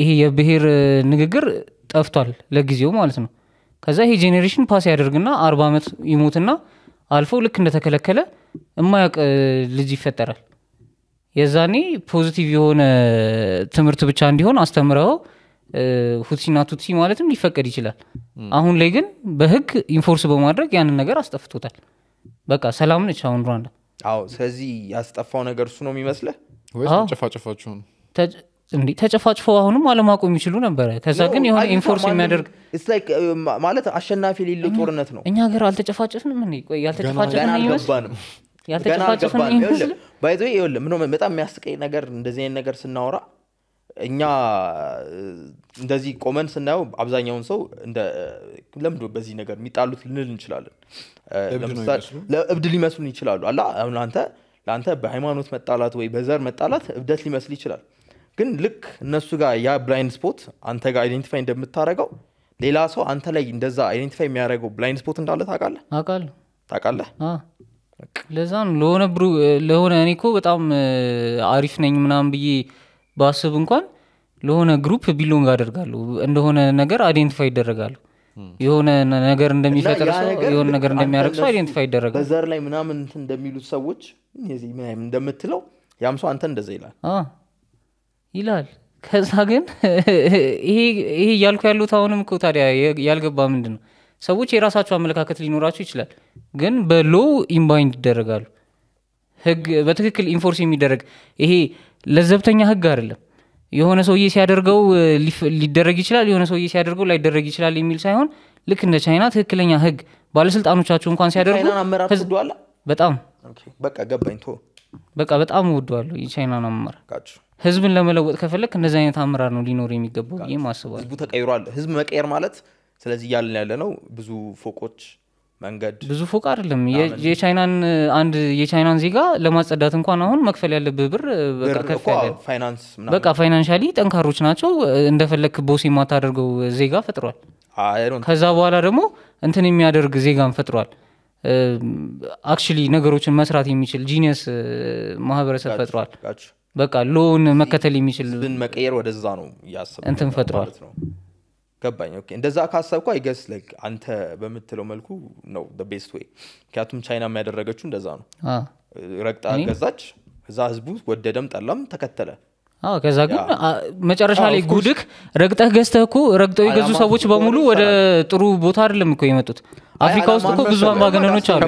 Speaker 3: ይሄ የብሔር ንግግር ጠፍቷል ለጊዜው ማለት ነው። ከዛ ይሄ ጄኔሬሽን ፓስ ያደርግና አርባ ዓመት ይሞትና አልፎ ልክ እንደተከለከለ የማያውቅ ልጅ ይፈጠራል። የዛኔ ፖዚቲቭ የሆነ ትምህርት ብቻ እንዲሆን አስተምረው ሁቲና ቱትሲ ማለትም ሊፈቀድ ይችላል። አሁን ላይ ግን በህግ ኢንፎርስ በማድረግ ያንን ነገር አስጠፍቶታል። በቃ ሰላም ነች አሁን ሩዋንዳ።
Speaker 4: አዎ፣ ስለዚህ ያስጠፋው ነገር እሱ ነው የሚመስለ ወይስ ተጨፋጨፋችሁ ነው?
Speaker 3: እንዴ ተጨፋጭፈው አሁንም አለማቆም የሚችሉ ነበረ። ከዛ ግን የሆነ ኢንፎርስ የሚያደርግ
Speaker 4: ማለት አሸናፊ
Speaker 3: የሌለው ጦርነት ነው። እኛ ሀገር አልተጨፋጨፍንም። ያልተጨፋጨፍን ይመስል
Speaker 4: በጣም የሚያስቀኝ ነገር እንደዚህ አይነት ነገር ስናወራ እኛ እንደዚህ ቆመን ስናየው አብዛኛውን ሰው ለምዶ በዚህ ነገር የሚጣሉት ልንል እንችላለን እብድ ሊመስሉን ይችላሉ አላ አሁን አንተ ለአንተ በሃይማኖት መጣላት ወይ በዘር መጣላት እብደት ሊመስል ይችላል ግን ልክ እነሱ ጋር ያ ብላይንድ ስፖት አንተ ጋር አይደንቲፋይ እንደምታደረገው ሌላ ሰው አንተ ላይ እንደዛ አይደንቲፋይ የሚያደረገው ብላይንድ ስፖት እንዳለ ታቃለ ታቃለ
Speaker 3: ለዛ ነው ለሆነ ብሩ ለሆነ እኔ እኮ በጣም አሪፍ ነኝ ምናምን ብዬ ባስብ እንኳን ለሆነ ግሩፕ ቢሎንግ አደርጋለሁ እንደሆነ ነገር አይዴንቲፋይ ይደረጋሉ የሆነ ነገር እንደሚፈጥር ሰው የሆነ ነገር እንደሚያደርግ ሰው አይዴንቲፋይ ይደረጋል በዘር
Speaker 4: ላይ ምናምን እንደሚሉት ሰዎች
Speaker 3: እንደምትለው ያም ሰው አንተ እንደዛ ይላል ይላል ከዛ ግን ይሄ እያልኩ ያሉት አሁንም እኮ ታዲያ ያልገባ ምንድን ነው ሰዎች የራሳቸው አመለካከት ሊኖራቸው ይችላል፣ ግን በሎው ኢምባይንድ ይደረጋሉ። ህግ በትክክል ኢንፎርስ የሚደረግ ይሄ ለዘብተኛ ህግ አይደለም። የሆነ ሰውዬ ሲያደርገው ሊደረግ ይችላል፣ የሆነ ሰውዬ ሲያደርገው ላይደረግ ይችላል የሚል ሳይሆን ልክ እንደ ቻይና ትክክለኛ ህግ ባለስልጣኖቻቸው እንኳን ሲያደርጉ በጣም በቃ ገባኝ በቃ በጣም የቻይናን አመራር ህዝብን ለመለወጥ ከፈለግ እንደዚህ አይነት አመራር ነው ሊኖር የሚገባው ይህም አስባለሁ ህዝቡ
Speaker 4: ተቀይሯል ህዝብ መቀየር ማለት ስለዚህ እያልን ያለ ነው ብዙ ፎቆች
Speaker 3: መንገድ ብዙ ፎቅ አይደለም የቻይናን አንድ የቻይናን ዜጋ ለማጸዳት እንኳን አሁን መክፈል ያለብህ ብር በቃ ፋይናንሻሊ ጠንካሮች ናቸው እንደፈለግ ቦስ የማታደርገው ዜጋ ፈጥሯል ከዛ በኋላ ደግሞ እንትን የሚያደርግ ዜጋን ፈጥሯል አክቹሊ ነገሮችን መስራት የሚችል ጂኒየስ ማህበረሰብ ፈጥሯል በቃ ሎን መከተል የሚችል መቀየር ወደዛ ነው እንትን ፈጥሯል ገባኝ። ኦኬ
Speaker 4: እንደዛ ካሰብኩ አይገስ ላይክ አንተ በምትለው መልኩ ነው ቤስት ወይ ምክንያቱም ቻይና ያደረገችው እንደዛ ነው። ረግጣ ገዛች፣ እዛ ህዝቡ ወደደም ጠላም ተከተለ።
Speaker 3: ከዛ ግን መጨረሻ ላይ ጉድክ ረግጠህ ገዝተህ እኮ ረግጠው የገዙ ሰዎች በሙሉ ወደ ጥሩ ቦታ አይደለም እኮ የመጡት አፍሪካ ውስጥ እኮ ብዙ አምባገነኖች አሉ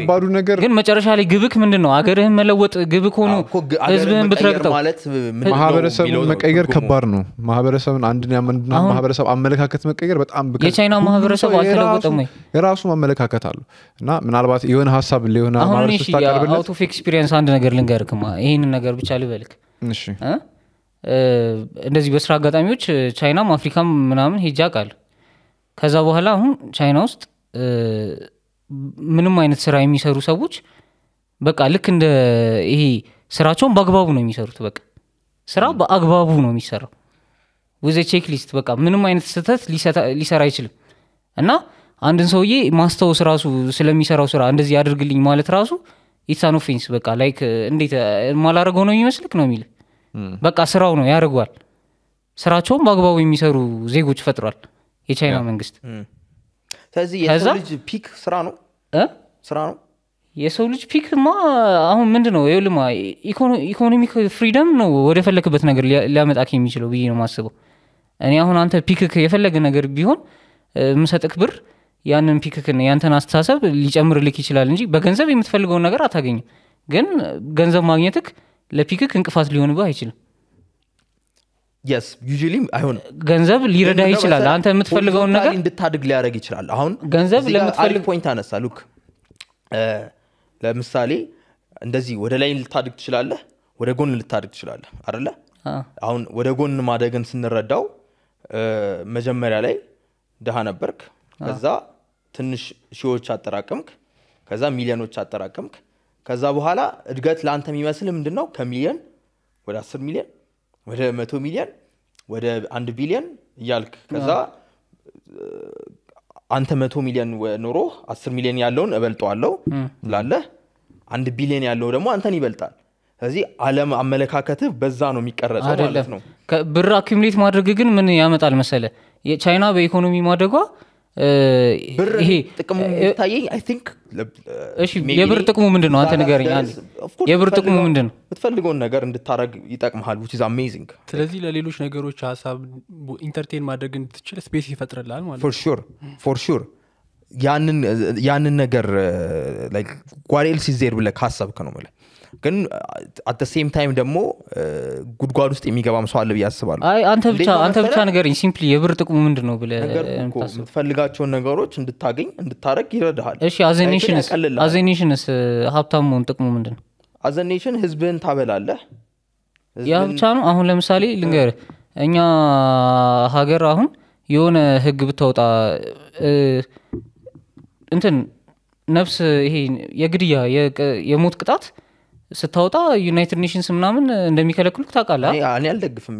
Speaker 3: ግን መጨረሻ ላይ ግብክ ምንድን ነው አገርህን መለወጥ ግብክ ሆኑ ህዝብህን ብትረግጠው
Speaker 2: ማህበረሰቡን መቀየር ከባድ ነው ማህበረሰብን አንድን ያመንድና ማህበረሰብ አመለካከት መቀየር በጣም የቻይና ማህበረሰብ አልተለወጠም የራሱ አመለካከት አሉ እና ምናልባት የሆነ ሀሳብ ሊሆነ ማህበረሰብ አውት
Speaker 3: ኦፍ ኤክስፒሪየንስ አንድ ነገር ልንገርክማ ይህን ነገር ብቻ ልበልክ እንደዚህ በስራ አጋጣሚዎች ቻይናም አፍሪካም ምናምን ሄጃ ቃል ከዛ በኋላ አሁን ቻይና ውስጥ ምንም አይነት ስራ የሚሰሩ ሰዎች በቃ ልክ እንደ ይሄ ስራቸውን በአግባቡ ነው የሚሰሩት። በቃ ስራ በአግባቡ ነው የሚሰራው። ወዘ ቼክ ሊስት በቃ ምንም አይነት ስህተት ሊሰራ አይችልም። እና አንድን ሰውዬ ማስታወስ ራሱ ስለሚሰራው ስራ እንደዚህ አድርግልኝ ማለት ራሱ ኢትሳን ኦፌንስ በቃ ላይክ እንዴት ማላረገው ነው የሚመስልክ ነው የሚል በቃ ስራው ነው ያደርጓል ስራቸውም በአግባቡ የሚሰሩ ዜጎች ፈጥሯል የቻይና መንግስት ስለዚህ የሰው ልጅ ፒክ ስራ ነው ስራ ነው የሰው ልጅ ፒክ ማ አሁን ምንድ ነው ልማ ኢኮኖሚክ ፍሪደም ነው ወደ ፈለክበት ነገር ሊያመጣክ የሚችለው ብዬ ነው ማስበው እኔ አሁን አንተ ፒክክ የፈለገ ነገር ቢሆን ምሰጥክ ብር ያንን ፒክክን ያንተን አስተሳሰብ ሊጨምርልክ ይችላል እንጂ በገንዘብ የምትፈልገውን ነገር አታገኝም ግን ገንዘብ ማግኘትክ ለፒክክ እንቅፋት ሊሆንብህ አይችልም። አይሆንም። ገንዘብ ሊረዳ ይችላል። አንተ የምትፈልገውን ነገር
Speaker 4: እንድታድግ ሊያደረግ ይችላል። አሁን ገንዘብ ለምትፈልግ አነሳ ሉክ ለምሳሌ እንደዚህ ወደ ላይ ልታድግ ትችላለህ፣ ወደ ጎን ልታድግ ትችላለህ አለ። አሁን ወደ ጎን ማደግን ስንረዳው መጀመሪያ ላይ ድሃ ነበርክ፣ ከዛ ትንሽ ሺዎች አጠራቀምክ፣ ከዛ ሚሊዮኖች አጠራቀምክ፣ ከዛ በኋላ እድገት ለአንተ የሚመስል ምንድን ነው? ከሚሊዮን ወደ 10 ሚሊዮን ወደ መቶ ሚሊዮን ወደ አንድ ቢሊዮን እያልክ ከዛ አንተ መቶ ሚሊዮን ኖሮ 10 ሚሊዮን ያለውን እበልጠዋለው ትላለህ። አንድ ቢሊዮን ያለው ደግሞ አንተን ይበልጣል። ስለዚህ አለም አመለካከትህ በዛ ነው የሚቀረጸው ማለት ነው።
Speaker 3: ብር አኪሙሌት ማድረግ ግን ምን ያመጣል መሰለ የቻይና በኢኮኖሚ ማደጓ የብር ጥቅሙ ምንድን ነው አንተ ንገረኝ የብር ጥቅሙ
Speaker 1: ምንድን
Speaker 4: ነው የምትፈልገውን ነገር እንድታረግ ይጠቅመሃል አሜዚንግ
Speaker 1: ስለዚህ ለሌሎች ነገሮች ሀሳብ ኢንተርቴን ማድረግ እንድትችል ስፔስ ይፈጥርላል ማለት
Speaker 4: ፎር ሹር ያንን ነገር ጓሬል ሲዜድ ብለ ካሰብክ ነው ምለ ግን አት ሴም ታይም ደግሞ uh, ጉድጓድ ውስጥ የሚገባም ሰው አለ ብዬ አስባለሁ አንተ ብቻ አንተ ብቻ
Speaker 3: ነገርኝ ሲምፕሊ የብር ጥቅሙ ምንድን ነው ብለ
Speaker 4: የምትፈልጋቸውን ነገሮች እንድታገኝ እንድታረግ ይረዳሃል እሺ
Speaker 3: አዘኔሽንስ ሀብታም መሆን ጥቅሙ ምንድን ነው
Speaker 4: አዘኔሽን ህዝብን ታበላለህ
Speaker 3: ያ ብቻ ነው አሁን ለምሳሌ ልንገር እኛ ሀገር አሁን የሆነ ህግ ብታወጣ እንትን ነፍስ ይሄ የግድያ የሞት ቅጣት ስታወጣ ዩናይትድ ኔሽንስ ምናምን እንደሚከለክሉ ታቃለ እኔ አልደግፍም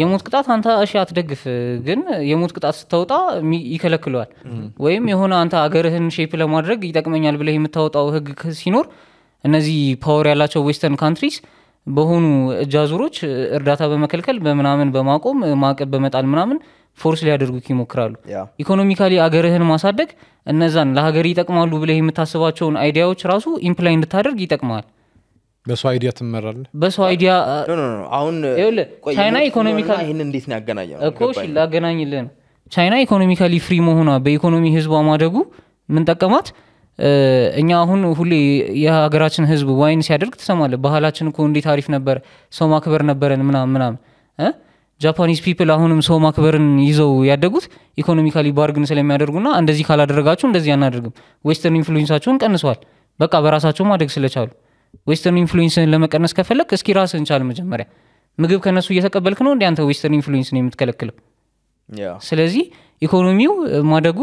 Speaker 3: የሞት ቅጣት። አንተ እሺ አትደግፍ፣ ግን የሞት ቅጣት ስታወጣ ይከለክለዋል። ወይም የሆነ አንተ አገርህን ሼፕ ለማድረግ ይጠቅመኛል ብለህ የምታወጣው ህግ ሲኖር እነዚህ ፓወር ያላቸው ዌስተርን ካንትሪስ በሆኑ እጃዙሮች እርዳታ በመከልከል በምናምን በማቆም ማቀብ በመጣል ምናምን ፎርስ ሊያደርጉ ይሞክራሉ። ኢኮኖሚካሊ አገርህን ማሳደግ እነዛን ለሀገር ይጠቅማሉ ብለህ የምታስባቸውን አይዲያዎች ራሱ ኢምፕላይ እንድታደርግ ይጠቅመዋል በሰው አይዲያ ትመራለህ። በሰው አይዲያ አሁን ቻይና ኢኮኖሚካሊ ይህን እንዴት ነው ያገናኘው እኮ ላገናኝልህ ነው። ቻይና ኢኮኖሚካሊ ፍሪ መሆኗ በኢኮኖሚ ህዝቧ ማደጉ ምን ጠቀማት? እኛ አሁን ሁሌ የሀገራችን ህዝብ ዋይን ሲያደርግ ትሰማለ ባህላችን እኮ እንዴት አሪፍ ነበር፣ ሰው ማክበር ነበረን ምናም ምናም ጃፓኒዝ ፒፕል አሁንም ሰው ማክበርን ይዘው ያደጉት ኢኮኖሚካሊ ባርግን ስለሚያደርጉና እንደዚህ ካላደረጋችሁ እንደዚህ አናደርግም፣ ዌስተርን ኢንፍሉዌንሳቸውን ቀንሰዋል። በቃ በራሳቸው ማደግ ስለቻሉ ዌስተርን ኢንፍሉዌንስን ለመቀነስ ከፈለግ እስኪ ራስ ቻል መጀመሪያ ምግብ ከነሱ እየተቀበልክ ነው እንዲ አንተ ዌስተርን ኢንፍሉዌንስን የምትከለክለው ስለዚህ ኢኮኖሚው ማደጉ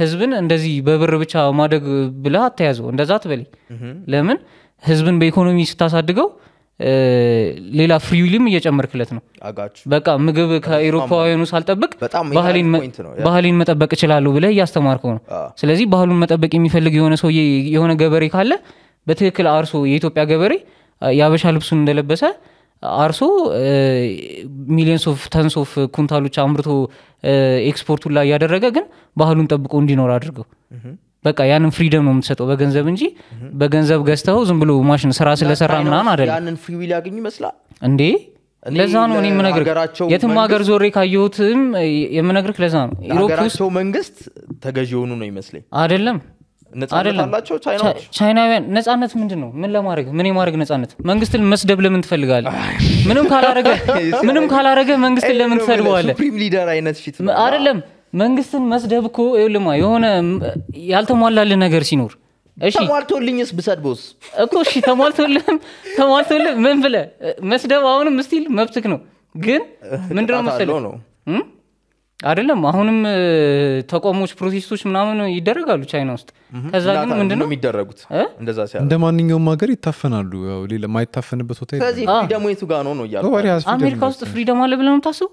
Speaker 3: ህዝብን እንደዚህ በብር ብቻ ማደግ ብለ አተያዘው እንደዛ ትበል ለምን ህዝብን በኢኮኖሚ ስታሳድገው ሌላ ፍሪውሊም እየጨመርክለት ነው በቃ ምግብ ከኤሮፓውያኑ ሳልጠብቅ ባህሌን መጠበቅ እችላለሁ ብለ እያስተማርከው ነው ስለዚህ ባህሉን መጠበቅ የሚፈልግ የሆነ ሰው የሆነ ገበሬ ካለ በትክክል አርሶ የኢትዮጵያ ገበሬ የአበሻ ልብሱን እንደለበሰ አርሶ ሚሊዮንስ ኦፍ ተንስ ኦፍ ኩንታሎች አምርቶ ኤክስፖርቱ ላይ እያደረገ ግን ባህሉን ጠብቆ እንዲኖር አድርገው በቃ ያንን ፍሪደም ነው የምትሰጠው በገንዘብ እንጂ በገንዘብ ገዝተው ዝም ብሎ ማሽን ስራ ስለሰራ ምናን አይደለም።
Speaker 4: ያንን ፍሪ ይመስላል
Speaker 3: እንዴ? ለዛ ነው እኔ የምነግርህ። የትም ሀገር ዞሬ ካየሁትም የምነግርህ ለዛ ነው። ሀገራቸው መንግስት ተገዢ የሆኑ ነው ይመስለኝ አደለም ነጻነትአላቸው ቻይናውያን ነጻነት ምንድን ነው ምን ለማድረግ ምን የማድረግ ነጻነት መንግስትን መስደብ ለምን ትፈልጋለ ምንም ካላረገ ምንም ካላረገ መንግስትን ለምን ሱፕሪም ሊደር አይነት ፊት አይደለም መንግስትን መስደብ እኮ ልማ የሆነ ያልተሟላልን ነገር ሲኖር ተሟልቶልኝስ ብሰድቦስ እኮ እሺ ተሟልቶልህም ተሟልቶልህ ምን ብለ መስደብ አሁንም ስቲል መብትክ ነው ግን ምንድነው መሰለ አይደለም አሁንም ተቋሞች ፕሮቴስቶች ምናምን ይደረጋሉ ቻይና ውስጥ ከዛ ግን ምንድነው
Speaker 4: የሚደረጉት እንደ
Speaker 2: ማንኛውም ሀገር ይታፈናሉ ማይታፈንበት ቦታ ከዚህ ፍሪደሙ ነው
Speaker 4: ነው
Speaker 3: አሜሪካ ውስጥ ፍሪደም አለ ብለነው ታስቡ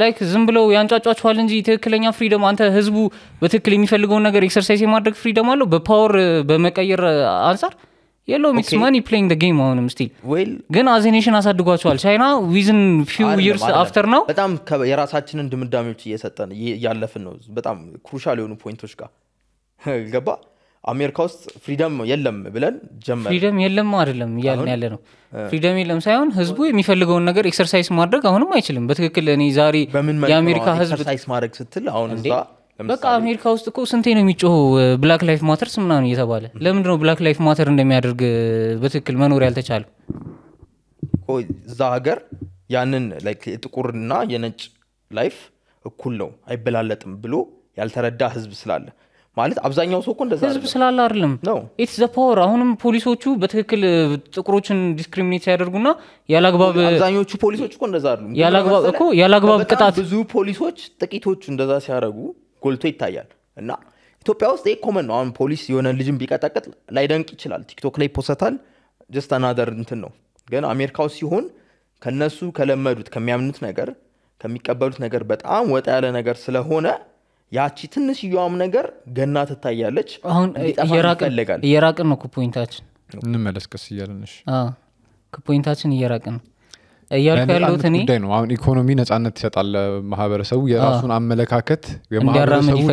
Speaker 3: ላይክ ዝም ብለው ያንጫጫችኋል እንጂ ትክክለኛ ፍሪደም አንተ ህዝቡ በትክክል የሚፈልገውን ነገር ኤክሰርሳይዝ የማድረግ ፍሪደም አለው በፓወር በመቀየር አንጻር የለውም ኢትስ ማኒ ፕሌይንግ ደ ጌም አሁንም ስቲል ግን አዜኔሽን አሳድጓቸዋል ቻይና ዊዝን ፊ ይርስ አፍተር ነው
Speaker 4: በጣም የራሳችንን ድምዳሜዎች እየሰጠን እያለፍን ነው በጣም ክሩሻል የሆኑ ፖይንቶች ጋር ገባ አሜሪካ ውስጥ ፍሪደም የለም ብለን ጀመር ፍሪደም
Speaker 3: የለም አይደለም እያልን ያለ ነው ፍሪደም የለም ሳይሆን ህዝቡ የሚፈልገውን ነገር ኤክሰርሳይዝ ማድረግ አሁንም አይችልም በትክክል እኔ ዛሬ የአሜሪካ ህዝብ ማድረግ ስትል አሁን እዛ በቃ አሜሪካ ውስጥ እኮ ስንቴ ነው የሚጮሁ ብላክ ላይፍ ማተርስ ምናምን እየተባለ ለምንድ ነው ብላክ ላይፍ ማተር እንደሚያደርግ በትክክል መኖር ያልተቻለ
Speaker 4: እዛ ሀገር ያንን የጥቁርና የነጭ ላይፍ እኩል ነው አይበላለጥም ብሎ ያልተረዳ ህዝብ ስላለ
Speaker 3: ማለት አብዛኛው ሰው እንደዛ ህዝብ ስላለ አይደለም ኢትስ ፓወር አሁንም ፖሊሶቹ በትክክል ጥቁሮችን ዲስክሪሚኔት ሲያደርጉና ያላግባብ አብዛኞቹ ፖሊሶች እኮ እንደዛ አይደሉም ያላግባብ ቅጣት
Speaker 4: ብዙ ፖሊሶች ጥቂቶቹ እንደዛ ሲያደረጉ ጎልቶ ይታያል እና ኢትዮጵያ ውስጥ ይህ ኮመን ነው። አሁን ፖሊስ የሆነ ልጅን ቢቀጠቅጥ ላይደንቅ ይችላል። ቲክቶክ ላይ ፖሰታል ጀስት አናደር እንትን ነው። ግን አሜሪካ ውስጥ ሲሆን ከነሱ ከለመዱት ከሚያምኑት ነገር ከሚቀበሉት ነገር በጣም ወጣ ያለ ነገር ስለሆነ ያቺ ትንሽ ትንሽዬዋም ነገር ገና
Speaker 2: ትታያለች። አሁን
Speaker 3: እየራቅን ነው። ኩፖይንታችን እንመለስ። ቀስ እያለንሽ ኩፖይንታችን እየራቅን ነው። እያልኩ ያለሁት እኔ ጉዳይ
Speaker 2: ነው። አሁን ኢኮኖሚ ነጻነት ይሰጣል ማህበረሰቡ የራሱን አመለካከት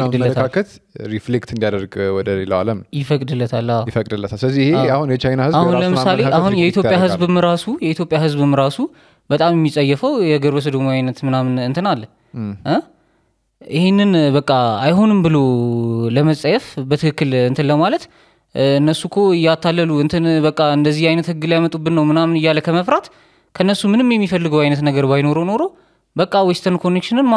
Speaker 2: አመለካከት ሪፍሌክት እንዲያደርግ ወደ ሌላው አለም ይፈቅድለታል ይፈቅድለታል። ስለዚህ ይሄ አሁን የቻይና ህዝብ አሁን ለምሳሌ አሁን የኢትዮጵያ ህዝብም
Speaker 3: ራሱ የኢትዮጵያ ህዝብም ራሱ በጣም የሚጸየፈው የግብረ ሰዶሙ አይነት ምናምን እንትን አለ ይህንን በቃ አይሆንም ብሎ ለመጸየፍ በትክክል እንትን ለማለት እነሱ እኮ እያታለሉ እንትን በቃ እንደዚህ አይነት ህግ ሊያመጡብን ነው ምናምን እያለ ከመፍራት ከነሱ ምንም የሚፈልገው አይነት ነገር ባይኖረው ኖሮ በቃ ዌስተርን ኮኔክሽንን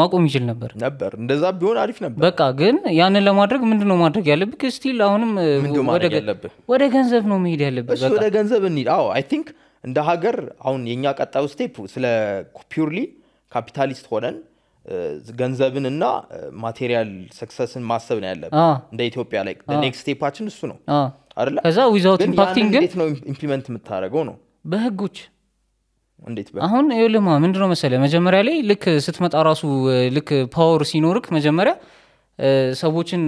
Speaker 3: ማቆም ይችል ነበር ነበር እንደዛ ቢሆን አሪፍ ነበር በቃ ግን ያንን ለማድረግ ምንድነው ማድረግ ያለብህ ስቲል አሁንም ወደ ገንዘብ ነው መሄድ ያለብህ ወደ
Speaker 4: ገንዘብ እንሂድ አዎ አይ ቲንክ እንደ ሀገር አሁን የኛ ቀጣዩ ስቴፕ ስለ ፒርሊ ካፒታሊስት ሆነን ገንዘብን እና ማቴሪያል ሰክሰስን ማሰብ ነው ያለብ እንደ ኢትዮጵያ ላይ ኔክስት ስቴፓችን እሱ ነው ከዛ ዊዛውት ኢምፓክቲንግ ግን ነው ኢምፕሊመንት የምታደረገው ነው
Speaker 3: በህጎች እንዴት አሁን ይኸውልህ ምንድን ነው መሰለህ መጀመሪያ ላይ ልክ ስትመጣ ራሱ ልክ ፓወር ሲኖርክ መጀመሪያ ሰዎችን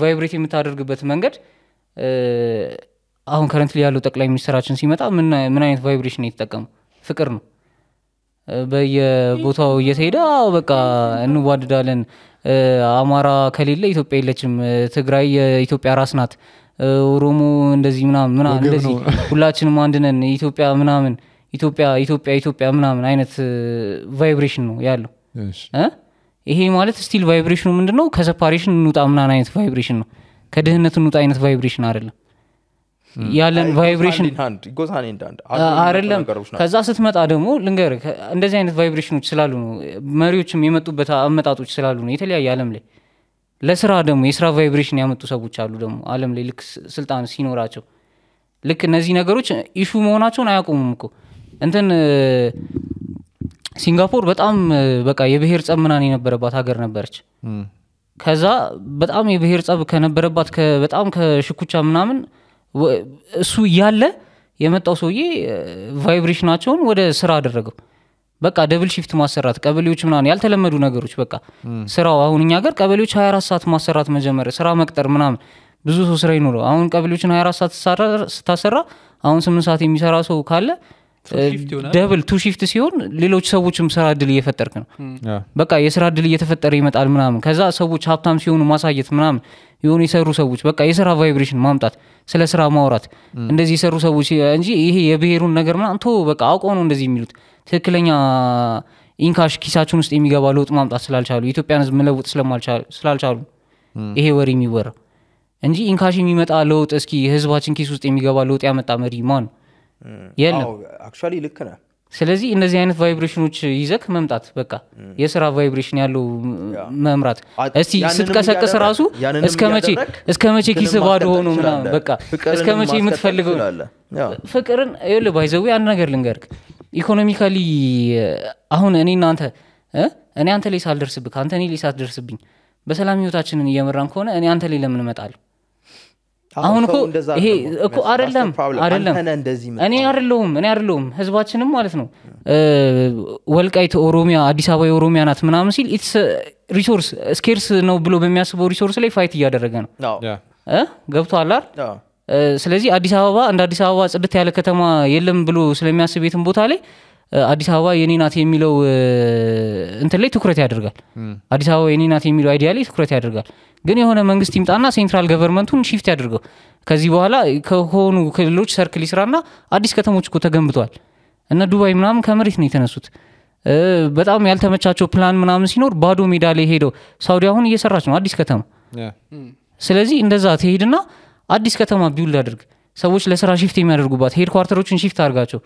Speaker 3: ቫይብሬት የምታደርግበት መንገድ አሁን ከረንት ላይ ያለው ጠቅላይ ሚኒስትራችን ሲመጣ ምን አይነት ቫይብሬሽን የተጠቀሙ ፍቅር ነው በየቦታው እየተሄደ በቃ እንዋድዳለን አማራ ከሌለ ኢትዮጵያ የለችም ትግራይ የኢትዮጵያ ራስ ናት ኦሮሞ እንደዚህ ምናምን እንደዚህ ሁላችንም አንድነን ኢትዮጵያ ምናምን ኢትዮጵያ ኢትዮጵያ ኢትዮጵያ ምናምን አይነት ቫይብሬሽን ነው ያለው ይሄ ማለት ስቲል ቫይብሬሽኑ ምንድን ነው ከሰፓሬሽን እንውጣ ምናን አይነት ቫይብሬሽን ነው ከድህነት እንውጣ አይነት ቫይብሬሽን አይደለም ያለን ቫይብሬሽን
Speaker 4: አይደለም ከዛ
Speaker 3: ስትመጣ ደግሞ ልንገር እንደዚህ አይነት ቫይብሬሽኖች ስላሉ ነው መሪዎችም የመጡበት አመጣጦች ስላሉ ነው የተለያየ አለም ላይ ለስራ ደግሞ የስራ ቫይብሬሽን ያመጡ ሰዎች አሉ ደግሞ አለም ላይ ልክ ስልጣን ሲኖራቸው ልክ እነዚህ ነገሮች ኢሹ መሆናቸውን አያቆሙም እኮ እንትን ሲንጋፖር በጣም በቃ የብሄር ጸብ ምናን የነበረባት ሀገር ነበረች። ከዛ በጣም የብሄር ጸብ ከነበረባት በጣም ከሽኩቻ ምናምን እሱ እያለ የመጣው ሰውዬ ቫይብሬሽናቸውን ወደ ስራ አደረገው። በቃ ደብል ሺፍት ማሰራት ቀበሌዎች ምናምን ያልተለመዱ ነገሮች በቃ ስራው አሁን እኛ ገር ቀበሌዎች 24 ሰዓት ማሰራት መጀመር ስራ መቅጠር ምናምን ብዙ ሰው ስራ ይኖረው። አሁን ቀበሌዎችን 24 ሰዓት ስታሰራ አሁን 8 ሰዓት የሚሰራ ሰው ካለ ደብል ቱ ሺፍት ሲሆን ሌሎች ሰዎችም ስራ እድል እየፈጠርክ ነው በቃ የስራ እድል እየተፈጠረ ይመጣል ምናምን ከዛ ሰዎች ሀብታም ሲሆኑ ማሳየት ምናምን የሆኑ የሰሩ ሰዎች በቃ የስራ ቫይብሬሽን ማምጣት ስለ ስራ ማውራት እንደዚህ የሰሩ ሰዎች እንጂ ይሄ የብሔሩን ነገር ምናምን ቶ በቃ አውቀው ነው እንደዚህ የሚሉት ትክክለኛ ኢንካሽ ኪሳችን ውስጥ የሚገባ ለውጥ ማምጣት ስላልቻሉ ኢትዮጵያን ህዝብ መለውጥ ስላልቻሉ ይሄ ወሬ የሚወራ እንጂ ኢንካሽ የሚመጣ ለውጥ እስኪ ህዝባችን ኪስ ውስጥ የሚገባ ለውጥ ያመጣ መሪ ማን ነው
Speaker 4: የለም ልክ ነ
Speaker 3: ስለዚህ እነዚህ አይነት ቫይብሬሽኖች ይዘክ መምጣት በቃ የስራ ቫይብሬሽን ያለው መምራት እስቲ ስትቀሰቅስ ራሱ እስከ መቼ እስከ መቼ ኪስ ባዶ ሆኖ በቃ እስከ መቼ የምትፈልገው ፍቅርን ል ባይዘዊ አንድ ነገር ልንገርክ ኢኮኖሚካሊ አሁን እኔ እናንተ እኔ አንተ ላይ ሳልደርስብክ አንተ እኔ ላይ ሳትደርስብኝ በሰላም ህይወታችንን እየመራን ከሆነ እኔ አንተ ላይ ለምን እመጣለሁ አሁን እኮ ይሄ እኮ አይደለም አይደለም እኔ አይደለሁም እኔ አይደለሁም ህዝባችንም ማለት ነው ወልቃይት ኦሮሚያ አዲስ አበባ የኦሮሚያ ናት ምናምን ሲል ኢትስ ሪሶርስ ስኬርስ ነው ብሎ በሚያስበው ሪሶርስ ላይ ፋይት እያደረገ ነው ገብቶ አላር ስለዚህ አዲስ አበባ እንደ አዲስ አበባ ጽድት ያለ ከተማ የለም ብሎ ስለሚያስብ የትም ቦታ ላይ አዲስ አበባ የኔ ናት የሚለው እንትን ላይ ትኩረት ያደርጋል። አዲስ አበባ የኔ ናት የሚለው አይዲያ ላይ ትኩረት ያደርጋል። ግን የሆነ መንግስት ይምጣና ሴንትራል ገቨርንመንቱን ሺፍት ያደርገው ከዚህ በኋላ ከሆኑ ክልሎች ሰርክል ይስራና አዲስ ከተሞች እኮ ተገንብተዋል። እነ ዱባይ ምናምን ከመሬት ነው የተነሱት። በጣም ያልተመቻቸው ፕላን ምናምን ሲኖር ባዶ ሜዳ ላይ ሄደው ሳውዲ አሁን እየሰራች ነው አዲስ ከተማ። ስለዚህ እንደዛ ትሄድና አዲስ ከተማ ቢውልድ አድርግ። ሰዎች ለስራ ሽፍት የሚያደርጉባት ሄድ ኳርተሮችን ሽፍት አድርጋቸው።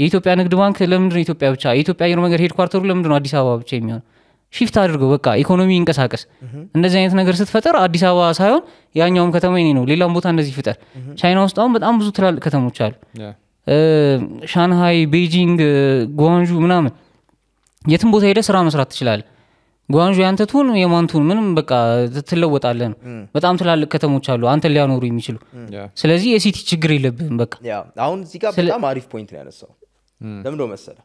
Speaker 3: የኢትዮጵያ ንግድ ባንክ ነው ኢትዮጵያ ብቻ የኢትዮጵያ አየር መንገድ ሄድኳርተሩ ነው አዲስ አበባ ብቻ የሚሆነው? ሺፍት አድርገው በቃ ኢኮኖሚ ይንቀሳቀስ። እንደዚህ አይነት ነገር ስትፈጠር አዲስ አበባ ሳይሆን ያኛውም ከተማ የኔ ነው፣ ሌላም ቦታ እንደዚህ ፍጠር። ቻይና ውስጥ አሁን በጣም ብዙ ትላልቅ ከተሞች አሉ፣ ሻንሃይ፣ ቤጂንግ፣ ጓንዡ ምናምን። የትም ቦታ ሄደ ስራ መስራት ትችላለ። ጓንዡ ያንተ ትሁን የማንቱን ምንም በቃ ትለወጣለ ነው። በጣም ትላልቅ ከተሞች አሉ አንተ ሊያኖሩ የሚችሉ። ስለዚህ የሲቲ ችግር የለብህም። በቃ አሁን እዚህ ጋር
Speaker 4: በጣም አሪፍ ፖይንት ነው ያነሳው ለምንደ መሰለ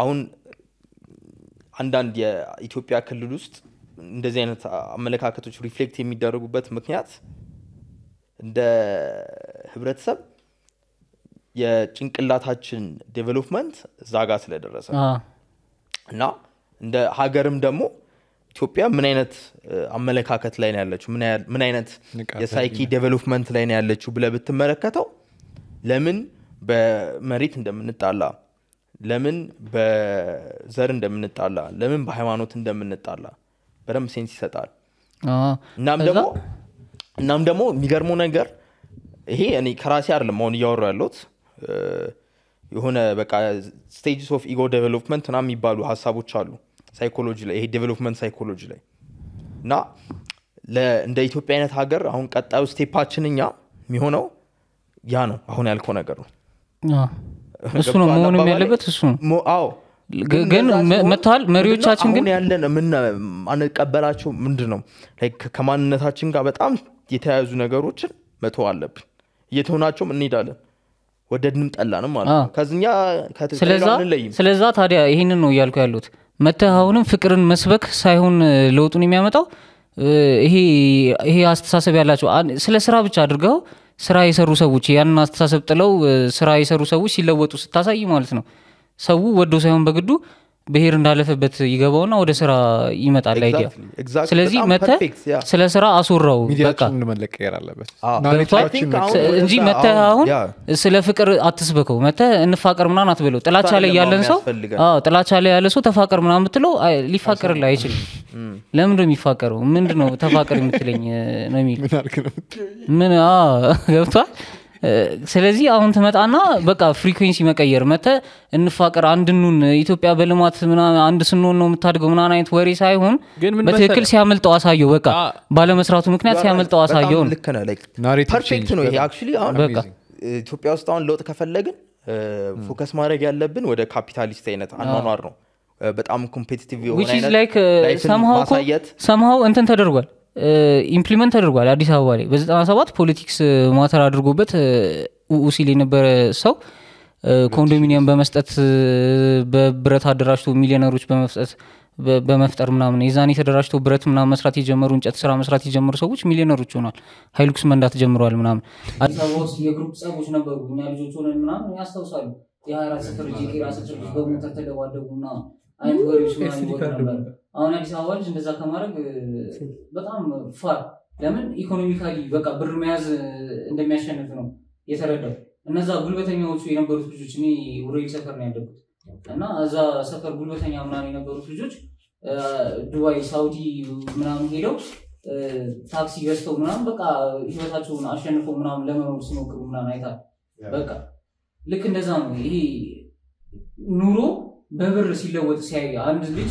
Speaker 4: አሁን አንዳንድ የኢትዮጵያ ክልል ውስጥ እንደዚህ አይነት አመለካከቶች ሪፍሌክት የሚደረጉበት ምክንያት እንደ ህብረተሰብ የጭንቅላታችን ዴቨሎፕመንት እዛ ጋር ስለደረሰ እና እንደ ሀገርም ደግሞ ኢትዮጵያ ምን አይነት አመለካከት ላይ ነው ያለችው፣ ምን አይነት የሳይኪ ዴቨሎፕመንት ላይ ነው ያለችው ብለ ብትመለከተው ለምን በመሬት እንደምንጣላ ለምን በዘር እንደምንጣላ ለምን በሃይማኖት እንደምንጣላ በደንብ ሴንስ ይሰጣል እናም ደግሞ እናም ደግሞ የሚገርመው ነገር ይሄ እኔ ከራሴ አይደለም አሁን እያወሩ ያለሁት የሆነ በቃ ስቴጅስ ኦፍ ኢጎ ዴቨሎፕመንት ና የሚባሉ ሀሳቦች አሉ ሳይኮሎጂ ላይ ይሄ ዴቨሎፕመንት ሳይኮሎጂ ላይ እና እንደ ኢትዮጵያ አይነት ሀገር አሁን ቀጣዩ ስቴፓችን እኛ የሚሆነው ያ ነው አሁን ያልከው ነገር ነው እሱ ነው መሆን ያለበት
Speaker 3: እሱ ነው ግን መታል መሪዎቻችን ግን
Speaker 4: ያለን ምን አንቀበላቸው ምንድን ነው ከማንነታችን ጋር በጣም የተያያዙ ነገሮችን መተው አለብን እየተሆናቸውም እንሄዳለን ወደድንም ጠላንም ማለት
Speaker 3: ነው ስለዛ ታዲያ ይህንን ነው እያልኩ ያሉት መተሃውንም አሁንም ፍቅርን መስበክ ሳይሆን ለውጡን የሚያመጣው ይሄ አስተሳሰብ ያላቸው ስለ ስራ ብቻ አድርገው ስራ የሰሩ ሰዎች ያንን አስተሳሰብ ጥለው ስራ የሰሩ ሰዎች ሲለወጡ ስታሳይ ማለት ነው ሰው ወዶ ሳይሆን በግዱ ብሄር እንዳለፈበት ይገባውና ወደ ስራ ይመጣል አይዲያ። ስለዚህ መተ ስለ ስራ አስወራው እንጂ መተ አሁን ስለ ፍቅር አትስበከው። መተ እንፋቀር ምናን አትበለው። ጥላቻ ላይ ያለን ሰው ጥላቻ ላይ ያለ ሰው ተፋቀር ምናምን የምትለው ሊፋቀርልህ አይችልም። ለምን ነው የሚፋቀረው? ምንድን ነው ተፋቀር የምትለኝ ነው የሚል ምን ገብቷል ስለዚህ አሁን ትመጣና በቃ ፍሪኩዌንሲ መቀየር መተ እንፋቅር አንድኑን ኢትዮጵያ በልማት አንድ ስንሆን ነው የምታድገው ምናን አይነት ወሬ ሳይሆን በትክክል ሲያመልጠው አሳየው። በቃ ባለመስራቱ ምክንያት ሲያመልጠው አሳየው ፐርፌክት ነው ይሄ አክቹሊ አሁን ኢትዮጵያ
Speaker 4: ውስጥ አሁን ለውጥ ከፈለግን ፎከስ ማድረግ ያለብን ወደ ካፒታሊስት አይነት አኗኗር ነው። በጣም ኮምፔቲቲቭ የሆነ አይነት
Speaker 3: እንትን ተደርጓል ኢምፕሊመንት ተደርጓል አዲስ አበባ ላይ በዘጠና ሰባት ፖለቲክስ ማተር አድርጎበት ኡኡ ሲል የነበረ ሰው ኮንዶሚኒየም በመስጠት በብረት አደራጅቶ ሚሊዮነሮች በመፍጠት በመፍጠር ምናምን የዛኔ ተደራጅቶ ብረት ምናምን መስራት የጀመሩ እንጨት ስራ መስራት የጀመሩ ሰዎች ሚሊዮነሮች ሆኗል። ሀይሉክስ መንዳት ጀምረዋል ምናምን አዲስ አበባ ውስጥ የግሩፕ ጸቦች ነበሩ። እኛ ልጆች ሆነን ምናምን ያስታውሳሉ። የሀያ አራት ስፍር ጄቄ ራሳቸው በሞተር ተደባደቡ ምናምን አይነት ወሬዎች ምናምን ነበር አሁን አዲስ አበባ ልጅ እንደዛ ከማድረግ በጣም ፋር ለምን ኢኮኖሚካሊ በቃ ብር መያዝ እንደሚያሸንፍ ነው የተረዳው። እነዛ ጉልበተኛዎቹ የነበሩት ልጆች እኔ ውሬ ሰፈር ነው ያደጉት እና እዛ ሰፈር ጉልበተኛ ምናምን የነበሩት ልጆች ዱባይ፣ ሳውዲ ምናምን ሄደው ታክሲ ገዝተው ምናምን በቃ ህይወታቸውን አሸንፈው ምናምን ለመኖር ሲሞክሩ ምናምን አይታል። በቃ ልክ እንደዛ ነው ይሄ ኑሮ በብር ሲለወጥ ሲያይ አንድ ልጅ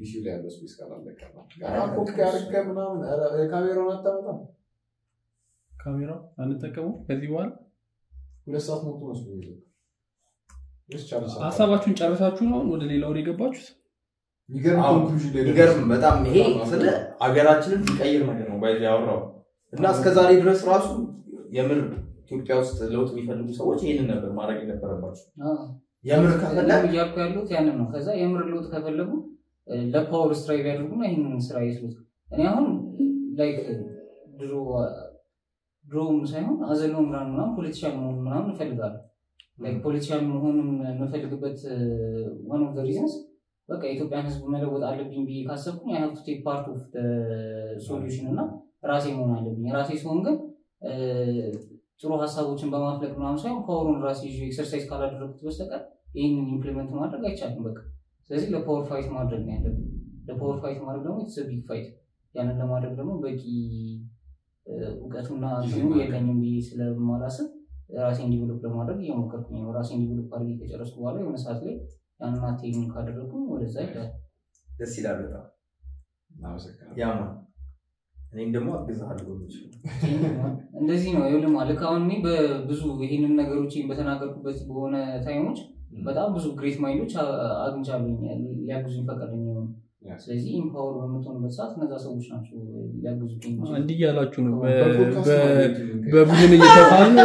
Speaker 2: ፒሲ ላይ ያለ ስፔስ ካላለቀ ኮክ ያርከ ምናምን ካሜራውን አታመጣም።
Speaker 1: ካሜራ አንጠቀሙም ከዚህ በኋላ ሁለት ሰዓት ሞቶ መስሎ ሀሳባችሁን ጨረሳችሁ ነው ወደ ሌላ ወር የገባችሁት?
Speaker 4: ይገርም በጣም ይሄ ስለ ሀገራችንን ሊቀይር ነገር ነው ባይ ያወራው እና እስከዛሬ ድረስ ራሱ የምር ኢትዮጵያ ውስጥ ለውጥ የሚፈልጉ ሰዎች
Speaker 3: ይህንን ነበር ማድረግ የነበረባቸው። የምር ከፈለ እያልኩ ያሉት ያንን ነው። ከዛ የምር ለውጥ ከፈለጉ ለፓወር ስትራይቭ ያደርጉና ይህንን ስራ ይስሉት። እኔ አሁን ላይክ ድሮ ድሮም ሳይሆን አዘኖ ምራን ምናምን ፖለቲሻን መሆን ምናምን እፈልጋለሁ። ላይክ ፖለቲሻን መሆንም የምፈልግበት ዋን ኦፍ ሪዘንስ በቃ የኢትዮጵያን ህዝብ መለወጥ አለብኝ ብዬ ካሰብኩኝ አይ ቱ ቴክ ፓርት ኦፍ ሶሉሽን እና ራሴ መሆን አለብኝ። ራሴ ሲሆን ግን ጥሩ ሀሳቦችን በማፍለቅ ምናምን ሳይሆን ፓወሩን ራሴ ኤክሰርሳይዝ ካላደረጉት በስተቀር ይህንን ኢምፕሊመንት ማድረግ አይቻልም በቃ ስለዚህ ለፖወር ፋይት ማድረግ ነው ያለብን። ለፖወር ፋይት ማድረግ ደግሞ ኢትስ ቢግ ፋይት። ያንን ለማድረግ ደግሞ በቂ እውቀቱና እንትኑ የለኝም ብዬ ስለማላስብ ራሴን ዲቨሎፕ ለማድረግ እየሞከርኩ ነው። ራሴን ዲቨሎፕ አድርጌ ከጨረስኩ በኋላ የሆነ ሰዓት ላይ ያንን አቴን ካደረጉ ወደዛ ይላል። ደስ ይላል በጣም ያማ እኔም ደግሞ አግዛለሁ። እንደዚህ ነው ይልማል። ልክ አሁን እኔ በብዙ ይህንን ነገሮች በተናገርኩበት በሆነ ታይሞች በጣም ብዙ ግሬት ማይንዶች አግኝቻለሁ ሊያግዙኝ ፈቃደኛ የሆኑ ስለዚህ ኢምፓወር በምትሆንበት ሰዓት እነዛ ሰዎች ናቸው ሊያግዙ እንዲህ
Speaker 1: እያላችሁ ነው በቡድን እየተባለ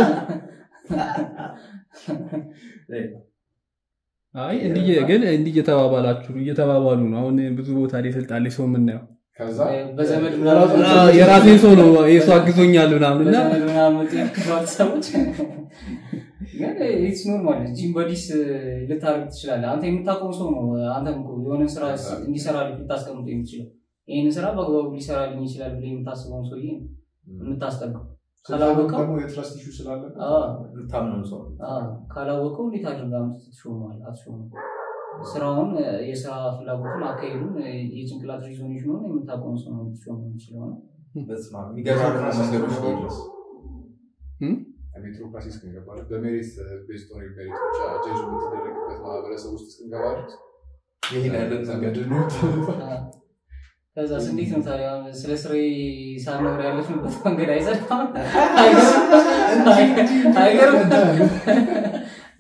Speaker 1: አይ ግን እንዲህ እየተባባላችሁ እየተባባሉ ነው አሁን ብዙ ቦታ ላይ ስልጣን ላይ ሰው የምናየው
Speaker 3: የራሴን ሰው ነው የሱ
Speaker 1: አግዞኛል ምናምን
Speaker 3: እና ኢትስ ኖርማል ጂም በዲስ ልታደርግ ትችላለህ። አንተ የምታውቀው ሰው ነው። uh, አንተም የሆነ ስራ እንዲሰራልህ ልታስቀምጡ የምችለው ይህን ስራ በአግባቡ ሊሰራልኝ ይችላል ብለህ የምታስበውን ሰውዬ የምታስጠቀው ካላወቀው ካላወቀው እንዴት አድርጋ ትሾመዋል? አትሾመው። ስራውን uh, የስራ ፍላጎቱን አካሄዱን uh, የጭንቅላት ሪዞኔሽኑን የምታቆም ሰው ነው ልትሾመው የሚችለው ነው።
Speaker 2: ዲሞክራሲ እስክንገባ በሜሪት ቤዝድ ኦን ሜሪት ብቻ ጀጅ የምትደረግበት ማህበረሰብ ውስጥ እስክንገባ ድረስ ይህን ያለን መንገድ ነው። ከዛ እንዴት ነው ታዲያ
Speaker 3: ስለ ስሬ ሳናወራ ያለፍንበት መንገድ አይዘልም?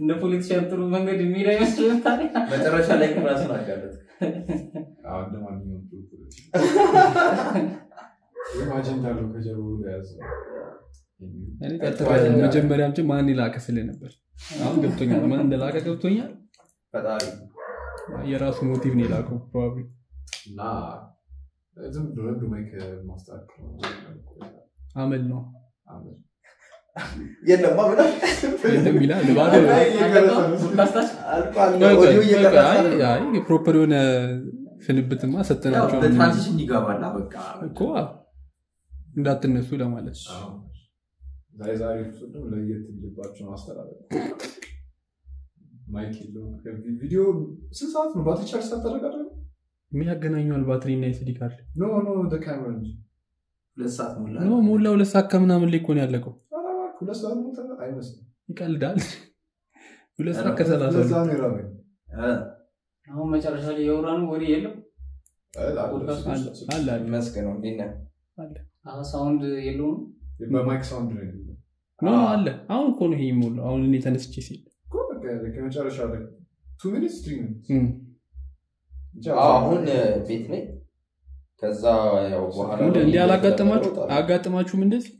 Speaker 3: እንደ ፖለቲሻን ጥሩ መንገድ የሚሄድ አይመስልም? ታዲያ መጨረሻ ላይ ራስን አጋለጥ እንደ ማንኛውም ጥሩ ፖለቲካ ኢማጂን እንዳለው
Speaker 2: ከጀርባው ያዘ መጀመሪያ
Speaker 1: ጭ ማን ላከ ስል ነበር አሁን ገብቶኛል ማን
Speaker 2: እንደላከ ገብቶኛል
Speaker 1: የራሱ ሞቲቭ ነው የላከው ፕሮባብሊ አመል ነው የለም የሆነ ፍንብትማ ሰጠናቸው እንዳትነሱ ለማለት
Speaker 2: ዛሬ ዛሬ ፍጹም ለየት ልባቸውን አስተላለፍ ማይክ የለውም። ቪዲዮ ስንት ሰዓት ነው? ባትሪ ቻርጅ ሳታደርግ
Speaker 1: ምን ያገናኘዋል? ባትሪ እና ኤስዲ ካርድ
Speaker 2: ኖ ኖ ካሜራ እንጂ ሁለት ሰዓት ሞላ
Speaker 1: ሞላ ሁለት ሰዓት ከምናምን ላይ እኮ ነው ያለቀው።
Speaker 2: ሁለት ሰዓት ሞላ አይመስልም። ይቀልዳል።
Speaker 1: ሁለት
Speaker 3: ሰዓት ከሰላሳ አሁን መጨረሻ ላይ የውራኑ ወሬ የለም አለ
Speaker 2: አለ መስገነው እንዴት ሳውንድ የለውም በማይክ ሳውንድ
Speaker 1: ነው አለ አሁን እኮ ነው ይሄ ሞሉ አሁን እኔ ተነስቼ ሲል
Speaker 2: ከመጨረሻ ላይ ቱ ሚኒት ትሪ አሁን ቤት ከዛ እንዲህ አላጋጠማችሁ
Speaker 1: አጋጥማችሁም እንደዚህ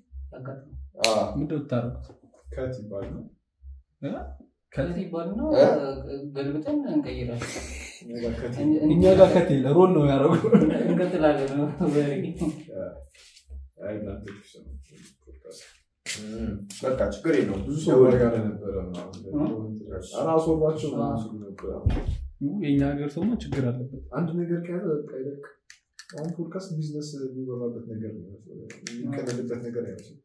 Speaker 1: ምንድ
Speaker 3: ከት ይባል ነው ከት እኛ ጋር ከት የለ ሮል ነው ያደረጉ እንቀጥላለን
Speaker 2: በቃ ችግር የለውም። ብዙ ሰው ነበረ አናስወባቸው
Speaker 1: የእኛ ሀገር ሰውማ ችግር አለበት።
Speaker 2: አንድ ነገር ከያዘ በቃ ይደቅ። አሁን ፖድካስት ቢዝነስ የሚበራበት ነገር የሚቀለልበት ነገር አይመስል።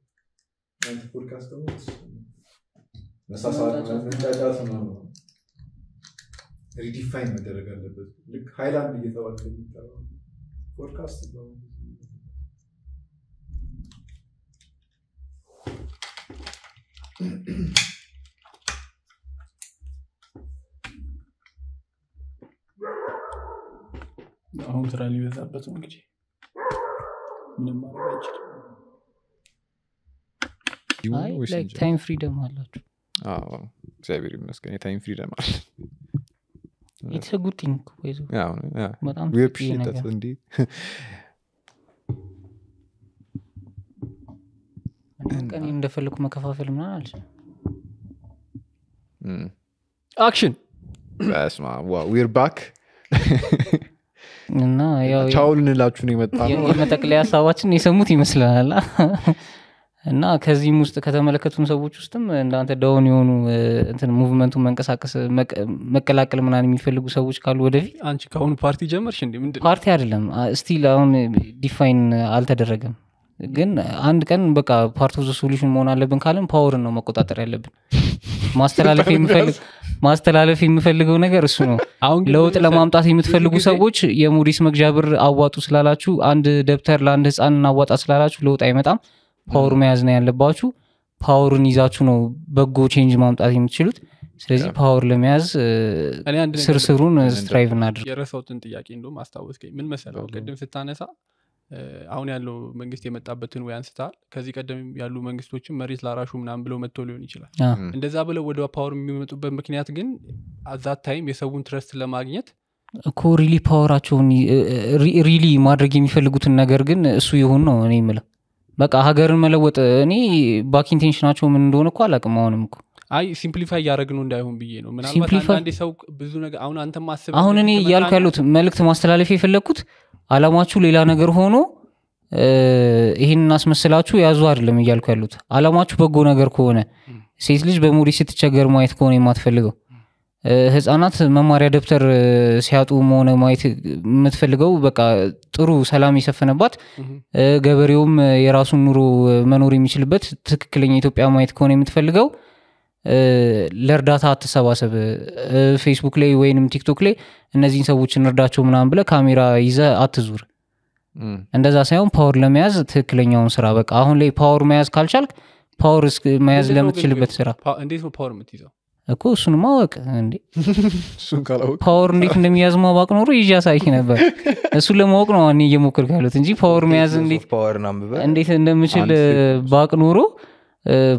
Speaker 2: ፖድካስት ደግሞ መሳሳት ሪዲፋይን መደረግ አለበት። ልክ ሃይላንድ እየተባለ የሚጠራ ፖድካስት
Speaker 1: አሁን ስራ ሊበዛበት ነው እንግዲህ ምንም
Speaker 3: ታይም ፍሪደም አላችሁ።
Speaker 2: እግዚአብሔር ይመስገን የታይም ፍሪደም አለ።
Speaker 3: በጣም እንደፈልኩ መከፋፈል ምና አል አክሽን ዊር ባክ እና ቻው ልንላችሁ ነው የመጣ የመጠቅለያ ሀሳባችን የሰሙት ይመስለናል እና ከዚህም ውስጥ ከተመለከቱን ሰዎች ውስጥም እንዳንተ ደውን የሆኑ ሙቭመንቱ መንቀሳቀስ መቀላቀል ምናን የሚፈልጉ ሰዎች ካሉ ወደፊት አንቺ ከአሁኑ ፓርቲ ጀመርሽ ፓርቲ አይደለም ስቲል አሁን ዲፋይን አልተደረገም ግን አንድ ቀን በቃ ፓርት ኦፍ ሶሉሽን መሆን አለብን ካለን ፓወርን ነው መቆጣጠር ያለብን ማስተላለፍ የሚፈልገው ነገር እሱ ነው ለውጥ ለማምጣት የምትፈልጉ ሰዎች የሙዲስ መግዣ ብር አዋጡ ስላላችሁ አንድ ደብተር ለአንድ ህፃን እናዋጣ ስላላችሁ ለውጥ አይመጣም ፓወር መያዝ ነው ያለባችሁ ፓወርን ይዛችሁ ነው በጎ ቼንጅ ማምጣት የምትችሉት ስለዚህ ፓወር ለመያዝ ስርስሩን ስትራይቭ እናድርግ
Speaker 1: የረሰውትን ጥያቄ እንደም አስታወስ ምን መሰለው ቅድም ስታነሳ አሁን ያለው መንግስት የመጣበትን ወይ አንስተል ከዚህ ቀደም ያሉ መንግስቶችም መሬት ላራሹ ምናምን ብለው መጥቶ ሊሆን ይችላል እንደዛ ብለው ወደ ፓወር የሚመጡበት ምክንያት ግን አዛት ታይም የሰውን ትረስት ለማግኘት
Speaker 3: እኮ ሪሊ ፓወራቸውን ሪሊ ማድረግ የሚፈልጉትን ነገር ግን እሱ ይሁን ነው እኔ ምለ በቃ ሀገርን መለወጥ እኔ ባክ ኢንቴንሽናቸው ምን እንደሆነ እኮ አላቅም አሁንም እኮ
Speaker 1: አይ ሲምፕሊፋይ እያደረግ ነው እንዳይሆን ብዬ ነው ምናልባት ሰው ብዙ ነገር አሁን አንተ ማስብ አሁን እኔ እያልኩ ያሉት
Speaker 3: መልእክት ማስተላለፍ የፈለግኩት አላማችሁ ሌላ ነገር ሆኖ ይህን አስመስላችሁ ያዙ አይደለም እያልኩ ያሉት። አላማችሁ በጎ ነገር ከሆነ ሴት ልጅ በሙዲ ስትቸገር ማየት ከሆነ የማትፈልገው ህጻናት መማሪያ ደብተር ሲያጡ መሆነ ማየት የምትፈልገው በቃ ጥሩ ሰላም የሰፈነባት ገበሬውም የራሱን ኑሮ መኖር የሚችልበት ትክክለኛ ኢትዮጵያ ማየት ከሆነ የምትፈልገው ለእርዳታ አትሰባሰብ ፌስቡክ ላይ ወይንም ቲክቶክ ላይ እነዚህን ሰዎች እንርዳቸው ምናምን ብለ ካሜራ ይዘ አትዙር እንደዛ ሳይሆን ፓወር ለመያዝ ትክክለኛውን ስራ በቃ አሁን ላይ ፓወር መያዝ ካልቻልክ ፓወር መያዝ ለምትችልበት ስራ
Speaker 1: እንዴት ነው ፓወር የምትይዘው
Speaker 3: እኮ እሱን ማወቅ ፓወር እንዴት እንደሚያዝ ማባቅ ኖሮ ይዤ አሳይ ነበር እሱን ለማወቅ ነው እኔ እየሞክር ያሉት እንጂ ፓወር መያዝ እንዴት እንደምችል ባቅ ኖሮ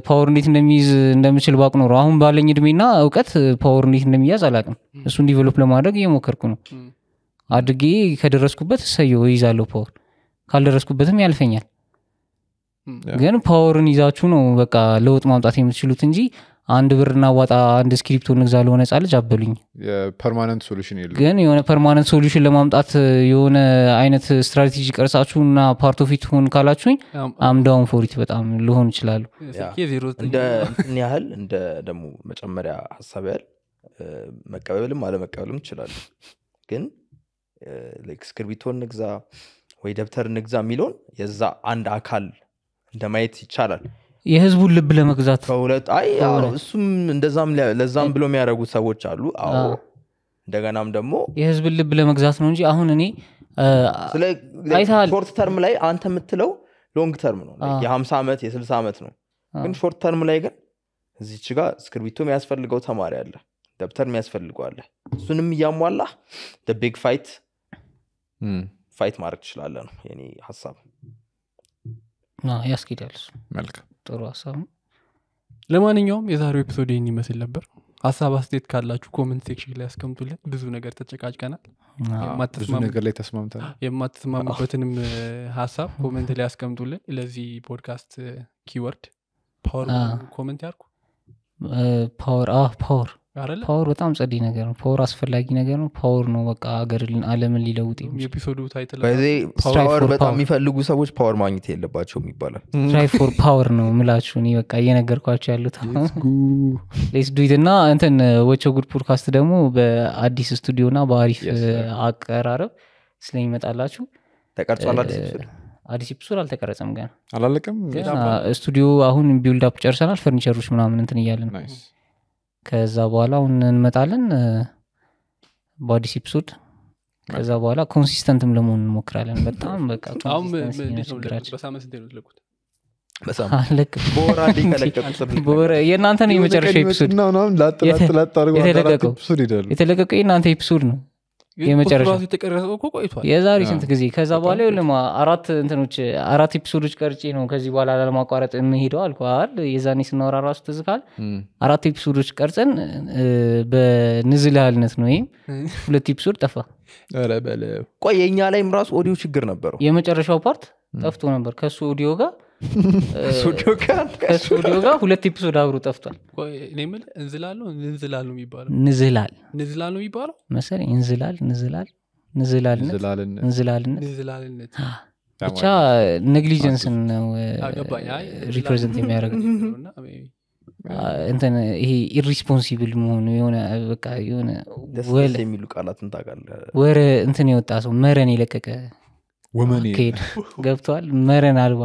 Speaker 3: ፓወር እንዴት እንደሚይዝ እንደምችል ባቅ ኖሮ አሁን ባለኝ እድሜና እውቀት ፓወር እንዴት እንደሚያዝ አላቅም እሱን ዲቨሎፕ ለማድረግ እየሞከርኩ ነው አድጌ ከደረስኩበት እሰየ ይዛለው ፓወር ካልደረስኩበትም ያልፈኛል ግን ፓወርን ይዛችሁ ነው በቃ ለውጥ ማምጣት የምትችሉት እንጂ አንድ ብር እናዋጣ አንድ እስክሪፕቶ እንግዛ ለሆነ ህፃ ልጅ አበሉኝ
Speaker 2: ፐርማነንት ሶሉሽን የለ
Speaker 3: ግን የሆነ ፐርማነንት ሶሉሽን ለማምጣት የሆነ አይነት ስትራቴጂ ቀርጻችሁ እና ፓርት ኦፍ ኢት ሆን ካላችሁኝ አምዳውን ፎሪት በጣም ልሆን ይችላሉ
Speaker 4: እንትን ያህል እንደ ደግሞ መጨመሪያ ሀሳብ ያህል መቀበልም አለመቀበልም ይችላሉ ግን እስክርቢቶ እንግዛ ወይ ደብተር እንግዛ የሚለውን የዛ አንድ አካል እንደማየት ይቻላል የህዝቡን
Speaker 3: ልብ ለመግዛት ከሁለት አይ
Speaker 4: እሱም እንደዛም ለዛም ብሎ የሚያደረጉ ሰዎች አሉ አዎ እንደገናም ደግሞ
Speaker 3: የህዝብን ልብ ለመግዛት ነው እንጂ አሁን እኔ ሾርት ተርም ላይ አንተ የምትለው ሎንግ ተርም
Speaker 4: ነው የ50 ዓመት የ60 ዓመት ነው ግን ሾርት ተርም ላይ ግን እዚች ጋር እስክርቢቶ የሚያስፈልገው ተማሪ አለ ደብተር የሚያስፈልገዋለ እሱንም እያሟላ ቢግ ፋይት ፋይት ማድረግ ትችላለ ነው የኔ ሀሳብ
Speaker 3: ያስኬዳል
Speaker 1: መልካም ጥሩ ሀሳብ ነው ለማንኛውም የዛሬው ኤፒሶድ ይህን ይመስል ነበር ሀሳብ አስቴት ካላችሁ ኮመንት ሴክሽን ላይ ያስቀምጡልን ብዙ ነገር ተጨቃጭቀናል ነገር ላይ ተስማምተናል የማትስማሙበትንም ሀሳብ ኮመንት ላይ ያስቀምጡልን ለዚህ ፖድካስት ኪወርድ ፓወር ኮመንት ያርኩ
Speaker 3: ፓወር ፓወር ፓወር በጣም ጸዴ ነገር ነው። ፓወር አስፈላጊ ነገር ነው። ፓወር ነው በቃ አገርን አለምን ሊለውጥ ፓወር በጣም
Speaker 4: የሚፈልጉ ሰዎች ፓወር ማግኘት የለባቸውም ይባላል።
Speaker 3: ትራይ ፎር ፓወር ነው ምላችሁ እኔ በቃ እየነገርኳቸው ያሉት ሌስ ዱት እና እንትን ወቸው ጉድ ፖድካስት ደግሞ በአዲስ ስቱዲዮ እና በአሪፍ አቀራረብ ስለሚመጣላችሁ ተቀርጿል አዲስ ኤፒሶድ አዲስ ኤፒሶድ አልተቀረጸም ገና አላለቀም። ስቱዲዮ አሁን ቢውልድ አፕ ጨርሰናል። ፈርኒቸሮች ምናምን እንትን እያለ ነው ከዛ በኋላ አሁን እንመጣለን በአዲስ ኤፒሶድ ከዛ በኋላ ኮንሲስተንትም ለመሆን እንሞክራለን በጣም በቃ ነው የመጨረሻ ኤፒሶድ የተለቀቀው የእናንተ ኤፒሶድ ነው የመጨረሻ የተቀረጸው እኮ ቆይቷል። የዛሬ ስንት ጊዜ ከዛ በኋላ ይኸውልህማ አራት እንትኖች አራት ኤፒሶዶች ቀርጭ ነው ከዚህ በኋላ ላለማቋረጥ የምሄደው አልኩህ የዛኔ ስናወራ ራሱ ትዝካል አራት ኤፒሶዶች ቀርጸን በንዝልህልነት ነው ይህም ሁለት ኤፒሶድ ጠፋ። ቆይ የእኛ ላይም ራሱ ኦዲዮ ችግር ነበረው። የመጨረሻው ፓርት ጠፍቶ ነበር ከእሱ ኦዲዮ ጋር ከስቱዲዮ ጋር ሁለት ኤፒሶድ አብሮ ጠፍቷል
Speaker 1: እኔምል እንዝላሉ እንዝላሉ የሚባለው ንዝላል ንዝላሉ የሚባለው
Speaker 3: መሰለኝ እንዝላል ንዝላል ንዝላልነት ብቻ ኔግሊጀንስን ነው ሪፕሬዘንት የሚያደርግ እንትን ይሄ ኢሪስፖንሲብል መሆኑ የሆነ በቃ የሆነ
Speaker 4: የሚሉ ቃላትን ታቃለ
Speaker 3: ወረ እንትን የወጣ ሰው መረን የለቀቀ ወመኔድ ገብተዋል። መረን አልባ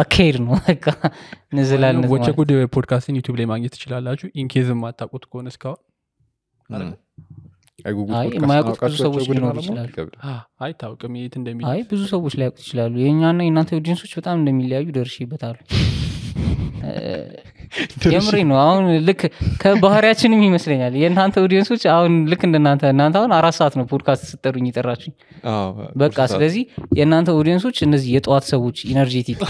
Speaker 3: አካሄድ ነው በቃ ንዝላልነት ወቸ ጉድ ፖድካስትን ዩቲብ ላይ ማግኘት ትችላላችሁ። ኢንኬዝ የማታውቁት
Speaker 1: ከሆነ እስካሁን
Speaker 2: የማያውቁት ሰዎች ሊኖሩ ይችላሉ።
Speaker 3: አይታወቅም የት እንደሚ ብዙ ሰዎች ሊያውቁት ይችላሉ። የእኛና የእናንተ ኦዲንሶች በጣም እንደሚለያዩ ደርሽበታሉ። የምሬ ነው አሁን ልክ ከባህሪያችንም ይመስለኛል የእናንተ ኦዲየንሶች አሁን ልክ እንደናንተ እናንተ አሁን አራት ሰዓት ነው ፖድካስት ስጠሩኝ ይጠራችኝ በቃ ስለዚህ የእናንተ ኦዲየንሶች እነዚህ የጠዋት ሰዎች ኢነርጄቲክ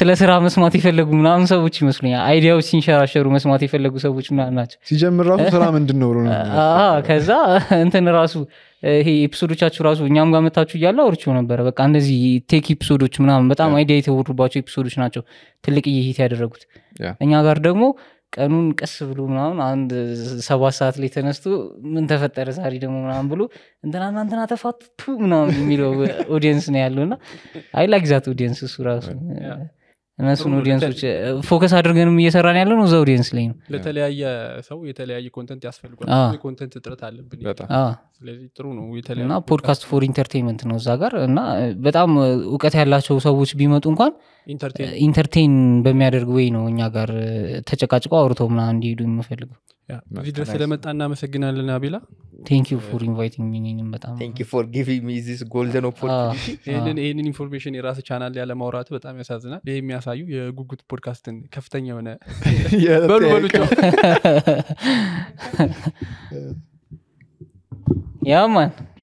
Speaker 3: ስለ ስራ መስማት የፈለጉ ምናምን ሰዎች ይመስሉኛል አይዲያዎች ሲንሸራሸሩ መስማት የፈለጉ ሰዎች ምናምን ናቸው ሲጀምር ራሱ ስራ ምንድን ነው ከዛ እንትን ራሱ ይሄ ኤፒሶዶቻችሁ ራሱ እኛም ጋር መታችሁ እያለ አውርቼው ነበረ። በቃ እነዚህ ቴክ ኤፒሶዶች ምናምን በጣም አይዲያ የተወሩባቸው ኤፒሶዶች ናቸው ትልቅ እየሂት ያደረጉት። እኛ ጋር ደግሞ ቀኑን ቀስ ብሎ ምናምን አንድ ሰባት ሰዓት ላይ ተነስቶ ምን ተፈጠረ ዛሬ ደግሞ ምናምን ብሎ እንትና እንትና ተፋቱ ምናምን የሚለው ኦዲየንስ ነው ያለው እና አይ ላይክ ዛት ኦዲየንስ እሱ ራሱ እነሱን ኦዲየንሶች ፎከስ አድርገንም እየሰራን ያለ ነው እዛ ኦዲየንስ ላይ ነው
Speaker 1: ለተለያየ ሰው የተለያየ ኮንተንት ያስፈልጓል ኮንተንት እጥረት አለብን ስለዚህ ጥሩ ነው እና ፖድካስት ፎር
Speaker 3: ኢንተርቴንመንት ነው እዛ ጋር እና በጣም እውቀት ያላቸው ሰዎች ቢመጡ እንኳን ኢንተርቴን በሚያደርግ ወይ ነው እኛ ጋር ተጨቃጭቆ አውርተው ምና እንዲሄዱ የምፈልገው እዚህ ድረስ
Speaker 1: ስለመጣ እናመሰግናለን አቢላ
Speaker 3: ቴንክ ah.
Speaker 1: ይህንን ኢንፎርሜሽን የራስ ቻናል ላይ ያለማውራት በጣም ያሳዝናል ይህ የሚያሳዩ የጉጉት ፖድካስትን ከፍተኛ የሆነ በሉበሉ
Speaker 3: ያማን